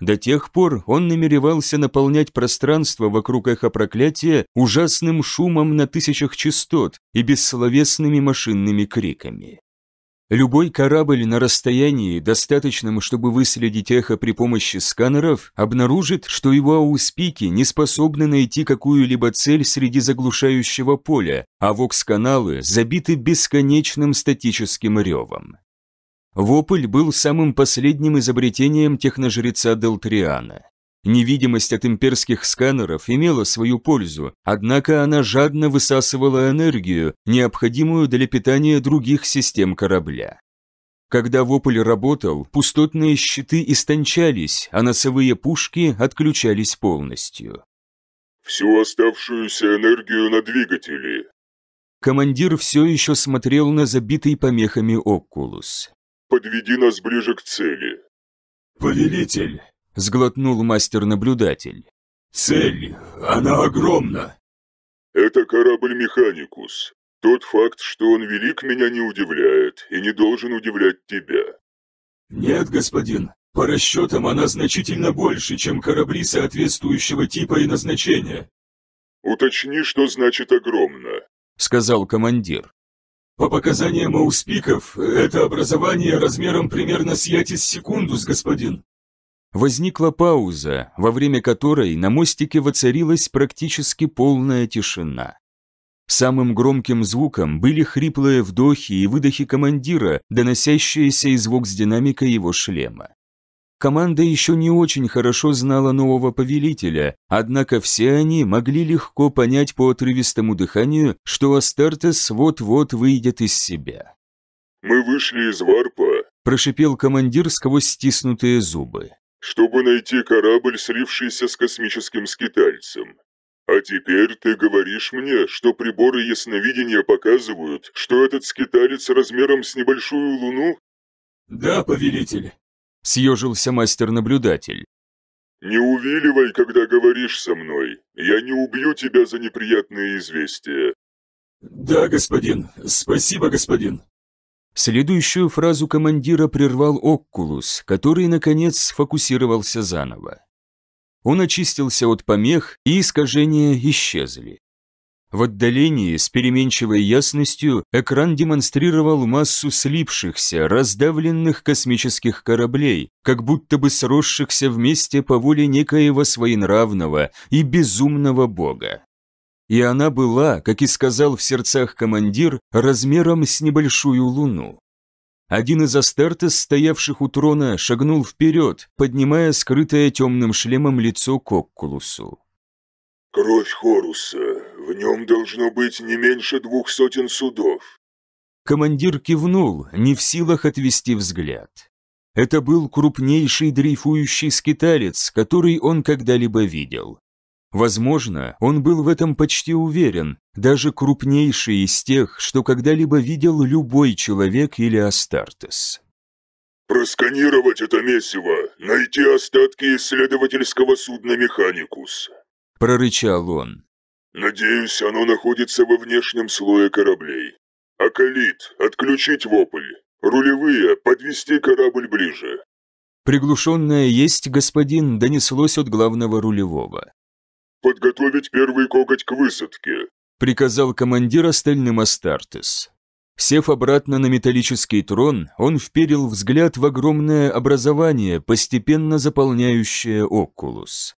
До тех пор он намеревался наполнять пространство вокруг эхо проклятия ужасным шумом на тысячах частот и бессловесными машинными криками. Любой корабль на расстоянии, достаточном, чтобы выследить эхо при помощи сканеров, обнаружит, что его ауспики не способны найти какую-либо цель среди заглушающего поля, а вокс-каналы забиты бесконечным статическим ревом. Вопль был самым последним изобретением техножреца Делтриана. Невидимость от имперских сканеров имела свою пользу, однако она жадно высасывала энергию, необходимую для питания других систем корабля. Когда вопль работал, пустотные щиты истончались, а носовые пушки отключались полностью. «Всю оставшуюся энергию на двигатели!» Командир все еще смотрел на забитый помехами Окулус. «Подведи нас ближе к цели!» «Повелитель!» Сглотнул мастер-наблюдатель. «Цель, она огромна!» «Это корабль «Механикус». Тот факт, что он велик, меня не удивляет и не должен удивлять тебя». «Нет, господин, по расчетам она значительно больше, чем корабли соответствующего типа и назначения». «Уточни, что значит «огромно», — сказал командир. «По показаниям ауспиков, это образование размером примерно с ятис секундус, господин. Возникла пауза, во время которой на мостике воцарилась практически полная тишина. Самым громким звуком были хриплые вдохи и выдохи командира, доносящиеся из вокс-динамика его шлема. Команда еще не очень хорошо знала нового повелителя, однако все они могли легко понять по отрывистому дыханию, что Астартес вот-вот выйдет из себя. «Мы вышли из варпа», – прошипел командир сквозь стиснутые зубы чтобы найти корабль, слившийся с космическим скитальцем. А теперь ты говоришь мне, что приборы ясновидения показывают, что этот скиталец размером с небольшую луну? Да, повелитель, съежился мастер-наблюдатель. Не увиливай, когда говоришь со мной. Я не убью тебя за неприятные известия. Да, господин. Спасибо, господин. Следующую фразу командира прервал Оккулус, который, наконец, сфокусировался заново. Он очистился от помех, и искажения исчезли. В отдалении, с переменчивой ясностью, экран демонстрировал массу слипшихся, раздавленных космических кораблей, как будто бы сросшихся вместе по воле некоего своенравного и безумного бога. И она была, как и сказал в сердцах командир, размером с небольшую луну. Один из Астартес, стоявших у трона, шагнул вперед, поднимая скрытое темным шлемом лицо Коккулусу. «Кровь Хоруса. В нем должно быть не меньше двух сотен судов». Командир кивнул, не в силах отвести взгляд. Это был крупнейший дрейфующий скиталец, который он когда-либо видел. Возможно, он был в этом почти уверен, даже крупнейший из тех, что когда-либо видел любой человек или Астартес. «Просканировать это месиво, найти остатки исследовательского судна «Механикус», — прорычал он. «Надеюсь, оно находится во внешнем слое кораблей. Акалит, отключить вопль. Рулевые, подвести корабль ближе». Приглушенное «Есть, господин» донеслось от главного рулевого подготовить первый коготь к высадке», – приказал командир остальным Астартес. Сев обратно на металлический трон, он вперил взгляд в огромное образование, постепенно заполняющее окулус.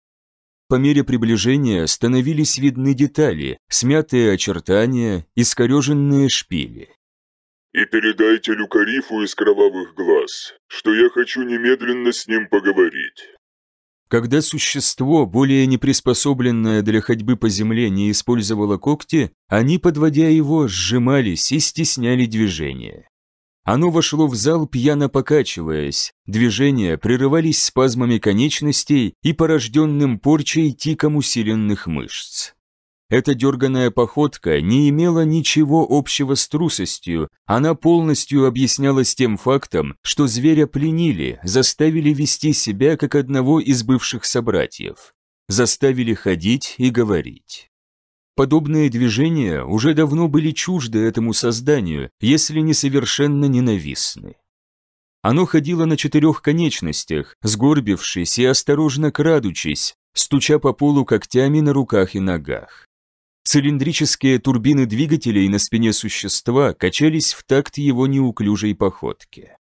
По мере приближения становились видны детали, смятые очертания, искореженные шпили. «И передайте Люкарифу из кровавых глаз, что я хочу немедленно с ним поговорить». Когда существо, более не приспособленное для ходьбы по земле, не использовало когти, они, подводя его, сжимались и стесняли движение. Оно вошло в зал, пьяно покачиваясь, движения прерывались спазмами конечностей и порожденным порчей тиком усиленных мышц. Эта дерганная походка не имела ничего общего с трусостью, она полностью объяснялась тем фактом, что зверя пленили, заставили вести себя как одного из бывших собратьев, заставили ходить и говорить. Подобные движения уже давно были чужды этому созданию, если не совершенно ненавистны. Оно ходило на четырех конечностях, сгорбившись и осторожно крадучись, стуча по полу когтями на руках и ногах. Цилиндрические турбины двигателей на спине существа качались в такт его неуклюжей походке.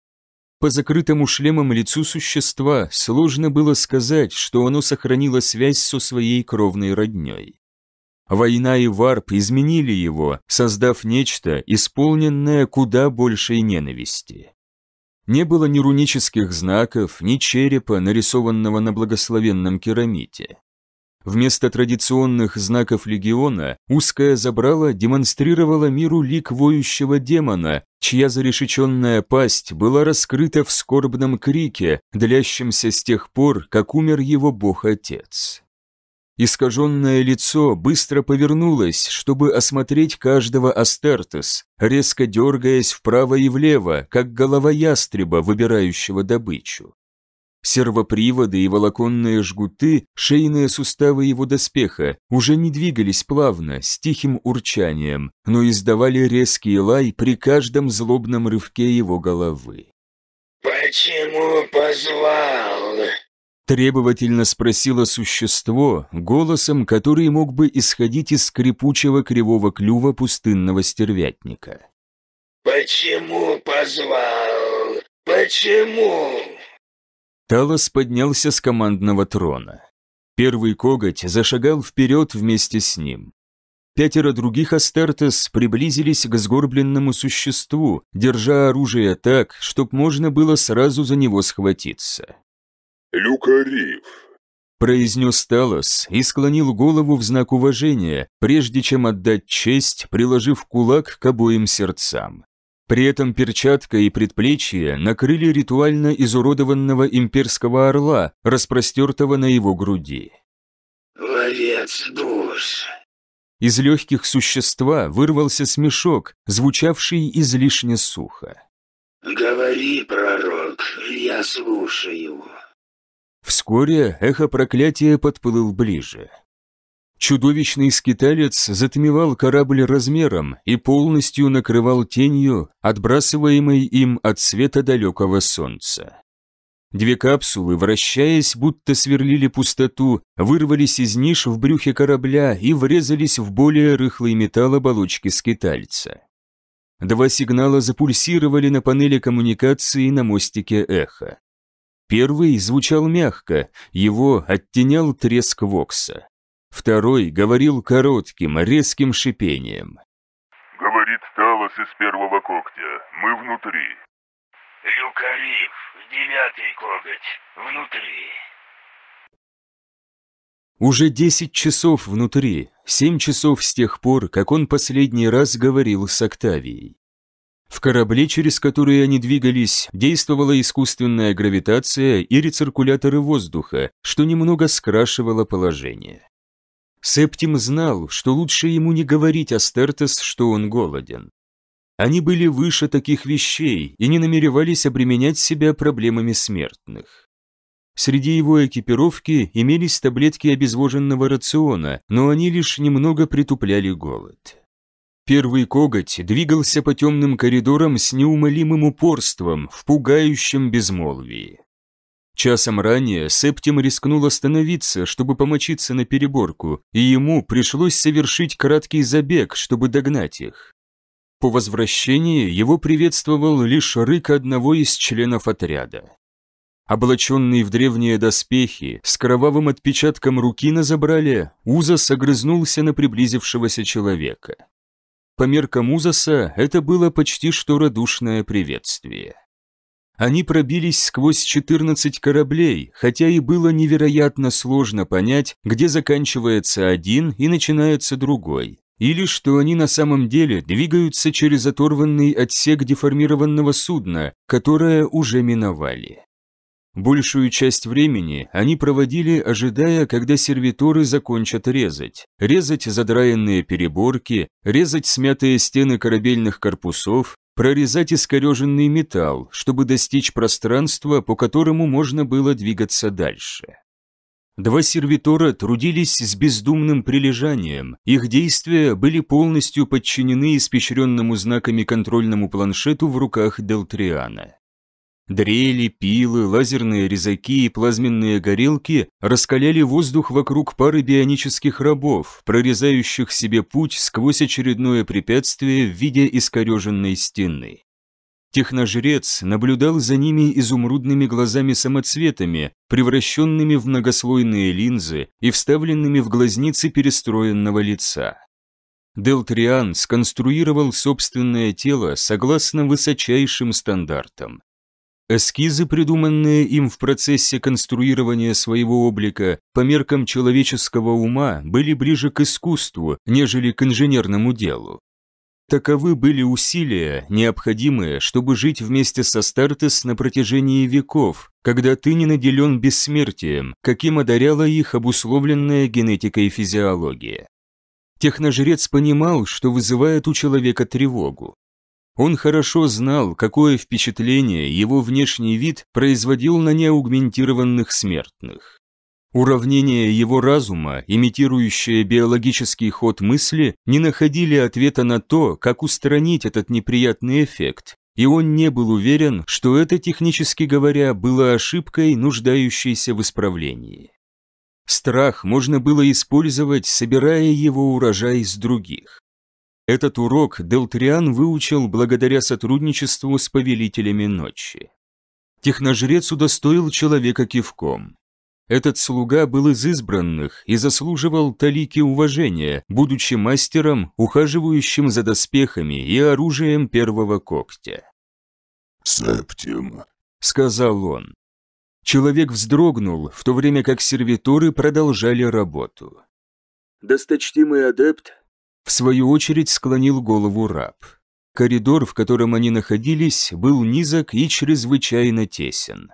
По закрытому шлемом лицу существа сложно было сказать, что оно сохранило связь со своей кровной роднёй. Война и варп изменили его, создав нечто, исполненное куда большей ненависти. Не было ни рунических знаков, ни черепа, нарисованного на благословенном керамите. Вместо традиционных знаков легиона узкая забрала демонстрировала миру лик воющего демона, чья зарешеченная пасть была раскрыта в скорбном крике, длящемся с тех пор, как умер его бог-отец. Искаженное лицо быстро повернулось, чтобы осмотреть каждого Астертес, резко дергаясь вправо и влево, как голова ястреба, выбирающего добычу. Сервоприводы и волоконные жгуты, шейные суставы его доспеха, уже не двигались плавно, с тихим урчанием, но издавали резкий лай при каждом злобном рывке его головы. «Почему позвал?» Требовательно спросило существо, голосом, который мог бы исходить из скрипучего кривого клюва пустынного стервятника. «Почему позвал? Почему?» Талос поднялся с командного трона. Первый коготь зашагал вперед вместе с ним. Пятеро других Астертес приблизились к сгорбленному существу, держа оружие так, чтоб можно было сразу за него схватиться. «Люкариф», — произнес Талос и склонил голову в знак уважения, прежде чем отдать честь, приложив кулак к обоим сердцам. При этом перчатка и предплечье накрыли ритуально изуродованного имперского орла, распростертого на его груди. «Ловец душ!» Из легких существа вырвался смешок, звучавший излишне сухо. «Говори, пророк, я слушаю». Вскоре эхо проклятия подплыл ближе. Чудовищный скиталец затмевал корабль размером и полностью накрывал тенью, отбрасываемой им от света далекого солнца. Две капсулы, вращаясь, будто сверлили пустоту, вырвались из ниш в брюхе корабля и врезались в более рыхлый металл оболочки скитальца. Два сигнала запульсировали на панели коммуникации на мостике эхо. Первый звучал мягко, его оттенял треск Вокса. Второй говорил коротким, резким шипением. «Говорит Талос из первого когтя. Мы внутри». «Люкариф, девятый коготь. Внутри». Уже десять часов внутри, Семь часов с тех пор, как он последний раз говорил с Октавией. В корабле, через который они двигались, действовала искусственная гравитация и рециркуляторы воздуха, что немного скрашивало положение. Септим знал, что лучше ему не говорить Астертес, что он голоден. Они были выше таких вещей и не намеревались обременять себя проблемами смертных. Среди его экипировки имелись таблетки обезвоженного рациона, но они лишь немного притупляли голод. Первый коготь двигался по темным коридорам с неумолимым упорством, в пугающем безмолвии. Часом ранее Септим рискнул остановиться, чтобы помочиться на переборку, и ему пришлось совершить краткий забег, чтобы догнать их. По возвращении его приветствовал лишь рык одного из членов отряда. Облаченный в древние доспехи, с кровавым отпечатком руки на забрале, Узас огрызнулся на приблизившегося человека. По меркам Узаса это было почти что радушное приветствие. Они пробились сквозь 14 кораблей, хотя и было невероятно сложно понять, где заканчивается один и начинается другой. Или что они на самом деле двигаются через оторванный отсек деформированного судна, которое уже миновали. Большую часть времени они проводили, ожидая, когда сервиторы закончат резать. Резать задраенные переборки, резать смятые стены корабельных корпусов, прорезать искореженный металл, чтобы достичь пространства, по которому можно было двигаться дальше. Два сервитора трудились с бездумным прилежанием, их действия были полностью подчинены испещренному знаками контрольному планшету в руках Делтриана. Дрели, пилы, лазерные резаки и плазменные горелки раскаляли воздух вокруг пары бионических рабов, прорезающих себе путь сквозь очередное препятствие в виде искореженной стены. Техножрец наблюдал за ними изумрудными глазами-самоцветами, превращенными в многослойные линзы и вставленными в глазницы перестроенного лица. Делтриан сконструировал собственное тело согласно высочайшим стандартам. Эскизы, придуманные им в процессе конструирования своего облика, по меркам человеческого ума, были ближе к искусству, нежели к инженерному делу. Таковы были усилия, необходимые, чтобы жить вместе со Стартес на протяжении веков, когда ты не наделен бессмертием, каким одаряла их обусловленная генетика и физиология. Техножрец понимал, что вызывает у человека тревогу. Он хорошо знал, какое впечатление его внешний вид производил на неаугментированных смертных. Уравнения его разума, имитирующие биологический ход мысли, не находили ответа на то, как устранить этот неприятный эффект, и он не был уверен, что это, технически говоря, было ошибкой, нуждающейся в исправлении. Страх можно было использовать, собирая его урожай с других. Этот урок Делтриан выучил благодаря сотрудничеству с повелителями ночи. Техножрец удостоил человека кивком. Этот слуга был из избранных и заслуживал талики уважения, будучи мастером, ухаживающим за доспехами и оружием первого когтя. «Септим», — сказал он. Человек вздрогнул, в то время как сервиторы продолжали работу. «Досточтимый адепт в свою очередь склонил голову раб. Коридор, в котором они находились, был низок и чрезвычайно тесен.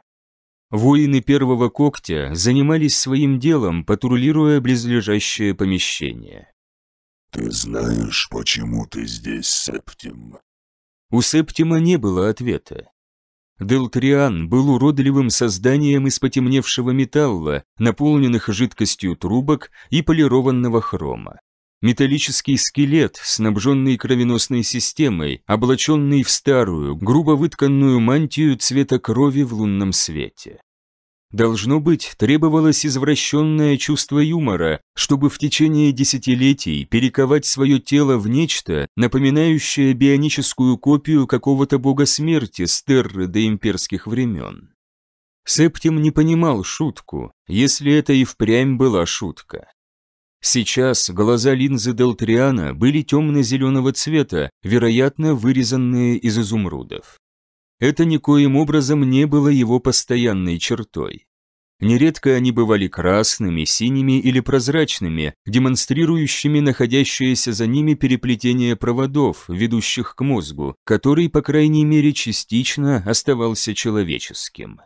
Воины первого когтя занимались своим делом, патрулируя близлежащее помещение. «Ты знаешь, почему ты здесь, Септим?» У Септима не было ответа. Делтриан был уродливым созданием из потемневшего металла, наполненных жидкостью трубок и полированного хрома. Металлический скелет, снабженный кровеносной системой, облаченный в старую, грубо вытканную мантию цвета крови в лунном свете. Должно быть, требовалось извращенное чувство юмора, чтобы в течение десятилетий перековать свое тело в нечто, напоминающее бионическую копию какого-то бога смерти с до имперских времен. Септим не понимал шутку, если это и впрямь была шутка. Сейчас глаза линзы Делтриана были темно-зеленого цвета, вероятно, вырезанные из изумрудов. Это никоим образом не было его постоянной чертой. Нередко они бывали красными, синими или прозрачными, демонстрирующими находящееся за ними переплетение проводов, ведущих к мозгу, который, по крайней мере, частично оставался человеческим.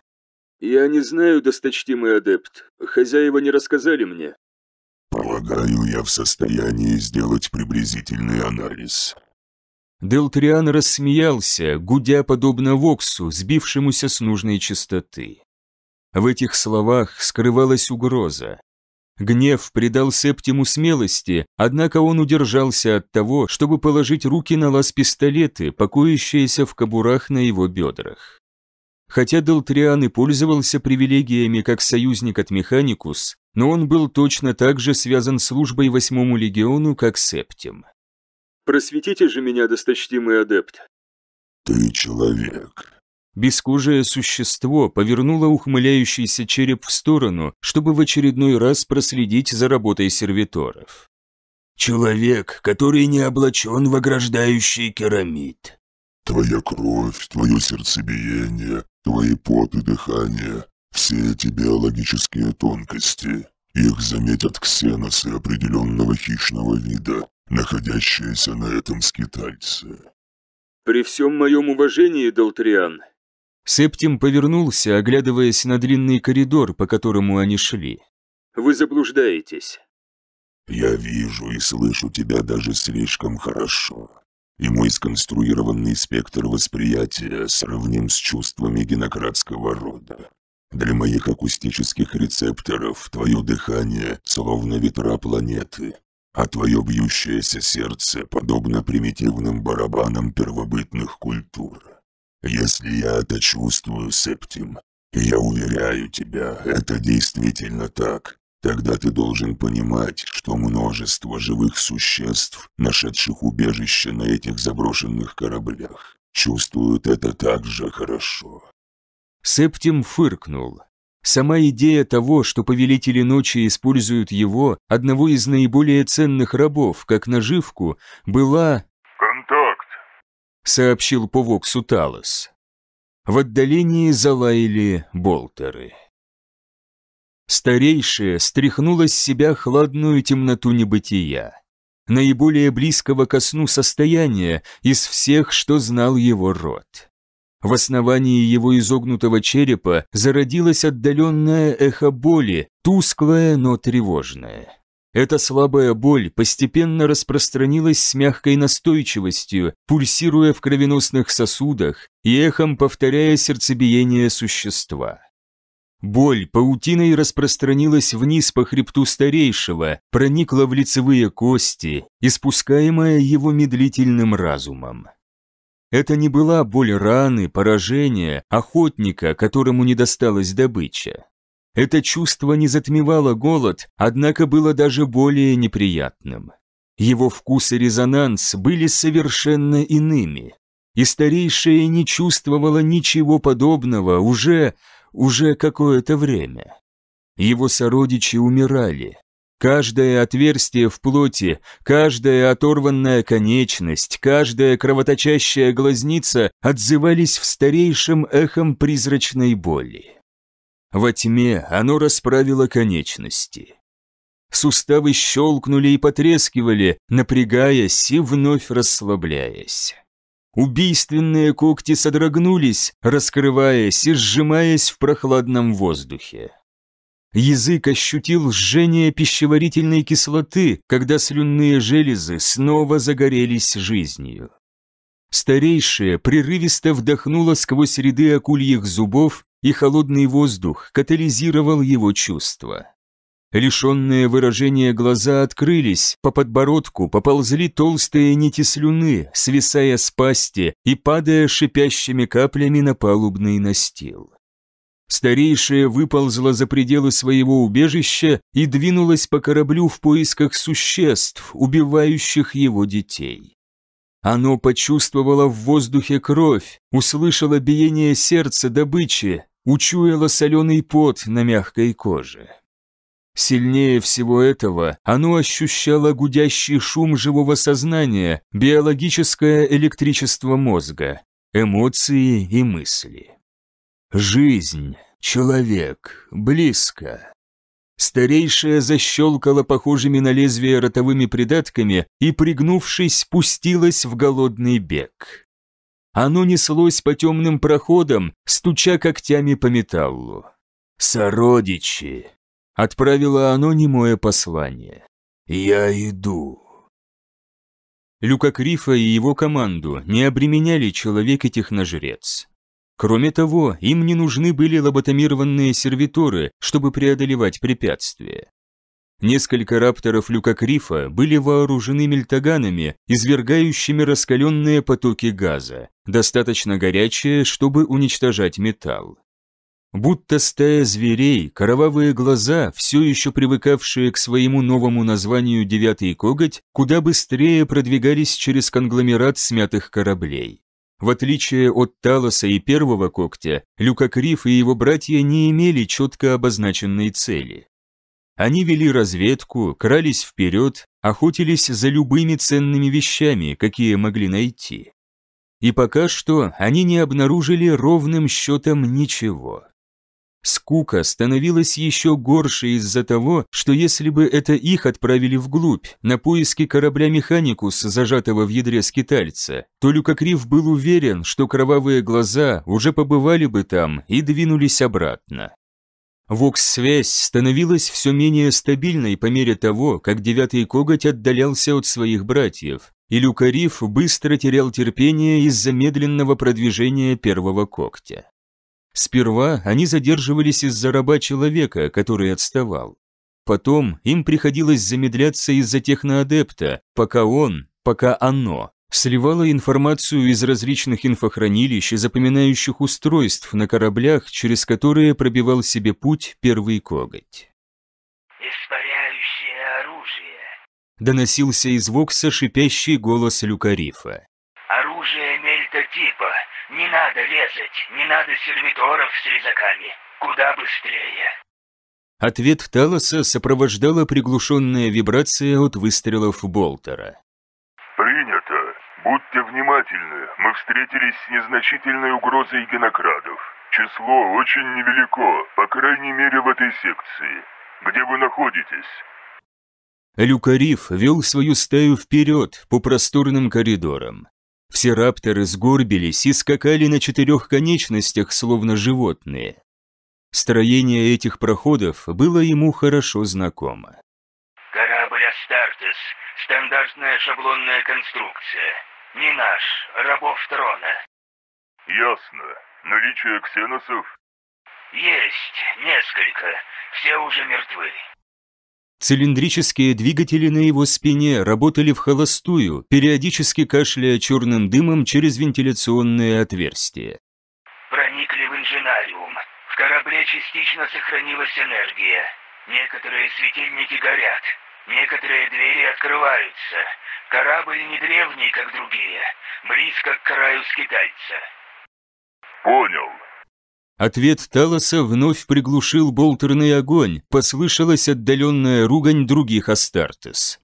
«Я не знаю, досточтимый адепт. Хозяева не рассказали мне. Полагаю, я в состоянии сделать приблизительный анализ. Делтриан рассмеялся, гудя подобно Воксу, сбившемуся с нужной частоты. В этих словах скрывалась угроза. Гнев придал Септиму смелости, однако он удержался от того, чтобы положить руки на лаз пистолеты, покоящиеся в кобурах на его бедрах. Хотя Делтриан и пользовался привилегиями как союзник от Механикус, но он был точно так же связан службой восьмому легиону, как Септим. «Просветите же меня, досточтимый адепт». «Ты человек». Бескожее существо повернуло ухмыляющийся череп в сторону, чтобы в очередной раз проследить за работой сервиторов. «Человек, который не облачен в ограждающий керамид». «Твоя кровь, твое сердцебиение, твои пот и дыхание все эти биологические тонкости, их заметят ксеносы определенного хищного вида, находящиеся на этом скитальце. «При всем моем уважении, Долтриан!» Септим повернулся, оглядываясь на длинный коридор, по которому они шли. «Вы заблуждаетесь». «Я вижу и слышу тебя даже слишком хорошо. И мой сконструированный спектр восприятия сравним с чувствами генократского рода. Для моих акустических рецепторов твое дыхание словно ветра планеты, а твое бьющееся сердце подобно примитивным барабанам первобытных культур. Если я это чувствую, Септим, я уверяю тебя, это действительно так, тогда ты должен понимать, что множество живых существ, нашедших убежище на этих заброшенных кораблях, чувствуют это так же хорошо. Септим фыркнул. Сама идея того, что повелители ночи используют его, одного из наиболее ценных рабов, как наживку, была... «Контакт», — сообщил по воксу В отдалении залаяли болтеры. Старейшая стряхнула с себя хладную темноту небытия, наиболее близкого ко сну состояния из всех, что знал его род. В основании его изогнутого черепа зародилось отдаленное эхо боли, тусклое, но тревожное. Эта слабая боль постепенно распространилась с мягкой настойчивостью, пульсируя в кровеносных сосудах и эхом повторяя сердцебиение существа. Боль паутиной распространилась вниз по хребту старейшего, проникла в лицевые кости, испускаемая его медлительным разумом. Это не была боль раны, поражения, охотника, которому не досталась добыча. Это чувство не затмевало голод, однако было даже более неприятным. Его вкус и резонанс были совершенно иными. И старейшая не чувствовала ничего подобного уже, уже какое-то время. Его сородичи умирали, Каждое отверстие в плоти, каждая оторванная конечность, каждая кровоточащая глазница отзывались в старейшем эхом призрачной боли. Во тьме оно расправило конечности. Суставы щелкнули и потрескивали, напрягаясь и вновь расслабляясь. Убийственные когти содрогнулись, раскрываясь и сжимаясь в прохладном воздухе. Язык ощутил жжение пищеварительной кислоты, когда слюнные железы снова загорелись жизнью. Старейшая прерывисто вдохнула сквозь ряды акульих зубов, и холодный воздух катализировал его чувства. Лишенные выражения глаза открылись, по подбородку поползли толстые нити слюны, свисая с пасти и падая шипящими каплями на палубный настил. Старейшая выползла за пределы своего убежища и двинулась по кораблю в поисках существ, убивающих его детей. Оно почувствовало в воздухе кровь, услышало биение сердца добычи, учуяло соленый пот на мягкой коже. Сильнее всего этого оно ощущало гудящий шум живого сознания, биологическое электричество мозга, эмоции и мысли. Жизнь, человек, близко. Старейшая защелкала похожими на лезвие ротовыми придатками и, пригнувшись, спустилась в голодный бег. Оно неслось по темным проходам, стуча когтями по металлу. «Сородичи!» — отправило оно немое послание. «Я иду». Люка Крифа и его команду не обременяли человек и техножрец. Кроме того, им не нужны были лоботомированные сервиторы, чтобы преодолевать препятствия. Несколько рапторов люкокрифа были вооружены мельтаганами, извергающими раскаленные потоки газа, достаточно горячие, чтобы уничтожать металл. Будто стая зверей, кровавые глаза, все еще привыкавшие к своему новому названию «Девятый коготь», куда быстрее продвигались через конгломерат смятых кораблей. В отличие от Талоса и первого когтя, Люкокриф и его братья не имели четко обозначенной цели. Они вели разведку, крались вперед, охотились за любыми ценными вещами, какие могли найти. И пока что они не обнаружили ровным счетом ничего. Скука становилась еще горше из-за того, что если бы это их отправили вглубь, на поиски корабля Механикус, зажатого в ядре скитальца, то Люкокрив был уверен, что кровавые глаза уже побывали бы там и двинулись обратно. Вокс-связь становилась все менее стабильной по мере того, как девятый коготь отдалялся от своих братьев, и Люкариф быстро терял терпение из-за медленного продвижения первого когтя. Сперва они задерживались из-за раба человека, который отставал. Потом им приходилось замедляться из-за техноадепта, пока он, пока оно, сливало информацию из различных инфохранилищ и запоминающих устройств на кораблях, через которые пробивал себе путь первый коготь. «Испаряющее оружие», — доносился из Вокса шипящий голос Люкарифа. Не надо резать, не надо сервиторов с резаками. Куда быстрее. Ответ Талоса сопровождала приглушенная вибрация от выстрелов Болтера. «Принято. Будьте внимательны. Мы встретились с незначительной угрозой генокрадов. Число очень невелико, по крайней мере в этой секции. Где вы находитесь?» Люкариф вел свою стаю вперед по просторным коридорам. Все рапторы сгорбились и скакали на четырех конечностях, словно животные. Строение этих проходов было ему хорошо знакомо. «Корабль Астартес. Стандартная шаблонная конструкция. Не наш. Рабов трона». «Ясно. Наличие ксеносов?» «Есть. Несколько. Все уже мертвы». Цилиндрические двигатели на его спине работали в холостую, периодически кашляя черным дымом через вентиляционные отверстия. «Проникли в инженариум. В корабле частично сохранилась энергия. Некоторые светильники горят, некоторые двери открываются. Корабль не древний, как другие, близко к краю скитальца». «Понял», Ответ Талоса вновь приглушил болтерный огонь, послышалась отдаленная ругань других Астартес.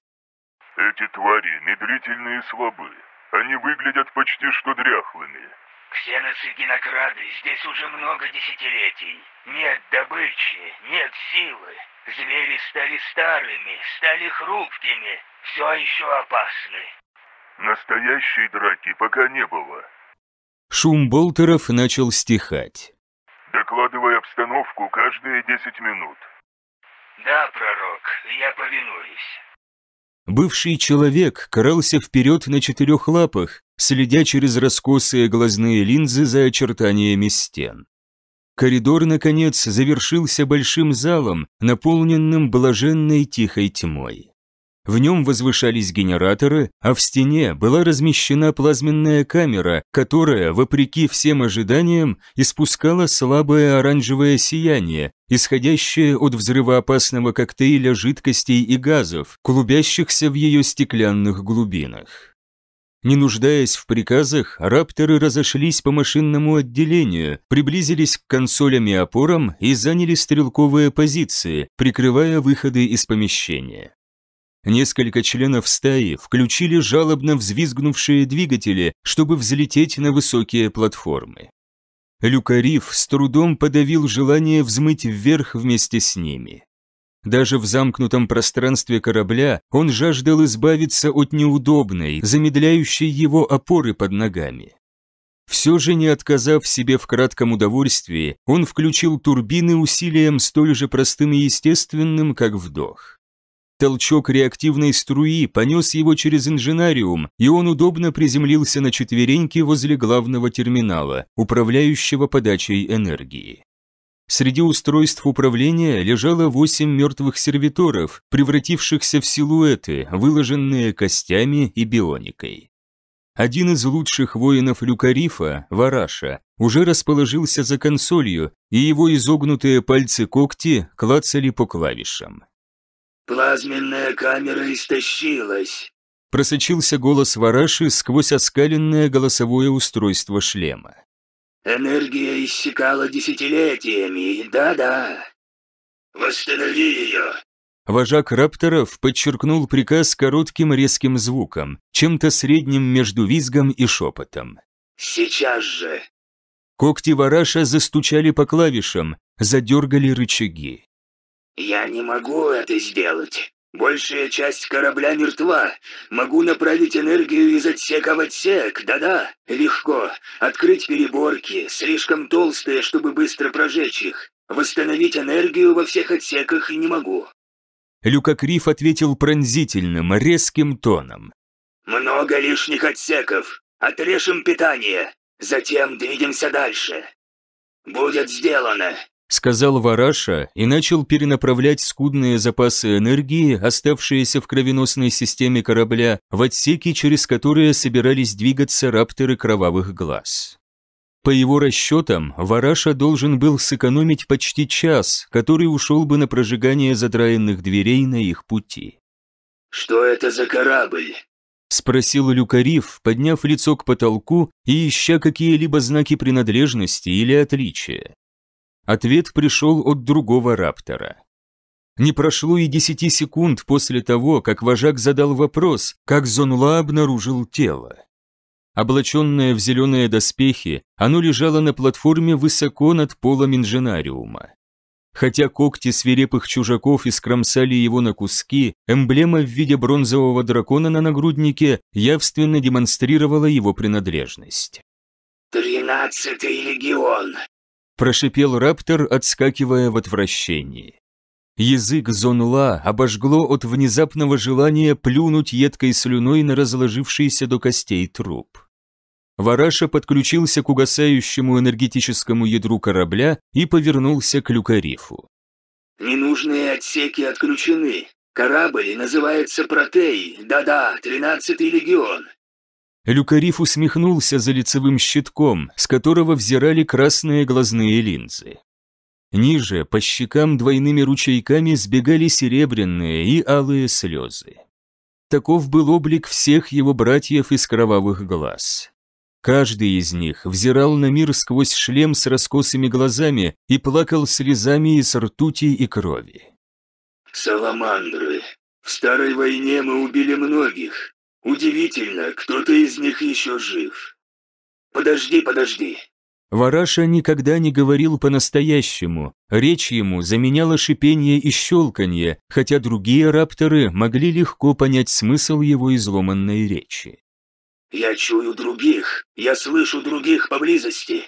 «Эти твари медлительные и слабы. Они выглядят почти что дряхлыми». «Ксеносы генокрады здесь уже много десятилетий. Нет добычи, нет силы. Звери стали старыми, стали хрупкими, все еще опасны». «Настоящей драки пока не было». Шум болтеров начал стихать. Докладывай обстановку каждые десять минут. Да, пророк, я повинуюсь. Бывший человек крался вперед на четырех лапах, следя через раскосые глазные линзы за очертаниями стен. Коридор, наконец, завершился большим залом, наполненным блаженной тихой тьмой. В нем возвышались генераторы, а в стене была размещена плазменная камера, которая, вопреки всем ожиданиям, испускала слабое оранжевое сияние, исходящее от взрывоопасного коктейля жидкостей и газов, клубящихся в ее стеклянных глубинах. Не нуждаясь в приказах, рапторы разошлись по машинному отделению, приблизились к консолям и опорам и заняли стрелковые позиции, прикрывая выходы из помещения. Несколько членов стаи включили жалобно взвизгнувшие двигатели, чтобы взлететь на высокие платформы. Люкариф с трудом подавил желание взмыть вверх вместе с ними. Даже в замкнутом пространстве корабля он жаждал избавиться от неудобной, замедляющей его опоры под ногами. Все же не отказав себе в кратком удовольствии, он включил турбины усилием столь же простым и естественным, как вдох. Толчок реактивной струи понес его через инженариум, и он удобно приземлился на четвереньки возле главного терминала, управляющего подачей энергии. Среди устройств управления лежало восемь мертвых сервиторов, превратившихся в силуэты, выложенные костями и бионикой. Один из лучших воинов Люкарифа, Вараша, уже расположился за консолью, и его изогнутые пальцы когти клацали по клавишам. Плазменная камера истощилась. Просочился голос Вараши сквозь оскаленное голосовое устройство шлема. Энергия иссякала десятилетиями, да-да. Восстанови ее. Вожак рапторов подчеркнул приказ коротким резким звуком, чем-то средним между визгом и шепотом. «Сейчас же!» Когти вараша застучали по клавишам, задергали рычаги. «Я не могу это сделать. Большая часть корабля мертва. Могу направить энергию из отсека в отсек, да-да, легко. Открыть переборки, слишком толстые, чтобы быстро прожечь их. Восстановить энергию во всех отсеках не могу». Люка Криф ответил пронзительным, резким тоном. «Много лишних отсеков. Отрежем питание. Затем двинемся дальше. Будет сделано сказал Вараша и начал перенаправлять скудные запасы энергии, оставшиеся в кровеносной системе корабля, в отсеки, через которые собирались двигаться рапторы кровавых глаз. По его расчетам, Вараша должен был сэкономить почти час, который ушел бы на прожигание задраенных дверей на их пути. «Что это за корабль?» – спросил Люкариф, подняв лицо к потолку и ища какие-либо знаки принадлежности или отличия. Ответ пришел от другого раптора. Не прошло и десяти секунд после того, как вожак задал вопрос, как Зонла обнаружил тело. Облаченное в зеленые доспехи, оно лежало на платформе высоко над полом инженариума. Хотя когти свирепых чужаков искромсали его на куски, эмблема в виде бронзового дракона на нагруднике явственно демонстрировала его принадлежность. «Тринадцатый легион, Прошипел раптор, отскакивая в отвращении. Язык Зонла обожгло от внезапного желания плюнуть едкой слюной на разложившийся до костей труп. Вараша подключился к угасающему энергетическому ядру корабля и повернулся к Люкарифу. «Ненужные отсеки отключены. Корабль называется Протей. Да-да, 13-й легион. Люкариф усмехнулся за лицевым щитком, с которого взирали красные глазные линзы. Ниже, по щекам двойными ручейками сбегали серебряные и алые слезы. Таков был облик всех его братьев из кровавых глаз. Каждый из них взирал на мир сквозь шлем с раскосыми глазами и плакал слезами из ртути и крови. «Саламандры, в старой войне мы убили многих, Удивительно, кто-то из них еще жив. Подожди, подожди. Вараша никогда не говорил по-настоящему, речь ему заменяла шипение и щелканье, хотя другие рапторы могли легко понять смысл его изломанной речи. «Я чую других, я слышу других поблизости».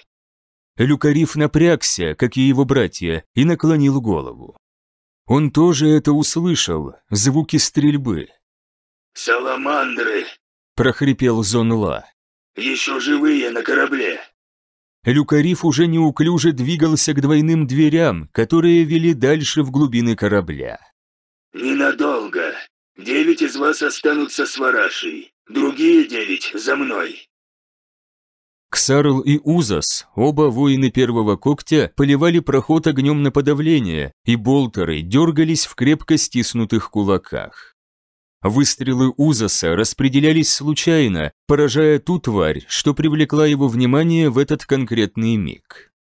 Люкариф напрягся, как и его братья, и наклонил голову. Он тоже это услышал, звуки стрельбы, «Саламандры!» – прохрипел Зонла. «Еще живые на корабле!» Люкариф уже неуклюже двигался к двойным дверям, которые вели дальше в глубины корабля. «Ненадолго. Девять из вас останутся с Варашей, другие девять за мной». Ксарл и Узас, оба воины первого когтя, поливали проход огнем на подавление, и болтеры дергались в крепко стиснутых кулаках. Выстрелы Узаса распределялись случайно, поражая ту тварь, что привлекла его внимание в этот конкретный миг.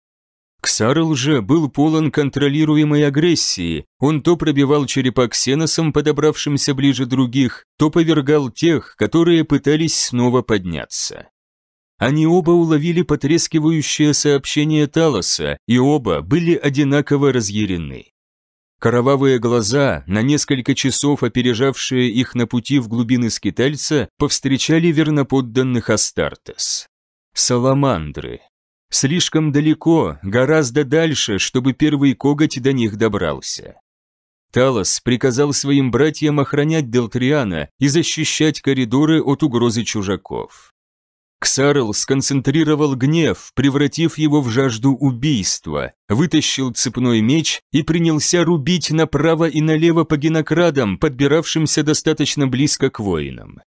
Ксарл же был полон контролируемой агрессии, он то пробивал черепа ксеносом, подобравшимся ближе других, то повергал тех, которые пытались снова подняться. Они оба уловили потрескивающее сообщение Талоса, и оба были одинаково разъярены. Кровавые глаза, на несколько часов опережавшие их на пути в глубины скитальца, повстречали верноподданных Астартес. Саламандры. Слишком далеко, гораздо дальше, чтобы первый коготь до них добрался. Талос приказал своим братьям охранять Делтриана и защищать коридоры от угрозы чужаков. Ксарл сконцентрировал гнев, превратив его в жажду убийства, вытащил цепной меч и принялся рубить направо и налево по генокрадам, подбиравшимся достаточно близко к воинам.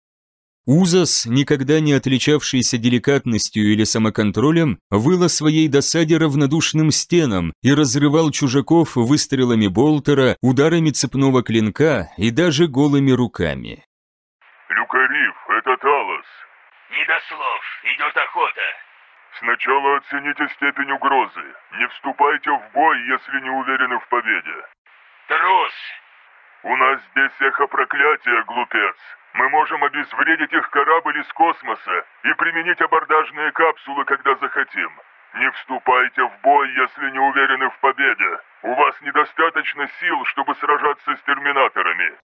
Узас, никогда не отличавшийся деликатностью или самоконтролем, выла своей досаде равнодушным стенам и разрывал чужаков выстрелами болтера, ударами цепного клинка и даже голыми руками. «Люкариф, это Талос, не до слов. Идет охота. Сначала оцените степень угрозы. Не вступайте в бой, если не уверены в победе. Трус! У нас здесь эхо проклятия, глупец. Мы можем обезвредить их корабль из космоса и применить абордажные капсулы, когда захотим. Не вступайте в бой, если не уверены в победе. У вас недостаточно сил, чтобы сражаться с терминаторами.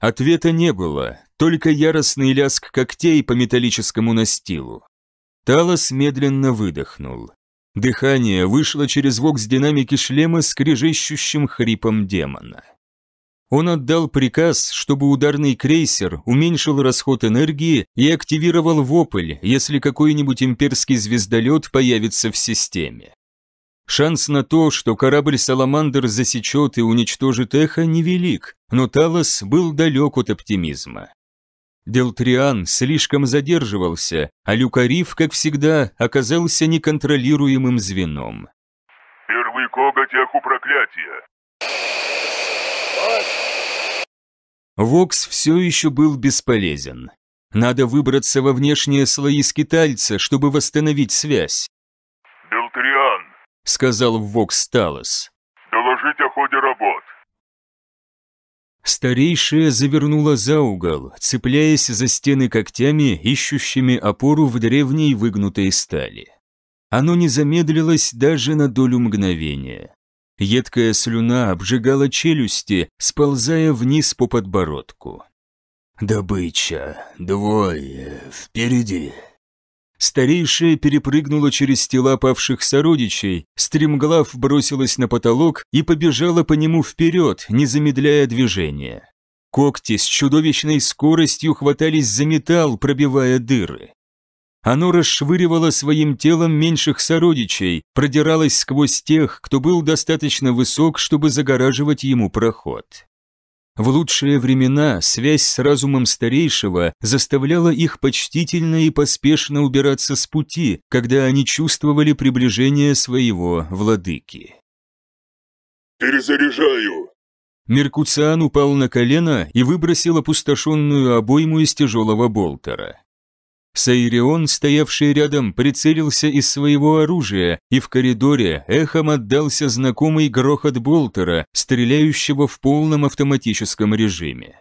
Ответа не было, только яростный лязг когтей по металлическому настилу. Талос медленно выдохнул. Дыхание вышло через вокс динамики шлема с крежещущим хрипом демона. Он отдал приказ, чтобы ударный крейсер уменьшил расход энергии и активировал вопль, если какой-нибудь имперский звездолет появится в системе. Шанс на то, что корабль «Саламандр» засечет и уничтожит эхо, невелик, но Талос был далек от оптимизма. Делтриан слишком задерживался, а Люкариф, как всегда, оказался неконтролируемым звеном. «Первый коготь Аху проклятия!» Вокс все еще был бесполезен. Надо выбраться во внешние слои скитальца, чтобы восстановить связь. «Делтриан!» — сказал Вокс Талос. Старейшая завернула за угол, цепляясь за стены когтями, ищущими опору в древней выгнутой стали. Оно не замедлилось даже на долю мгновения. Едкая слюна обжигала челюсти, сползая вниз по подбородку. «Добыча, двое, впереди!» Старейшая перепрыгнула через тела павших сородичей, стремглав бросилась на потолок и побежала по нему вперед, не замедляя движения. Когти с чудовищной скоростью хватались за металл, пробивая дыры. Оно расшвыривало своим телом меньших сородичей, продиралось сквозь тех, кто был достаточно высок, чтобы загораживать ему проход. В лучшие времена связь с разумом старейшего заставляла их почтительно и поспешно убираться с пути, когда они чувствовали приближение своего владыки. «Перезаряжаю!» Меркуциан упал на колено и выбросил опустошенную обойму из тяжелого болтера. Сайрион, стоявший рядом, прицелился из своего оружия, и в коридоре эхом отдался знакомый грохот Болтера, стреляющего в полном автоматическом режиме.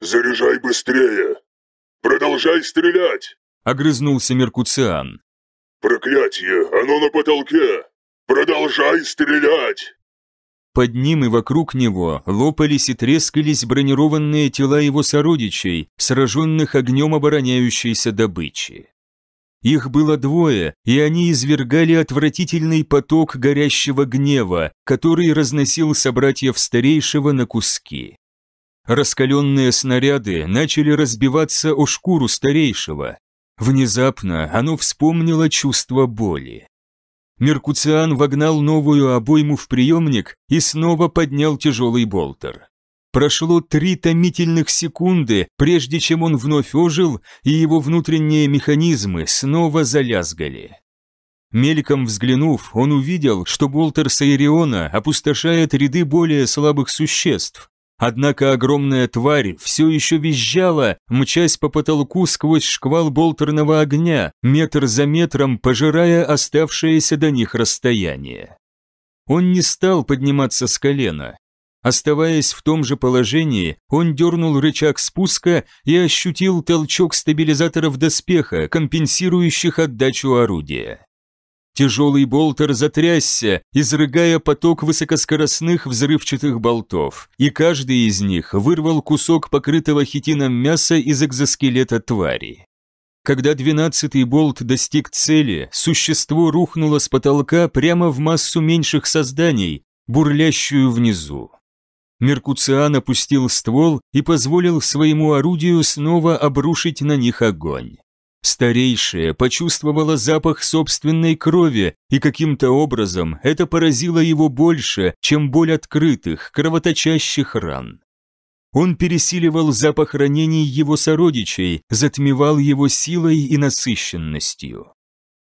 «Заряжай быстрее! Продолжай стрелять!» — огрызнулся Меркуциан. «Проклятье! Оно на потолке! Продолжай стрелять!» Под ним и вокруг него лопались и трескались бронированные тела его сородичей, сраженных огнем обороняющейся добычи. Их было двое, и они извергали отвратительный поток горящего гнева, который разносил собратьев старейшего на куски. Раскаленные снаряды начали разбиваться о шкуру старейшего. Внезапно оно вспомнило чувство боли. Меркуциан вогнал новую обойму в приемник и снова поднял тяжелый болтер. Прошло три томительных секунды, прежде чем он вновь ожил, и его внутренние механизмы снова залязгали. Мельком взглянув, он увидел, что болтер Саириона опустошает ряды более слабых существ, Однако огромная тварь все еще визжала, мчась по потолку сквозь шквал болтерного огня, метр за метром пожирая оставшееся до них расстояние. Он не стал подниматься с колена. Оставаясь в том же положении, он дернул рычаг спуска и ощутил толчок стабилизаторов доспеха, компенсирующих отдачу орудия. Тяжелый болтер затрясся, изрыгая поток высокоскоростных взрывчатых болтов, и каждый из них вырвал кусок покрытого хитином мяса из экзоскелета твари. Когда двенадцатый болт достиг цели, существо рухнуло с потолка прямо в массу меньших созданий, бурлящую внизу. Меркуциан опустил ствол и позволил своему орудию снова обрушить на них огонь. Старейшая почувствовала запах собственной крови, и каким-то образом это поразило его больше, чем боль открытых, кровоточащих ран. Он пересиливал запах ранений его сородичей, затмевал его силой и насыщенностью.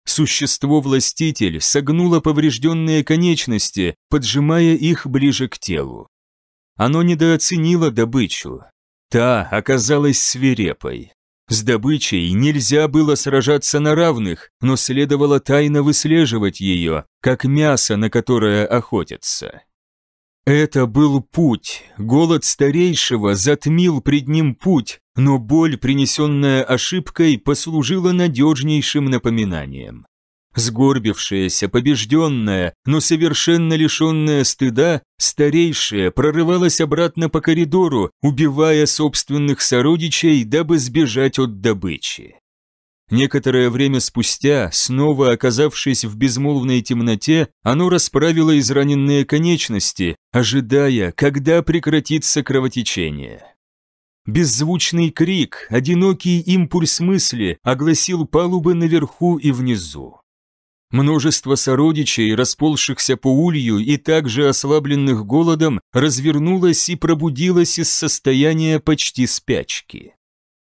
Существо-властитель согнуло поврежденные конечности, поджимая их ближе к телу. Оно недооценило добычу. Та оказалась свирепой. С добычей нельзя было сражаться на равных, но следовало тайно выслеживать ее, как мясо, на которое охотятся. Это был путь, голод старейшего затмил пред ним путь, но боль, принесенная ошибкой, послужила надежнейшим напоминанием. Сгорбившаяся, побежденная, но совершенно лишенная стыда, старейшая прорывалась обратно по коридору, убивая собственных сородичей, дабы сбежать от добычи. Некоторое время спустя, снова оказавшись в безмолвной темноте, оно расправило израненные конечности, ожидая, когда прекратится кровотечение. Беззвучный крик, одинокий импульс мысли огласил палубы наверху и внизу. Множество сородичей, расползшихся по улью и также ослабленных голодом, развернулось и пробудилось из состояния почти спячки.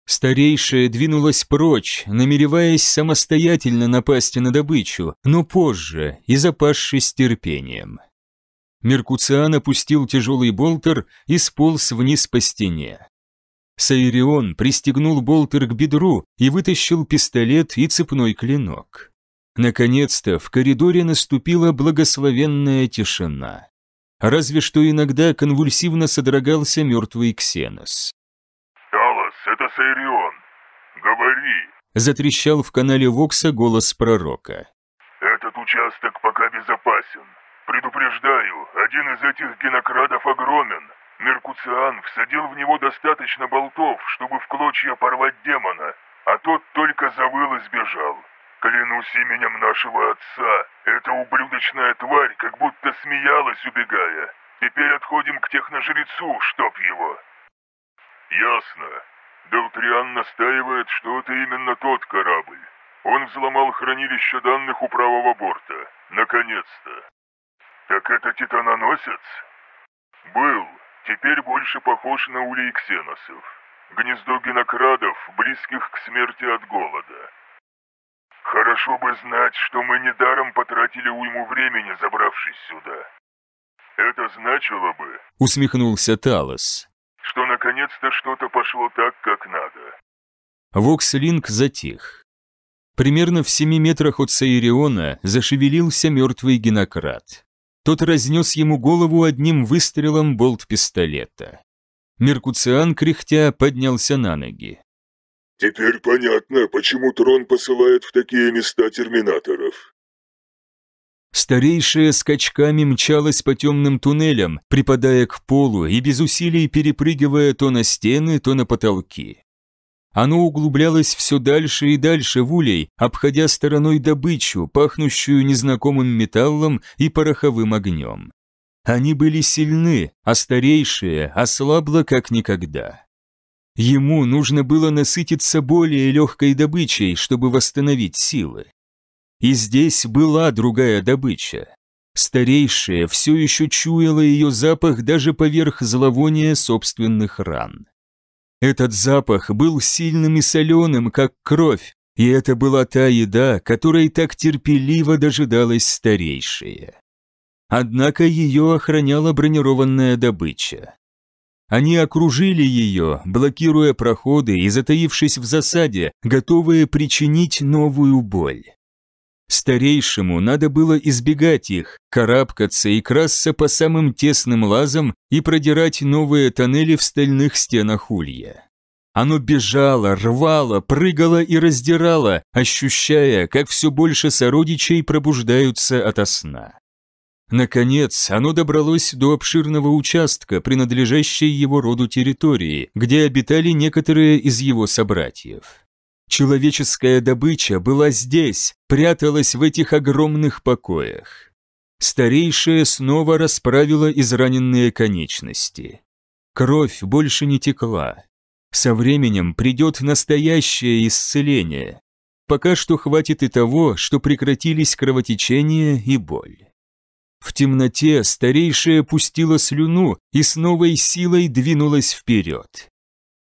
Старейшая двинулась прочь, намереваясь самостоятельно напасть на добычу, но позже, и запасшись терпением. Меркуциан опустил тяжелый болтер и сполз вниз по стене. Сайрион пристегнул болтер к бедру и вытащил пистолет и цепной клинок. Наконец-то в коридоре наступила благословенная тишина. Разве что иногда конвульсивно содрогался мертвый Ксенос. «Талос, это Сайрион! Говори!» Затрещал в канале Вокса голос пророка. «Этот участок пока безопасен. Предупреждаю, один из этих генокрадов огромен. Меркуциан всадил в него достаточно болтов, чтобы в клочья порвать демона, а тот только завыл и сбежал. Клянусь именем нашего отца, эта ублюдочная тварь как будто смеялась, убегая. Теперь отходим к техножрецу, чтоб его. Ясно. Долтриан настаивает, что это именно тот корабль. Он взломал хранилище данных у правого борта. Наконец-то. Так это титаноносец? Был. Теперь больше похож на улей ксеносов. Гнездо генокрадов, близких к смерти от голода. Хорошо бы знать, что мы недаром потратили уйму времени, забравшись сюда. Это значило бы, усмехнулся Талос, что наконец-то что-то пошло так, как надо. Вокслинг затих. Примерно в семи метрах от Саириона зашевелился мертвый генократ. Тот разнес ему голову одним выстрелом болт-пистолета. Меркуциан, кряхтя, поднялся на ноги. Теперь понятно, почему трон посылает в такие места терминаторов. Старейшая скачками мчалась по темным туннелям, припадая к полу и без усилий перепрыгивая то на стены, то на потолки. Оно углублялось все дальше и дальше в улей, обходя стороной добычу, пахнущую незнакомым металлом и пороховым огнем. Они были сильны, а старейшая ослабла как никогда. Ему нужно было насытиться более легкой добычей, чтобы восстановить силы. И здесь была другая добыча. Старейшая все еще чуяла ее запах даже поверх зловония собственных ран. Этот запах был сильным и соленым, как кровь, и это была та еда, которой так терпеливо дожидалась старейшая. Однако ее охраняла бронированная добыча. Они окружили ее, блокируя проходы и затаившись в засаде, готовые причинить новую боль. Старейшему надо было избегать их, карабкаться и красться по самым тесным лазам и продирать новые тоннели в стальных стенах улья. Оно бежало, рвало, прыгало и раздирало, ощущая, как все больше сородичей пробуждаются ото сна. Наконец, оно добралось до обширного участка, принадлежащей его роду территории, где обитали некоторые из его собратьев. Человеческая добыча была здесь, пряталась в этих огромных покоях. Старейшая снова расправила израненные конечности. Кровь больше не текла. Со временем придет настоящее исцеление. Пока что хватит и того, что прекратились кровотечение и боль. В темноте старейшая пустила слюну и с новой силой двинулась вперед.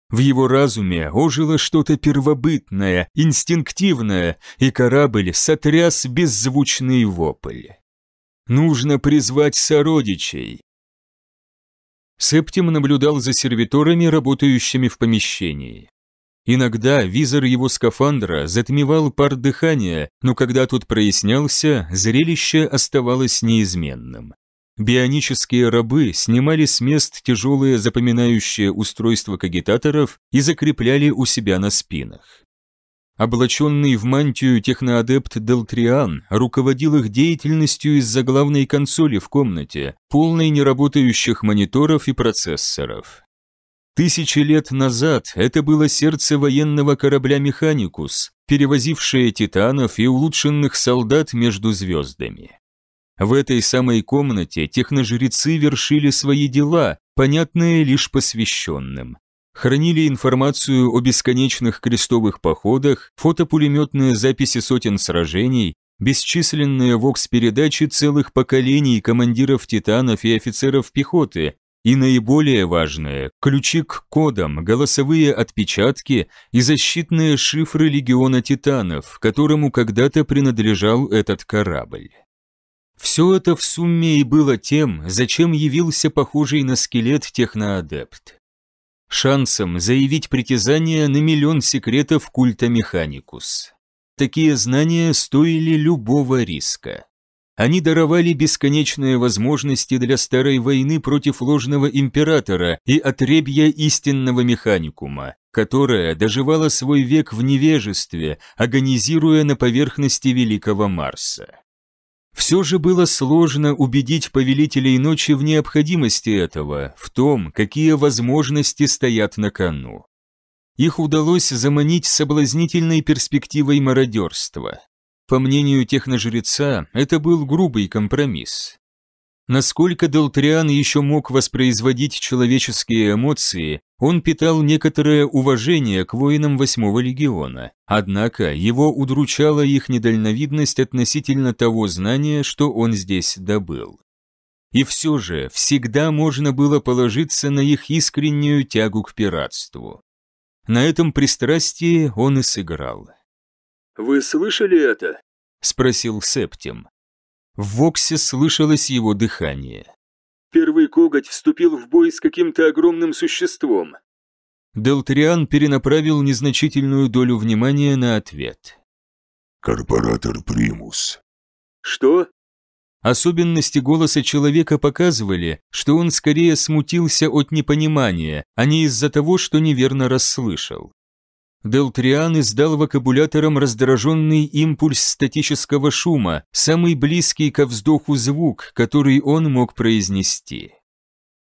В его разуме ожило что-то первобытное, инстинктивное, и корабль сотряс беззвучный вопль. «Нужно призвать сородичей!» Септим наблюдал за сервиторами, работающими в помещении. Иногда визор его скафандра затмевал пар дыхания, но когда тут прояснялся, зрелище оставалось неизменным. Бионические рабы снимали с мест тяжелые запоминающие устройства кагитаторов и закрепляли у себя на спинах. Облаченный в мантию техноадепт Делтриан руководил их деятельностью из-за главной консоли в комнате, полной неработающих мониторов и процессоров. Тысячи лет назад это было сердце военного корабля «Механикус», перевозившее титанов и улучшенных солдат между звездами. В этой самой комнате техножрецы вершили свои дела, понятные лишь посвященным. Хранили информацию о бесконечных крестовых походах, фотопулеметные записи сотен сражений, бесчисленные вокс-передачи целых поколений командиров титанов и офицеров пехоты, и наиболее важное – ключи к кодам, голосовые отпечатки и защитные шифры Легиона Титанов, которому когда-то принадлежал этот корабль. Все это в сумме и было тем, зачем явился похожий на скелет техноадепт. Шансом заявить притязание на миллион секретов культа Механикус. Такие знания стоили любого риска. Они даровали бесконечные возможности для старой войны против ложного императора и отребья истинного механикума, которая доживала свой век в невежестве, агонизируя на поверхности Великого Марса. Все же было сложно убедить повелителей ночи в необходимости этого, в том, какие возможности стоят на кону. Их удалось заманить соблазнительной перспективой мародерства. По мнению техножреца, это был грубый компромисс. Насколько Долтриан еще мог воспроизводить человеческие эмоции, он питал некоторое уважение к воинам Восьмого легиона, однако его удручала их недальновидность относительно того знания, что он здесь добыл. И все же всегда можно было положиться на их искреннюю тягу к пиратству. На этом пристрастии он и сыграл. Вы слышали это?» — спросил Септим. В Воксе слышалось его дыхание. «Первый коготь вступил в бой с каким-то огромным существом». Делтриан перенаправил незначительную долю внимания на ответ. «Корпоратор Примус». «Что?» Особенности голоса человека показывали, что он скорее смутился от непонимания, а не из-за того, что неверно расслышал. Делтриан издал вокабулятором раздраженный импульс статического шума, самый близкий ко вздоху звук, который он мог произнести.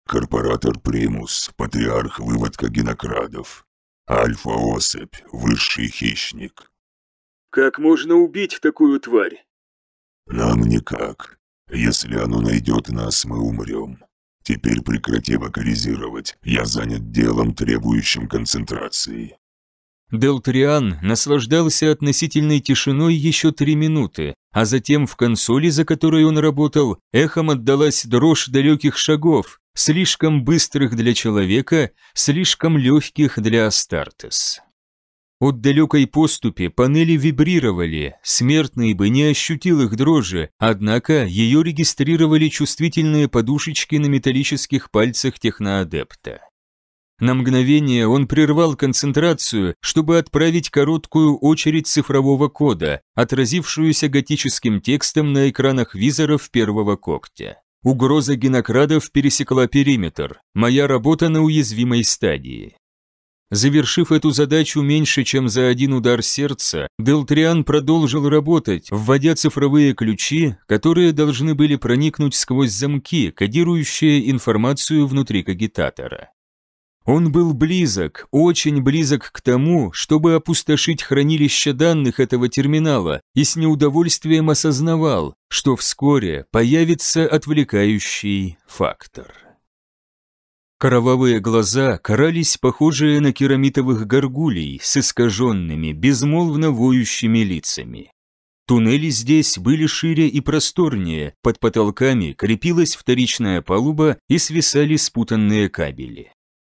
«Корпоратор Примус, патриарх выводка генокрадов, альфа-особь, высший хищник». «Как можно убить такую тварь?» «Нам никак. Если оно найдет нас, мы умрем. Теперь прекрати вокализировать, я занят делом, требующим концентрации». Делтриан наслаждался относительной тишиной еще три минуты, а затем в консоли, за которой он работал, эхом отдалась дрожь далеких шагов, слишком быстрых для человека, слишком легких для Астартес. От далекой поступи панели вибрировали, смертный бы не ощутил их дрожи, однако ее регистрировали чувствительные подушечки на металлических пальцах техноадепта. На мгновение он прервал концентрацию, чтобы отправить короткую очередь цифрового кода, отразившуюся готическим текстом на экранах визоров первого когтя. Угроза генокрадов пересекла периметр. Моя работа на уязвимой стадии. Завершив эту задачу меньше, чем за один удар сердца, Делтриан продолжил работать, вводя цифровые ключи, которые должны были проникнуть сквозь замки, кодирующие информацию внутри кагитатора. Он был близок, очень близок к тому, чтобы опустошить хранилище данных этого терминала и с неудовольствием осознавал, что вскоре появится отвлекающий фактор. Кровавые глаза карались, похожие на керамитовых горгулей с искаженными, безмолвно воющими лицами. Туннели здесь были шире и просторнее, под потолками крепилась вторичная палуба и свисали спутанные кабели.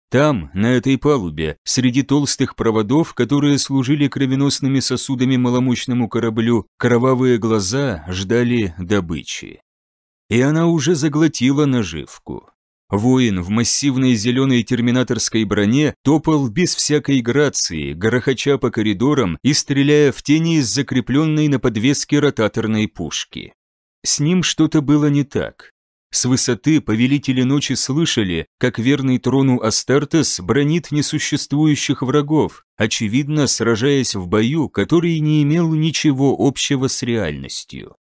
Там, на этой палубе, среди толстых проводов, которые служили кровеносными сосудами маломощному кораблю, кровавые глаза ждали добычи. И она уже заглотила наживку. Воин в массивной зеленой терминаторской броне топал без всякой грации, грохоча по коридорам и стреляя в тени из закрепленной на подвеске ротаторной пушки. С ним что-то было не так, с высоты повелители ночи слышали, как верный трону Астартес бронит несуществующих врагов, очевидно сражаясь в бою, который не имел ничего общего с реальностью.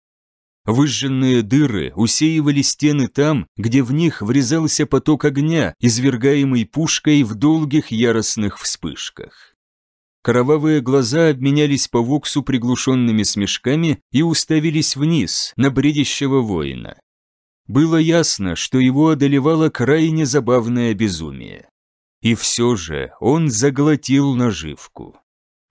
Выжженные дыры усеивали стены там, где в них врезался поток огня, извергаемый пушкой в долгих яростных вспышках. Кровавые глаза обменялись по воксу приглушенными смешками и уставились вниз, на бредящего воина. Было ясно, что его одолевало крайне забавное безумие. И все же он заглотил наживку.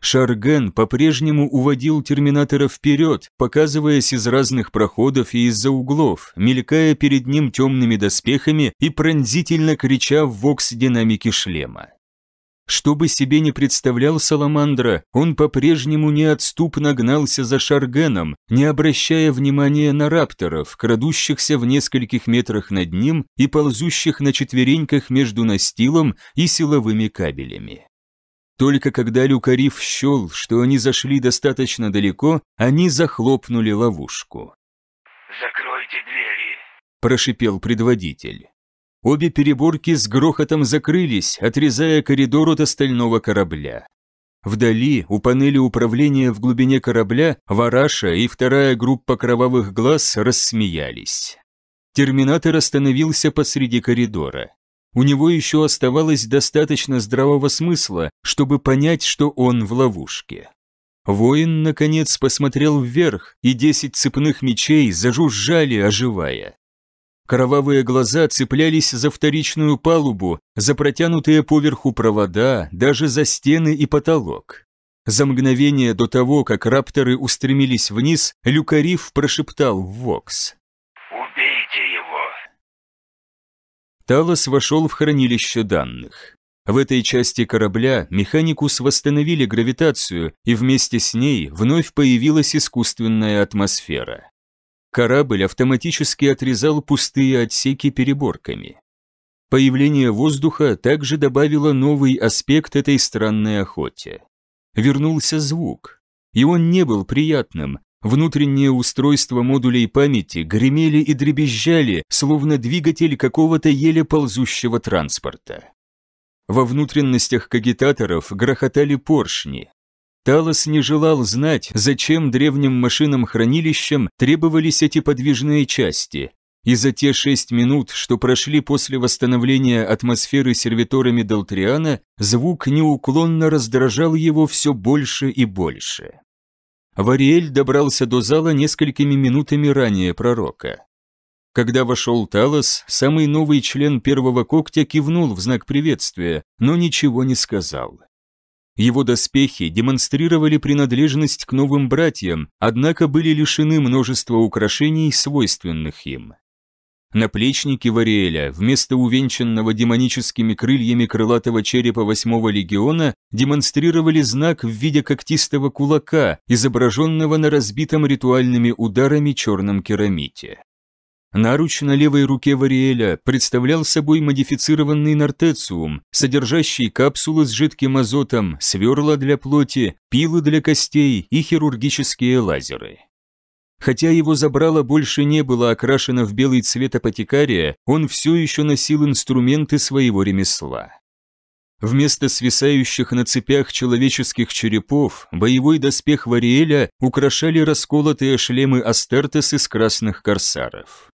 Шарген по-прежнему уводил терминатора вперед, показываясь из разных проходов и из-за углов, мелькая перед ним темными доспехами и пронзительно крича в вокс-динамике шлема. Что бы себе не представлял Саламандра, он по-прежнему неотступно гнался за Шаргеном, не обращая внимания на рапторов, крадущихся в нескольких метрах над ним и ползущих на четвереньках между настилом и силовыми кабелями. Только когда Люкариф счел, что они зашли достаточно далеко, они захлопнули ловушку. «Закройте двери», – прошипел предводитель. Обе переборки с грохотом закрылись, отрезая коридор от остального корабля. Вдали, у панели управления в глубине корабля, Вараша и вторая группа кровавых глаз рассмеялись. Терминатор остановился посреди коридора. У него еще оставалось достаточно здравого смысла, чтобы понять, что он в ловушке. Воин, наконец, посмотрел вверх, и десять цепных мечей зажужжали, оживая. Кровавые глаза цеплялись за вторичную палубу, за протянутые поверху провода, даже за стены и потолок. За мгновение до того, как рапторы устремились вниз, Люкариф прошептал в Вокс. «Убейте его!» Талос вошел в хранилище данных. В этой части корабля механикус восстановили гравитацию, и вместе с ней вновь появилась искусственная атмосфера. Корабль автоматически отрезал пустые отсеки переборками. Появление воздуха также добавило новый аспект этой странной охоте. Вернулся звук, и он не был приятным, Внутренние устройства модулей памяти гремели и дребезжали, словно двигатель какого-то еле ползущего транспорта. Во внутренностях кагитаторов грохотали поршни, Талос не желал знать, зачем древним машинам-хранилищам требовались эти подвижные части. И за те шесть минут, что прошли после восстановления атмосферы сервиторами Долтриана, звук неуклонно раздражал его все больше и больше. Вариэль добрался до зала несколькими минутами ранее пророка. Когда вошел Талос, самый новый член первого когтя кивнул в знак приветствия, но ничего не сказал. Его доспехи демонстрировали принадлежность к новым братьям, однако были лишены множества украшений, свойственных им. Наплечники Вариэля вместо увенчанного демоническими крыльями крылатого черепа восьмого легиона демонстрировали знак в виде когтистого кулака, изображенного на разбитом ритуальными ударами черном керамите. Наруч на левой руке Вариэля представлял собой модифицированный нортециум, содержащий капсулы с жидким азотом, сверла для плоти, пилы для костей и хирургические лазеры. Хотя его забрало больше не было окрашено в белый цвет апотекария, он все еще носил инструменты своего ремесла. Вместо свисающих на цепях человеческих черепов, боевой доспех Вариэля украшали расколотые шлемы Астертес из красных корсаров.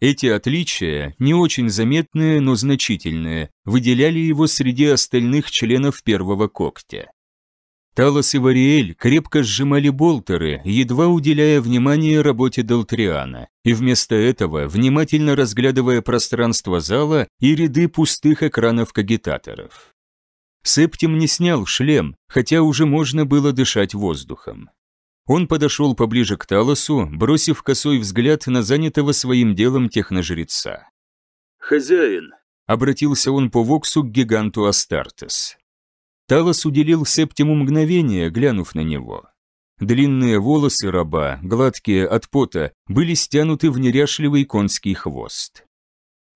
Эти отличия, не очень заметные, но значительные, выделяли его среди остальных членов первого когтя. Талос и Вариэль крепко сжимали болтеры, едва уделяя внимание работе Долтриана, и вместо этого внимательно разглядывая пространство зала и ряды пустых экранов кагитаторов. Септим не снял шлем, хотя уже можно было дышать воздухом. Он подошел поближе к Талосу, бросив косой взгляд на занятого своим делом техножреца. «Хозяин!» – обратился он по Воксу к гиганту Астартес. Талос уделил Септиму мгновение, глянув на него. Длинные волосы раба, гладкие от пота, были стянуты в неряшливый конский хвост.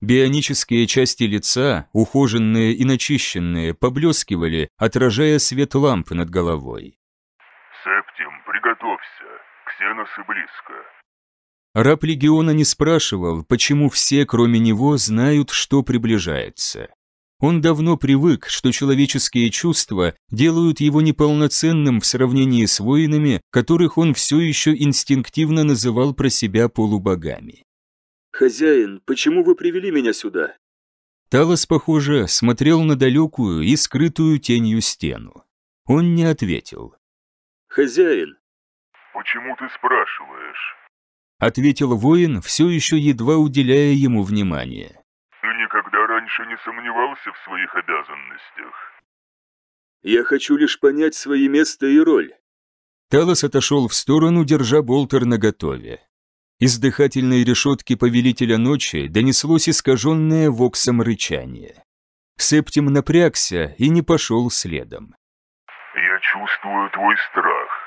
Бионические части лица, ухоженные и начищенные, поблескивали, отражая свет ламп над головой. «Септим, «Приготовься, ксеносы близко». Раб легиона не спрашивал, почему все, кроме него, знают, что приближается. Он давно привык, что человеческие чувства делают его неполноценным в сравнении с воинами, которых он все еще инстинктивно называл про себя полубогами. «Хозяин, почему вы привели меня сюда?» Талос, похоже, смотрел на далекую и скрытую тенью стену. Он не ответил. «Хозяин, «Почему ты спрашиваешь?» Ответил воин, все еще едва уделяя ему внимания. «Ты никогда раньше не сомневался в своих обязанностях?» «Я хочу лишь понять свое место и роль». Талос отошел в сторону, держа болтер наготове. Из дыхательной решетки Повелителя Ночи донеслось искаженное воксом рычание. Септим напрягся и не пошел следом. «Я чувствую твой страх.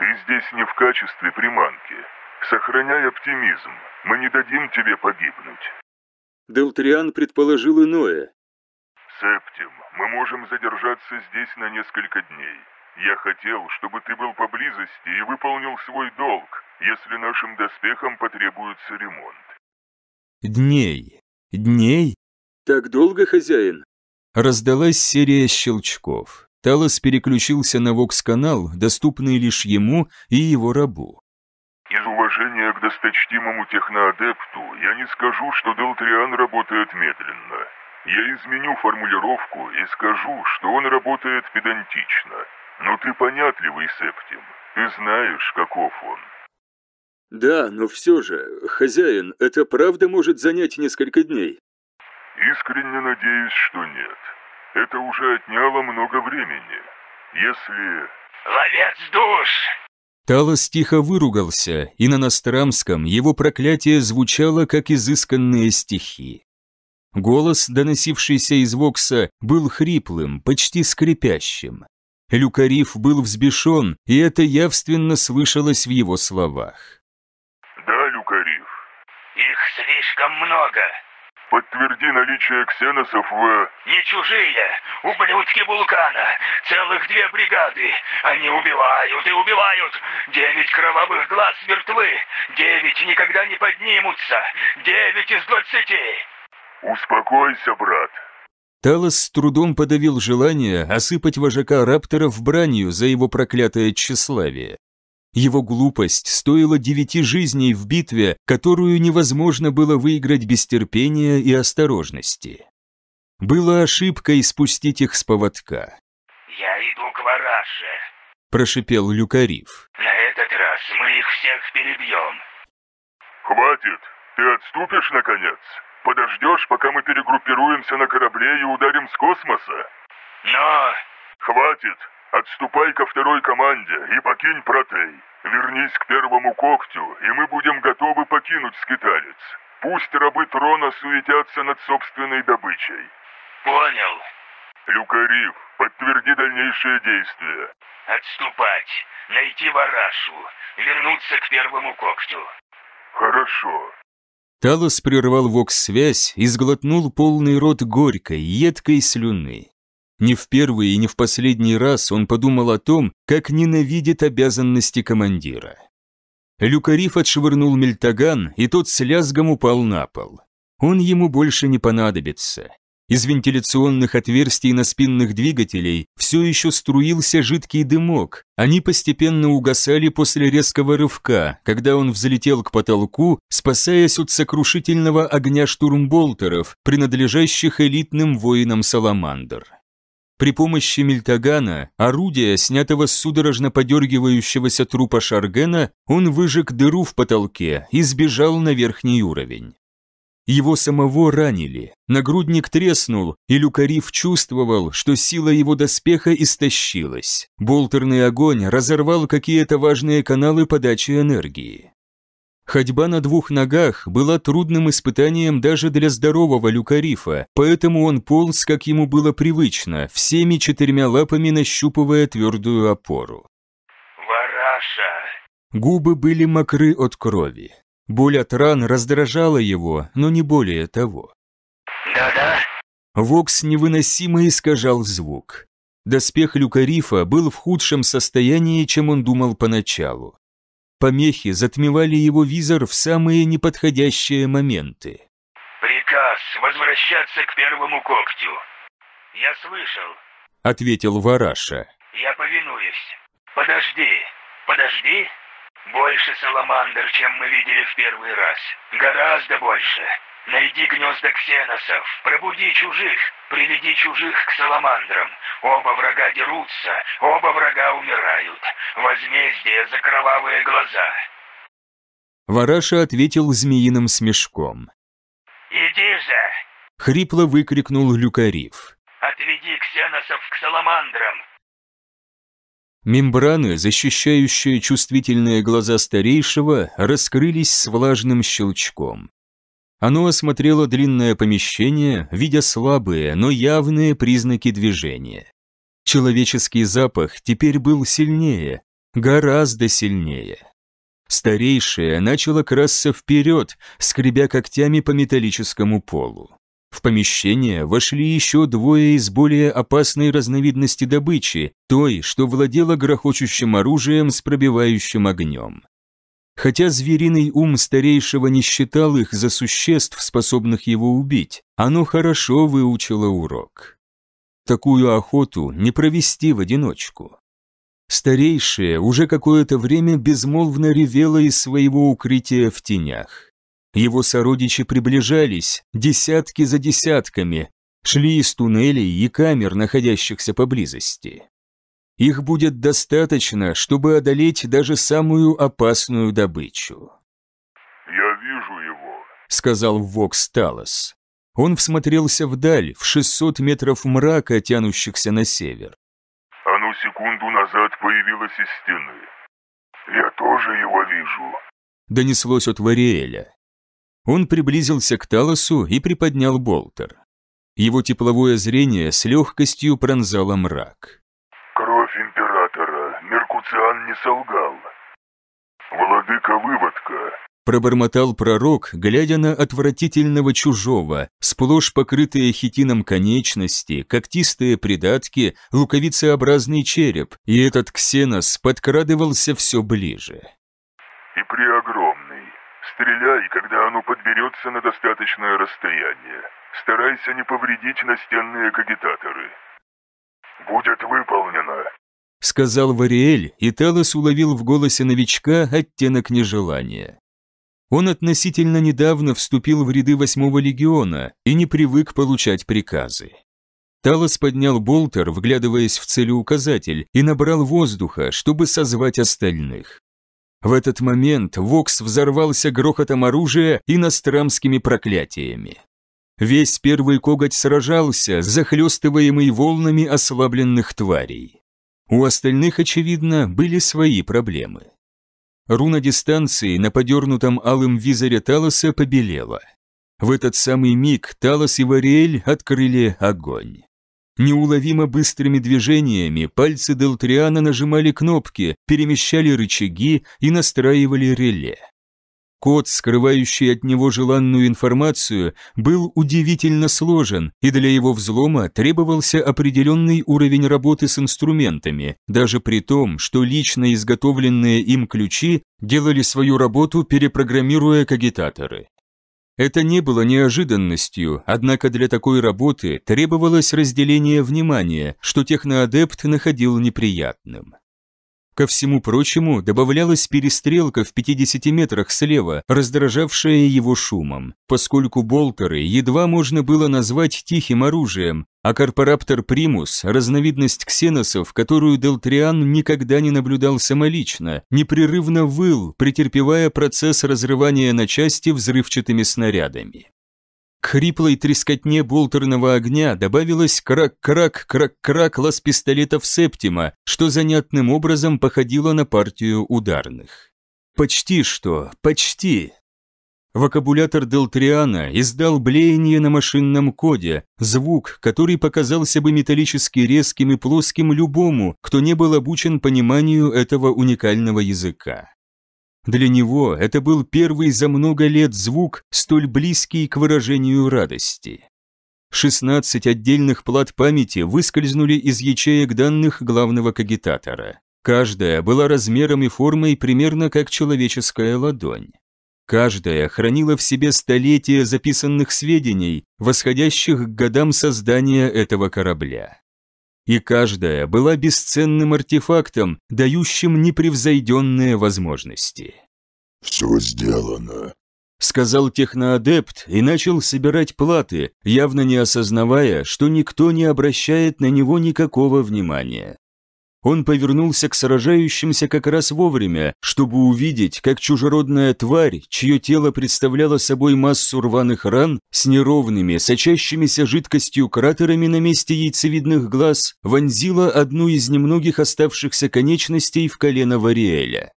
Ты здесь не в качестве приманки. Сохраняй оптимизм. Мы не дадим тебе погибнуть. Делтриан предположил иное. Септим, мы можем задержаться здесь на несколько дней. Я хотел, чтобы ты был поблизости и выполнил свой долг, если нашим доспехам потребуется ремонт. Дней. Дней? Так долго, хозяин? Раздалась серия щелчков. Талос переключился на вокс-канал, доступный лишь ему и его рабу. «Из уважения к досточтимому техноадепту я не скажу, что Делтриан работает медленно. Я изменю формулировку и скажу, что он работает педантично. Но ты понятливый, Септим. Ты знаешь, каков он». «Да, но все же, хозяин, это правда может занять несколько дней?» «Искренне надеюсь, что нет. Это уже отняло много времени. Если... Ловец душ! Талос тихо выругался, и на Нострамском его проклятие звучало, как изысканные стихи. Голос, доносившийся из Вокса, был хриплым, почти скрипящим. Люкариф был взбешен, и это явственно слышалось в его словах. «Да, Люкариф». «Их слишком много», Подтверди наличие ксеносов в... Не чужие, у блюдки вулкана. Целых две бригады. Они убивают и убивают. Девять кровавых глаз мертвы. Девять никогда не поднимутся. Девять из двадцати. Успокойся, брат. Талос с трудом подавил желание осыпать вожака рапторов бранью за его проклятое тщеславие. Его глупость стоила девяти жизней в битве, которую невозможно было выиграть без терпения и осторожности. Было ошибкой спустить их с поводка. «Я иду к Вараше», – прошипел Люкариф. «На этот раз мы их всех перебьем». «Хватит! Ты отступишь, наконец? Подождешь, пока мы перегруппируемся на корабле и ударим с космоса?» «Но...» «Хватит! Отступай ко второй команде и покинь Протей. Вернись к первому когтю, и мы будем готовы покинуть скиталец. Пусть рабы трона суетятся над собственной добычей. Понял. Люкарив, подтверди дальнейшие действия. Отступать. Найти Варашу. Вернуться к первому когтю. Хорошо. Талос прервал вокс-связь и сглотнул полный рот горькой, едкой слюны. Не в первый и не в последний раз он подумал о том, как ненавидит обязанности командира. Люкариф отшвырнул мельтаган, и тот с лязгом упал на пол. Он ему больше не понадобится. Из вентиляционных отверстий на спинных двигателей все еще струился жидкий дымок. Они постепенно угасали после резкого рывка, когда он взлетел к потолку, спасаясь от сокрушительного огня штурмболтеров, принадлежащих элитным воинам Саламандр. При помощи мельтагана, орудия, снятого с судорожно подергивающегося трупа Шаргена, он выжег дыру в потолке и сбежал на верхний уровень. Его самого ранили, нагрудник треснул, и Люкариф чувствовал, что сила его доспеха истощилась. Болтерный огонь разорвал какие-то важные каналы подачи энергии. Ходьба на двух ногах была трудным испытанием даже для здорового люкарифа, поэтому он полз, как ему было привычно, всеми четырьмя лапами нащупывая твердую опору. «Вараша!» Губы были мокры от крови. Боль от ран раздражала его, но не более того. «Да-да?» Вокс невыносимо искажал звук. Доспех люкарифа был в худшем состоянии, чем он думал поначалу. Помехи затмевали его визор в самые неподходящие моменты. «Приказ возвращаться к первому когтю. Я слышал», — ответил Вараша. «Я повинуюсь. Подожди, подожди. Больше саламандр, чем мы видели в первый раз. Гораздо больше. Найди гнезда ксеносов, пробуди чужих, приведи чужих к саламандрам. Оба врага дерутся, оба врага умирают. Возмездие за кровавые глаза. Вараша ответил змеиным смешком. «Иди же!» — хрипло выкрикнул Люкариф. «Отведи ксеносов к саламандрам, Мембраны, защищающие чувствительные глаза старейшего, раскрылись с влажным щелчком. Оно осмотрело длинное помещение, видя слабые, но явные признаки движения. Человеческий запах теперь был сильнее, гораздо сильнее. Старейшая начала красться вперед, скребя когтями по металлическому полу. В помещение вошли еще двое из более опасной разновидности добычи, той, что владела грохочущим оружием с пробивающим огнем. Хотя звериный ум старейшего не считал их за существ, способных его убить, оно хорошо выучило урок. Такую охоту не провести в одиночку. Старейшая уже какое-то время безмолвно ревела из своего укрытия в тенях. Его сородичи приближались, десятки за десятками, шли из туннелей и камер, находящихся поблизости. Их будет достаточно, чтобы одолеть даже самую опасную добычу. «Я вижу его», — сказал Вокс Талос. Он всмотрелся вдаль, в 600 метров мрака, тянущихся на север. «Оно а ну, секунду назад появилось из стены. Я тоже его вижу», — донеслось от Вариэля. Он приблизился к Талосу и приподнял болтер. Его тепловое зрение с легкостью пронзало мрак не солгал. Владыка выводка, пробормотал пророк, глядя на отвратительного чужого, сплошь покрытые хитином конечности, когтистые придатки, луковицеобразный череп, и этот ксенос подкрадывался все ближе. «И преогромный. Стреляй, когда оно подберется на достаточное расстояние. Старайся не повредить настенные кагитаторы». «Будет выполнено», — сказал Вариэль, и Талос уловил в голосе новичка оттенок нежелания. Он относительно недавно вступил в ряды восьмого легиона и не привык получать приказы. Талос поднял болтер, вглядываясь в целеуказатель, и набрал воздуха, чтобы созвать остальных. В этот момент Вокс взорвался грохотом оружия и настрамскими проклятиями. Весь первый коготь сражался, захлестываемый волнами ослабленных тварей. У остальных, очевидно, были свои проблемы. Руна дистанции на подернутом алым визоре Талоса побелела. В этот самый миг Талос и Вариэль открыли огонь. Неуловимо быстрыми движениями пальцы Делтриана нажимали кнопки, перемещали рычаги и настраивали реле. Код, скрывающий от него желанную информацию, был удивительно сложен, и для его взлома требовался определенный уровень работы с инструментами, даже при том, что лично изготовленные им ключи делали свою работу, перепрограммируя кагитаторы. Это не было неожиданностью, однако для такой работы требовалось разделение внимания, что техноадепт находил неприятным. Ко всему прочему, добавлялась перестрелка в 50 метрах слева, раздражавшая его шумом, поскольку болтеры едва можно было назвать тихим оружием, а корпораптор Примус, разновидность ксеносов, которую Делтриан никогда не наблюдал самолично, непрерывно выл, претерпевая процесс разрывания на части взрывчатыми снарядами. К хриплой трескотне болтерного огня добавилось крак-крак-крак-крак лаз пистолетов Септима, что занятным образом походило на партию ударных. Почти что, почти. Вокабулятор Делтриана издал блеяние на машинном коде, звук, который показался бы металлически резким и плоским любому, кто не был обучен пониманию этого уникального языка. Для него это был первый за много лет звук, столь близкий к выражению радости. 16 отдельных плат памяти выскользнули из ячеек данных главного кагитатора. Каждая была размером и формой примерно как человеческая ладонь. Каждая хранила в себе столетия записанных сведений, восходящих к годам создания этого корабля и каждая была бесценным артефактом, дающим непревзойденные возможности. «Все сделано», — сказал техноадепт и начал собирать платы, явно не осознавая, что никто не обращает на него никакого внимания. Он повернулся к сражающимся как раз вовремя, чтобы увидеть, как чужеродная тварь, чье тело представляло собой массу рваных ран, с неровными, сочащимися жидкостью кратерами на месте яйцевидных глаз, вонзила одну из немногих оставшихся конечностей в колено Вариэля.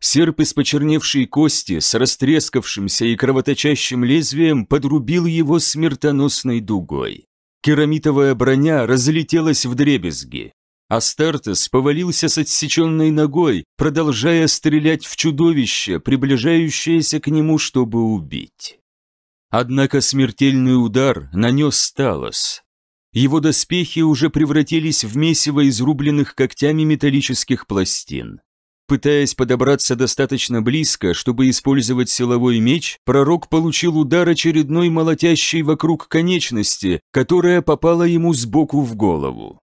Серп из почерневшей кости с растрескавшимся и кровоточащим лезвием подрубил его смертоносной дугой. Керамитовая броня разлетелась в дребезги. Астартес повалился с отсеченной ногой, продолжая стрелять в чудовище, приближающееся к нему, чтобы убить. Однако смертельный удар нанес Сталос. Его доспехи уже превратились в месиво изрубленных когтями металлических пластин. Пытаясь подобраться достаточно близко, чтобы использовать силовой меч, пророк получил удар очередной молотящей вокруг конечности, которая попала ему сбоку в голову.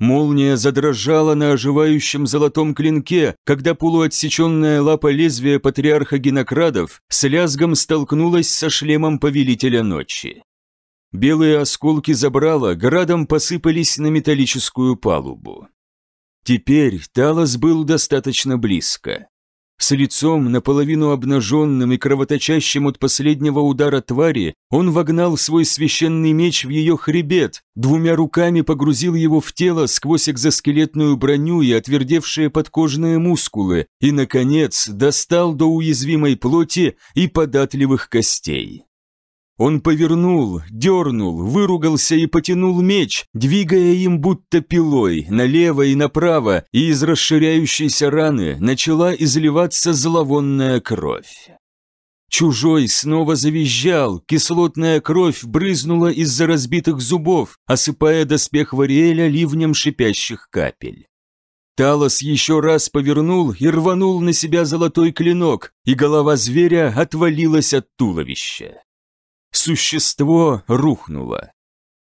Молния задрожала на оживающем золотом клинке, когда полуотсеченная лапа лезвия патриарха Генокрадов с лязгом столкнулась со шлемом повелителя ночи. Белые осколки забрала, градом посыпались на металлическую палубу. Теперь Талос был достаточно близко. С лицом, наполовину обнаженным и кровоточащим от последнего удара твари, он вогнал свой священный меч в ее хребет, двумя руками погрузил его в тело сквозь экзоскелетную броню и отвердевшие подкожные мускулы и, наконец, достал до уязвимой плоти и податливых костей. Он повернул, дернул, выругался и потянул меч, двигая им будто пилой, налево и направо, и из расширяющейся раны начала изливаться зловонная кровь. Чужой снова завизжал, кислотная кровь брызнула из-за разбитых зубов, осыпая доспех Вариэля ливнем шипящих капель. Талос еще раз повернул и рванул на себя золотой клинок, и голова зверя отвалилась от туловища. Существо рухнуло.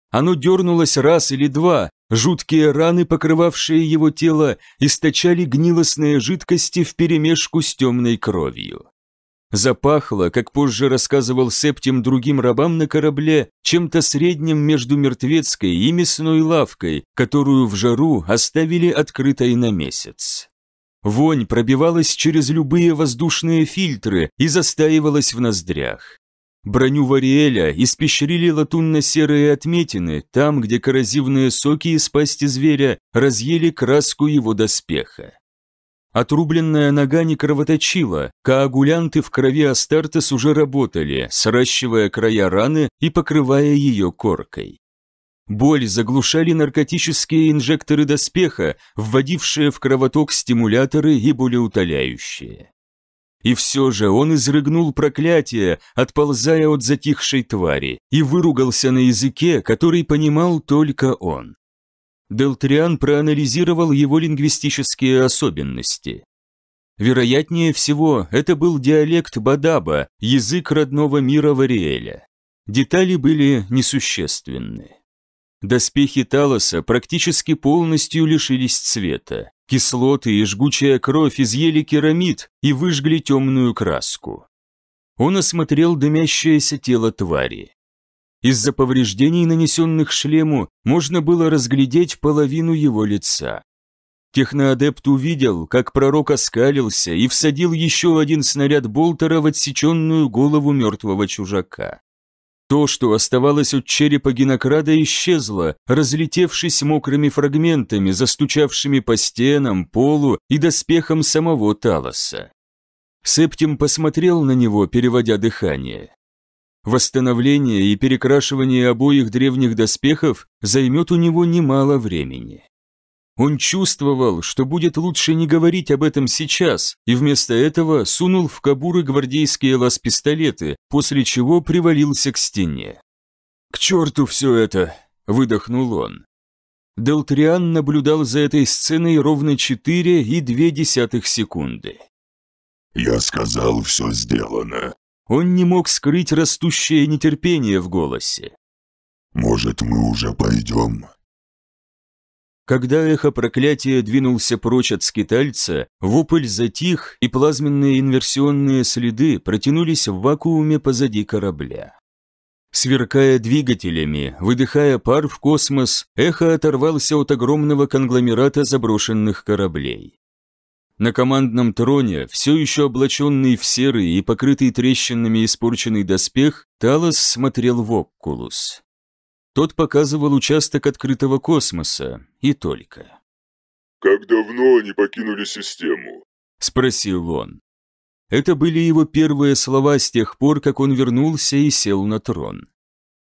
Оно дернулось раз или два, жуткие раны, покрывавшие его тело, источали гнилостные жидкости вперемешку с темной кровью. Запахло, как позже рассказывал Септим другим рабам на корабле, чем-то средним между мертвецкой и мясной лавкой, которую в жару оставили открытой на месяц. Вонь пробивалась через любые воздушные фильтры и застаивалась в ноздрях. Броню Вариэля испещрили латунно-серые отметины, там, где коррозивные соки из пасти зверя разъели краску его доспеха. Отрубленная нога не кровоточила, коагулянты в крови Астартес уже работали, сращивая края раны и покрывая ее коркой. Боль заглушали наркотические инжекторы доспеха, вводившие в кровоток стимуляторы и болеутоляющие. И все же он изрыгнул проклятие, отползая от затихшей твари, и выругался на языке, который понимал только он. Делтриан проанализировал его лингвистические особенности. Вероятнее всего, это был диалект Бадаба, язык родного мира Вариэля. Детали были несущественны. Доспехи Талоса практически полностью лишились цвета. Кислоты и жгучая кровь изъели керамид и выжгли темную краску. Он осмотрел дымящееся тело твари. Из-за повреждений, нанесенных шлему, можно было разглядеть половину его лица. Техноадепт увидел, как пророк оскалился и всадил еще один снаряд болтера в отсеченную голову мертвого чужака. То, что оставалось от черепа Гинокрада, исчезло, разлетевшись мокрыми фрагментами, застучавшими по стенам, полу и доспехам самого Талоса. Септим посмотрел на него, переводя дыхание. Восстановление и перекрашивание обоих древних доспехов займет у него немало времени. Он чувствовал, что будет лучше не говорить об этом сейчас, и вместо этого сунул в кобуры гвардейские лаз-пистолеты, после чего привалился к стене. «К черту все это!» – выдохнул он. Делтриан наблюдал за этой сценой ровно четыре и две десятых секунды. «Я сказал, все сделано». Он не мог скрыть растущее нетерпение в голосе. «Может, мы уже пойдем? Когда эхо проклятия двинулся прочь от скитальца, вопль затих, и плазменные инверсионные следы протянулись в вакууме позади корабля. Сверкая двигателями, выдыхая пар в космос, эхо оторвался от огромного конгломерата заброшенных кораблей. На командном троне, все еще облаченный в серый и покрытый трещинами испорченный доспех, Талос смотрел в Оккулус. Тот показывал участок открытого космоса, и только. «Как давно они покинули систему?» – спросил он. Это были его первые слова с тех пор, как он вернулся и сел на трон.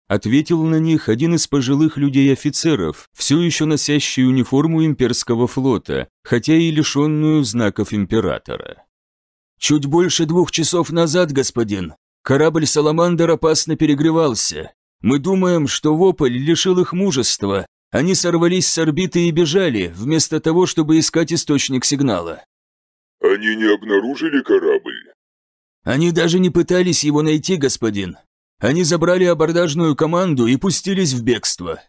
Ответил на них один из пожилых людей-офицеров, все еще носящий униформу имперского флота, хотя и лишенную знаков императора. «Чуть больше двух часов назад, господин, корабль «Саламандр» опасно перегревался, мы думаем, что вопль лишил их мужества. Они сорвались с орбиты и бежали, вместо того, чтобы искать источник сигнала. Они не обнаружили корабль? Они даже не пытались его найти, господин. Они забрали абордажную команду и пустились в бегство.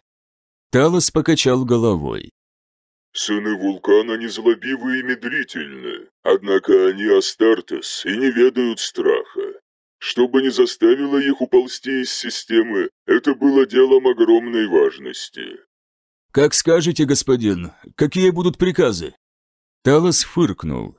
Талос покачал головой. Сыны вулкана незлобивы и медлительны, однако они Астартес и не ведают страха чтобы не заставило их уползти из системы, это было делом огромной важности. «Как скажете, господин, какие будут приказы?» Талос фыркнул.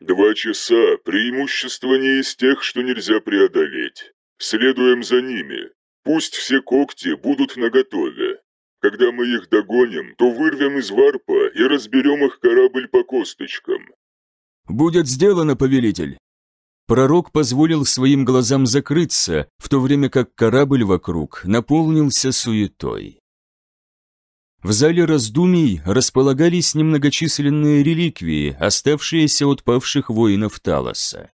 «Два часа – преимущество не из тех, что нельзя преодолеть. Следуем за ними. Пусть все когти будут наготове. Когда мы их догоним, то вырвем из варпа и разберем их корабль по косточкам». «Будет сделано, повелитель!» Пророк позволил своим глазам закрыться, в то время как корабль вокруг наполнился суетой. В зале раздумий располагались немногочисленные реликвии, оставшиеся от павших воинов Талоса.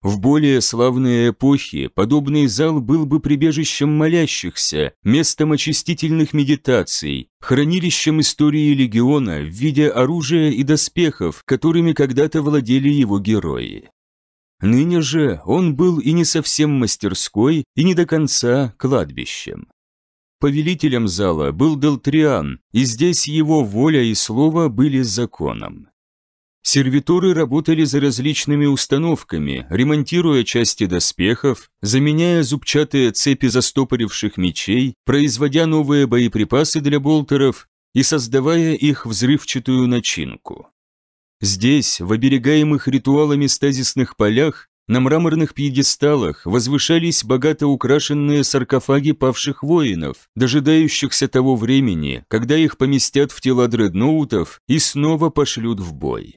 В более славные эпохи подобный зал был бы прибежищем молящихся, местом очистительных медитаций, хранилищем истории легиона в виде оружия и доспехов, которыми когда-то владели его герои. Ныне же он был и не совсем мастерской, и не до конца кладбищем. Повелителем зала был Делтриан, и здесь его воля и слово были законом. Сервиторы работали за различными установками, ремонтируя части доспехов, заменяя зубчатые цепи застопоривших мечей, производя новые боеприпасы для болтеров и создавая их взрывчатую начинку. Здесь, в оберегаемых ритуалами стазисных полях, на мраморных пьедесталах возвышались богато украшенные саркофаги павших воинов, дожидающихся того времени, когда их поместят в тела дредноутов и снова пошлют в бой.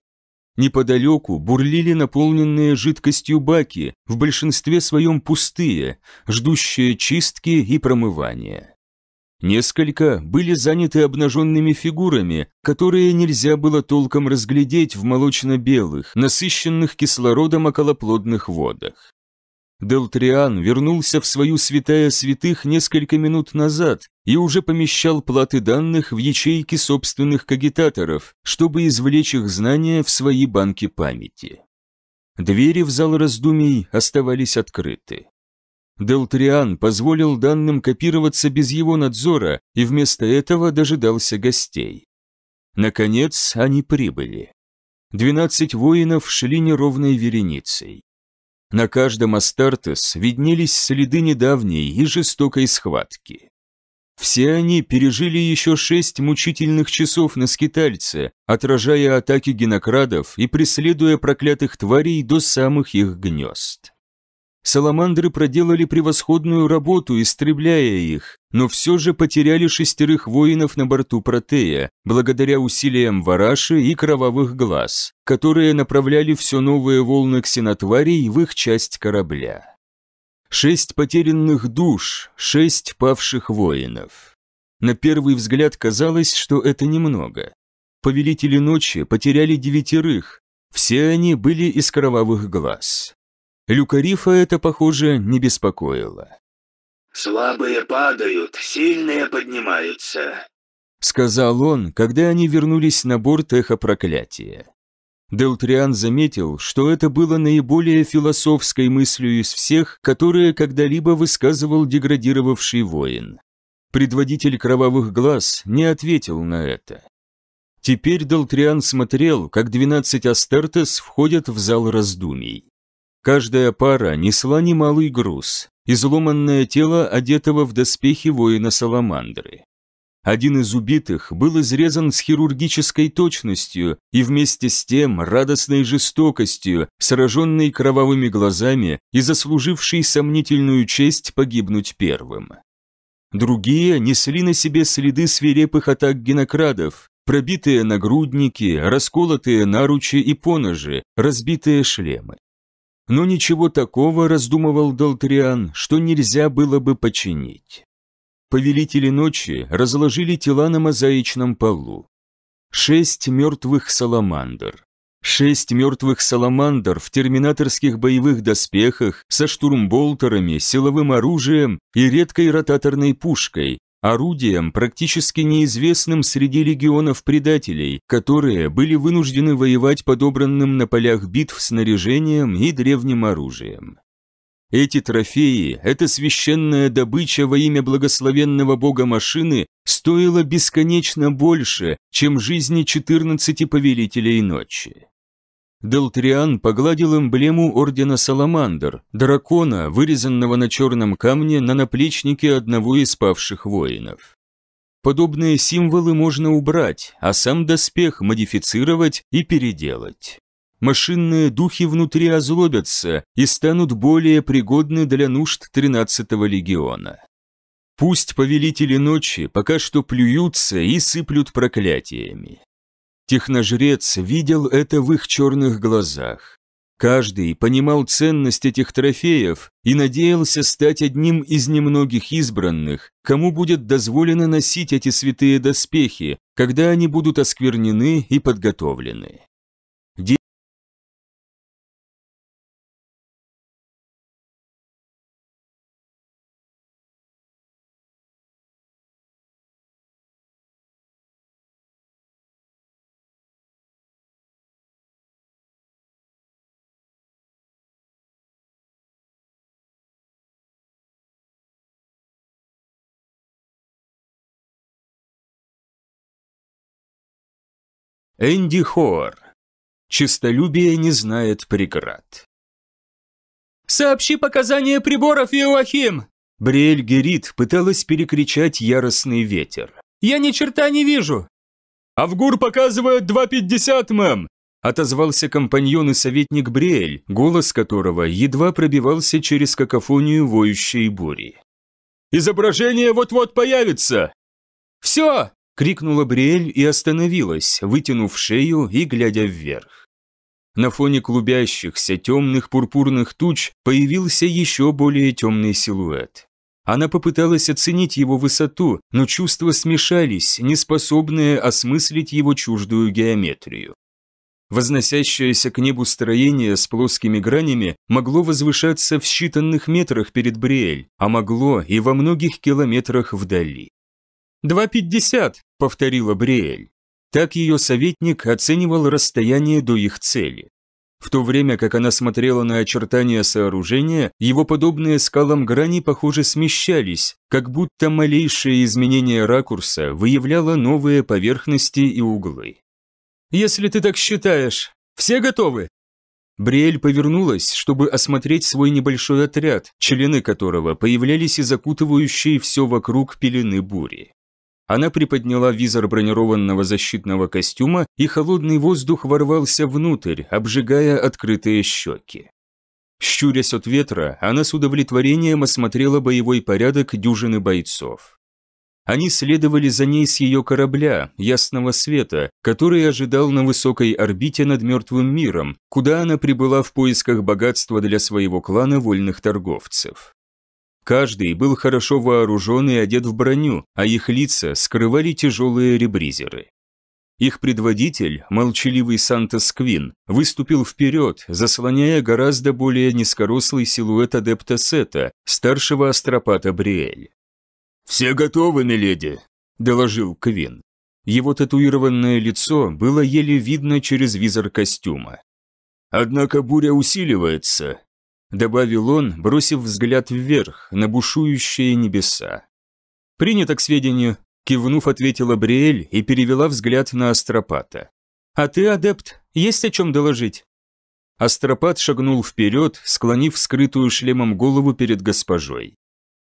Неподалеку бурлили наполненные жидкостью баки, в большинстве своем пустые, ждущие чистки и промывания. Несколько были заняты обнаженными фигурами, которые нельзя было толком разглядеть в молочно-белых, насыщенных кислородом околоплодных водах. Делтриан вернулся в свою святая святых несколько минут назад и уже помещал платы данных в ячейки собственных кагитаторов, чтобы извлечь их знания в свои банки памяти. Двери в зал раздумий оставались открыты. Делтриан позволил данным копироваться без его надзора и вместо этого дожидался гостей. Наконец, они прибыли. Двенадцать воинов шли неровной вереницей. На каждом Астартес виднелись следы недавней и жестокой схватки. Все они пережили еще шесть мучительных часов на скитальце, отражая атаки генокрадов и преследуя проклятых тварей до самых их гнезд. Саламандры проделали превосходную работу, истребляя их, но все же потеряли шестерых воинов на борту Протея, благодаря усилиям Вараши и Кровавых Глаз, которые направляли все новые волны ксенотварей в их часть корабля. Шесть потерянных душ, шесть павших воинов. На первый взгляд казалось, что это немного. Повелители ночи потеряли девятерых, все они были из кровавых глаз. Люкарифа это, похоже, не беспокоило. «Слабые падают, сильные поднимаются», — сказал он, когда они вернулись на борт эхо-проклятия. Делтриан заметил, что это было наиболее философской мыслью из всех, которые когда-либо высказывал деградировавший воин. Предводитель кровавых глаз не ответил на это. Теперь Делтриан смотрел, как 12 Астартес входят в зал раздумий. Каждая пара несла немалый груз, изломанное тело одетого в доспехи воина Саламандры. Один из убитых был изрезан с хирургической точностью и вместе с тем радостной жестокостью, сраженный кровавыми глазами и заслуживший сомнительную честь погибнуть первым. Другие несли на себе следы свирепых атак генокрадов, пробитые нагрудники, расколотые наручи и поножи, разбитые шлемы но ничего такого, раздумывал Долтриан, что нельзя было бы починить. Повелители ночи разложили тела на мозаичном полу. Шесть мертвых саламандр. Шесть мертвых саламандр в терминаторских боевых доспехах со штурмболтерами, силовым оружием и редкой ротаторной пушкой, орудием, практически неизвестным среди легионов предателей, которые были вынуждены воевать подобранным на полях битв снаряжением и древним оружием. Эти трофеи, эта священная добыча во имя благословенного бога машины стоила бесконечно больше, чем жизни 14 повелителей ночи. Делтриан погладил эмблему Ордена Саламандр, дракона, вырезанного на черном камне на наплечнике одного из павших воинов. Подобные символы можно убрать, а сам доспех модифицировать и переделать. Машинные духи внутри озлобятся и станут более пригодны для нужд 13-го легиона. Пусть повелители ночи пока что плюются и сыплют проклятиями. Техножрец видел это в их черных глазах. Каждый понимал ценность этих трофеев и надеялся стать одним из немногих избранных, кому будет дозволено носить эти святые доспехи, когда они будут осквернены и подготовлены. Энди Хоар. Чистолюбие не знает преград. «Сообщи показания приборов, Иоахим!» Бриэль Герит пыталась перекричать яростный ветер. «Я ни черта не вижу!» «Авгур показывает 2.50, мэм!» Отозвался компаньон и советник Бриэль, голос которого едва пробивался через какофонию воющей бури. «Изображение вот-вот появится!» «Все!» крикнула Бриэль и остановилась, вытянув шею и глядя вверх. На фоне клубящихся темных пурпурных туч появился еще более темный силуэт. Она попыталась оценить его высоту, но чувства смешались, не способные осмыслить его чуждую геометрию. Возносящееся к небу строение с плоскими гранями могло возвышаться в считанных метрах перед Бриэль, а могло и во многих километрах вдали. «Два пятьдесят», — повторила Бриэль. Так ее советник оценивал расстояние до их цели. В то время, как она смотрела на очертания сооружения, его подобные скалам грани, похоже, смещались, как будто малейшее изменение ракурса выявляло новые поверхности и углы. «Если ты так считаешь, все готовы?» Бриэль повернулась, чтобы осмотреть свой небольшой отряд, члены которого появлялись из окутывающей все вокруг пелены бури. Она приподняла визор бронированного защитного костюма, и холодный воздух ворвался внутрь, обжигая открытые щеки. Щурясь от ветра, она с удовлетворением осмотрела боевой порядок дюжины бойцов. Они следовали за ней с ее корабля, ясного света, который ожидал на высокой орбите над мертвым миром, куда она прибыла в поисках богатства для своего клана вольных торговцев. Каждый был хорошо вооружен и одет в броню, а их лица скрывали тяжелые ребризеры. Их предводитель, молчаливый Сантос Квин, выступил вперед, заслоняя гораздо более низкорослый силуэт адепта Сета, старшего астропата Бриэль. «Все готовы, миледи», – доложил Квин. Его татуированное лицо было еле видно через визор костюма. «Однако буря усиливается добавил он, бросив взгляд вверх, на бушующие небеса. «Принято к сведению», — кивнув, ответила Бриэль и перевела взгляд на Астропата. «А ты, адепт, есть о чем доложить?» Астропат шагнул вперед, склонив скрытую шлемом голову перед госпожой.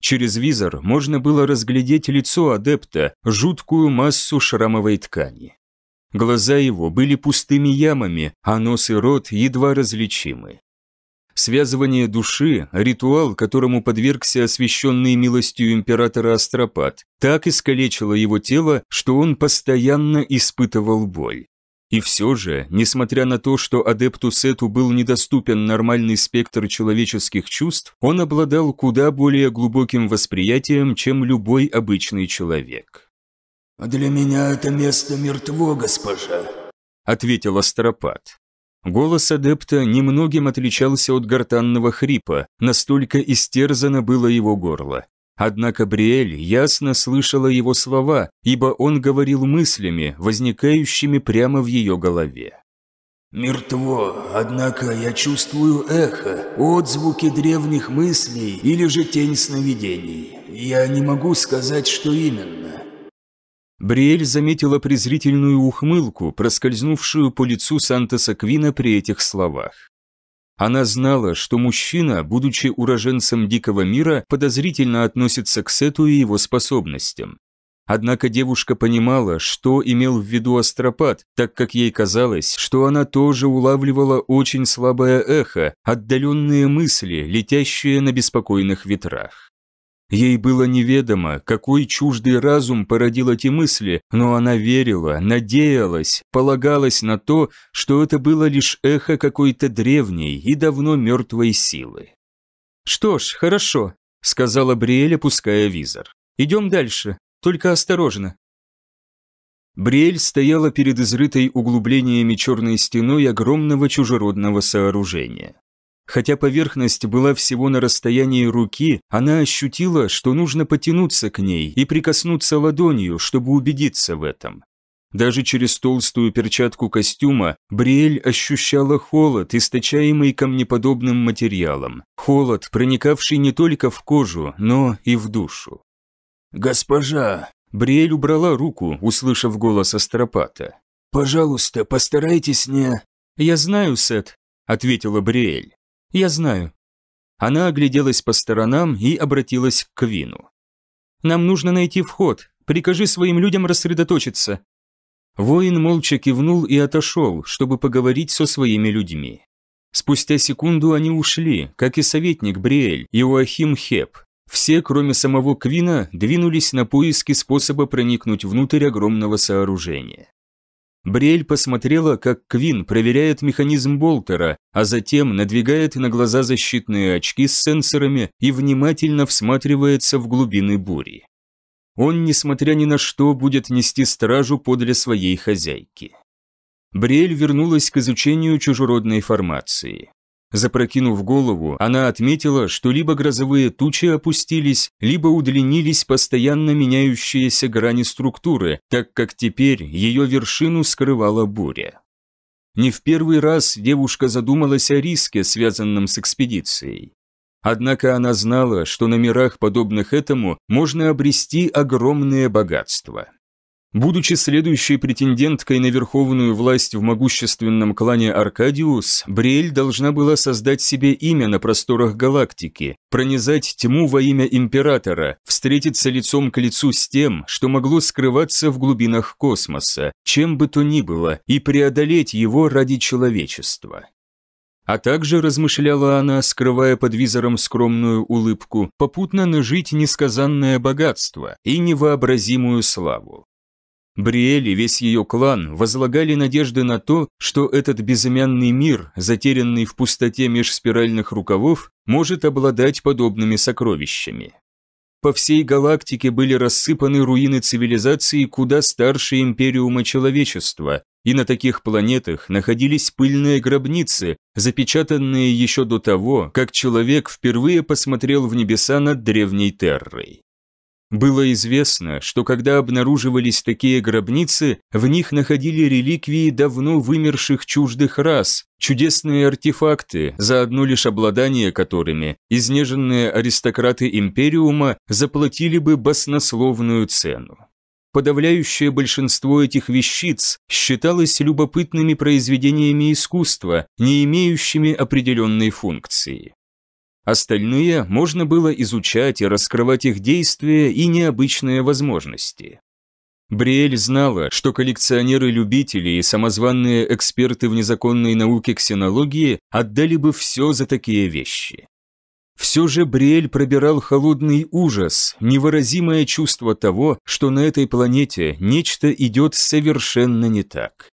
Через визор можно было разглядеть лицо адепта, жуткую массу шрамовой ткани. Глаза его были пустыми ямами, а нос и рот едва различимы. Связывание души – ритуал, которому подвергся освященный милостью императора Астропат, так искалечило его тело, что он постоянно испытывал боль. И все же, несмотря на то, что адепту Сету был недоступен нормальный спектр человеческих чувств, он обладал куда более глубоким восприятием, чем любой обычный человек. «А «Для меня это место мертво, госпожа», — ответил Астропат. Голос адепта немногим отличался от гортанного хрипа, настолько истерзано было его горло. Однако Бриэль ясно слышала его слова, ибо он говорил мыслями, возникающими прямо в ее голове. «Мертво, однако я чувствую эхо, отзвуки древних мыслей или же тень сновидений. Я не могу сказать, что именно. Бриэль заметила презрительную ухмылку, проскользнувшую по лицу Сантоса Квина при этих словах. Она знала, что мужчина, будучи уроженцем Дикого мира, подозрительно относится к Сету и его способностям. Однако девушка понимала, что имел в виду астропат, так как ей казалось, что она тоже улавливала очень слабое эхо, отдаленные мысли, летящие на беспокойных ветрах. Ей было неведомо, какой чуждый разум породил эти мысли, но она верила, надеялась, полагалась на то, что это было лишь эхо какой-то древней и давно мертвой силы. «Что ж, хорошо», — сказала Бриэль, опуская визор. «Идем дальше, только осторожно». Бриэль стояла перед изрытой углублениями черной стеной огромного чужеродного сооружения. Хотя поверхность была всего на расстоянии руки, она ощутила, что нужно потянуться к ней и прикоснуться ладонью, чтобы убедиться в этом. Даже через толстую перчатку костюма Бриэль ощущала холод, источаемый камнеподобным материалом. Холод, проникавший не только в кожу, но и в душу. «Госпожа!» Бриэль убрала руку, услышав голос Астропата. «Пожалуйста, постарайтесь не...» «Я знаю, Сет», — ответила Бриэль. «Я знаю». Она огляделась по сторонам и обратилась к Квину. «Нам нужно найти вход. Прикажи своим людям рассредоточиться». Воин молча кивнул и отошел, чтобы поговорить со своими людьми. Спустя секунду они ушли, как и советник Бриэль, Уахим Хеп. Все, кроме самого Квина, двинулись на поиски способа проникнуть внутрь огромного сооружения. Бриэль посмотрела, как Квин проверяет механизм Болтера, а затем надвигает на глаза защитные очки с сенсорами и внимательно всматривается в глубины бури. Он, несмотря ни на что, будет нести стражу подле своей хозяйки. Брель вернулась к изучению чужеродной формации. Запрокинув голову, она отметила, что либо грозовые тучи опустились, либо удлинились постоянно меняющиеся грани структуры, так как теперь ее вершину скрывала буря. Не в первый раз девушка задумалась о риске, связанном с экспедицией. Однако она знала, что на мирах, подобных этому, можно обрести огромное богатство. Будучи следующей претенденткой на верховную власть в могущественном клане Аркадиус, Бриэль должна была создать себе имя на просторах галактики, пронизать тьму во имя Императора, встретиться лицом к лицу с тем, что могло скрываться в глубинах космоса, чем бы то ни было, и преодолеть его ради человечества. А также, размышляла она, скрывая под визором скромную улыбку, попутно нажить несказанное богатство и невообразимую славу. Бриэль и весь ее клан возлагали надежды на то, что этот безымянный мир, затерянный в пустоте межспиральных рукавов, может обладать подобными сокровищами. По всей галактике были рассыпаны руины цивилизации куда старше Империума человечества, и на таких планетах находились пыльные гробницы, запечатанные еще до того, как человек впервые посмотрел в небеса над древней Террой. Было известно, что когда обнаруживались такие гробницы, в них находили реликвии давно вымерших чуждых рас, чудесные артефакты, за одно лишь обладание которыми изнеженные аристократы Империума заплатили бы баснословную цену. Подавляющее большинство этих вещиц считалось любопытными произведениями искусства, не имеющими определенной функции. Остальные можно было изучать и раскрывать их действия и необычные возможности. Бриэль знала, что коллекционеры-любители и самозванные эксперты в незаконной науке ксенологии отдали бы все за такие вещи. Все же Бриэль пробирал холодный ужас, невыразимое чувство того, что на этой планете нечто идет совершенно не так.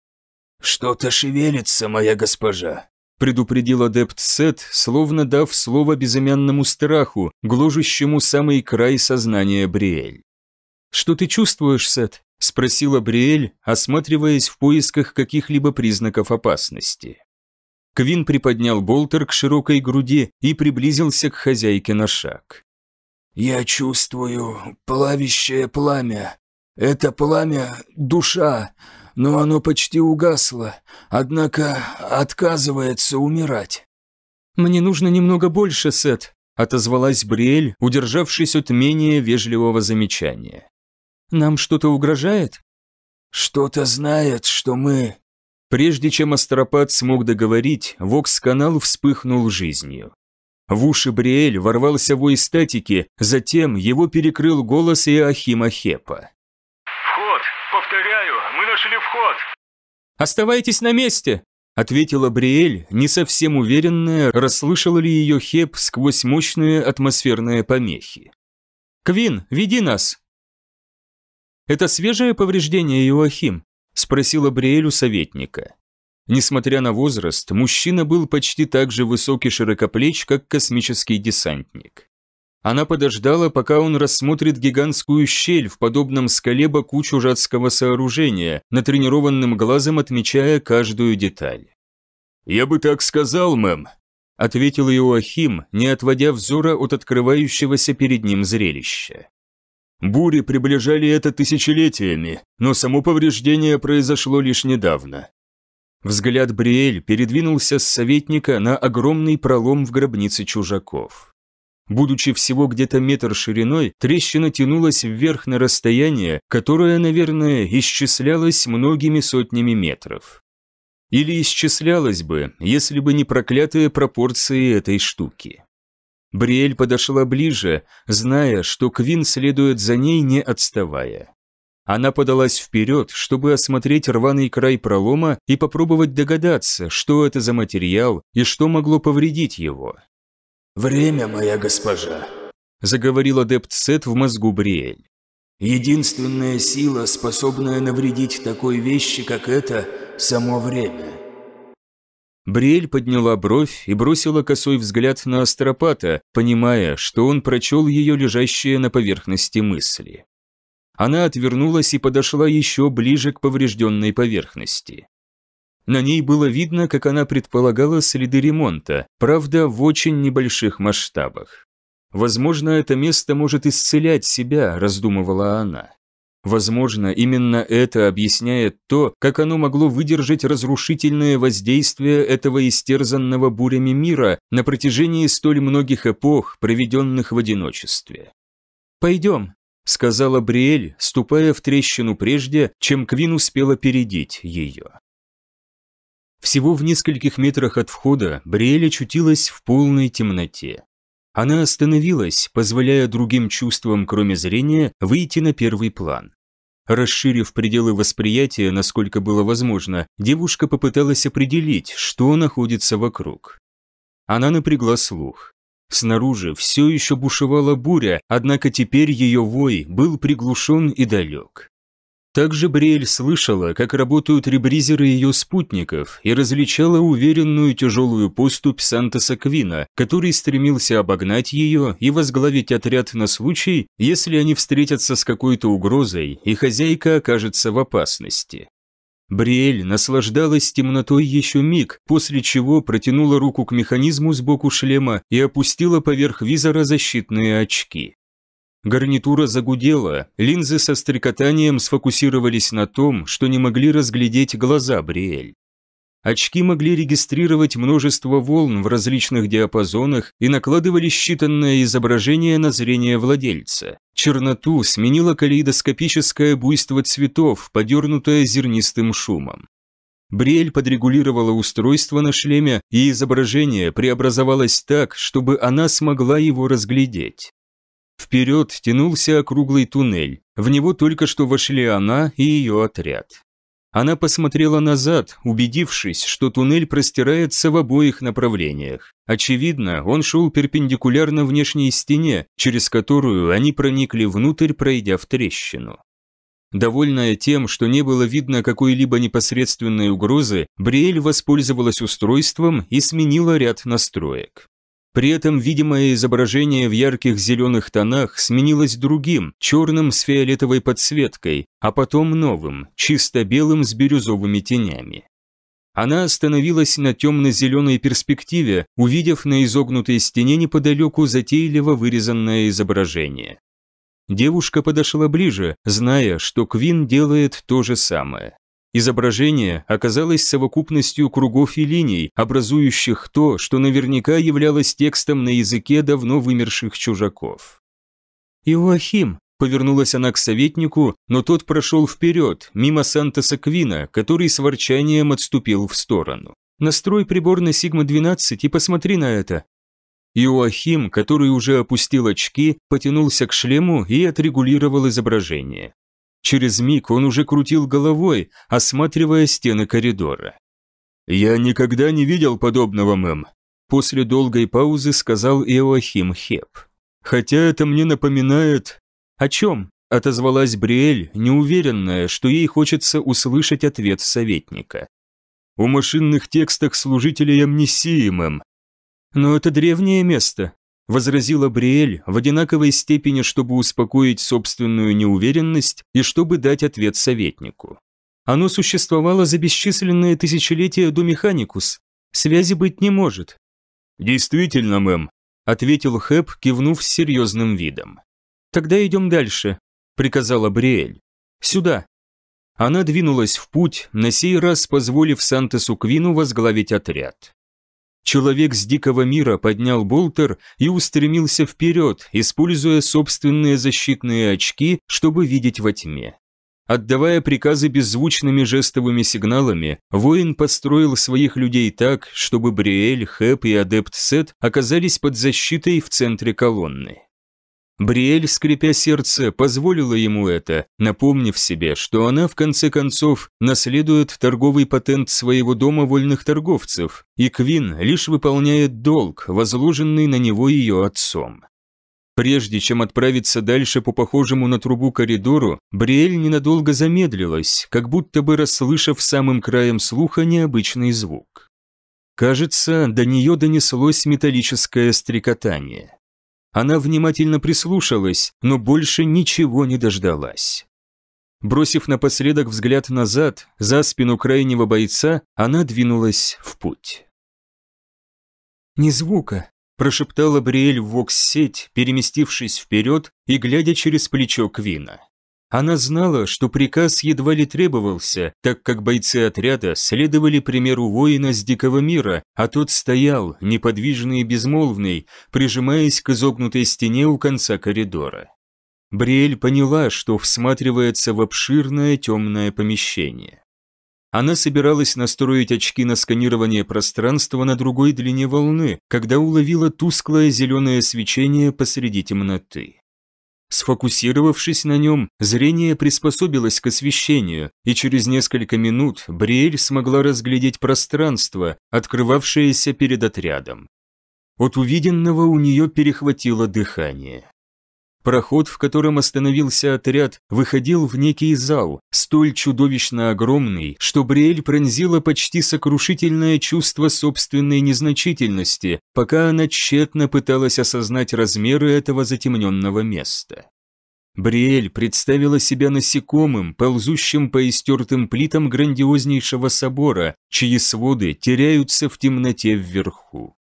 «Что-то шевелится, моя госпожа», предупредил адепт Сет, словно дав слово безымянному страху, гложущему самый край сознания Бриэль. «Что ты чувствуешь, Сет?» – спросила Бриэль, осматриваясь в поисках каких-либо признаков опасности. Квин приподнял болтер к широкой груди и приблизился к хозяйке на шаг. «Я чувствую плавящее пламя. Это пламя – душа, но оно почти угасло, однако отказывается умирать». «Мне нужно немного больше, Сет», — отозвалась Бриэль, удержавшись от менее вежливого замечания. «Нам что-то угрожает?» «Что-то знает, что мы...» Прежде чем Астропат смог договорить, Вокс-канал вспыхнул жизнью. В уши Бриэль ворвался вой статики, затем его перекрыл голос Иохима Хепа. «Оставайтесь на месте!» ответила Бриэль, не совсем уверенная, расслышала ли ее Хеп сквозь мощные атмосферные помехи. «Квин, веди нас!» «Это свежее повреждение, Иоахим?» – спросила Бриэль у советника. Несмотря на возраст, мужчина был почти так же высокий широкоплеч, как космический десантник. Она подождала, пока он рассмотрит гигантскую щель в подобном скале кучу жадского сооружения, натренированным глазом отмечая каждую деталь. «Я бы так сказал, мэм», — ответил Иоахим, не отводя взора от открывающегося перед ним зрелища. «Бури приближали это тысячелетиями, но само повреждение произошло лишь недавно. Взгляд Бриэль передвинулся с советника на огромный пролом в гробнице чужаков. Будучи всего где-то метр шириной, трещина тянулась вверх на расстояние, которое, наверное, исчислялось многими сотнями метров. Или исчислялось бы, если бы не проклятые пропорции этой штуки. Бриэль подошла ближе, зная, что Квин следует за ней, не отставая. Она подалась вперед, чтобы осмотреть рваный край пролома и попробовать догадаться, что это за материал и что могло повредить его. «Время, моя госпожа», – заговорил адепт Сет в мозгу Бриэль. «Единственная сила, способная навредить такой вещи, как это, – само время». Бриэль подняла бровь и бросила косой взгляд на Астропата, понимая, что он прочел ее лежащие на поверхности мысли. Она отвернулась и подошла еще ближе к поврежденной поверхности. На ней было видно, как она предполагала, следы ремонта, правда, в очень небольших масштабах. «Возможно, это место может исцелять себя», – раздумывала она. Возможно, именно это объясняет то, как оно могло выдержать разрушительное воздействие этого истерзанного бурями мира на протяжении столь многих эпох, проведенных в одиночестве. «Пойдем», — сказала Бриэль, ступая в трещину прежде, чем Квин успела передить ее. Всего в нескольких метрах от входа Бриэль очутилась в полной темноте. Она остановилась, позволяя другим чувствам, кроме зрения, выйти на первый план. Расширив пределы восприятия, насколько было возможно, девушка попыталась определить, что находится вокруг. Она напрягла слух. Снаружи все еще бушевала буря, однако теперь ее вой был приглушен и далек. Также Бриэль слышала, как работают ребризеры ее спутников, и различала уверенную тяжелую поступь Сантоса Квина, который стремился обогнать ее и возглавить отряд на случай, если они встретятся с какой-то угрозой, и хозяйка окажется в опасности. Бриэль наслаждалась темнотой еще миг, после чего протянула руку к механизму сбоку шлема и опустила поверх визора защитные очки. Гарнитура загудела, линзы со стрекотанием сфокусировались на том, что не могли разглядеть глаза Бриэль. Очки могли регистрировать множество волн в различных диапазонах и накладывали считанное изображение на зрение владельца. Черноту сменило калейдоскопическое буйство цветов, подернутое зернистым шумом. Бриэль подрегулировала устройство на шлеме, и изображение преобразовалось так, чтобы она смогла его разглядеть. Вперед тянулся округлый туннель. В него только что вошли она и ее отряд. Она посмотрела назад, убедившись, что туннель простирается в обоих направлениях. Очевидно, он шел перпендикулярно внешней стене, через которую они проникли внутрь, пройдя в трещину. Довольная тем, что не было видно какой-либо непосредственной угрозы, Бриэль воспользовалась устройством и сменила ряд настроек. При этом видимое изображение в ярких зеленых тонах сменилось другим, черным с фиолетовой подсветкой, а потом новым, чисто белым с бирюзовыми тенями. Она остановилась на темно-зеленой перспективе, увидев на изогнутой стене неподалеку затейливо вырезанное изображение. Девушка подошла ближе, зная, что Квин делает то же самое. Изображение оказалось совокупностью кругов и линий, образующих то, что наверняка являлось текстом на языке давно вымерших чужаков. «Иоахим!» – повернулась она к советнику, но тот прошел вперед, мимо Сантоса Квина, который с ворчанием отступил в сторону. «Настрой прибор на Сигма-12 и посмотри на это!» Иоахим, который уже опустил очки, потянулся к шлему и отрегулировал изображение. Через миг он уже крутил головой, осматривая стены коридора. «Я никогда не видел подобного, мэм», – после долгой паузы сказал Иоахим Хеп. «Хотя это мне напоминает...» «О чем?» – отозвалась Бриэль, неуверенная, что ей хочется услышать ответ советника. «О машинных текстах служителей амнисии, мэм». «Но это древнее место», возразила Бриэль в одинаковой степени, чтобы успокоить собственную неуверенность и чтобы дать ответ советнику. Оно существовало за бесчисленные тысячелетия до Механикус. Связи быть не может. «Действительно, мэм», — ответил Хэп, кивнув с серьезным видом. «Тогда идем дальше», — приказала Бриэль. «Сюда». Она двинулась в путь, на сей раз позволив Сантесу Квину возглавить отряд. Человек с дикого мира поднял болтер и устремился вперед, используя собственные защитные очки, чтобы видеть во тьме. Отдавая приказы беззвучными жестовыми сигналами, воин подстроил своих людей так, чтобы Бриэль, Хэп и Адепт Сет оказались под защитой в центре колонны. Бриэль, скрипя сердце, позволила ему это, напомнив себе, что она в конце концов наследует торговый патент своего дома вольных торговцев, и Квин лишь выполняет долг, возложенный на него ее отцом. Прежде чем отправиться дальше по похожему на трубу коридору, Бриэль ненадолго замедлилась, как будто бы расслышав самым краем слуха необычный звук. Кажется, до нее донеслось металлическое стрекотание. Она внимательно прислушалась, но больше ничего не дождалась. Бросив напоследок взгляд назад, за спину крайнего бойца, она двинулась в путь. «Ни звука», – прошептала Бриэль в вокс-сеть, переместившись вперед и глядя через плечо Квина. Она знала, что приказ едва ли требовался, так как бойцы отряда следовали примеру воина с дикого мира, а тот стоял, неподвижный и безмолвный, прижимаясь к изогнутой стене у конца коридора. Бриэль поняла, что всматривается в обширное темное помещение. Она собиралась настроить очки на сканирование пространства на другой длине волны, когда уловила тусклое зеленое свечение посреди темноты. Сфокусировавшись на нем, зрение приспособилось к освещению, и через несколько минут Бриэль смогла разглядеть пространство, открывавшееся перед отрядом. От увиденного у нее перехватило дыхание. Проход, в котором остановился отряд, выходил в некий зал, столь чудовищно огромный, что Бриэль пронзила почти сокрушительное чувство собственной незначительности, пока она тщетно пыталась осознать размеры этого затемненного места. Бриэль представила себя насекомым, ползущим по истертым плитам грандиознейшего собора, чьи своды теряются в темноте вверху.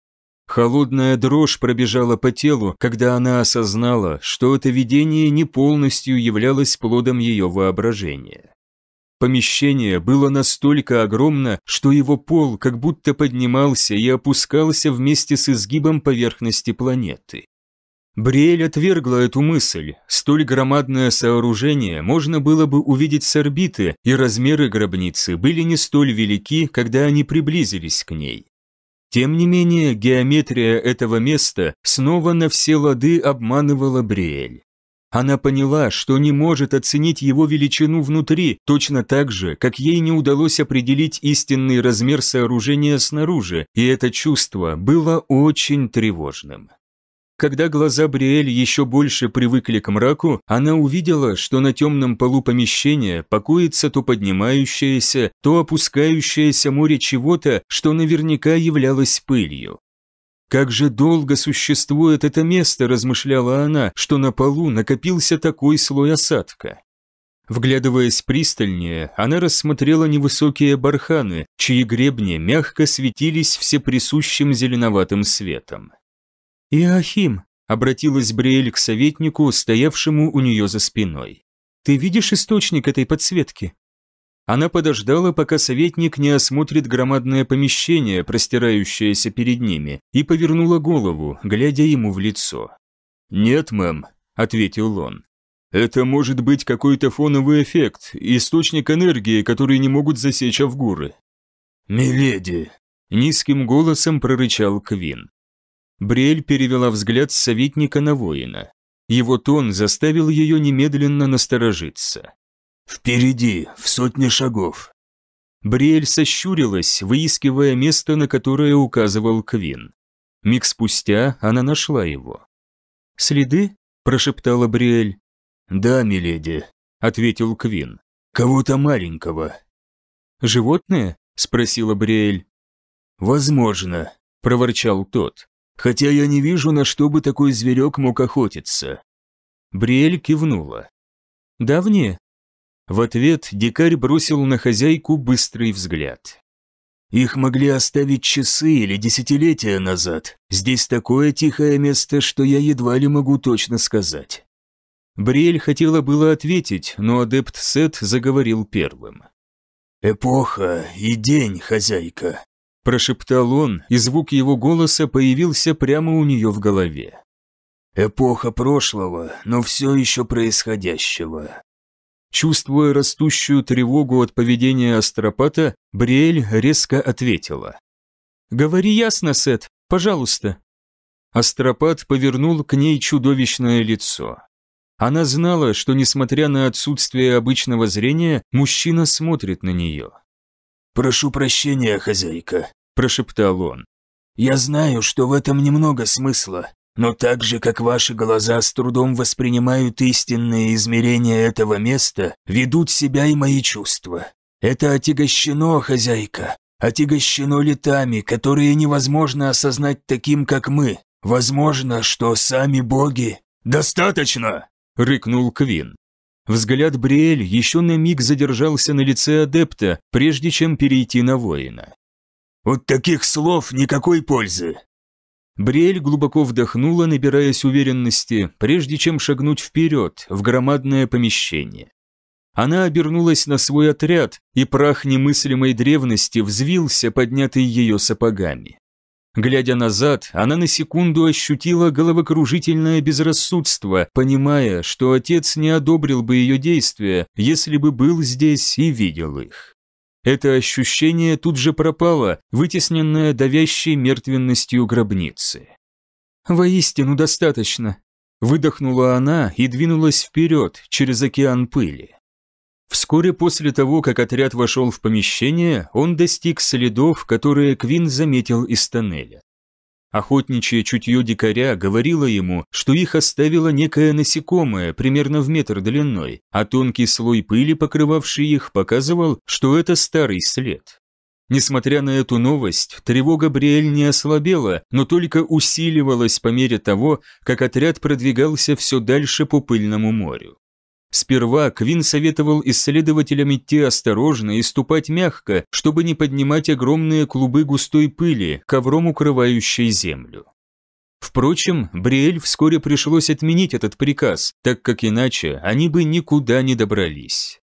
Холодная дрожь пробежала по телу, когда она осознала, что это видение не полностью являлось плодом ее воображения. Помещение было настолько огромно, что его пол как будто поднимался и опускался вместе с изгибом поверхности планеты. Бриэль отвергла эту мысль. Столь громадное сооружение можно было бы увидеть с орбиты, и размеры гробницы были не столь велики, когда они приблизились к ней. Тем не менее, геометрия этого места снова на все лады обманывала Бриэль. Она поняла, что не может оценить его величину внутри, точно так же, как ей не удалось определить истинный размер сооружения снаружи, и это чувство было очень тревожным. Когда глаза Бриэль еще больше привыкли к мраку, она увидела, что на темном полу помещения покоится то поднимающееся, то опускающееся море чего-то, что наверняка являлось пылью. «Как же долго существует это место», – размышляла она, – «что на полу накопился такой слой осадка». Вглядываясь пристальнее, она рассмотрела невысокие барханы, чьи гребни мягко светились всеприсущим зеленоватым светом. «Иохим», — обратилась Бриэль к советнику, стоявшему у нее за спиной. «Ты видишь источник этой подсветки?» Она подождала, пока советник не осмотрит громадное помещение, простирающееся перед ними, и повернула голову, глядя ему в лицо. «Нет, мэм», — ответил он. «Это может быть какой-то фоновый эффект, источник энергии, который не могут засечь авгуры». «Миледи», — низким голосом прорычал Квин. Брель перевела взгляд с советника на воина. Его тон заставил ее немедленно насторожиться. «Впереди, в сотне шагов». Брель сощурилась, выискивая место, на которое указывал Квин. Миг спустя она нашла его. «Следы?» – прошептала Брель. «Да, миледи», – ответил Квин. «Кого-то маленького». «Животное?» – спросила Брель. «Возможно», – проворчал тот. Хотя я не вижу, на что бы такой зверек мог охотиться. Бриэль кивнула. «Давнее?» В ответ дикарь бросил на хозяйку быстрый взгляд. «Их могли оставить часы или десятилетия назад. Здесь такое тихое место, что я едва ли могу точно сказать». Бриэль хотела было ответить, но адепт Сет заговорил первым. «Эпоха и день, хозяйка прошептал он, и звук его голоса появился прямо у нее в голове. «Эпоха прошлого, но все еще происходящего». Чувствуя растущую тревогу от поведения астропата, Бриэль резко ответила. «Говори ясно, Сет, пожалуйста». Астропат повернул к ней чудовищное лицо. Она знала, что, несмотря на отсутствие обычного зрения, мужчина смотрит на нее. «Прошу прощения, хозяйка», – прошептал он. «Я знаю, что в этом немного смысла, но так же, как ваши глаза с трудом воспринимают истинные измерения этого места, ведут себя и мои чувства. Это отягощено, хозяйка, отягощено летами, которые невозможно осознать таким, как мы. Возможно, что сами боги...» «Достаточно!» — рыкнул Квин. Взгляд Бриэль еще на миг задержался на лице адепта, прежде чем перейти на воина. «От таких слов никакой пользы!» Бриэль глубоко вдохнула, набираясь уверенности, прежде чем шагнуть вперед, в громадное помещение. Она обернулась на свой отряд, и прах немыслимой древности взвился, поднятый ее сапогами. Глядя назад, она на секунду ощутила головокружительное безрассудство, понимая, что отец не одобрил бы ее действия, если бы был здесь и видел их. Это ощущение тут же пропало, вытесненное давящей мертвенностью гробницы. «Воистину достаточно», – выдохнула она и двинулась вперед через океан пыли. Вскоре после того, как отряд вошел в помещение, он достиг следов, которые Квин заметил из тоннеля. Охотничье чутье дикаря говорило ему, что их оставило некое насекомое, примерно в метр длиной, а тонкий слой пыли, покрывавший их, показывал, что это старый след. Несмотря на эту новость, тревога Бриэль не ослабела, но только усиливалась по мере того, как отряд продвигался все дальше по пыльному морю. Сперва Квин советовал исследователям идти осторожно и ступать мягко, чтобы не поднимать огромные клубы густой пыли, ковром укрывающей землю. Впрочем, Бриэль вскоре пришлось отменить этот приказ, так как иначе они бы никуда не добрались.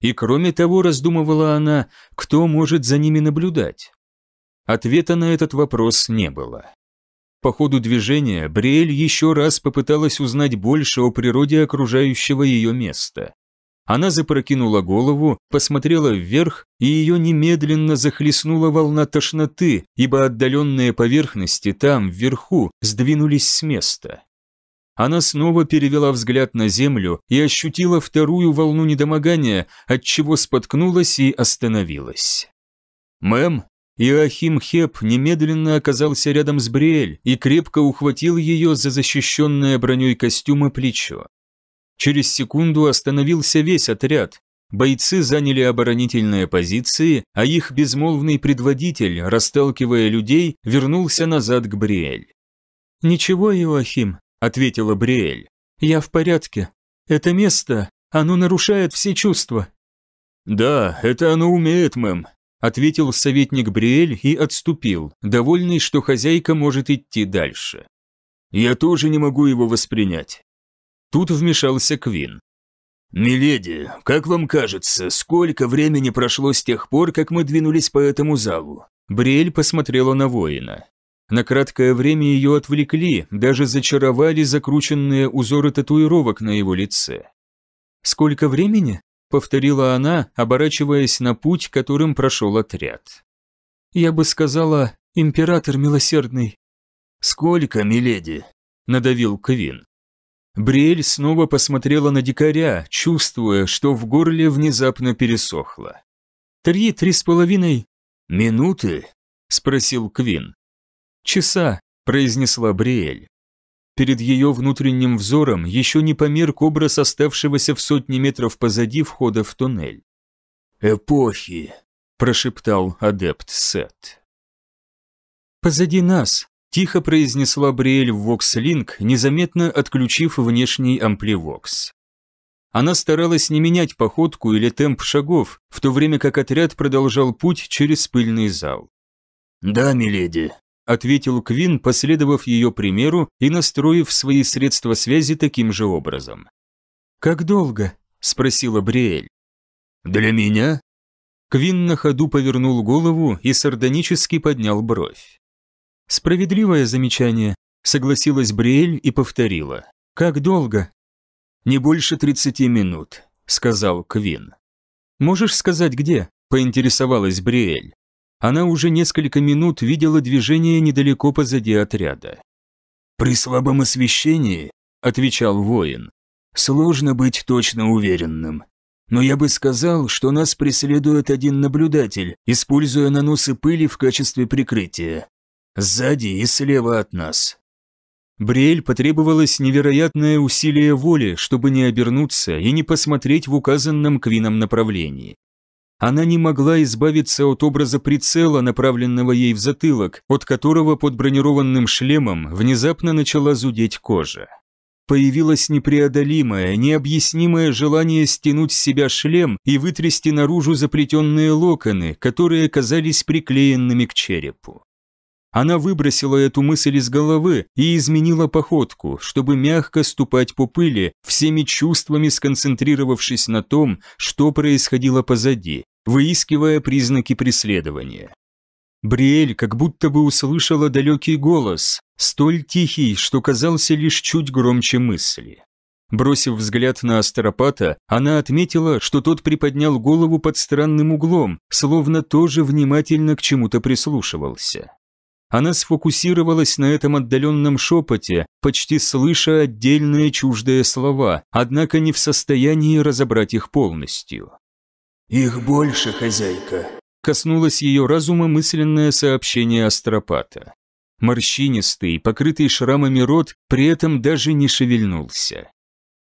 И кроме того, раздумывала она, кто может за ними наблюдать. Ответа на этот вопрос не было. По ходу движения Бриэль еще раз попыталась узнать больше о природе окружающего ее места. Она запрокинула голову, посмотрела вверх, и ее немедленно захлестнула волна тошноты, ибо отдаленные поверхности там, вверху, сдвинулись с места. Она снова перевела взгляд на землю и ощутила вторую волну недомогания, от чего споткнулась и остановилась. «Мэм?» Иоахим Хеп немедленно оказался рядом с Бриэль и крепко ухватил ее за защищенное броней костюма плечо. Через секунду остановился весь отряд. Бойцы заняли оборонительные позиции, а их безмолвный предводитель, расталкивая людей, вернулся назад к Бриэль. «Ничего, Иоахим», — ответила Бриэль. «Я в порядке. Это место, оно нарушает все чувства». «Да, это оно умеет, мэм», ответил советник Бриэль и отступил, довольный, что хозяйка может идти дальше. «Я тоже не могу его воспринять». Тут вмешался Квин. «Миледи, как вам кажется, сколько времени прошло с тех пор, как мы двинулись по этому залу?» Бриэль посмотрела на воина. На краткое время ее отвлекли, даже зачаровали закрученные узоры татуировок на его лице. «Сколько времени?» повторила она, оборачиваясь на путь, которым прошел отряд. «Я бы сказала, император милосердный». «Сколько, миледи?» – надавил Квин. Бриэль снова посмотрела на дикаря, чувствуя, что в горле внезапно пересохло. «Три, три с половиной...» «Минуты?» – спросил Квин. «Часа», – произнесла Бриэль. Перед ее внутренним взором еще не померк образ оставшегося в сотни метров позади входа в туннель. «Эпохи!» – прошептал адепт Сет. «Позади нас!» – тихо произнесла Бриэль в Вокслинг, незаметно отключив внешний ампливокс. Она старалась не менять походку или темп шагов, в то время как отряд продолжал путь через пыльный зал. «Да, миледи», ответил Квин, последовав ее примеру и настроив свои средства связи таким же образом. «Как долго?» – спросила Бриэль. «Для меня?» Квин на ходу повернул голову и сардонически поднял бровь. «Справедливое замечание», – согласилась Бриэль и повторила. «Как долго?» «Не больше 30 минут», – сказал Квин. «Можешь сказать, где?» – поинтересовалась Бриэль. Она уже несколько минут видела движение недалеко позади отряда. «При слабом освещении», — отвечал воин, — «сложно быть точно уверенным. Но я бы сказал, что нас преследует один наблюдатель, используя наносы пыли в качестве прикрытия. Сзади и слева от нас». Бриэль потребовалось невероятное усилие воли, чтобы не обернуться и не посмотреть в указанном Квином направлении. Она не могла избавиться от образа прицела, направленного ей в затылок, от которого под бронированным шлемом внезапно начала зудеть кожа. Появилось непреодолимое, необъяснимое желание стянуть с себя шлем и вытрясти наружу заплетенные локоны, которые казались приклеенными к черепу. Она выбросила эту мысль из головы и изменила походку, чтобы мягко ступать по пыли, всеми чувствами сконцентрировавшись на том, что происходило позади, выискивая признаки преследования. Бриэль как будто бы услышала далекий голос, столь тихий, что казался лишь чуть громче мысли. Бросив взгляд на Астропата, она отметила, что тот приподнял голову под странным углом, словно тоже внимательно к чему-то прислушивался. Она сфокусировалась на этом отдаленном шепоте, почти слыша отдельные чуждые слова, однако не в состоянии разобрать их полностью. «Их больше, хозяйка», – коснулось ее разума мысленное сообщение Астропата. Морщинистый, покрытый шрамами рот, при этом даже не шевельнулся.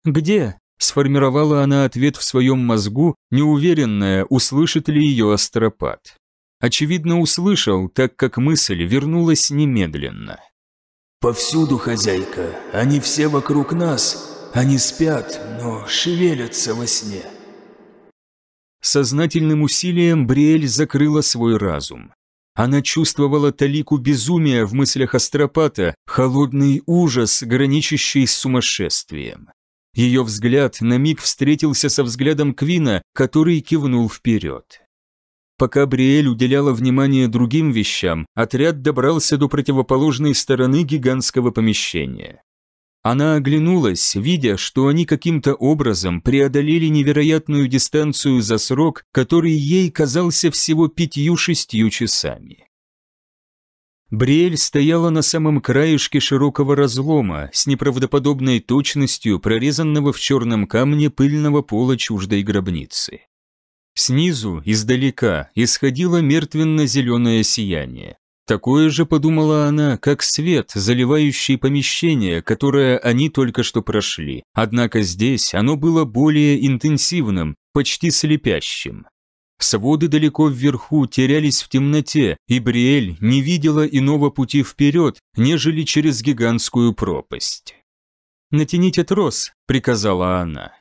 «Где?» – сформировала она ответ в своем мозгу, неуверенная, услышит ли ее Астропат. Очевидно, услышал, так как мысль вернулась немедленно. «Повсюду, хозяйка, они все вокруг нас, они спят, но шевелятся во сне». Сознательным усилием Бриэль закрыла свой разум. Она чувствовала талику безумия в мыслях Астропата, холодный ужас, граничащий с сумасшествием. Ее взгляд на миг встретился со взглядом Квина, который кивнул вперед. Пока Бриэль уделяла внимание другим вещам, отряд добрался до противоположной стороны гигантского помещения. Она оглянулась, видя, что они каким-то образом преодолели невероятную дистанцию за срок, который ей казался всего пятью-шестью часами. Бриэль стояла на самом краешке широкого разлома, с неправдоподобной точностью прорезанного в черном камне пыльного пола чуждой гробницы. Снизу, издалека, исходило мертвенно-зеленое сияние. Такое же подумала она, как свет, заливающий помещение, которое они только что прошли. Однако здесь оно было более интенсивным, почти слепящим. Своды далеко вверху терялись в темноте, и Бриэль не видела иного пути вперед, нежели через гигантскую пропасть. «Натяните трос», — приказала она.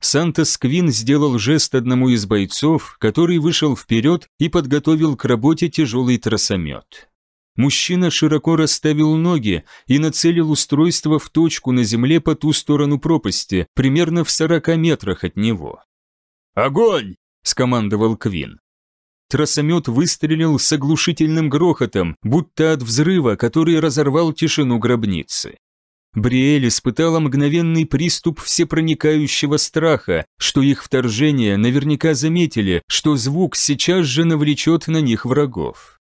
Санта Сквин сделал жест одному из бойцов, который вышел вперед и подготовил к работе тяжелый тросомет. Мужчина широко расставил ноги и нацелил устройство в точку на земле по ту сторону пропасти, примерно в 40 метрах от него. «Огонь!» – скомандовал Квин. Тросомет выстрелил с оглушительным грохотом, будто от взрыва, который разорвал тишину гробницы. Бриэль испытала мгновенный приступ всепроникающего страха, что их вторжение наверняка заметили, что звук сейчас же навлечет на них врагов.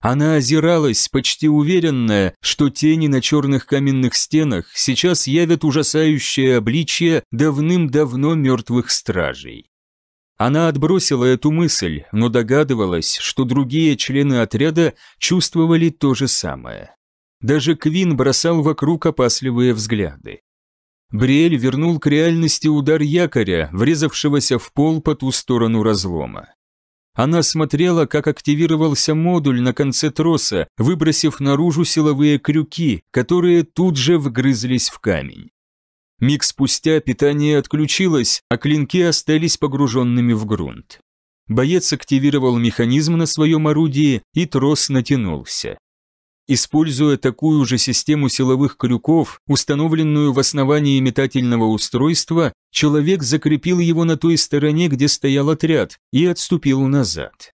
Она озиралась, почти уверенная, что тени на черных каменных стенах сейчас явят ужасающее обличие давным-давно мертвых стражей. Она отбросила эту мысль, но догадывалась, что другие члены отряда чувствовали то же самое. Даже Квин бросал вокруг опасливые взгляды. Бриэль вернул к реальности удар якоря, врезавшегося в пол по ту сторону разлома. Она смотрела, как активировался модуль на конце троса, выбросив наружу силовые крюки, которые тут же вгрызлись в камень. Миг спустя питание отключилось, а клинки остались погруженными в грунт. Боец активировал механизм на своем орудии, и трос натянулся используя такую же систему силовых крюков, установленную в основании метательного устройства, человек закрепил его на той стороне, где стоял отряд, и отступил назад.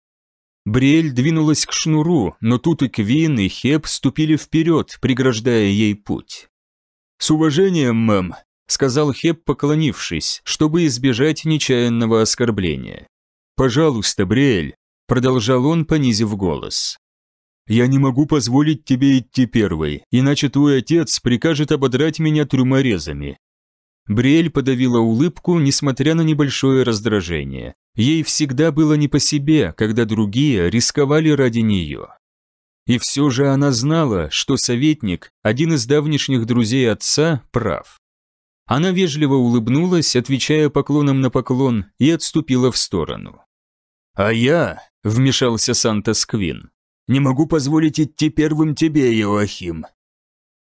Бриэль двинулась к шнуру, но тут и Квин, и Хеп ступили вперед, преграждая ей путь. «С уважением, мэм», — сказал Хеп, поклонившись, чтобы избежать нечаянного оскорбления. «Пожалуйста, Бриэль», — продолжал он, понизив голос. Я не могу позволить тебе идти первой, иначе твой отец прикажет ободрать меня трюморезами». Бриэль подавила улыбку, несмотря на небольшое раздражение. Ей всегда было не по себе, когда другие рисковали ради нее. И все же она знала, что советник, один из давнишних друзей отца, прав. Она вежливо улыбнулась, отвечая поклоном на поклон, и отступила в сторону. «А я», — вмешался Санта Сквин, не могу позволить идти первым тебе, Иоахим».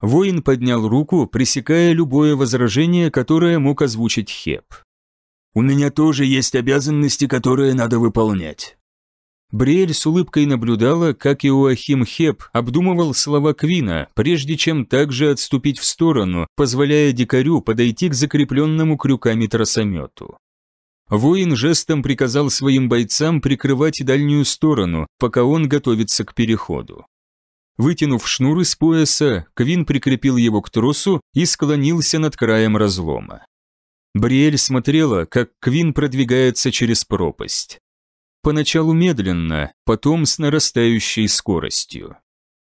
Воин поднял руку, пресекая любое возражение, которое мог озвучить Хеп. «У меня тоже есть обязанности, которые надо выполнять». Бриэль с улыбкой наблюдала, как Иоахим Хеп обдумывал слова Квина, прежде чем также отступить в сторону, позволяя дикарю подойти к закрепленному крюками тросомету. Воин жестом приказал своим бойцам прикрывать дальнюю сторону, пока он готовится к переходу. Вытянув шнур из пояса, Квин прикрепил его к тросу и склонился над краем разлома. Бриэль смотрела, как Квин продвигается через пропасть. Поначалу медленно, потом с нарастающей скоростью.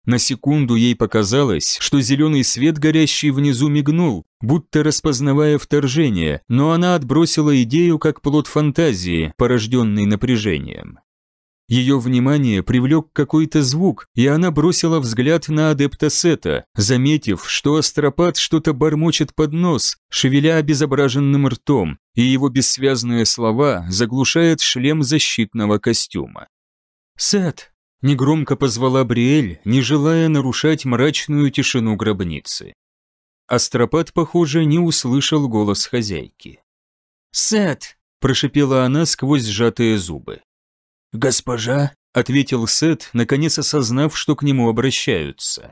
На секунду ей показалось, что зеленый свет, горящий внизу, мигнул, будто распознавая вторжение, но она отбросила идею как плод фантазии, порожденный напряжением. Ее внимание привлек какой-то звук, и она бросила взгляд на адепта Сета, заметив, что астропат что-то бормочет под нос, шевеля обезображенным ртом, и его бессвязные слова заглушает шлем защитного костюма. «Сет!» Негромко позвала Бриэль, не желая нарушать мрачную тишину гробницы. Астропат, похоже, не услышал голос хозяйки. «Сет!» – прошипела она сквозь сжатые зубы. «Госпожа?» – ответил Сет, наконец осознав, что к нему обращаются.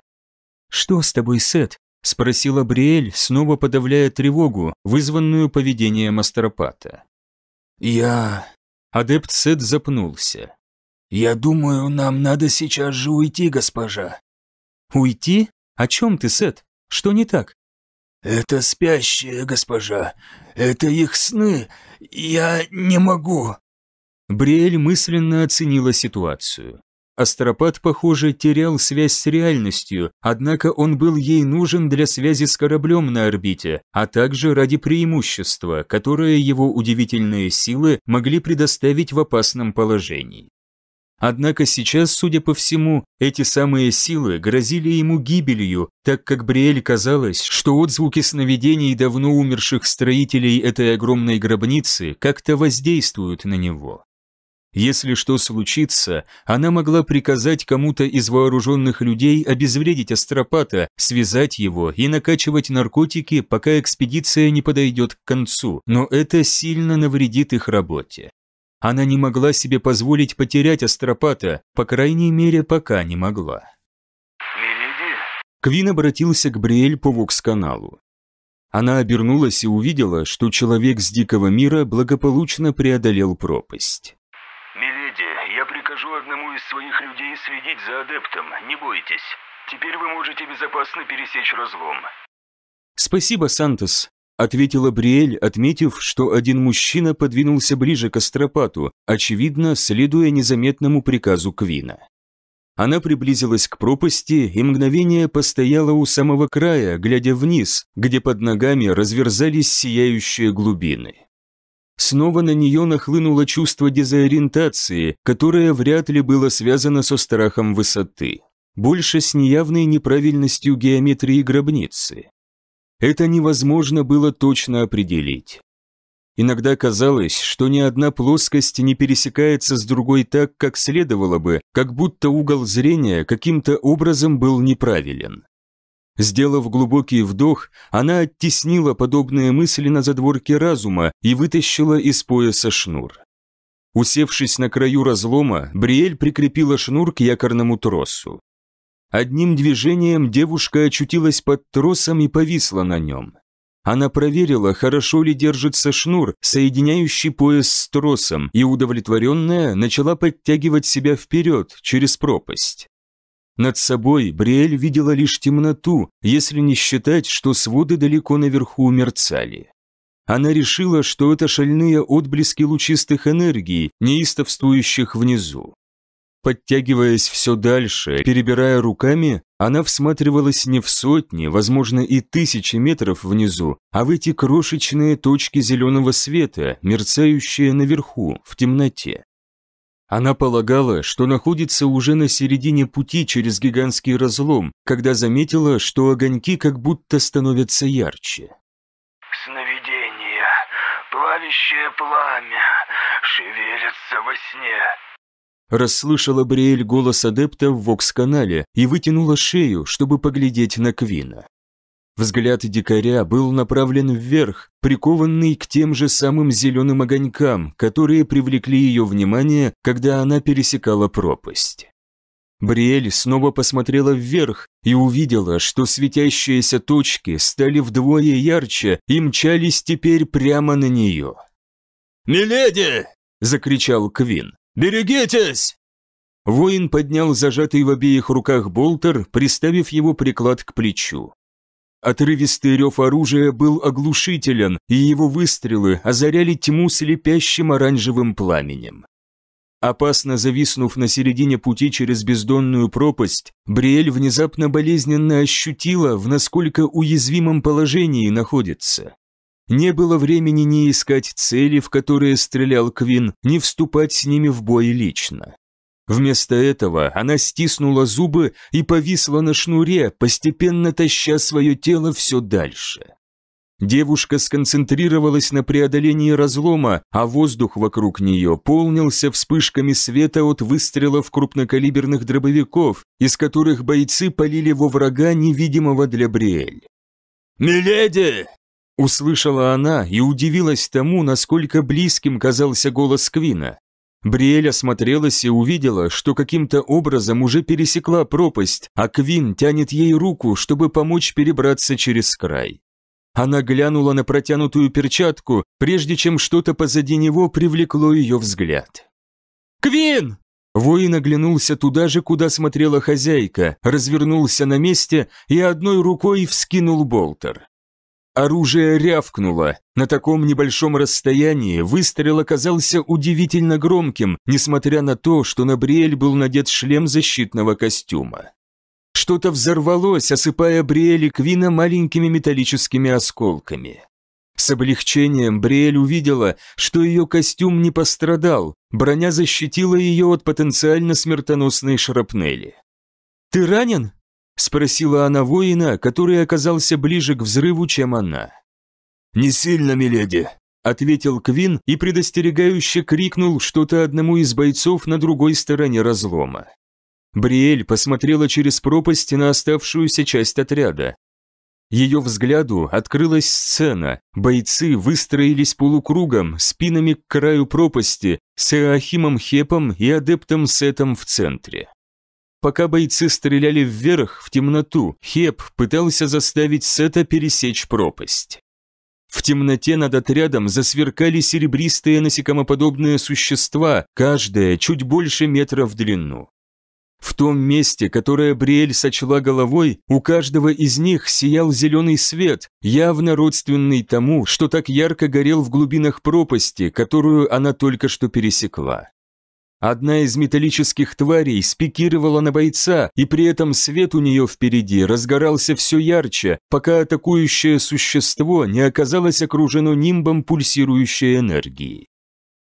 «Что с тобой, Сет?» – спросила Бриэль, снова подавляя тревогу, вызванную поведением астропата. «Я...» Адепт Сет запнулся. «Я думаю, нам надо сейчас же уйти, госпожа». «Уйти? О чем ты, Сет? Что не так?» «Это спящие, госпожа. Это их сны. Я не могу». Бриэль мысленно оценила ситуацию. Астропат, похоже, терял связь с реальностью, однако он был ей нужен для связи с кораблем на орбите, а также ради преимущества, которое его удивительные силы могли предоставить в опасном положении. Однако сейчас, судя по всему, эти самые силы грозили ему гибелью, так как Бриэль казалось, что отзвуки сновидений давно умерших строителей этой огромной гробницы как-то воздействуют на него. Если что случится, она могла приказать кому-то из вооруженных людей обезвредить астропата, связать его и накачивать наркотики, пока экспедиция не подойдет к концу, но это сильно навредит их работе. Она не могла себе позволить потерять Астропата, по крайней мере, пока не могла. «Миледи?» Квин обратился к Бриэль по вокс-каналу. Она обернулась и увидела, что человек с Дикого мира благополучно преодолел пропасть. «Миледи, я прикажу одному из своих людей следить за адептом, не бойтесь. Теперь вы можете безопасно пересечь разлом». «Спасибо, Сантос», ответила Бриэль, отметив, что один мужчина подвинулся ближе к астропату, очевидно, следуя незаметному приказу Квина. Она приблизилась к пропасти и мгновение постояла у самого края, глядя вниз, где под ногами разверзались сияющие глубины. Снова на нее нахлынуло чувство дезориентации, которое вряд ли было связано со страхом высоты. Больше с неявной неправильностью геометрии гробницы это невозможно было точно определить. Иногда казалось, что ни одна плоскость не пересекается с другой так, как следовало бы, как будто угол зрения каким-то образом был неправилен. Сделав глубокий вдох, она оттеснила подобные мысли на задворке разума и вытащила из пояса шнур. Усевшись на краю разлома, Бриэль прикрепила шнур к якорному тросу. Одним движением девушка очутилась под тросом и повисла на нем. Она проверила, хорошо ли держится шнур, соединяющий пояс с тросом, и удовлетворенная начала подтягивать себя вперед через пропасть. Над собой Бриэль видела лишь темноту, если не считать, что своды далеко наверху мерцали. Она решила, что это шальные отблески лучистых энергий, неистовствующих внизу. Подтягиваясь все дальше, перебирая руками, она всматривалась не в сотни, возможно, и тысячи метров внизу, а в эти крошечные точки зеленого света, мерцающие наверху, в темноте. Она полагала, что находится уже на середине пути через гигантский разлом, когда заметила, что огоньки как будто становятся ярче. «Сновидение, плавящее пламя, шевелится во сне», Расслышала Бриэль голос адепта в вокс-канале и вытянула шею, чтобы поглядеть на Квина. Взгляд дикаря был направлен вверх, прикованный к тем же самым зеленым огонькам, которые привлекли ее внимание, когда она пересекала пропасть. Бриэль снова посмотрела вверх и увидела, что светящиеся точки стали вдвое ярче и мчались теперь прямо на нее. «Миледи!» – закричал Квин. «Берегитесь!» Воин поднял зажатый в обеих руках болтер, приставив его приклад к плечу. Отрывистый рев оружия был оглушителен, и его выстрелы озаряли тьму слепящим оранжевым пламенем. Опасно зависнув на середине пути через бездонную пропасть, Бриэль внезапно болезненно ощутила, в насколько уязвимом положении находится. Не было времени ни искать цели, в которые стрелял Квин, ни вступать с ними в бой лично. Вместо этого она стиснула зубы и повисла на шнуре, постепенно таща свое тело все дальше. Девушка сконцентрировалась на преодолении разлома, а воздух вокруг нее полнился вспышками света от выстрелов крупнокалиберных дробовиков, из которых бойцы полили во врага невидимого для Бриэль. «Миледи!» Услышала она и удивилась тому, насколько близким казался голос Квина. Бриэль осмотрелась и увидела, что каким-то образом уже пересекла пропасть, а Квин тянет ей руку, чтобы помочь перебраться через край. Она глянула на протянутую перчатку, прежде чем что-то позади него привлекло ее взгляд. «Квин!» Воин оглянулся туда же, куда смотрела хозяйка, развернулся на месте и одной рукой вскинул болтер. Оружие рявкнуло. На таком небольшом расстоянии выстрел оказался удивительно громким, несмотря на то, что на Бриэль был надет шлем защитного костюма. Что-то взорвалось, осыпая Бриэль и Квина маленькими металлическими осколками. С облегчением Бриэль увидела, что ее костюм не пострадал, броня защитила ее от потенциально смертоносной шрапнели. «Ты ранен?» Спросила она воина, который оказался ближе к взрыву, чем она. «Не сильно, миледи», — ответил Квин и предостерегающе крикнул что-то одному из бойцов на другой стороне разлома. Бриэль посмотрела через пропасть на оставшуюся часть отряда. Ее взгляду открылась сцена. Бойцы выстроились полукругом, спинами к краю пропасти, с Иоахимом Хепом и адептом Сетом в центре. Пока бойцы стреляли вверх, в темноту, Хеп пытался заставить Сета пересечь пропасть. В темноте над отрядом засверкали серебристые насекомоподобные существа, каждое чуть больше метра в длину. В том месте, которое Бриэль сочла головой, у каждого из них сиял зеленый свет, явно родственный тому, что так ярко горел в глубинах пропасти, которую она только что пересекла. Одна из металлических тварей спикировала на бойца, и при этом свет у нее впереди разгорался все ярче, пока атакующее существо не оказалось окружено нимбом пульсирующей энергии.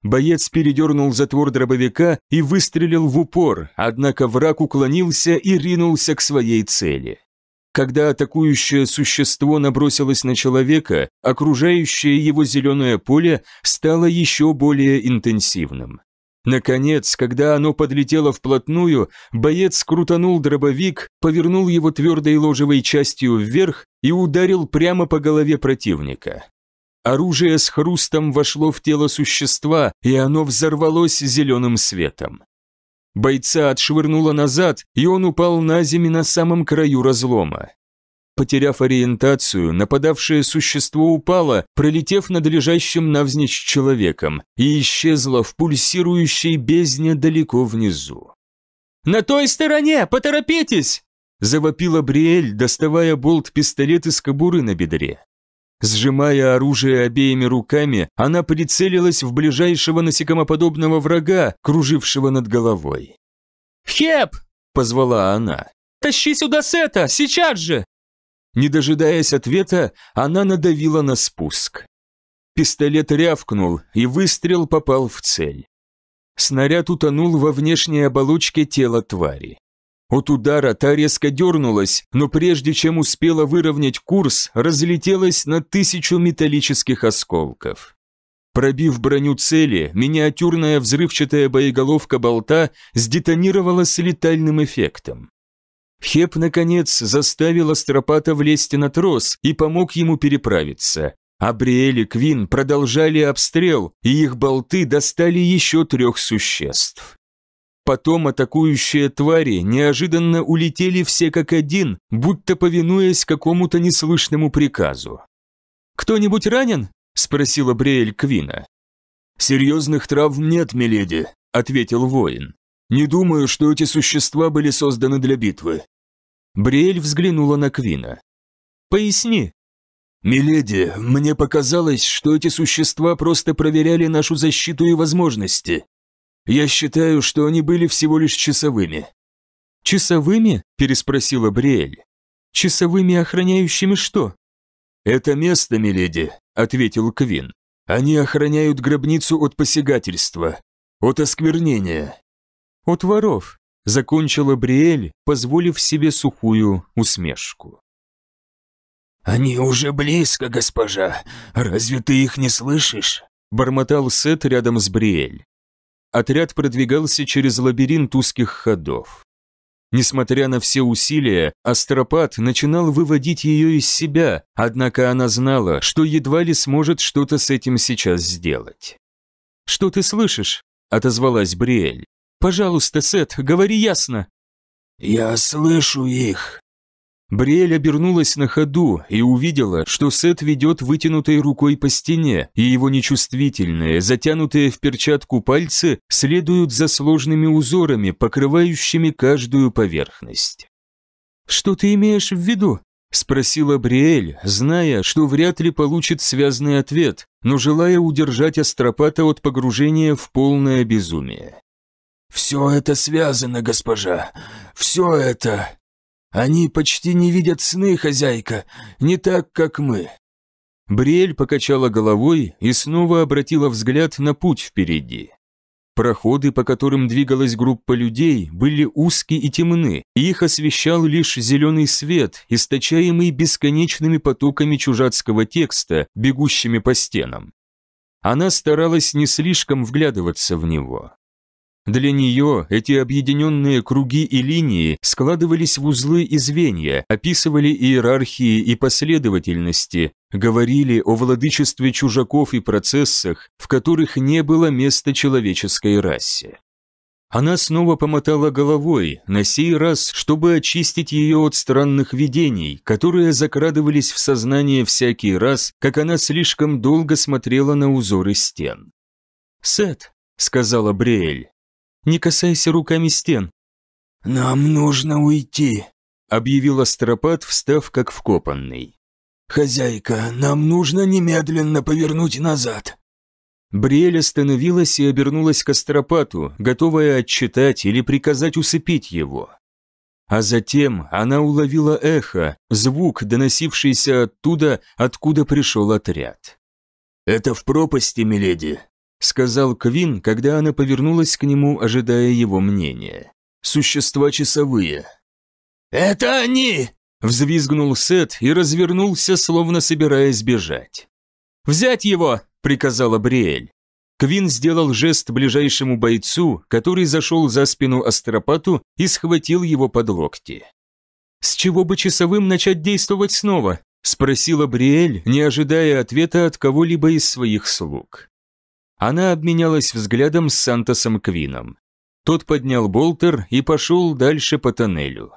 Боец передернул затвор дробовика и выстрелил в упор, однако враг уклонился и ринулся к своей цели. Когда атакующее существо набросилось на человека, окружающее его зеленое поле стало еще более интенсивным. Наконец, когда оно подлетело вплотную, боец крутанул дробовик, повернул его твердой ложевой частью вверх и ударил прямо по голове противника. Оружие с хрустом вошло в тело существа, и оно взорвалось зеленым светом. Бойца отшвырнуло назад, и он упал на землю на самом краю разлома. Потеряв ориентацию, нападавшее существо упало, пролетев над лежащим навзничь человеком, и исчезло в пульсирующей бездне далеко внизу. «На той стороне! Поторопитесь!» завопила Бриэль, доставая болт-пистолет из кобуры на бедре. Сжимая оружие обеими руками, она прицелилась в ближайшего насекомоподобного врага, кружившего над головой. «Хеп!» – позвала она. «Тащи сюда Сета! Сейчас же!» Не дожидаясь ответа, она надавила на спуск. Пистолет рявкнул, и выстрел попал в цель. Снаряд утонул во внешней оболочке тела твари. От удара та резко дернулась, но прежде чем успела выровнять курс, разлетелась на тысячу металлических осколков. Пробив броню цели, миниатюрная взрывчатая боеголовка болта сдетонировала с летальным эффектом. Хеп, наконец, заставил Астропата влезть на трос и помог ему переправиться. Абриэль и Квин продолжали обстрел, и их болты достали еще трех существ. Потом атакующие твари неожиданно улетели все как один, будто повинуясь какому-то неслышному приказу. «Кто-нибудь ранен?» – спросила Бриэль Квина. «Серьезных травм нет, миледи», – ответил воин. Не думаю, что эти существа были созданы для битвы. Бриэль взглянула на Квина. Поясни. Миледи, мне показалось, что эти существа просто проверяли нашу защиту и возможности. Я считаю, что они были всего лишь часовыми. Часовыми? переспросила Бриэль. Часовыми, охраняющими что? Это место, миледи, ответил Квин. Они охраняют гробницу от посягательства, от осквернения. От воров, закончила Бриэль, позволив себе сухую усмешку. «Они уже близко, госпожа. Разве ты их не слышишь?» бормотал Сет рядом с Бриэль. Отряд продвигался через лабиринт узких ходов. Несмотря на все усилия, Астропат начинал выводить ее из себя, однако она знала, что едва ли сможет что-то с этим сейчас сделать. «Что ты слышишь?» – отозвалась Бриэль. Пожалуйста, Сет, говори ясно. Я слышу их. Бриэль обернулась на ходу и увидела, что Сет ведет вытянутой рукой по стене, и его нечувствительные, затянутые в перчатку пальцы следуют за сложными узорами, покрывающими каждую поверхность. «Что ты имеешь в виду?» – спросила Бриэль, зная, что вряд ли получит связный ответ, но желая удержать Астропата от погружения в полное безумие. «Все это связано, госпожа. Все это. Они почти не видят сны, хозяйка, не так, как мы». Бриэль покачала головой и снова обратила взгляд на путь впереди. Проходы, по которым двигалась группа людей, были узки и темны, и их освещал лишь зеленый свет, источаемый бесконечными потоками чужацкого текста, бегущими по стенам. Она старалась не слишком вглядываться в него. Для нее эти объединенные круги и линии складывались в узлы и звенья, описывали иерархии и последовательности, говорили о владычестве чужаков и процессах, в которых не было места человеческой расе. Она снова помотала головой, на сей раз, чтобы очистить ее от странных видений, которые закрадывались в сознание всякий раз, как она слишком долго смотрела на узоры стен. «Сет», — сказала Бриэль, не касайся руками стен». «Нам нужно уйти», — объявил Астропат, встав как вкопанный. «Хозяйка, нам нужно немедленно повернуть назад». Бриэль остановилась и обернулась к Астропату, готовая отчитать или приказать усыпить его. А затем она уловила эхо, звук, доносившийся оттуда, откуда пришел отряд. «Это в пропасти, миледи», сказал Квин, когда она повернулась к нему, ожидая его мнения. «Существа часовые». «Это они!» – взвизгнул Сет и развернулся, словно собираясь бежать. «Взять его!» – приказала Бриэль. Квин сделал жест ближайшему бойцу, который зашел за спину Астропату и схватил его под локти. «С чего бы часовым начать действовать снова?» – спросила Бриэль, не ожидая ответа от кого-либо из своих слуг. Она обменялась взглядом с Сантосом Квином. Тот поднял болтер и пошел дальше по тоннелю.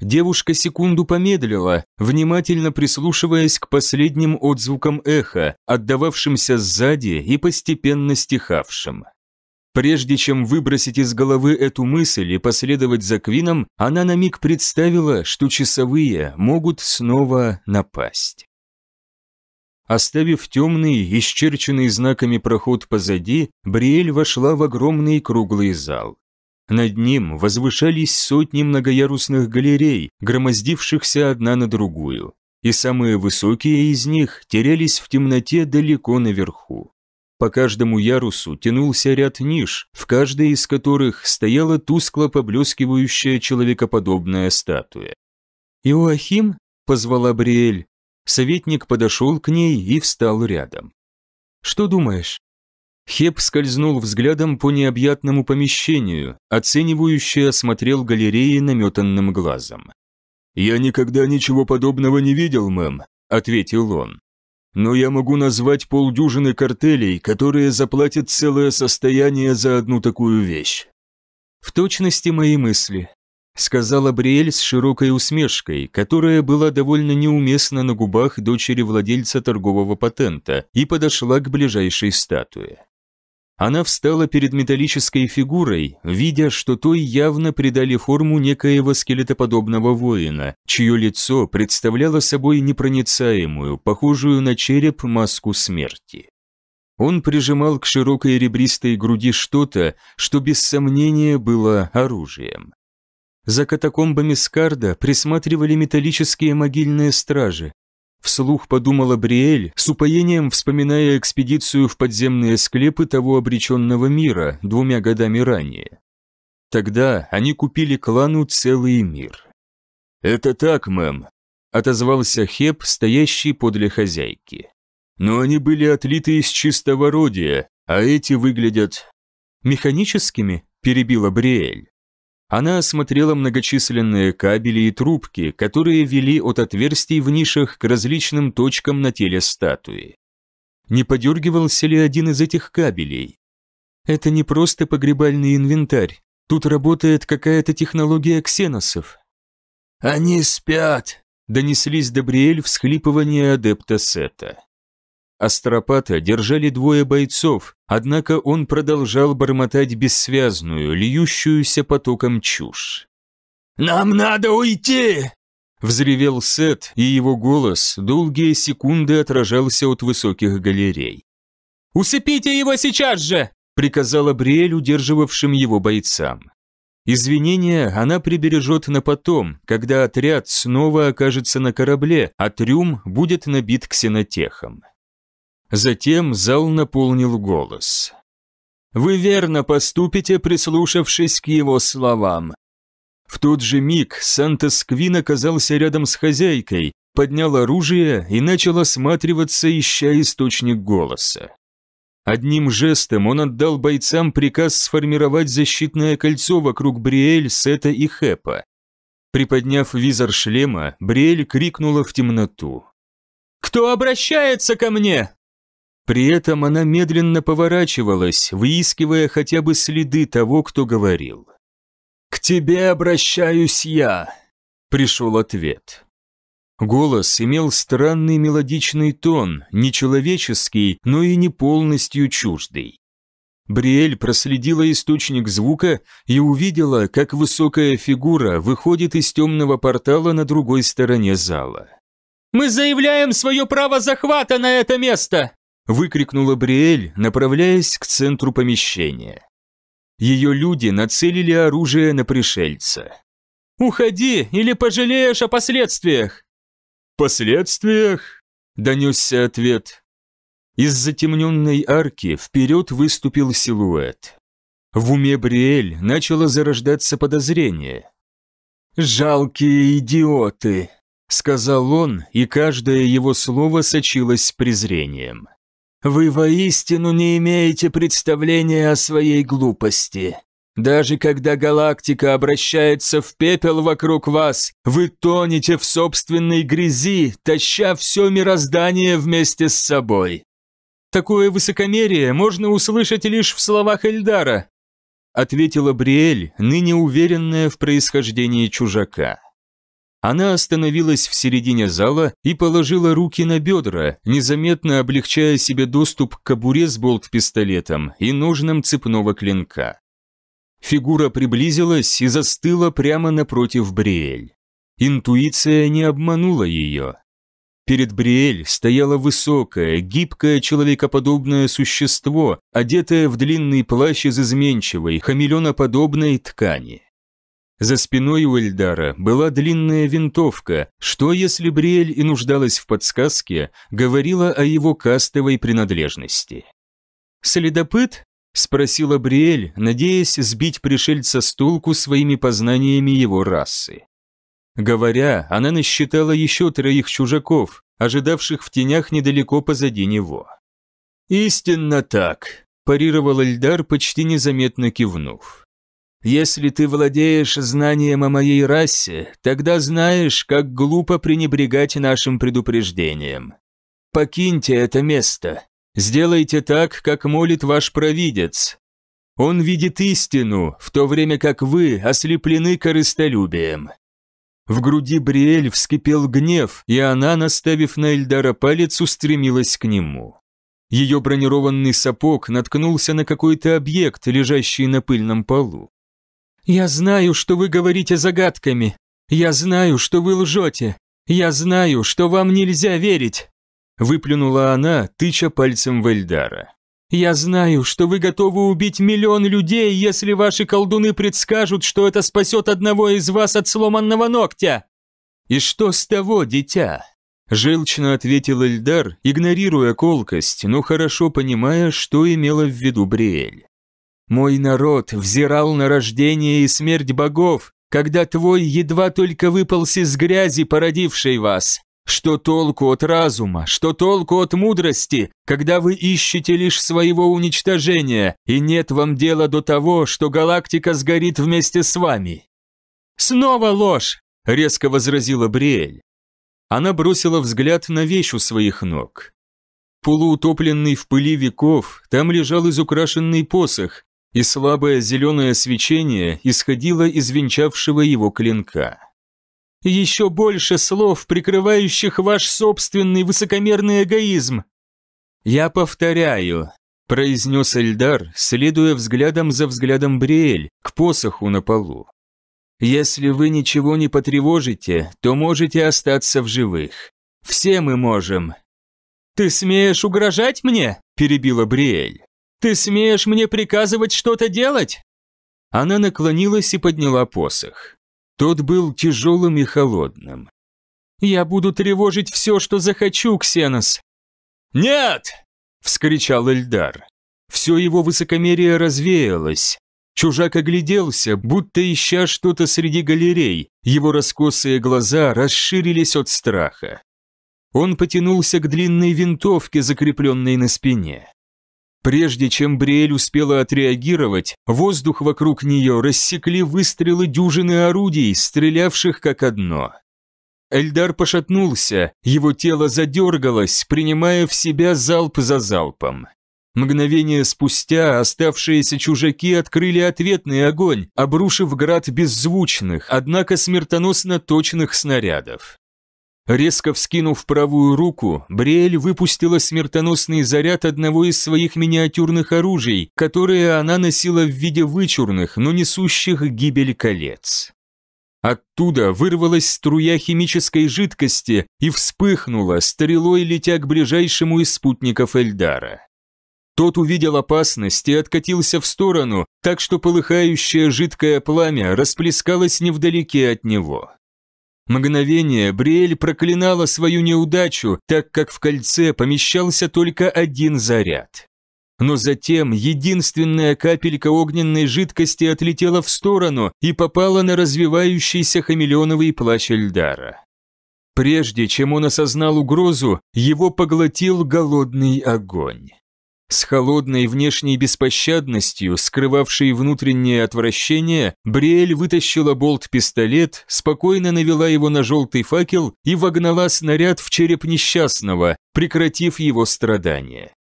Девушка секунду помедлила, внимательно прислушиваясь к последним отзвукам эха, отдававшимся сзади и постепенно стихавшим. Прежде чем выбросить из головы эту мысль и последовать за Квином, она на миг представила, что часовые могут снова напасть. Оставив темный, исчерченный знаками проход позади, Бриэль вошла в огромный круглый зал. Над ним возвышались сотни многоярусных галерей, громоздившихся одна на другую, и самые высокие из них терялись в темноте далеко наверху. По каждому ярусу тянулся ряд ниш, в каждой из которых стояла тускло поблескивающая человекоподобная статуя. «Иоахим?» – позвала Бриэль. Советник подошел к ней и встал рядом. «Что думаешь?» Хеп скользнул взглядом по необъятному помещению, оценивающе осмотрел галереи наметанным глазом. «Я никогда ничего подобного не видел, мэм», — ответил он. «Но я могу назвать полдюжины картелей, которые заплатят целое состояние за одну такую вещь». «В точности мои мысли», сказала Бриэль с широкой усмешкой, которая была довольно неуместна на губах дочери владельца торгового патента, и подошла к ближайшей статуе. Она встала перед металлической фигурой, видя, что той явно придали форму некоего скелетоподобного воина, чье лицо представляло собой непроницаемую, похожую на череп маску смерти. Он прижимал к широкой ребристой груди что-то, что без сомнения было оружием. За катакомбами Скарда присматривали металлические могильные стражи. Вслух подумала Бриэль, с упоением вспоминая экспедицию в подземные склепы того обреченного мира двумя годами ранее. Тогда они купили клану целый мир. «Это так, мэм», — отозвался Хеп, стоящий подле хозяйки. «Но они были отлиты из чистого родия, а эти выглядят...» «Механическими?» — перебила Бриэль. Она осмотрела многочисленные кабели и трубки, которые вели от отверстий в нишах к различным точкам на теле статуи. Не подергивался ли один из этих кабелей? Это не просто погребальный инвентарь. Тут работает какая-то технология ксеносов. «Они спят!» – донеслись Добриэль всхлипывания адепта Сета. Астропата держали двое бойцов, однако он продолжал бормотать бессвязную, льющуюся потоком чушь. «Нам надо уйти!» Взревел Сет, и его голос долгие секунды отражался от высоких галерей. «Усыпите его сейчас же!» приказала Бриэль удерживавшим его бойцам. Извинения она прибережет на потом, когда отряд снова окажется на корабле, а трюм будет набит ксенотехом. Затем зал наполнил голос. «Вы верно поступите, прислушавшись к его словам». В тот же миг Санта Квин оказался рядом с хозяйкой, поднял оружие и начал осматриваться, ища источник голоса. Одним жестом он отдал бойцам приказ сформировать защитное кольцо вокруг Бриэль, Сета и Хэпа. Приподняв визор шлема, Бриэль крикнула в темноту. «Кто обращается ко мне?» При этом она медленно поворачивалась, выискивая хотя бы следы того, кто говорил. «К тебе обращаюсь я!» – пришел ответ. Голос имел странный мелодичный тон, не человеческий, но и не полностью чуждый. Бриэль проследила источник звука и увидела, как высокая фигура выходит из темного портала на другой стороне зала. «Мы заявляем свое право захвата на это место!» выкрикнула Бриэль, направляясь к центру помещения. Ее люди нацелили оружие на пришельца. «Уходи, или пожалеешь о последствиях!» «Последствиях?» – донесся ответ. Из затемненной арки вперед выступил силуэт. В уме Бриэль начало зарождаться подозрение. «Жалкие идиоты!» – сказал он, и каждое его слово сочилось презрением. Вы воистину не имеете представления о своей глупости. Даже когда галактика обращается в пепел вокруг вас, вы тонете в собственной грязи, таща все мироздание вместе с собой. Такое высокомерие можно услышать лишь в словах Эльдара, ответила Бриэль, ныне уверенная в происхождении чужака. Она остановилась в середине зала и положила руки на бедра, незаметно облегчая себе доступ к кобуре с болт-пистолетом и ножным цепного клинка. Фигура приблизилась и застыла прямо напротив Бриэль. Интуиция не обманула ее. Перед Бриэль стояло высокое, гибкое человекоподобное существо, одетое в длинный плащ из изменчивой, хамелеоноподобной ткани. За спиной у Эльдара была длинная винтовка, что, если Бриэль и нуждалась в подсказке, говорила о его кастовой принадлежности. «Следопыт?» – спросила Бриэль, надеясь сбить пришельца с толку своими познаниями его расы. Говоря, она насчитала еще троих чужаков, ожидавших в тенях недалеко позади него. «Истинно так», – парировал Эльдар, почти незаметно кивнув. Если ты владеешь знанием о моей расе, тогда знаешь, как глупо пренебрегать нашим предупреждением. Покиньте это место. Сделайте так, как молит ваш провидец. Он видит истину, в то время как вы ослеплены корыстолюбием. В груди Бриэль вскипел гнев, и она, наставив на Эльдара палец, устремилась к нему. Ее бронированный сапог наткнулся на какой-то объект, лежащий на пыльном полу. «Я знаю, что вы говорите загадками. Я знаю, что вы лжете. Я знаю, что вам нельзя верить!» Выплюнула она, тыча пальцем в Эльдара. «Я знаю, что вы готовы убить миллион людей, если ваши колдуны предскажут, что это спасет одного из вас от сломанного ногтя!» «И что с того, дитя?» Желчно ответил Эльдар, игнорируя колкость, но хорошо понимая, что имела в виду Бриэль. Мой народ взирал на рождение и смерть богов, когда твой едва только выпался из грязи, породившей вас. Что толку от разума, что толку от мудрости, когда вы ищете лишь своего уничтожения, и нет вам дела до того, что галактика сгорит вместе с вами?» «Снова ложь!» – резко возразила Бриэль. Она бросила взгляд на вещь у своих ног. Полуутопленный в пыли веков, там лежал изукрашенный посох, и слабое зеленое свечение исходило из венчавшего его клинка. «Еще больше слов, прикрывающих ваш собственный высокомерный эгоизм!» «Я повторяю», – произнес Эльдар, следуя взглядом за взглядом Бриэль к посоху на полу. «Если вы ничего не потревожите, то можете остаться в живых. Все мы можем». «Ты смеешь угрожать мне?» – перебила Бриэль. Ты смеешь мне приказывать что-то делать?» Она наклонилась и подняла посох. Тот был тяжелым и холодным. «Я буду тревожить все, что захочу, Ксенос!» «Нет!» — вскричал Эльдар. Все его высокомерие развеялось. Чужак огляделся, будто ища что-то среди галерей, его раскосые глаза расширились от страха. Он потянулся к длинной винтовке, закрепленной на спине. Прежде чем Бриэль успела отреагировать, воздух вокруг нее рассекли выстрелы дюжины орудий, стрелявших как одно. Эльдар пошатнулся, его тело задергалось, принимая в себя залп за залпом. Мгновение спустя оставшиеся чужаки открыли ответный огонь, обрушив град беззвучных, однако смертоносно точных снарядов. Резко вскинув правую руку, Бриэль выпустила смертоносный заряд одного из своих миниатюрных оружий, которые она носила в виде вычурных, но несущих гибель колец. Оттуда вырвалась струя химической жидкости и вспыхнула, стрелой летя к ближайшему из спутников Эльдара. Тот увидел опасность и откатился в сторону, так что полыхающее жидкое пламя расплескалось невдалеке от него. Мгновение Бриэль проклинала свою неудачу, так как в кольце помещался только один заряд. Но затем единственная капелька огненной жидкости отлетела в сторону и попала на развивающийся хамелеоновый плащ Эльдара. Прежде чем он осознал угрозу, его поглотил голодный огонь. С холодной внешней беспощадностью, скрывавшей внутреннее отвращение, Бриэль вытащила болт-пистолет, спокойно навела его на желтый факел и вогнала снаряд в череп несчастного, прекратив его страдания.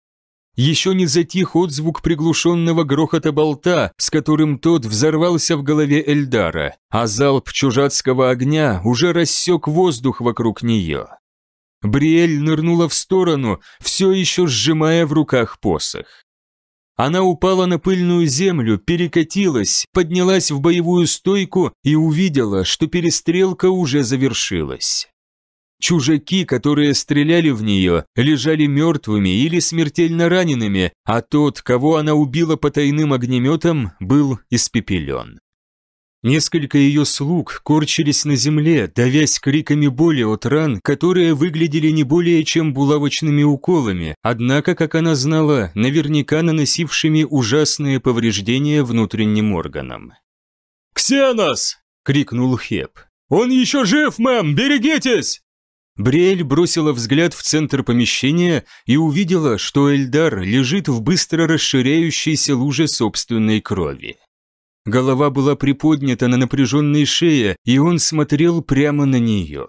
Еще не затих отзвук приглушенного грохота болта, с которым тот взорвался в голове Эльдара, а залп чужацкого огня уже рассек воздух вокруг нее. Бриэль нырнула в сторону, все еще сжимая в руках посох. Она упала на пыльную землю, перекатилась, поднялась в боевую стойку и увидела, что перестрелка уже завершилась. Чужаки, которые стреляли в нее, лежали мертвыми или смертельно ранеными, а тот, кого она убила по тайным огнеметам, был испепелен. Несколько ее слуг корчились на земле, давясь криками боли от ран, которые выглядели не более чем булавочными уколами, однако, как она знала, наверняка наносившими ужасные повреждения внутренним органам. «Ксенос!» — крикнул Хеп. «Он еще жив, мэм! Берегитесь!» Бриэль бросила взгляд в центр помещения и увидела, что Эльдар лежит в быстро расширяющейся луже собственной крови. Голова была приподнята на напряженной шее, и он смотрел прямо на нее.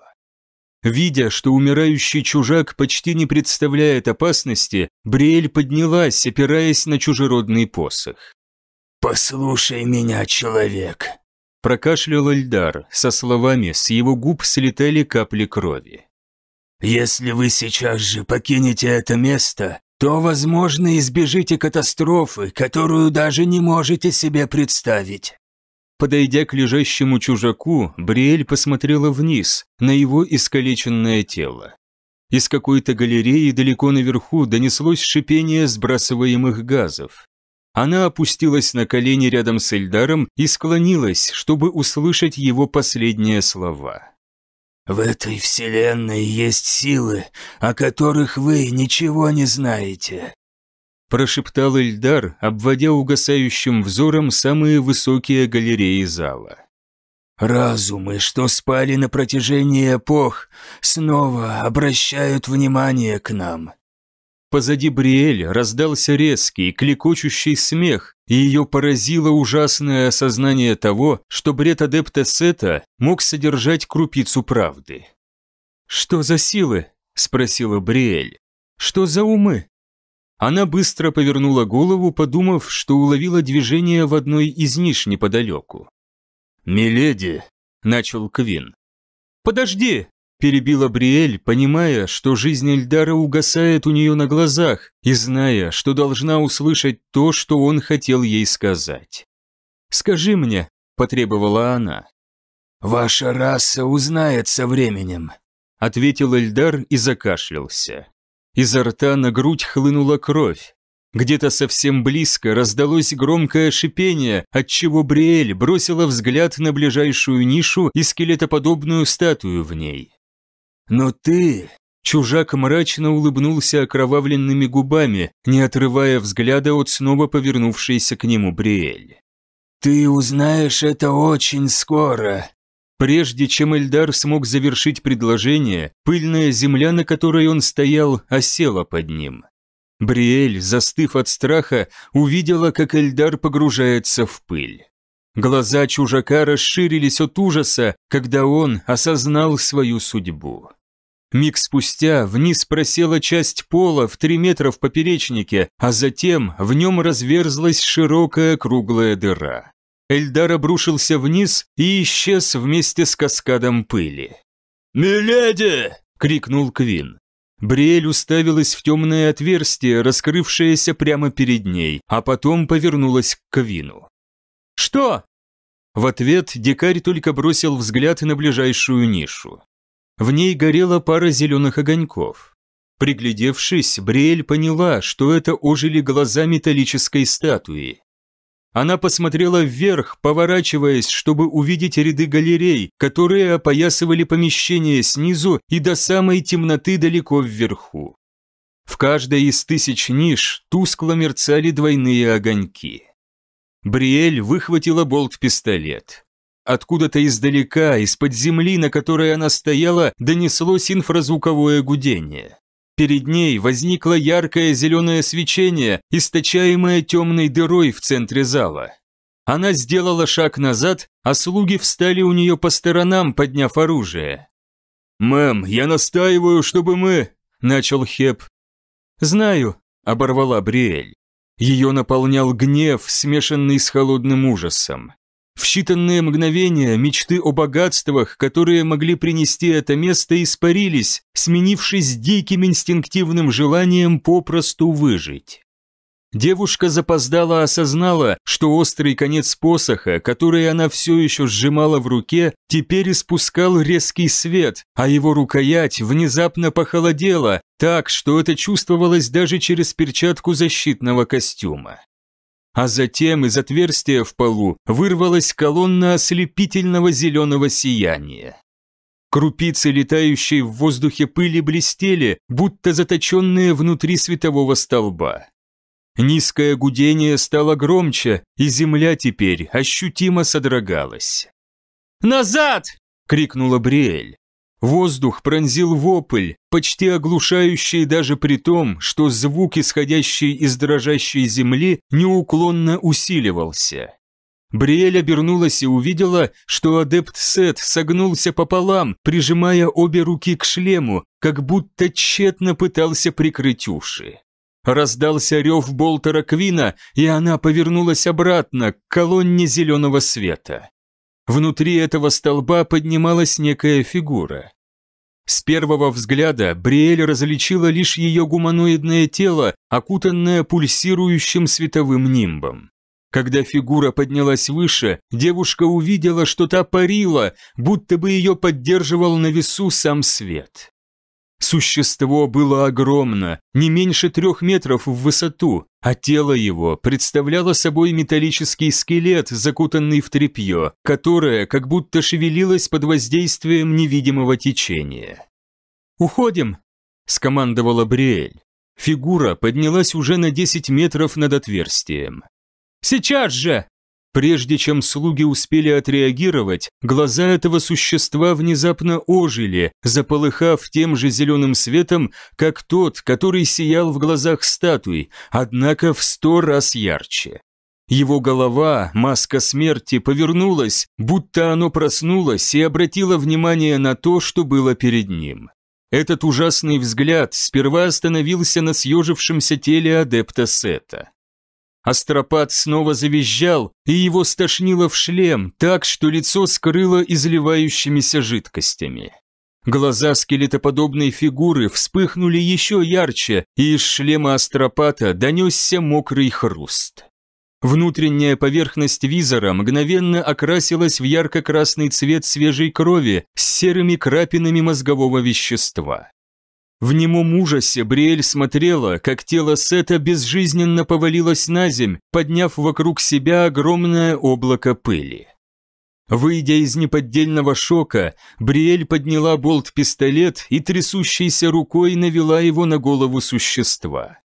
Видя, что умирающий чужак почти не представляет опасности, Бриэль поднялась, опираясь на чужеродный посох. «Послушай меня, человек!» Прокашлял Эльдар, со словами с его губ слетали капли крови. «Если вы сейчас же покинете это место, то, возможно, избежите катастрофы, которую даже не можете себе представить». Подойдя к лежащему чужаку, Бриэль посмотрела вниз, на его искалеченное тело. Из какой-то галереи далеко наверху донеслось шипение сбрасываемых газов. Она опустилась на колени рядом с Эльдаром и склонилась, чтобы услышать его последние слова. В этой вселенной есть силы, о которых вы ничего не знаете», – прошептал Эльдар, обводя угасающим взором самые высокие галереи зала. «Разумы, что спали на протяжении эпох, снова обращают внимание к нам». Позади Бриэль раздался резкий, кликочущий смех, и ее поразило ужасное осознание того, что бред адепта Сета мог содержать крупицу правды. «Что за силы?» – спросила Бриэль. «Что за умы?» Она быстро повернула голову, подумав, что уловила движение в одной из ниш неподалеку. «Миледи», – начал Квин. «Подожди!» перебила Бриэль, понимая, что жизнь Эльдара угасает у нее на глазах и зная, что должна услышать то, что он хотел ей сказать. «Скажи мне», – потребовала она. «Ваша раса узнает со временем», – ответил Эльдар и закашлялся. Изо рта на грудь хлынула кровь. Где-то совсем близко раздалось громкое шипение, отчего Бриэль бросила взгляд на ближайшую нишу и скелетоподобную статую в ней. Но ты...» Чужак мрачно улыбнулся окровавленными губами, не отрывая взгляда от снова повернувшейся к нему Бриэль. «Ты узнаешь это очень скоро». Прежде чем Эльдар смог завершить предложение, пыльная земля, на которой он стоял, осела под ним. Бриэль, застыв от страха, увидела, как Эльдар погружается в пыль. Глаза чужака расширились от ужаса, когда он осознал свою судьбу. Миг спустя вниз просела часть пола в три метра в поперечнике, а затем в нем разверзлась широкая круглая дыра. Эльдар обрушился вниз и исчез вместе с каскадом пыли. «Миледи!» — крикнул Квин. Бриэль уставилась в темное отверстие, раскрывшееся прямо перед ней, а потом повернулась к Квину. «Что?» В ответ дикарь только бросил взгляд на ближайшую нишу. В ней горела пара зеленых огоньков. Приглядевшись, Бриэль поняла, что это ожили глаза металлической статуи. Она посмотрела вверх, поворачиваясь, чтобы увидеть ряды галерей, которые опоясывали помещение снизу и до самой темноты далеко вверху. В каждой из тысяч ниш тускло мерцали двойные огоньки. Бриэль выхватила болт-пистолет. Откуда-то издалека, из-под земли, на которой она стояла, донеслось инфразвуковое гудение. Перед ней возникло яркое зеленое свечение, источаемое темной дырой в центре зала. Она сделала шаг назад, а слуги встали у нее по сторонам, подняв оружие. «Мэм, я настаиваю, чтобы мы...» – начал Хеп. «Знаю», – оборвала Бриэль. Ее наполнял гнев, смешанный с холодным ужасом. В считанные мгновения мечты о богатствах, которые могли принести это место, испарились, сменившись диким инстинктивным желанием попросту выжить. Девушка запоздала осознала, что острый конец посоха, который она все еще сжимала в руке, теперь испускал резкий свет, а его рукоять внезапно похолодела, так, что это чувствовалось даже через перчатку защитного костюма а затем из отверстия в полу вырвалась колонна ослепительного зеленого сияния. Крупицы, летающие в воздухе пыли, блестели, будто заточенные внутри светового столба. Низкое гудение стало громче, и земля теперь ощутимо содрогалась. «Назад!» — крикнула Бриэль. Воздух пронзил вопль, почти оглушающий даже при том, что звук, исходящий из дрожащей земли, неуклонно усиливался. Бриэль обернулась и увидела, что адепт Сет согнулся пополам, прижимая обе руки к шлему, как будто тщетно пытался прикрыть уши. Раздался рев Болтера Квина, и она повернулась обратно к колонне зеленого света. Внутри этого столба поднималась некая фигура. С первого взгляда Бриэль различила лишь ее гуманоидное тело, окутанное пульсирующим световым нимбом. Когда фигура поднялась выше, девушка увидела, что та парила, будто бы ее поддерживал на весу сам свет. Существо было огромно, не меньше трех метров в высоту, а тело его представляло собой металлический скелет, закутанный в тряпье, которое как будто шевелилось под воздействием невидимого течения. «Уходим!» – скомандовала Бриэль. Фигура поднялась уже на 10 метров над отверстием. «Сейчас же!» Прежде чем слуги успели отреагировать, глаза этого существа внезапно ожили, заполыхав тем же зеленым светом, как тот, который сиял в глазах статуи, однако в сто раз ярче. Его голова, маска смерти, повернулась, будто оно проснулось и обратило внимание на то, что было перед ним. Этот ужасный взгляд сперва остановился на съежившемся теле адепта Сета. Астропат снова завизжал, и его стошнило в шлем, так что лицо скрыло изливающимися жидкостями. Глаза скелетоподобной фигуры вспыхнули еще ярче, и из шлема астропата донесся мокрый хруст. Внутренняя поверхность визора мгновенно окрасилась в ярко-красный цвет свежей крови с серыми крапинами мозгового вещества. В немом ужасе Бриэль смотрела, как тело Сета безжизненно повалилось на земь, подняв вокруг себя огромное облако пыли. Выйдя из неподдельного шока, Бриэль подняла болт-пистолет и трясущейся рукой навела его на голову существа.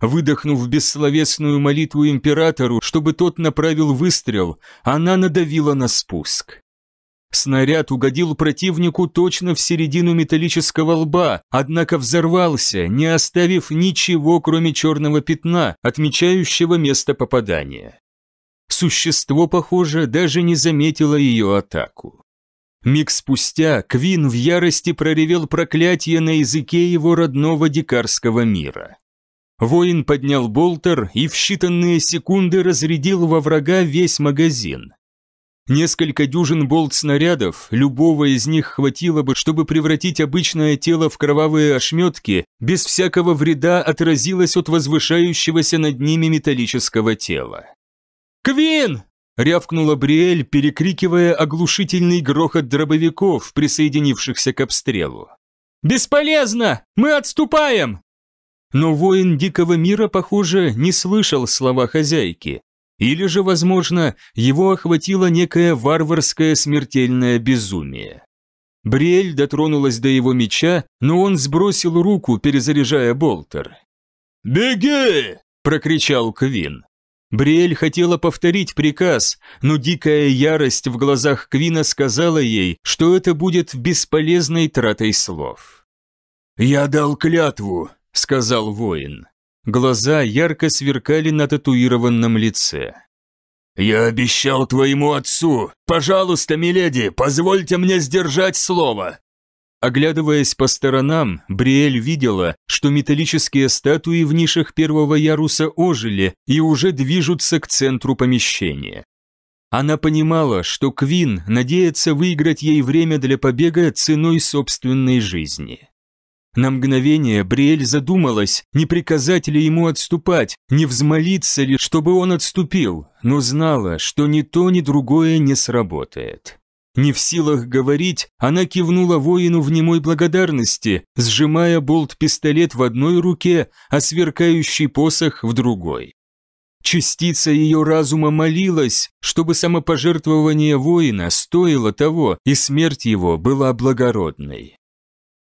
Выдохнув бессловесную молитву императору, чтобы тот направил выстрел, она надавила на спуск. Снаряд угодил противнику точно в середину металлического лба, однако взорвался, не оставив ничего, кроме черного пятна, отмечающего место попадания. Существо, похоже, даже не заметило ее атаку. Миг спустя Квин в ярости проревел проклятие на языке его родного дикарского мира. Воин поднял болтер и в считанные секунды разрядил во врага весь магазин. Несколько дюжин болт-снарядов, любого из них хватило бы, чтобы превратить обычное тело в кровавые ошметки, без всякого вреда отразилось от возвышающегося над ними металлического тела. «Квин!» — рявкнула Бриэль, перекрикивая оглушительный грохот дробовиков, присоединившихся к обстрелу. «Бесполезно! Мы отступаем!» Но воин Дикого Мира, похоже, не слышал слова хозяйки. Или же, возможно, его охватило некое варварское смертельное безумие. Бриэль дотронулась до его меча, но он сбросил руку, перезаряжая болтер. «Беги!» – прокричал Квин. Бриэль хотела повторить приказ, но дикая ярость в глазах Квина сказала ей, что это будет бесполезной тратой слов. «Я дал клятву», – сказал воин. Глаза ярко сверкали на татуированном лице. «Я обещал твоему отцу! Пожалуйста, миледи, позвольте мне сдержать слово!» Оглядываясь по сторонам, Бриэль видела, что металлические статуи в нишах первого яруса ожили и уже движутся к центру помещения. Она понимала, что Квин надеется выиграть ей время для побега ценой собственной жизни. На мгновение Бриэль задумалась, не приказать ли ему отступать, не взмолиться ли, чтобы он отступил, но знала, что ни то, ни другое не сработает. Не в силах говорить, она кивнула воину в немой благодарности, сжимая болт-пистолет в одной руке, а сверкающий посох в другой. Частица ее разума молилась, чтобы самопожертвование воина стоило того, и смерть его была благородной.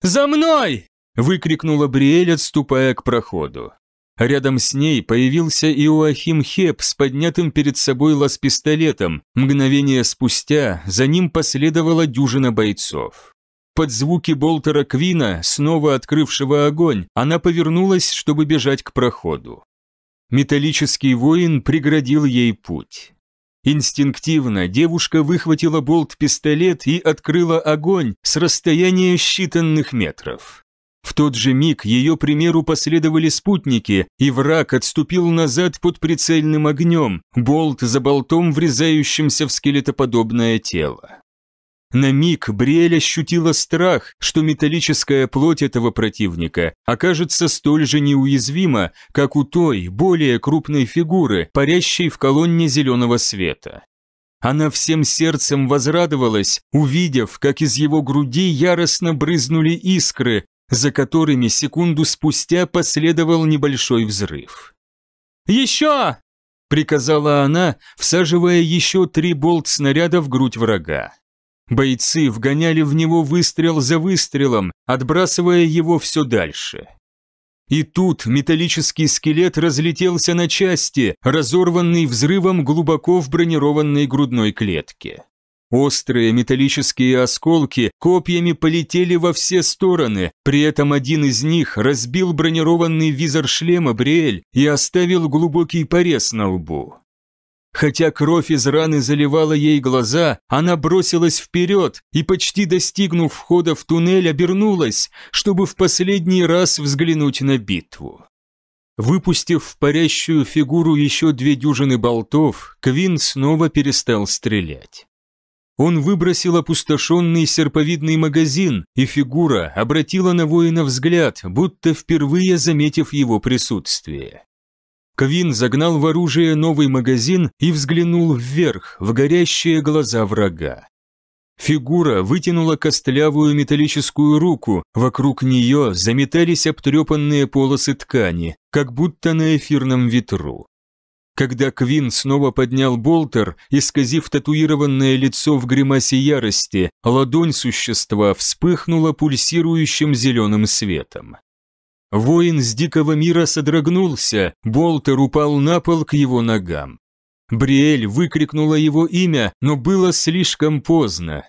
«За мной!» выкрикнула Бриэль, отступая к проходу. Рядом с ней появился Иоахим Хеп с поднятым перед собой лаз-пистолетом. Мгновение спустя за ним последовала дюжина бойцов. Под звуки болтера Квина, снова открывшего огонь, она повернулась, чтобы бежать к проходу. Металлический воин преградил ей путь. Инстинктивно девушка выхватила болт-пистолет и открыла огонь с расстояния считанных метров. В тот же миг ее примеру последовали спутники, и враг отступил назад под прицельным огнем, болт за болтом врезающимся в скелетоподобное тело. На миг Бриэль ощутила страх, что металлическая плоть этого противника окажется столь же неуязвима, как у той, более крупной фигуры, парящей в колонне зеленого света. Она всем сердцем возрадовалась, увидев, как из его груди яростно брызнули искры, за которыми секунду спустя последовал небольшой взрыв. «Еще!» — приказала она, всаживая еще три болт-снаряда в грудь врага. Бойцы вгоняли в него выстрел за выстрелом, отбрасывая его все дальше. И тут металлический скелет разлетелся на части, разорванный взрывом глубоко в бронированной грудной клетке. Острые металлические осколки копьями полетели во все стороны, при этом один из них разбил бронированный визор шлема Бриэль и оставил глубокий порез на лбу. Хотя кровь из раны заливала ей глаза, она бросилась вперед и, почти достигнув входа в туннель, обернулась, чтобы в последний раз взглянуть на битву. Выпустив в парящую фигуру еще две дюжины болтов, Квин снова перестал стрелять. Он выбросил опустошенный серповидный магазин, и фигура обратила на воина взгляд, будто впервые заметив его присутствие. Квин загнал в оружие новый магазин и взглянул вверх, в горящие глаза врага. Фигура вытянула костлявую металлическую руку, вокруг нее заметались обтрепанные полосы ткани, как будто на эфирном ветру. Когда Квин снова поднял болтер, исказив татуированное лицо в гримасе ярости, ладонь существа вспыхнула пульсирующим зеленым светом. Воин с дикого мира содрогнулся, болтер упал на пол к его ногам. Бриэль выкрикнула его имя, но было слишком поздно.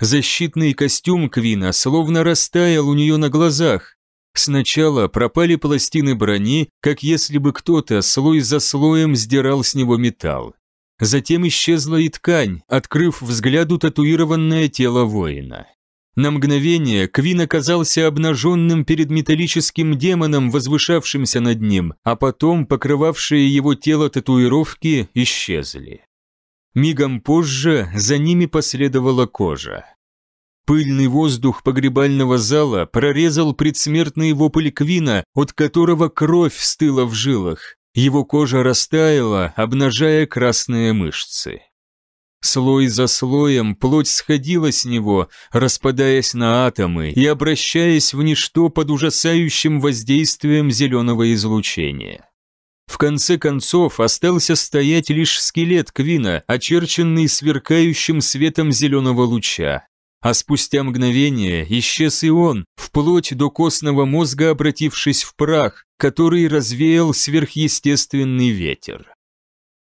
Защитный костюм Квина словно растаял у нее на глазах, Сначала пропали пластины брони, как если бы кто-то слой за слоем сдирал с него металл. Затем исчезла и ткань, открыв взгляду татуированное тело воина. На мгновение Квин оказался обнаженным перед металлическим демоном, возвышавшимся над ним, а потом покрывавшие его тело татуировки исчезли. Мигом позже за ними последовала кожа. Пыльный воздух погребального зала прорезал предсмертный вопль Квина, от которого кровь стыла в жилах. Его кожа растаяла, обнажая красные мышцы. Слой за слоем плоть сходила с него, распадаясь на атомы и обращаясь в ничто под ужасающим воздействием зеленого излучения. В конце концов остался стоять лишь скелет Квина, очерченный сверкающим светом зеленого луча, а спустя мгновение исчез и он, вплоть до костного мозга обратившись в прах, который развеял сверхъестественный ветер.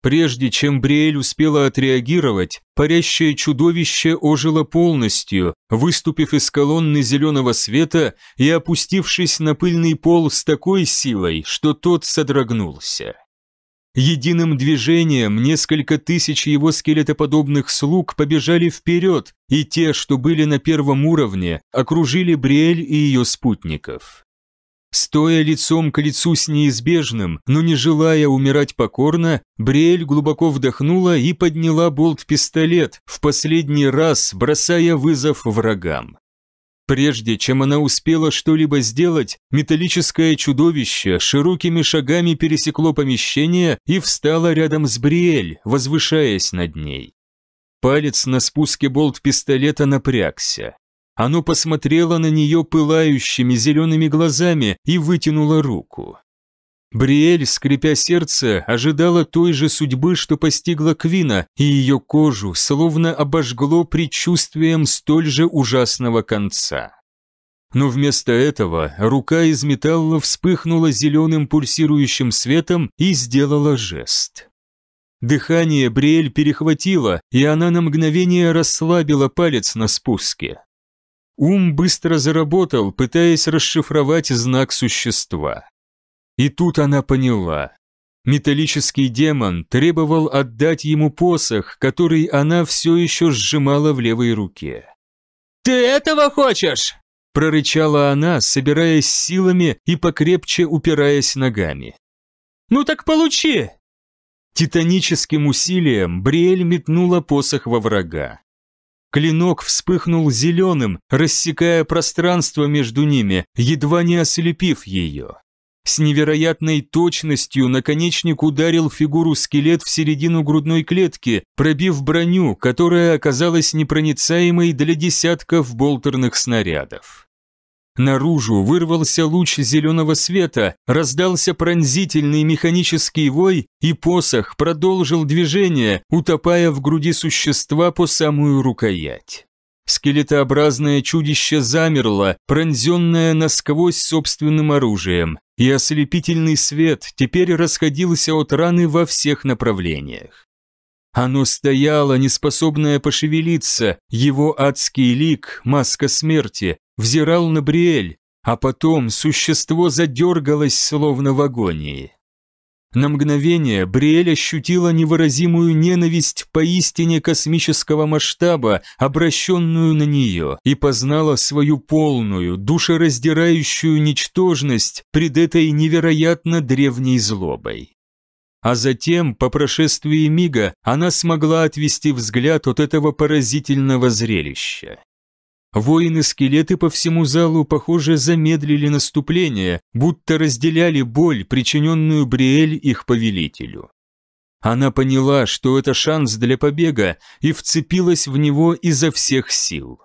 Прежде чем Бриэль успела отреагировать, парящее чудовище ожило полностью, выступив из колонны зеленого света и опустившись на пыльный пол с такой силой, что тот содрогнулся. Единым движением несколько тысяч его скелетоподобных слуг побежали вперед, и те, что были на первом уровне, окружили Бриэль и ее спутников. Стоя лицом к лицу с неизбежным, но не желая умирать покорно, Бриэль глубоко вдохнула и подняла болт-пистолет, в последний раз бросая вызов врагам. Прежде чем она успела что-либо сделать, металлическое чудовище широкими шагами пересекло помещение и встало рядом с Бриэль, возвышаясь над ней. Палец на спуске болт-пистолета напрягся. Оно посмотрело на нее пылающими зелеными глазами и вытянуло руку. Бриэль, скрипя сердце, ожидала той же судьбы, что постигла Квина, и ее кожу словно обожгло предчувствием столь же ужасного конца. Но вместо этого рука из металла вспыхнула зеленым пульсирующим светом и сделала жест. Дыхание Бриэль перехватило, и она на мгновение расслабила палец на спуске. Ум быстро заработал, пытаясь расшифровать знак существа. И тут она поняла. Металлический демон требовал отдать ему посох, который она все еще сжимала в левой руке. «Ты этого хочешь?» – прорычала она, собираясь силами и покрепче упираясь ногами. «Ну так получи!» Титаническим усилием Бриэль метнула посох во врага. Клинок вспыхнул зеленым, рассекая пространство между ними, едва не ослепив ее. С невероятной точностью наконечник ударил фигуру скелет в середину грудной клетки, пробив броню, которая оказалась непроницаемой для десятков болтерных снарядов. Наружу вырвался луч зеленого света, раздался пронзительный механический вой, и посох продолжил движение, утопая в груди существа по самую рукоять. Скелетообразное чудище замерло, пронзенное насквозь собственным оружием, и ослепительный свет теперь расходился от раны во всех направлениях. Оно стояло, неспособное пошевелиться, его адский лик, маска смерти, взирал на Бриэль, а потом существо задергалось, словно в агонии. На мгновение Бриэль ощутила невыразимую ненависть поистине космического масштаба, обращенную на нее, и познала свою полную, душераздирающую ничтожность пред этой невероятно древней злобой. А затем, по прошествии мига, она смогла отвести взгляд от этого поразительного зрелища. Воины-скелеты по всему залу, похоже, замедлили наступление, будто разделяли боль, причиненную Бриэль их повелителю. Она поняла, что это шанс для побега, и вцепилась в него изо всех сил.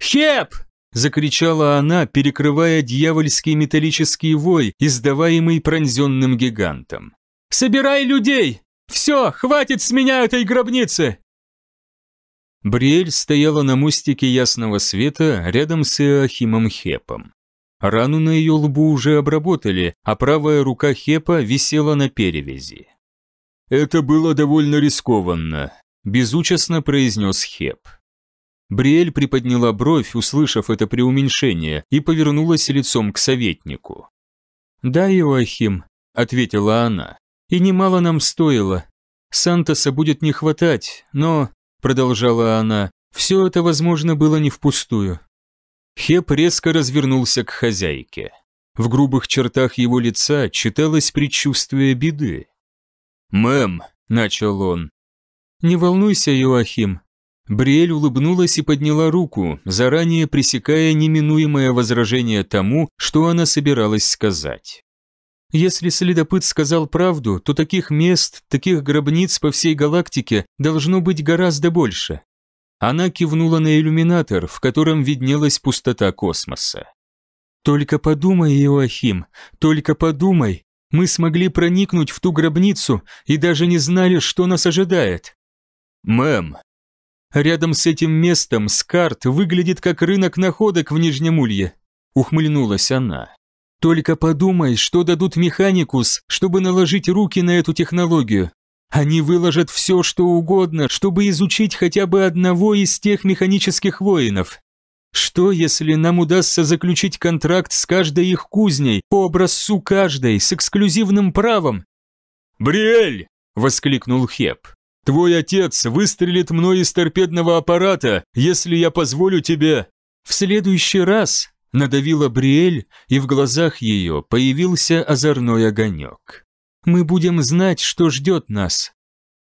«Хеп!» — закричала она, перекрывая дьявольский металлический вой, издаваемый пронзенным гигантом. «Собирай людей! Все, хватит с меня этой гробницы!» Бриэль стояла на мостике ясного света рядом с Иоахимом Хепом. Рану на ее лбу уже обработали, а правая рука Хепа висела на перевязи. «Это было довольно рискованно», – безучастно произнес Хеп. Бриэль приподняла бровь, услышав это преуменьшение, и повернулась лицом к советнику. «Да, Иоахим», – ответила она, – «и немало нам стоило. Сантоса будет не хватать, но продолжала она, все это, возможно, было не впустую. Хеп резко развернулся к хозяйке. В грубых чертах его лица читалось предчувствие беды. «Мэм», — начал он. «Не волнуйся, Йоахим. Бриэль улыбнулась и подняла руку, заранее пресекая неминуемое возражение тому, что она собиралась сказать. Если следопыт сказал правду, то таких мест, таких гробниц по всей галактике должно быть гораздо больше. Она кивнула на иллюминатор, в котором виднелась пустота космоса. «Только подумай, Иоахим, только подумай. Мы смогли проникнуть в ту гробницу и даже не знали, что нас ожидает». «Мэм». «Рядом с этим местом Скарт выглядит как рынок находок в Нижнем Улье», — ухмыльнулась она. Только подумай, что дадут механикус, чтобы наложить руки на эту технологию. Они выложат все, что угодно, чтобы изучить хотя бы одного из тех механических воинов. Что, если нам удастся заключить контракт с каждой их кузней, по образцу каждой, с эксклюзивным правом? «Бриэль!» – воскликнул Хеп. «Твой отец выстрелит мной из торпедного аппарата, если я позволю тебе...» «В следующий раз», надавила Бриэль, и в глазах ее появился озорной огонек. «Мы будем знать, что ждет нас».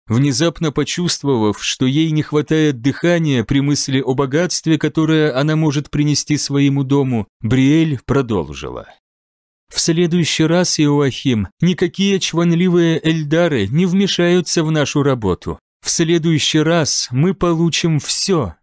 Внезапно почувствовав, что ей не хватает дыхания при мысли о богатстве, которое она может принести своему дому, Бриэль продолжила. «В следующий раз, Иоахим, никакие чванливые эльдары не вмешаются в нашу работу. В следующий раз мы получим все,